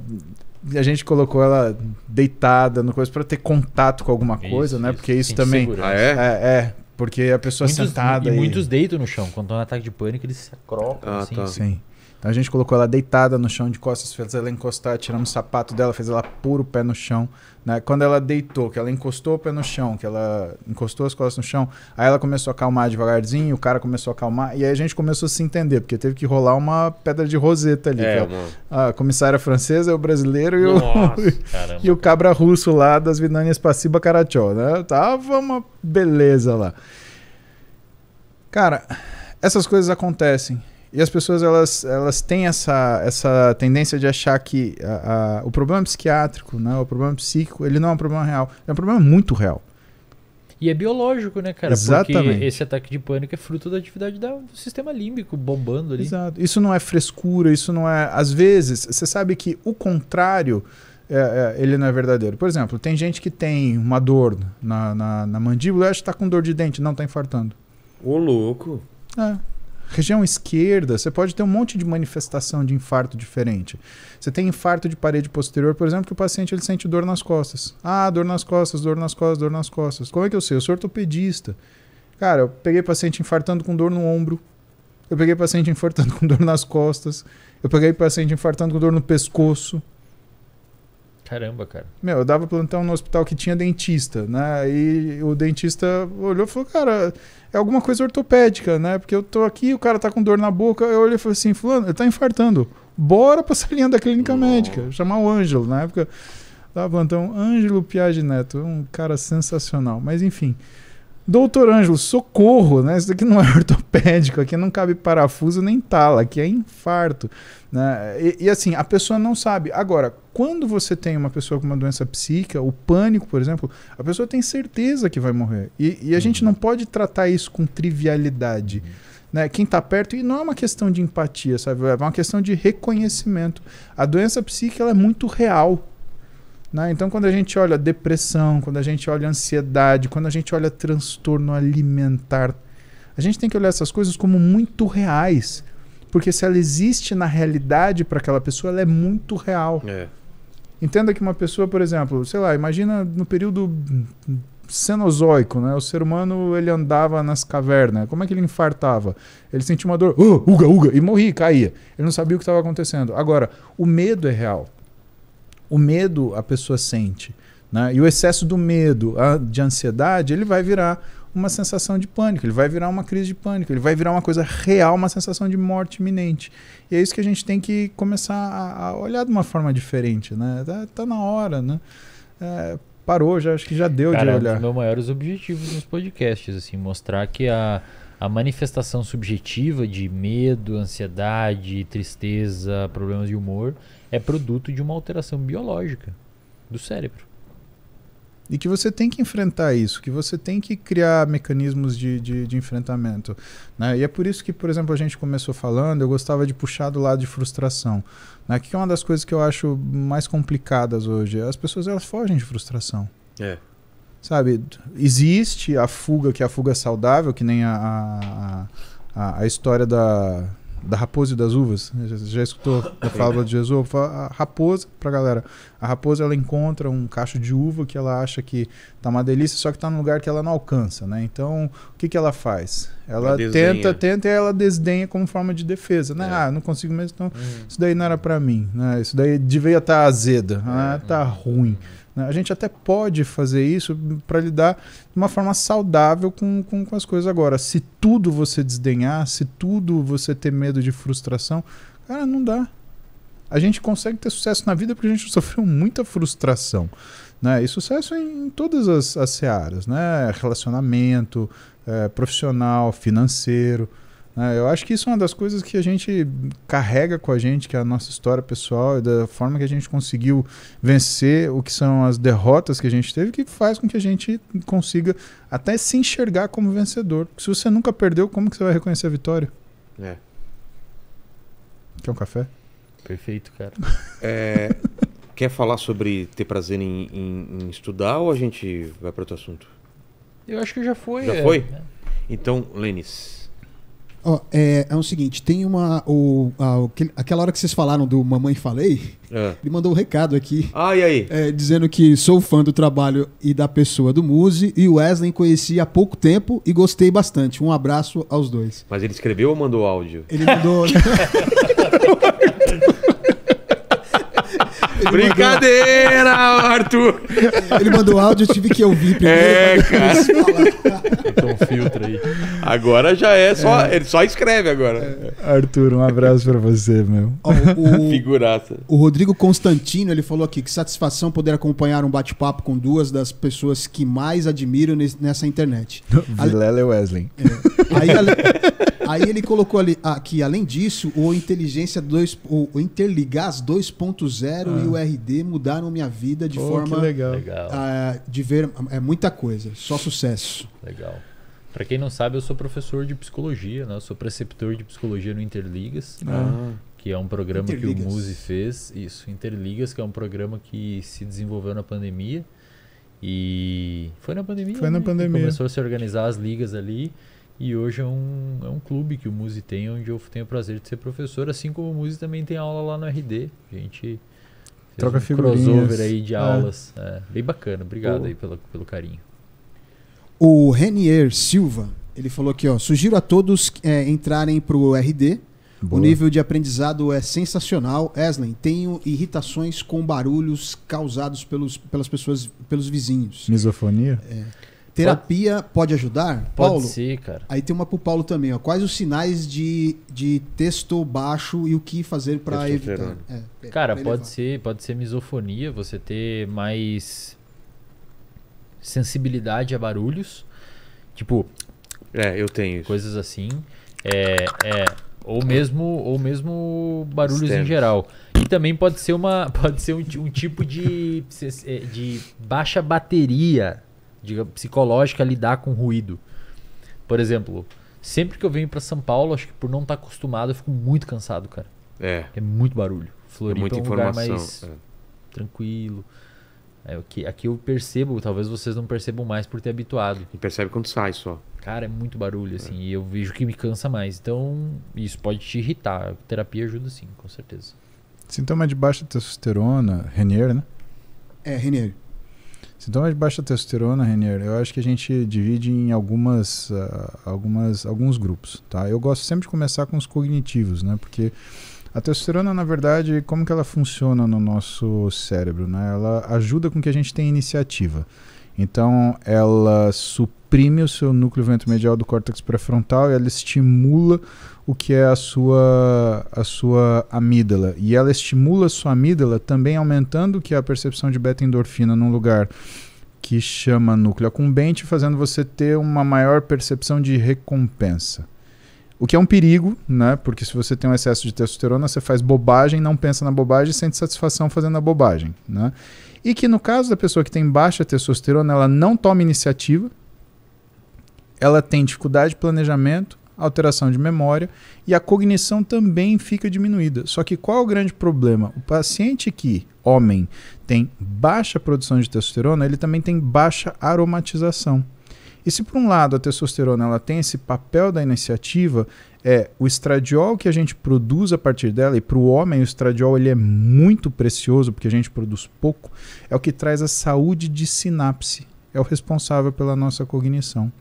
a gente colocou ela deitada no coisa para ter contato com alguma isso, coisa, né? Isso. Porque isso Tem também. Ah, é? é? É, porque a pessoa muitos, sentada. E, e, muitos deitam no chão. Quando estão um ataque de pânico, eles se acrocam. Ah, assim. tá. Assim. Sim. Então a gente colocou ela deitada no chão de costas, fez ela encostar, tiramos o sapato dela, fez ela pôr o pé no chão. Né? Quando ela deitou, que ela encostou o pé no chão, que ela encostou as costas no chão, aí ela começou a acalmar devagarzinho, o cara começou a acalmar, e aí a gente começou a se entender, porque teve que rolar uma pedra de roseta ali. É, é a comissária francesa, é o brasileiro e, Nossa, o, e o cabra russo lá das Vidanias Passiba Carachó. Né? Tava uma beleza lá. Cara, essas coisas acontecem. E as pessoas elas, elas têm essa, essa tendência de achar que a, a, o problema psiquiátrico, né, o problema psíquico, ele não é um problema real. É um problema muito real. E é biológico, né, cara? Exatamente. Porque esse ataque de pânico é fruto da atividade do sistema límbico bombando ali. Exato. Isso não é frescura, isso não é. Às vezes, você sabe que o contrário. É, é, ele não é verdadeiro. Por exemplo, tem gente que tem uma dor na, na, na mandíbula e acha que está com dor de dente. Não, está infartando. Ô, louco. É região esquerda, você pode ter um monte de manifestação de infarto diferente. Você tem infarto de parede posterior, por exemplo, que o paciente ele sente dor nas costas. Ah, dor nas costas, dor nas costas, dor nas costas. Como é que eu sei? Eu sou ortopedista. Cara, eu peguei paciente infartando com dor no ombro. Eu peguei paciente infartando com dor nas costas. Eu peguei paciente infartando com dor no pescoço. Caramba, cara. Meu, eu dava plantão no hospital que tinha dentista, né? E o dentista olhou e falou, cara, é alguma coisa ortopédica, né? Porque eu tô aqui, o cara tá com dor na boca. Eu olhei e falei assim, fulano, ele tá infartando. Bora pra salinha da clínica médica. Chamar o Ângelo, na época. Dava plantão, Ângelo Piage Neto, um cara sensacional. Mas enfim... Doutor Ângelo, socorro, né? Isso daqui não é ortopédico, aqui não cabe parafuso nem tala, aqui é infarto. Né? E, e, assim, a pessoa não sabe. Agora, quando você tem uma pessoa com uma doença psíquica, o pânico, por exemplo, a pessoa tem certeza que vai morrer. E, e a uhum. gente não pode tratar isso com trivialidade. Uhum. Né? Quem está perto, e não é uma questão de empatia, sabe? É uma questão de reconhecimento. A doença psíquica é muito real. Né? Então, quando a gente olha depressão, quando a gente olha ansiedade, quando a gente olha transtorno alimentar, a gente tem que olhar essas coisas como muito reais. Porque se ela existe na realidade para aquela pessoa, ela é muito real. É. Entenda que uma pessoa, por exemplo, sei lá, imagina no período cenozoico, né? O ser humano ele andava nas cavernas. Como é que ele infartava? Ele sentia uma dor, oh, uga, uga, e morria, caía. Ele não sabia o que estava acontecendo. Agora, o medo é real. O medo a pessoa sente. Né? E o excesso do medo, a, de ansiedade, ele vai virar uma sensação de pânico, ele vai virar uma crise de pânico, ele vai virar uma coisa real, uma sensação de morte iminente. E é isso que a gente tem que começar a, olhar de uma forma diferente, né? Tá, tá na hora, né? É, parou, já acho que já deu Cara, de olhar. É um dos meus maiores objetivos nos podcasts, assim, mostrar que a, a manifestação subjetiva de medo, ansiedade, tristeza, problemas de humor é produto de uma alteração biológica do cérebro. E que você tem que enfrentar isso, que você tem que criar mecanismos de, de, de enfrentamento. Né? E é por isso que, por exemplo, a gente começou falando, eu gostava de puxar do lado de frustração. Né? Que é uma das coisas que eu acho mais complicadas hoje. As pessoas elas fogem de frustração. É sabe, existe a fuga, que é a fuga saudável, que nem a, a, a, história da, da raposa e das uvas. Já, já escutou a fábula de Jesus? A raposa, pra galera, a raposa ela encontra um cacho de uva que ela acha que tá uma delícia, só que tá num lugar que ela não alcança, né? Então, o que que ela faz? Ela, ela tenta, tenta e ela desdenha como forma de defesa, né? É. Ah, não consigo mesmo, então uhum. isso daí não era para mim, né? Isso daí devia estar tá azeda, ah, é. tá ruim. Uhum. Né? A gente até pode fazer isso para lidar de uma forma saudável com, com, com, as coisas. Agora, se tudo você desdenhar, se tudo você ter medo de frustração, cara, não dá. A gente consegue ter sucesso na vida porque a gente sofreu muita frustração. Né? E sucesso em, em todas as, as searas, né? Relacionamento, é, profissional, financeiro. Né? Eu acho que isso é uma das coisas que a gente carrega com a gente, que é a nossa história pessoal e da forma que a gente conseguiu vencer o que são as derrotas que a gente teve, que faz com que a gente consiga até se enxergar como vencedor. Porque se você nunca perdeu, como que você vai reconhecer a vitória? É. Quer um café? Perfeito, cara. é, quer falar sobre ter prazer em, em, em estudar ou a gente vai para outro assunto? Eu acho que já foi. Já é, foi? Então, Lênis Oh, é, é o seguinte, tem uma. O, a, aquela hora que vocês falaram do Mamãe Falei, é. ele mandou um recado aqui. Ah, e aí? É, dizendo que sou fã do trabalho e da pessoa do Muse e o Wesley conheci há pouco tempo e gostei bastante. Um abraço aos dois. Mas ele escreveu ou mandou áudio? Ele mandou. Né? Brincadeira, Arthur! Ele mandou áudio, eu tive que ouvir primeiro. É, cara. Então filtra aí. Agora já é só. É. Ele só escreve agora. É. Arthur, um abraço pra você, meu. Ó, o, Figuraça. O Rodrigo Constantino, ele falou aqui que satisfação poder acompanhar um bate-papo com duas das pessoas que mais admiro nessa internet. Vilela e Wesley. É. Aí, ale... Aí ele colocou ali aqui, além disso, o Inteligência 2, o, o Interligas 2.0 ah. e o ah. RD mudaram minha vida de oh, forma que legal. Uh, de ver é muita coisa, só sucesso. Legal. Para quem não sabe, eu sou professor de psicologia, né? Eu sou preceptor de psicologia no Interligas, ah. que é um programa Interligas. que o Muse fez. Isso, Interligas, que é um programa que se desenvolveu na pandemia. E foi na pandemia. Foi na né? pandemia. Começou a se organizar as ligas ali. E hoje é um, é um clube que o Muse tem, onde eu tenho o prazer de ser professor, assim como o Muse também tem aula lá no RD. A gente troca um figurinhas. crossover aí de é. aulas. É. É, bem bacana, obrigado aí pelo, pelo carinho. O Renier Silva, ele falou aqui, ó, sugiro a todos é, entrarem pro RD. Boa. O nível de aprendizado é sensacional. Eslen, tenho irritações com barulhos causados pelos, pelas pessoas, pelos vizinhos. Misofonia? É. Terapia pode, pode ajudar? Pode Paulo? sim, cara. Aí tem uma pro Paulo também, ó. Quais os sinais de, de texto baixo e o que fazer para evitar? É, é, cara, pode ser, pode ser misofonia, você ter mais sensibilidade a barulhos. Tipo. É, eu tenho isso. Coisas assim. É, é, ou mesmo ou mesmo barulhos em geral. E também pode ser uma pode ser um, um tipo de, de baixa bateria diga, psicológica lidar com ruído. Por exemplo, sempre que eu venho para São Paulo, acho que por não estar tá acostumado, eu fico muito cansado, cara. É. É muito barulho. Floripa é, é um lugar mais é. tranquilo. É, aqui, aqui eu percebo, talvez vocês não percebam mais por ter habituado. E percebe quando sai só. Cara, é muito barulho, assim, é. e eu vejo que me cansa mais. Então, isso pode te irritar. Terapia ajuda sim, com certeza. Sintoma de baixa testosterona, Renier, né? É, Renier. Sintomas é de baixa testosterona, Renier, eu acho que a gente divide em algumas, ah, algumas, alguns grupos, tá? Eu gosto sempre de começar com os cognitivos, né? Porque a testosterona, na verdade, como que ela funciona no nosso cérebro, né? Ela ajuda com que a gente tenha iniciativa. Então, ela suprime o seu núcleo ventromedial do córtex pré-frontal e ela estimula o que é a sua, a sua amígdala. E ela estimula a sua amígdala também aumentando que é a percepção de beta-endorfina num lugar que chama núcleo acumbente, fazendo você ter uma maior percepção de recompensa. O que é um perigo, né? Porque se você tem um excesso de testosterona, você faz bobagem, não pensa na bobagem e sente satisfação fazendo a bobagem, né? E que no caso da pessoa que tem baixa testosterona, ela não toma iniciativa, ela tem dificuldade de planejamento alteração de memória e a cognição também fica diminuída. Só que qual é o grande problema? O paciente que, homem, tem baixa produção de testosterona, ele também tem baixa aromatização. E se por um lado a testosterona ela tem esse papel da iniciativa, é o estradiol que a gente produz a partir dela, e para o homem o estradiol ele é muito precioso, porque a gente produz pouco, é o que traz a saúde de sinapse, é o responsável pela nossa cognição.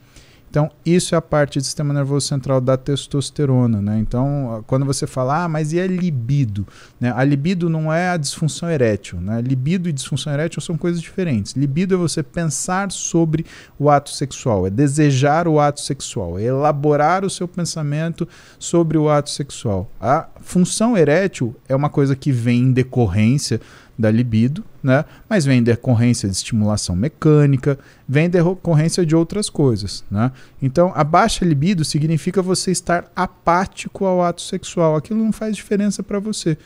Então, isso é a parte do sistema nervoso central da testosterona, né? Então, quando você fala, ah, mas e a libido? Né? A libido não é a disfunção erétil, né? Libido e disfunção erétil são coisas diferentes. Libido é você pensar sobre o ato sexual, é desejar o ato sexual, é elaborar o seu pensamento sobre o ato sexual. A função erétil é uma coisa que vem em decorrência da libido, né? Mas vem decorrência de estimulação mecânica, vem decorrência de outras coisas, né? Então, a baixa libido significa você estar apático ao ato sexual. Aquilo não faz diferença para você.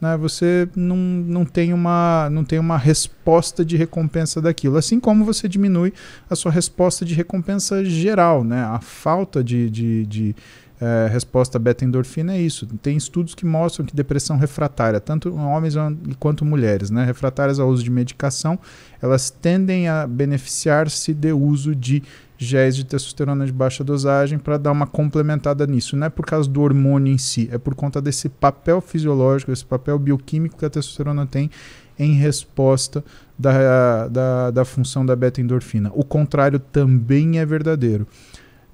Né? Você não, não, tem uma, não tem uma resposta de recompensa daquilo. Assim como você diminui a sua resposta de recompensa geral, né? A falta de, de, de é, resposta beta-endorfina é isso. Tem estudos que mostram que depressão refratária, tanto homens quanto mulheres, né, refratárias ao uso de medicação, elas tendem a beneficiar-se de uso de géis de testosterona de baixa dosagem para dar uma complementada nisso. Não é por causa do hormônio em si, é por conta desse papel fisiológico, esse papel bioquímico que a testosterona tem em resposta da, da, da função da beta-endorfina. O contrário também é verdadeiro.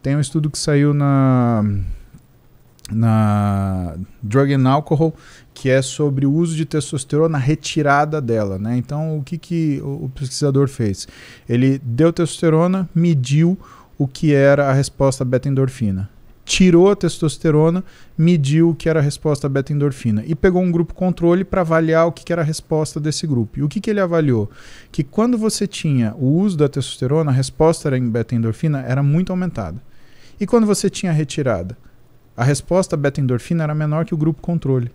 Tem um estudo que saiu na na Drug and Alcohol, que é sobre o uso de testosterona, a retirada dela, né? Então, o que, que o pesquisador fez? Ele deu testosterona, mediu o que era a resposta beta-endorfina. Tirou a testosterona, mediu o que era a resposta beta-endorfina e pegou um grupo controle para avaliar o que, que era a resposta desse grupo. E o que, que ele avaliou? Que quando você tinha o uso da testosterona, a resposta era em beta-endorfina era muito aumentada. E quando você tinha retirada? A resposta beta-endorfina era menor que o grupo controle.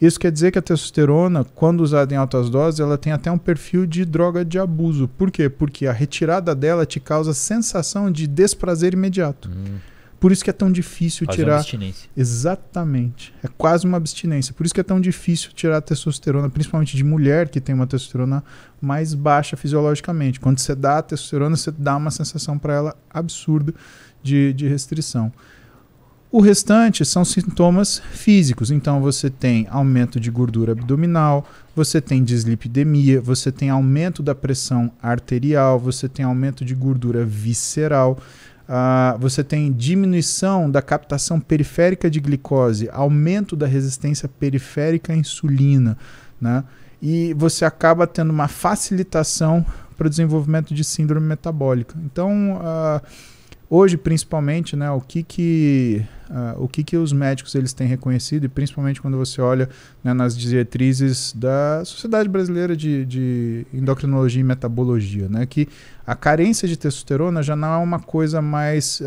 Isso quer dizer que a testosterona, quando usada em altas doses, ela tem até um perfil de droga de abuso. Por quê? Porque a retirada dela te causa sensação de desprazer imediato. Hum. Por isso que é tão difícil quase tirar. Uma abstinência. Exatamente. É quase uma abstinência. Por isso que é tão difícil tirar a testosterona, principalmente de mulher que tem uma testosterona mais baixa fisiologicamente. Quando você dá a testosterona, você dá uma sensação para ela absurda de, de restrição. O restante são sintomas físicos. Então você tem aumento de gordura abdominal, você tem dislipidemia, você tem aumento da pressão arterial, você tem aumento de gordura visceral, uh, você tem diminuição da captação periférica de glicose, aumento da resistência periférica à insulina, né? E você acaba tendo uma facilitação para o desenvolvimento de síndrome metabólica. Então uh, Hoje, principalmente, né, o que que, uh, o que que os médicos eles têm reconhecido, e principalmente quando você olha né, nas diretrizes da Sociedade Brasileira de, de Endocrinologia e Metabologia, né, que a carência de testosterona já não é uma coisa mais uh,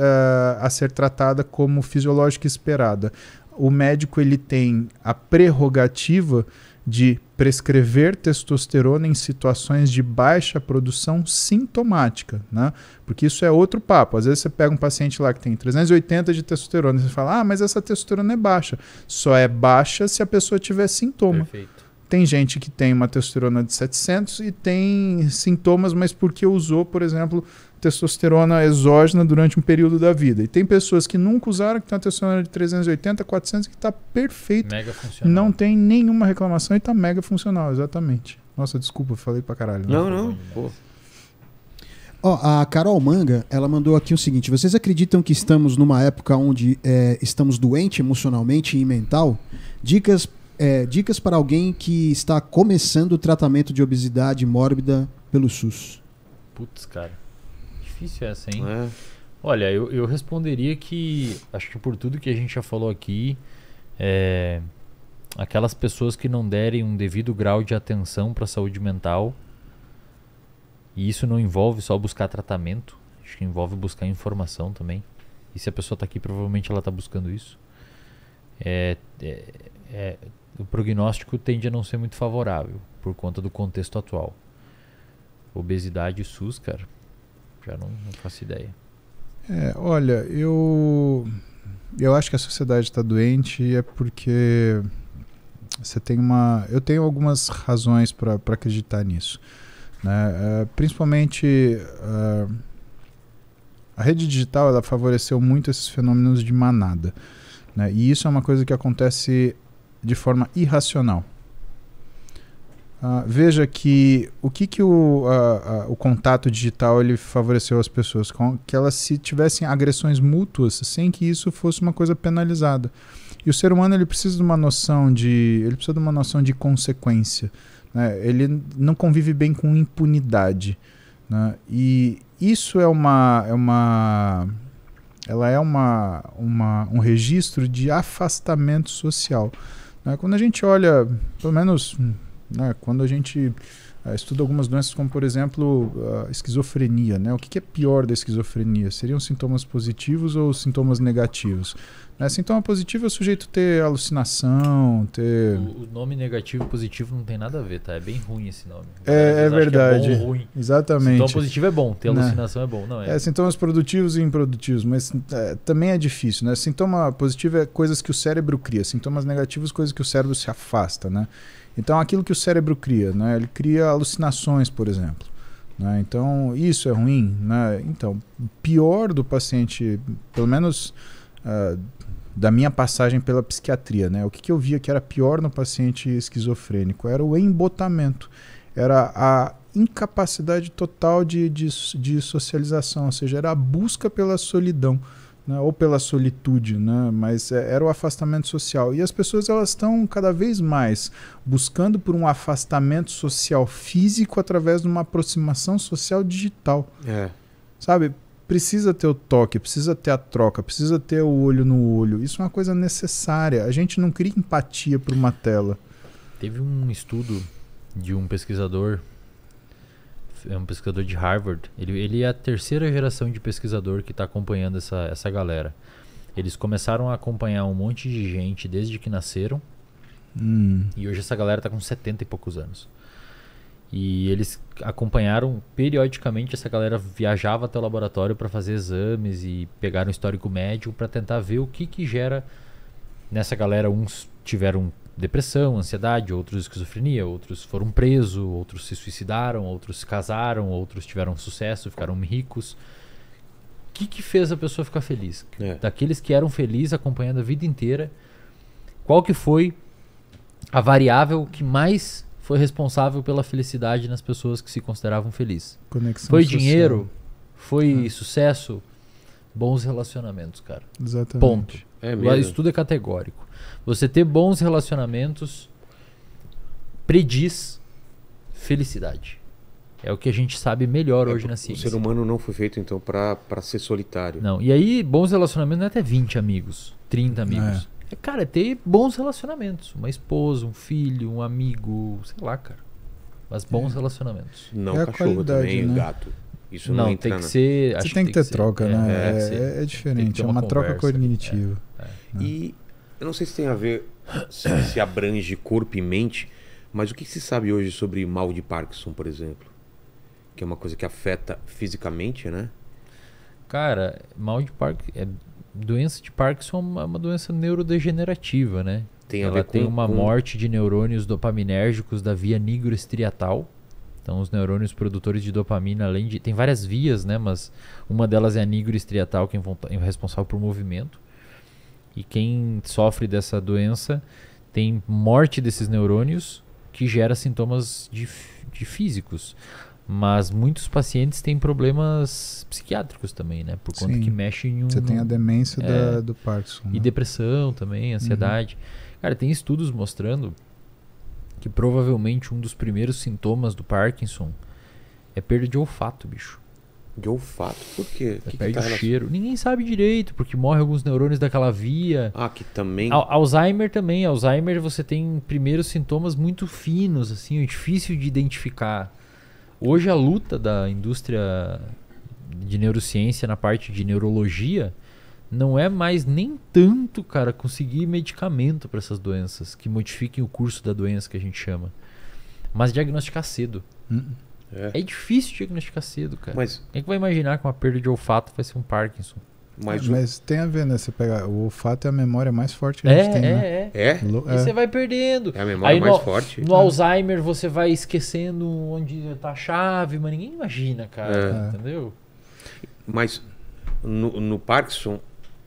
a ser tratada como fisiológica esperada. O médico ele tem a prerrogativa de prescrever testosterona em situações de baixa produção sintomática, né? Porque isso é outro papo. Às vezes você pega um paciente lá que tem 380 de testosterona e você fala: "Ah, mas essa testosterona é baixa". Só é baixa se a pessoa tiver sintoma. Perfeito. Tem gente que tem uma testosterona de 700 e tem sintomas, mas porque usou, por exemplo, testosterona exógena durante um período da vida. E tem pessoas que nunca usaram, que tem uma testosterona de 380, 400, que está perfeito. Mega funcional. Não tem nenhuma reclamação e está mega funcional, exatamente. Nossa, desculpa, falei pra caralho. Né? Não, não. não. Pô. oh, a Carol Manga, ela mandou aqui o seguinte: vocês acreditam que estamos numa época onde é, estamos doentes emocionalmente e mental? Dicas, é, dicas para alguém que está começando o tratamento de obesidade mórbida pelo SUS. Putz, cara difícil essa, hein? É. Olha, eu, eu responderia que acho que por tudo que a gente já falou aqui, é, aquelas pessoas que não derem um devido grau de atenção para a saúde mental, e isso não envolve só buscar tratamento, acho que envolve buscar informação também. E se a pessoa está aqui, provavelmente ela está buscando isso. É, é, é, o prognóstico tende a não ser muito favorável por conta do contexto atual. Obesidade e SUS, cara, já não, não faço ideia. É, olha, eu eu acho que a sociedade está doente e é porque você tem uma. Eu tenho algumas razões para acreditar nisso. Né? É, principalmente ah, a rede digital ela favoreceu muito esses fenômenos de manada. Né? E isso é uma coisa que acontece de forma irracional. Uh, veja que o que, que o, uh, uh, o contato digital ele favoreceu as pessoas? Com, que elas se tivessem agressões mútuas sem que isso fosse uma coisa penalizada. E o ser humano ele precisa de uma noção de. ele precisa de uma noção de consequência. Né? Ele não convive bem com impunidade. Né? E isso é uma. É uma ela é uma, uma, um registro de afastamento social. Né? Quando a gente olha, pelo menos né? Quando a gente uh, estuda algumas doenças, como por exemplo uh, esquizofrenia, né? o que, que, é pior da esquizofrenia? Seriam sintomas positivos ou sintomas negativos? Né? Sintoma positivo é o sujeito ter alucinação, ter. O, o, nome negativo e positivo não tem nada a ver, tá? É bem ruim esse nome. É, é verdade. É bom, ruim. Exatamente. Sintoma positivo é bom, ter né. alucinação né? é bom. Não, é... é... sintomas produtivos e improdutivos, mas é, também é difícil, né? Sintoma positivo é coisas que o cérebro cria, sintomas negativos, coisas que o cérebro se afasta, né? Então, aquilo que o cérebro cria, né? ele cria alucinações, por exemplo. Né? Então, isso é ruim. Né? Então, pior do paciente, pelo menos uh, da minha passagem pela psiquiatria, né? o que, que eu via que era pior no paciente esquizofrênico era o embotamento, era a incapacidade total de, de, de socialização, ou seja, era a busca pela solidão né? ou pela solitude, né? mas é, era o afastamento social. E as pessoas elas estão cada vez mais buscando por um afastamento social físico através de uma aproximação social digital. É. Sabe? Precisa ter o toque, precisa ter a troca, precisa ter o olho no olho. Isso é uma coisa necessária. A gente não cria empatia por uma tela. Teve um estudo de um pesquisador é um pesquisador de Harvard. Ele, ele é a terceira geração de pesquisador que está acompanhando essa, essa galera. Eles começaram a acompanhar um monte de gente desde que nasceram. Hum. E hoje essa galera está com 70 e poucos anos. E eles acompanharam periodicamente essa galera viajava até o laboratório para fazer exames e pegar um histórico médico para tentar ver o que que gera nessa galera uns tiveram depressão, ansiedade, outros esquizofrenia, outros foram presos, outros se suicidaram, outros se casaram, outros tiveram sucesso, ficaram ricos. O que, que fez a pessoa ficar feliz? É. Daqueles que eram felizes acompanhando a vida inteira, qual que foi a variável que mais foi responsável pela felicidade nas pessoas que se consideravam felizes? Conexão foi social. dinheiro? Foi é. sucesso? Bons relacionamentos, cara. Exatamente. Ponto. É mesmo. Isso tudo é categórico. Você ter bons relacionamentos prediz felicidade. É o que a gente sabe melhor é, hoje na ciência. O ser humano não foi feito, então, para ser solitário. Não. E aí, bons relacionamentos não é até 20 amigos, 30 amigos. É. é. cara, é ter bons relacionamentos. Uma esposa, um filho, um amigo, sei lá, cara. Mas bons é. relacionamentos. Não é cachorro também, né? gato. Isso não, não tem que ser. Você tem que, que ter troca, é, né? É, é, é diferente. É uma troca é, cognitiva. E né? Eu não sei se tem a ver, se, se abrange corpo e mente, mas o que se sabe hoje sobre mal de Parkinson, por exemplo? Que é uma coisa que afeta fisicamente, né? Cara, mal de Parkinson. É, doença de Parkinson é uma doença neurodegenerativa, né? Tem Ela com, tem uma com... morte de neurônios dopaminérgicos da via nigroestriatal. Então, os neurônios produtores de dopamina, além de. Tem várias vias, né? Mas uma delas é a nigroestriatal, que é, é responsável por movimento. E quem sofre dessa doença tem morte desses neurônios que gera sintomas de, de físicos. Mas muitos pacientes têm problemas psiquiátricos também, né? Por conta Sim. que mexe em um. Você tem a demência é, da, do Parkinson. E né? depressão também, uhum. ansiedade. Uhum. Cara, tem estudos mostrando que provavelmente um dos primeiros sintomas do Parkinson é perda de olfato, bicho. De olfato? Por quê? É que perde que tá o cheiro. Ninguém sabe direito, porque morre alguns neurônios daquela via. Ah, que também. Al Alzheimer também. Alzheimer você tem primeiros sintomas muito finos, assim, é difícil de identificar. Hoje a luta da indústria de neurociência na parte de neurologia não é mais nem tanto, cara, conseguir medicamento para essas doenças que modifiquem o curso da doença que a gente chama, mas diagnosticar cedo. Uh -uh. É. é difícil diagnosticar cedo, cara. Mas, Quem é que vai imaginar que uma perda de olfato vai ser um Parkinson? Mas, mas tem a ver, né? Você pega o olfato é a memória mais forte que a é, gente é, tem, é, né? É, é. E é. você vai perdendo. É a memória Aí mais no, forte. No é. Alzheimer você vai esquecendo onde tá a chave, mas ninguém imagina, cara. Entendeu? Mas no, no Parkinson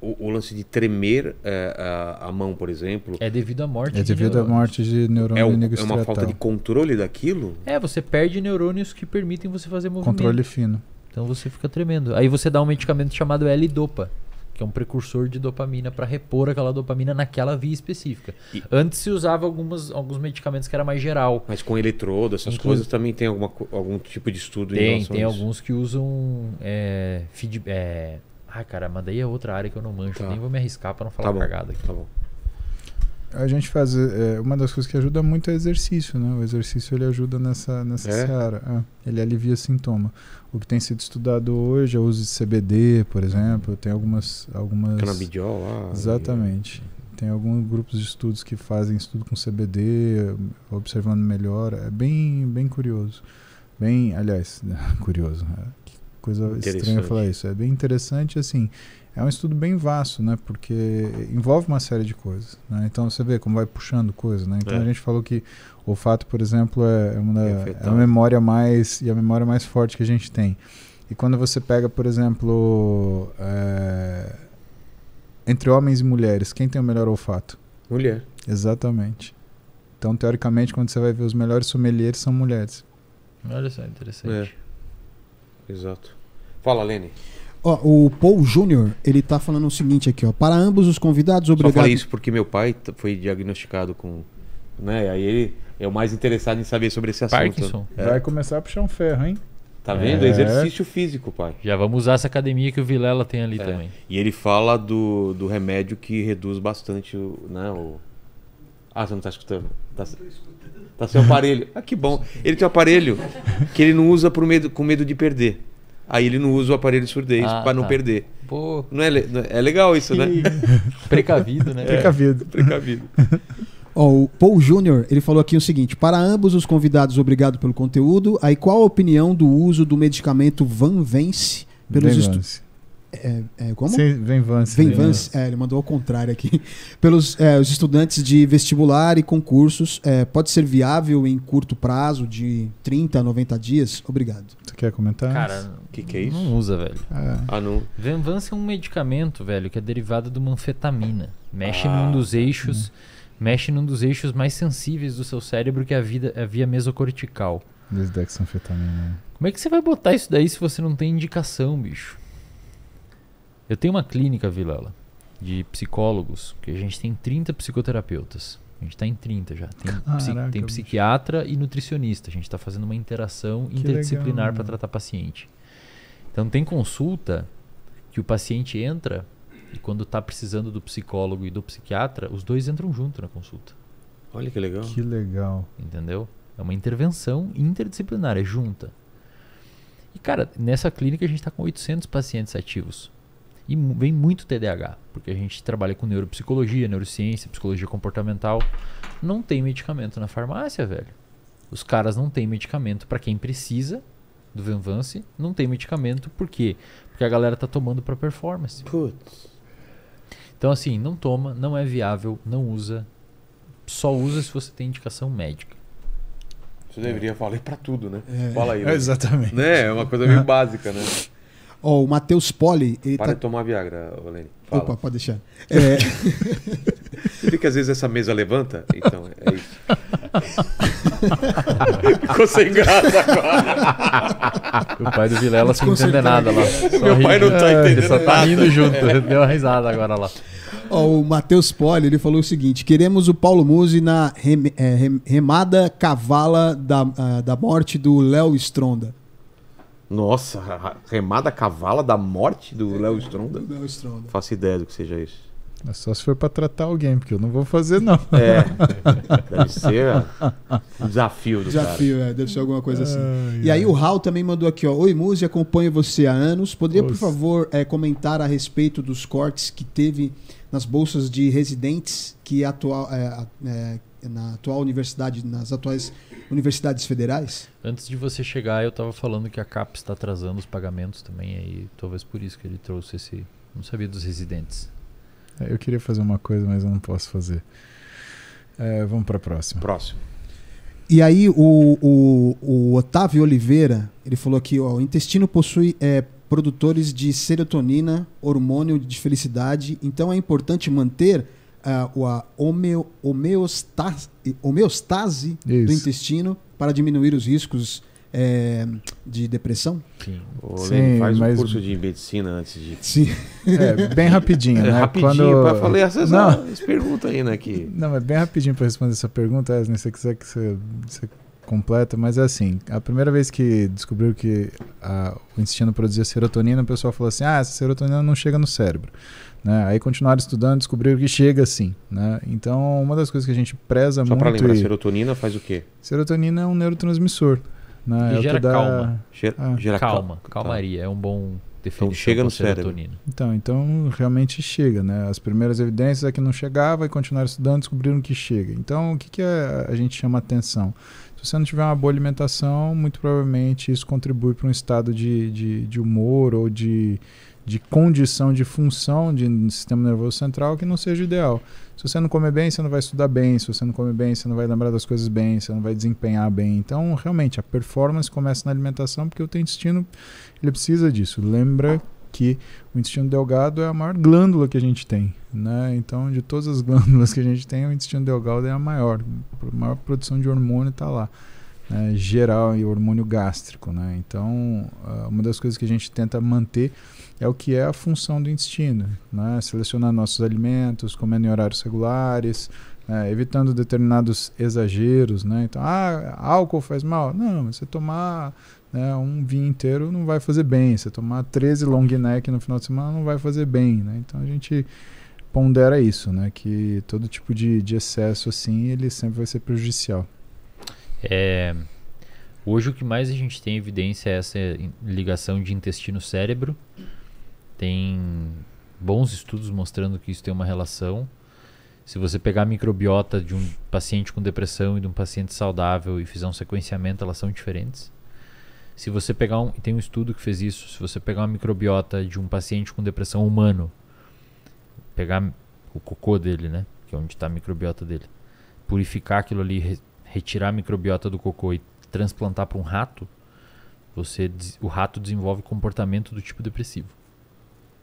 o, o lance de tremer é, eh, a, eh, a, mão, por exemplo. É devido à morte. É devido de à morte de neurônio é, o, É uma falta de controle daquilo? É, você perde neurônios que permitem você fazer movimento. Controle fino. Então você fica tremendo. Aí você dá um medicamento chamado L-Dopa, que é um precursor de dopamina para repor aquela dopamina naquela via específica. E... Antes se usava algumas, alguns medicamentos que era mais geral. Mas com eletrodo, essas Inclu... coisas também tem alguma, algum tipo de estudo tem, em relação Tem, tem alguns que usam é, feed, é, ah, cara, mas daí é outra área que eu não manjo. Tá. Nem vou me arriscar para não falar tá cagada aqui. Tá bom. A gente faz. É, uma das coisas que ajuda muito é exercício, né? O exercício ele ajuda nessa, nessa é? seara. É, ele alivia sintoma. O que tem sido estudado hoje é o uso de CBD, por exemplo. Tem algumas. algumas... Canabidiol lá. Exatamente. E tem alguns grupos de estudos que fazem estudo com CBD, observando melhor. É bem, bem curioso. Bem, aliás, curioso. Né? coisa estranha falar isso. É bem interessante, assim, é um estudo bem vasto, né? Porque envolve uma série de coisas. Né? Então você vê como vai puxando coisas né? Então é. a gente falou que o olfato, por exemplo, é, é, uma da, é, é a memória mais e a memória mais forte que a gente tem. E quando você pega, por exemplo, é, entre homens e mulheres, quem tem o melhor olfato? Mulher. Exatamente. Então, teoricamente, quando você vai ver os melhores sommeliers são mulheres. Olha só, interessante. É. Exato. Fala, Lene. Ó, o Paul Júnior, ele tá falando o seguinte aqui, ó. Para ambos os convidados, obrigado. Só falei isso porque meu pai foi diagnosticado com. Né? Aí ele é o mais interessado em saber sobre esse assunto. Parkinson. É. Vai começar a puxar um ferro, hein? Tá vendo? É. Exercício físico, pai. Já vamos usar essa academia que o Vilela tem ali é. também. E ele fala do, do remédio que reduz bastante o, né, o. Ah, você não tá escutando? Tá... Não tô escutando. Tá sem aparelho. Ah, que bom. Ele tem um aparelho que ele não usa por medo, com medo de perder. Aí ele não usa o aparelho de surdez ah, para não tá. perder. Pô. É não é, é legal isso, né? Precavido, né? É, precavido. Precavido. o Paul Júnior, ele falou aqui o seguinte: para ambos os convidados, obrigado pelo conteúdo. Aí qual a opinião do uso do medicamento Van Vence pelos estudos? É, é, como? vem Vance. Vem Vance, é, ele mandou ao contrário aqui. Pelos é, os estudantes de vestibular e concursos, é, pode ser viável em curto prazo, de 30 a 90 dias? Obrigado. Você quer comentar? Cara, o que, que é isso? Não usa, velho. É. Ah, não. Venvance é um medicamento, velho, que é derivado de uma anfetamina. Mexe ah. em um dos eixos, hum. mexe num dos eixos mais sensíveis do seu cérebro, que é a, vida, é a via mesocortical. Desdexanfetamina. Como é que você vai botar isso daí se você não tem indicação, bicho? Eu tenho uma clínica, Vilela, de psicólogos, que a gente tem 30 psicoterapeutas. A gente está em 30 já. Tem, Caraca, tem psiquiatra bicho. e nutricionista. A gente está fazendo uma interação que interdisciplinar para tratar paciente. Então tem consulta que o paciente entra e quando está precisando do psicólogo e do psiquiatra, os dois entram junto na consulta. Olha que legal. Que legal. Entendeu? É uma intervenção interdisciplinar, é junta. E cara, nessa clínica a gente está com 800 pacientes ativos. E vem muito TDAH, porque a gente trabalha com neuropsicologia, neurociência, psicologia comportamental. Não tem medicamento na farmácia, velho. Os caras não têm medicamento para quem precisa do Venvance, não tem medicamento por quê? Porque a galera tá tomando para performance. Putz. Então assim, não toma, não é viável, não usa. Só usa se você tem indicação médica. Você deveria falar para tudo, né? É, Fala aí. Exatamente. Né? É uma coisa meio básica, né? Ó, oh, o Matheus Poli. Ele Para tá... de tomar Viagra, Olene. Fala. Opa, pode deixar. É... Você que às vezes essa mesa levanta? Então, é isso. Ficou sem graça agora. O pai do Vilela não entende nada lá. Só Meu pai não tá entendendo. Ele só tá nada. rindo junto. É. Deu uma risada agora lá. o Matheus Poli ele falou o seguinte: queremos o Paulo Musi na rem, é, rem, remada cavala da, uh, da morte do Léo Stronda. Nossa, remada cavala da morte do é, Léo Stronda? Do Léo Stronda. Faço ideia do que seja isso. Mas é só se for para tratar alguém, porque eu não vou fazer, não. É. é deve ser é, um desafio do Desafio, cara. é. Deve ser alguma coisa assim. Ai, e aí ai. o Raul também mandou aqui, ó. Oi, Muzi, acompanho você há anos. Poderia, por favor, é, comentar a respeito dos cortes que teve nas bolsas de residentes que, atual, é, é, na atual universidade, nas atuais universidades federais? Antes de você chegar, eu estava falando que a cap está atrasando os pagamentos também, aí talvez por isso que ele trouxe esse. Não sabia dos residentes. É, eu queria fazer uma coisa, mas eu não posso fazer. É, vamos para a próxima. Próximo. E aí o, o, o, Otávio Oliveira, ele falou aqui, ó, o intestino possui é, produtores de serotonina, hormônio de felicidade, então é importante manter uh, a homeo, homeostase, homeostase do intestino para diminuir os riscos é, de depressão? Sim. Sim, faz um curso de medicina antes de. Sim. É, bem rapidinho, é né? Rapidinho, Quando... para falar essas, não. Ah, perguntas aí, né? Que... Não, é bem rapidinho para responder essa pergunta, Asne, se você quiser que você, você completa, mas é assim, a primeira vez que descobriu que a, o intestino produzia serotonina, o pessoal falou assim, ah, essa serotonina não chega no cérebro. Né? Aí continuaram estudando, descobriram que chega assim. Né? Então, uma das coisas que a gente preza Só muito. Só para lembrar, e... serotonina faz o quê? Serotonina é um neurotransmissor. Né? E é gera dá... calma. Gera, ah. gera calma. Tá. Calmaria. Tá. É um bom definição então, chega no serotonina. Cérebro. Então, então realmente chega, né? As primeiras evidências é que não chegava e continuaram estudando, descobriram que chega. Então, o que, que a, é, a gente chama atenção? Se você não tiver uma boa alimentação, muito provavelmente isso contribui para um estado de, de, de humor ou de de condição de função de sistema nervoso central que não seja ideal. Se você não comer bem, você não vai estudar bem, se você não comer bem, você não vai lembrar das coisas bem, você não vai desempenhar bem. Então, realmente, a performance começa na alimentação porque o teu intestino ele precisa disso. Lembra que o intestino delgado é a maior glândula que a gente tem, né? Então, de todas as glândulas que a gente tem, o intestino delgado é a maior, a maior produção de hormônio está lá. Né? geral e hormônio gástrico, né? Então, ah, uma das coisas que a gente tenta manter é o que é a função do intestino, né? Selecionar nossos alimentos, comendo em horários regulares, né? evitando determinados exageros, né? Então, ah, álcool faz mal? Não, você tomar né, um vinho inteiro não vai fazer bem, você tomar 13 long neck no final de semana não vai fazer bem, né? Então a gente pondera isso, né? Que todo tipo de, de excesso assim, ele sempre vai ser prejudicial. É, hoje o que mais a gente tem evidência é essa ligação de intestino-cérebro, tem bons estudos mostrando que isso tem uma relação. Se você pegar a microbiota de um paciente com depressão e de um paciente saudável e fizer um sequenciamento, elas são diferentes. Se você pegar um, tem um estudo que fez isso, se você pegar uma microbiota de um paciente com depressão humano, pegar o cocô dele, né, que é onde está a microbiota dele, purificar aquilo ali, re, retirar a microbiota do cocô e transplantar para um rato, você o rato desenvolve comportamento do tipo depressivo.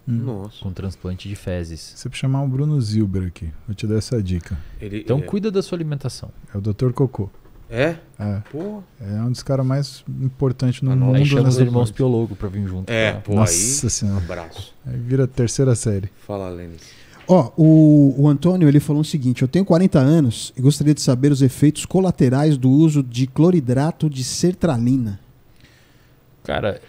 Uhum. Nossa. com transplante de fezes. Você precisa chamar o Bruno Zilber aqui. Vou te dar essa dica. Ele, então ele é- cuida da sua alimentação. É o Dr. Cocô. É? É. Pô. É um dos caras mais importantes no ah, mundo. Aí chama os irmãos Piologo pra vir junto. É, pô, Nossa aí, senhora. Um abraço. Aí vira terceira série. Fala, Lênis. Ó, oh, o, o Antônio ele falou o seguinte: eu tenho 40 anos e gostaria de saber os efeitos colaterais do uso de cloridrato de sertralina. Cara,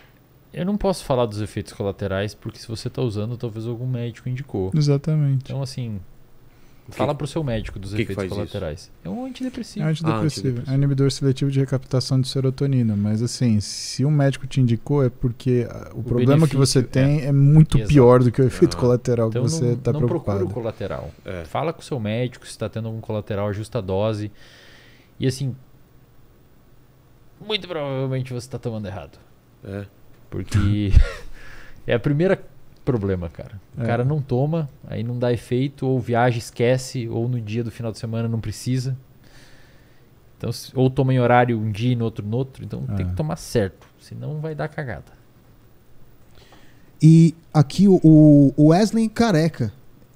eu não posso falar dos efeitos colaterais, porque se você está usando, talvez algum médico indicou. Exatamente. Então, assim, fala para o seu médico dos efeitos colaterais. Isso? É um antidepressivo. É um antidepressivo. Ah, antidepressivo. É um inibidor seletivo de recaptação de serotonina. Mas, assim, se um médico te indicou, é porque ah, o, o problema que você tem é, é muito exato. pior do que o efeito ah. colateral então, que você está preocupado. Não procura o colateral. É. Fala com o seu médico se está tendo algum colateral, ajusta a dose. E, assim, muito provavelmente você está tomando errado. É. Porque é a primeira problema, cara. O é. cara não toma, aí não dá efeito, ou viaja, esquece, ou no dia do final de semana não precisa. Então, ou toma em horário um dia e no outro no outro. Então é. tem que tomar certo, senão vai dar cagada. E aqui o, o Wesley Careca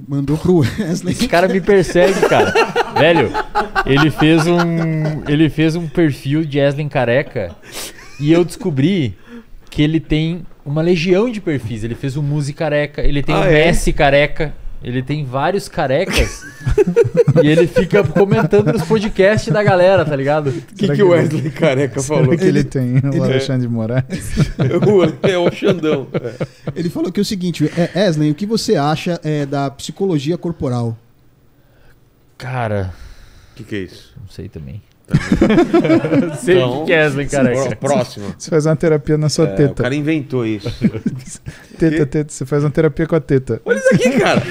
mandou pro Wesley. Esse cara me persegue, cara. Velho, ele fez um ele fez um perfil de Wesley Careca e eu descobri que ele tem uma legião de perfis. Ele fez o Muse careca, ele tem ah, o é? Messi careca, ele tem vários carecas e ele fica comentando nos podcasts da galera, tá ligado? O que, que o Wesley ele... Careca falou? que ele, ele tem o ele é. Alexandre é... Moraes. é o Xandão. É. Ele falou que é o seguinte, é, Wesley, o que você acha é, da psicologia corporal? Cara. O que, que é isso? Não sei também. Tá. Sei então, o que é Wesley Próximo. Você faz uma terapia na sua é, teta. O cara inventou isso. teta, teta. Você faz uma terapia com a teta. Olha isso aqui, cara.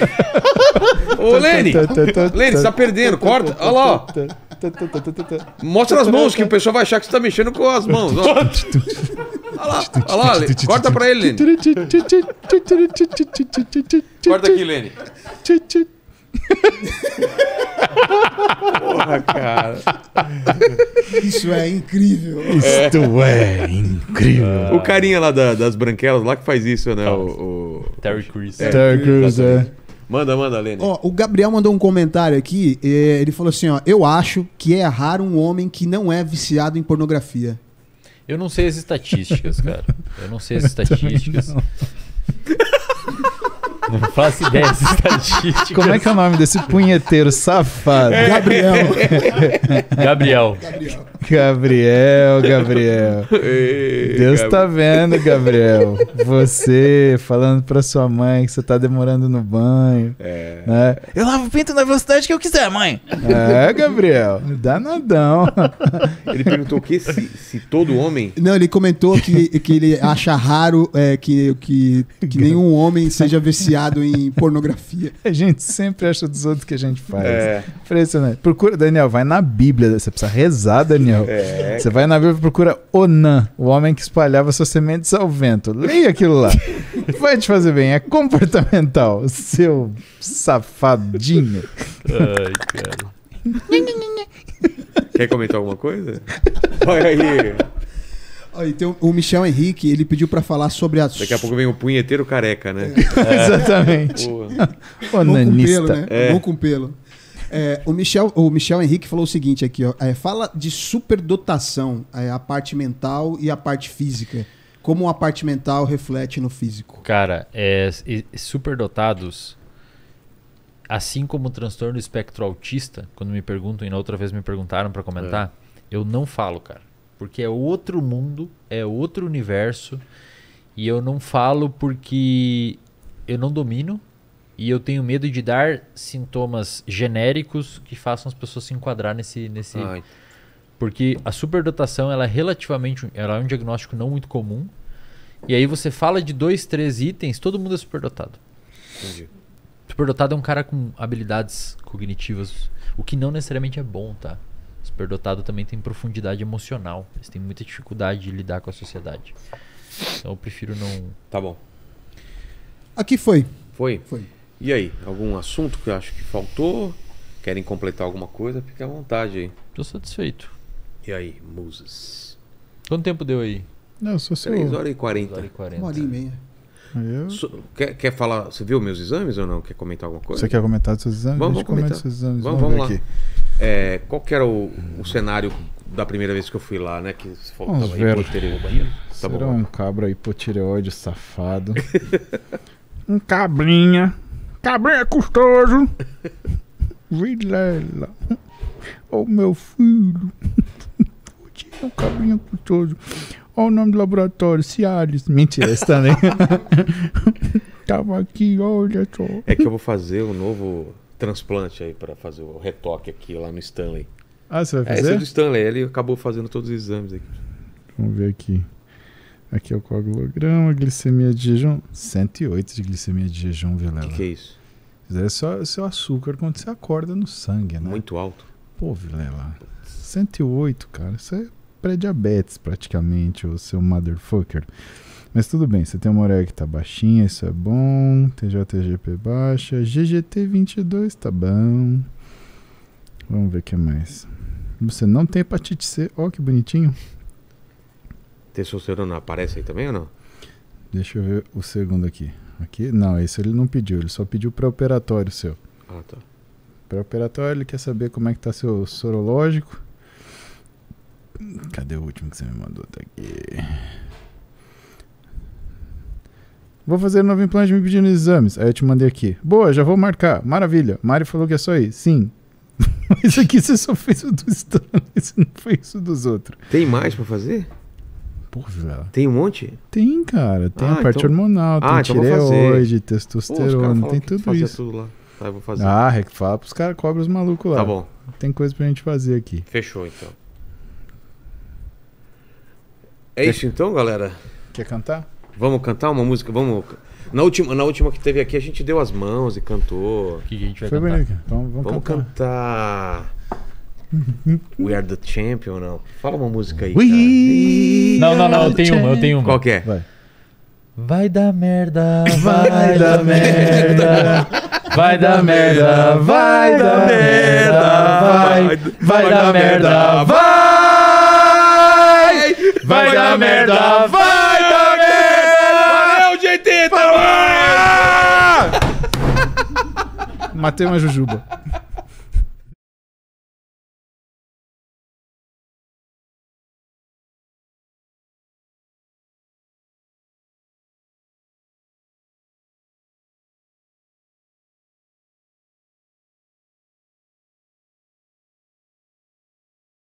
Ô, Lene. Lene, você tá perdendo. Corta. Olha lá, Mostra as mãos, que o pessoal vai achar que você tá mexendo com as mãos. Olha lá, olha lá, Lene. Corta pra ele, Lene. Corta aqui, Lene. Porra, cara. Isso é incrível. Isto é, é incrível. O carinha lá da, das branquelas, lá que faz isso, né? O, o... Terry Crews. É, Terry Crews, é. Manda, manda, Lene. Ó, o Gabriel mandou um comentário aqui. Ele falou assim: ó, eu acho que é raro um homem que não é viciado em pornografia. Eu não sei as estatísticas, cara. Eu não sei as estatísticas. Não faço ideia dessa estatística. Como é que é o nome desse punheteiro safado? É. Gabriel. Gabriel. Gabriel. Gabriel, Ei, Deus Gabriel. tá vendo, Gabriel. Você falando pra sua mãe que você tá demorando no banho. É. Né? Eu lavo o pinto na velocidade que eu quiser, mãe. É, Gabriel. Danadão. Ele perguntou o que se, se todo homem. Não, ele comentou que, que ele acha raro é, que, que, que nenhum homem seja viciado viciado em pornografia. A gente sempre acha dos outros que a gente faz. É. Impressionante. Procura, Daniel, vai na Bíblia. Você precisa rezar, Daniel. É, você vai na Bíblia e procura Onan, o homem que espalhava suas sementes ao vento. Leia aquilo lá. vai te fazer bem. É comportamental, seu safadinho. Ai, cara. Quer comentar alguma coisa? Olha aí o Michel Henrique, ele pediu para falar sobre a. Daqui a pouco vem o punheteiro careca, né? É. é. Exatamente. O... Onanista. Bom com pelo, né? É. Bom com pelo. É, o, Michel, o Michel Henrique falou o seguinte aqui, ó. É, fala de superdotação, é, a parte mental e a parte física. Como a parte mental reflete no físico? Cara, é, superdotados, assim como o transtorno espectro autista, quando me perguntam, e na outra vez me perguntaram para comentar, é. eu não falo, cara porque é outro mundo, é outro universo. E eu não falo porque eu não domino e eu tenho medo de dar sintomas genéricos que façam as pessoas se enquadrar nesse nesse Ai. porque a superdotação ela é relativamente ela é um diagnóstico não muito comum. E aí você fala de dois, três itens, todo mundo é superdotado. Entendi. Superdotado é um cara com habilidades cognitivas, o que não necessariamente é bom, tá? superdotado também tem profundidade emocional. Eles têm muita dificuldade de lidar com a sociedade. Então eu prefiro não. Tá bom. Aqui foi. Foi? Foi. E aí, algum assunto que eu acho que faltou? Querem completar alguma coisa? Fique à vontade aí. Tô satisfeito. E aí, musas? Quanto tempo deu aí? Não, sou seu... 3 horas e 40. 3 horas e 40. Uma hora e meia. Eu... quer, quer falar? Você viu meus exames ou não? Quer comentar alguma coisa? Você quer comentar dos seus exames? Vamos, vamos comentar. Seus exames. Vamos, vamos, vamos lá. Aqui. É, qual que era o, o, cenário da primeira vez que eu fui lá, né? Que se faltava hipotireoide. Tá bom. um cabra hipotireoide safado. um cabrinha. Cabrinha é custoso. Vilela. Oh, meu filho. um cabrinha custoso. Olha o nome do laboratório, Cialis. Mentira, esse também. Tava aqui, olha só. É que eu vou fazer o um novo transplante aí para fazer o retoque aqui lá no Stanley. Ah, você vai fazer? É, esse é do Stanley, ele acabou fazendo todos os exames aqui. Vamos ver aqui. Aqui é o coagulograma, glicemia de jejum. 108 de glicemia de jejum, Vilela. O que, que, é isso? É só seu açúcar quando você acorda no sangue, né? Muito alto. Pô, Vilela. 108, cara. Isso é pré-diabetes praticamente, o seu motherfucker. Mas tudo bem, você tem uma oreg que tá baixinha, isso é bom. TJTGP baixa. GGT22 tá bom. Vamos ver o que mais. Você não tem hepatite C. Ó, oh, que bonitinho. Testosterona aparece aí também ou não? Deixa eu ver o segundo aqui. Aqui? Não, esse ele não pediu. Ele só pediu pré-operatório seu. Ah, tá. Pré-operatório, ele quer saber como é que tá seu sorológico. Cadê o último que você me mandou? Tá aqui. Vou fazer novo implante me pedindo exames. Aí eu te mandei aqui. Boa, já vou marcar. Maravilha. Mari falou que é só isso. Sim. Mas aqui você só fez o do Stanley, você não fez o dos outros. Tem mais pra fazer? Porra, velho. Tem um monte? Tem, cara. Tem ah, a parte então... hormonal, tem ah, então tireoide, testosterona, Pô, tem tudo isso. Tudo lá. Tá, eu vou fazer. Ah, é fala pros caras cobram os malucos lá. Tá bom. Tem coisa pra gente fazer aqui. Fechou, então. É isso então, galera? Quer cantar? Vamos cantar uma música? Vamos. Na última, na última que teve aqui, a gente deu as mãos e cantou. O que a gente vai Foi cantar? Bonito. Então vamos, vamos cantar. cantar. We are the champion, não? Fala uma música aí. We cara. Não, não, não, eu tenho uma, eu tenho uma. Qual que é? Vai. Vai dar merda, vai, dar merda. Vai dar merda, vai dar merda, vai. Vai dar merda, vai. Vai dar merda, vai. matei uma jujuba.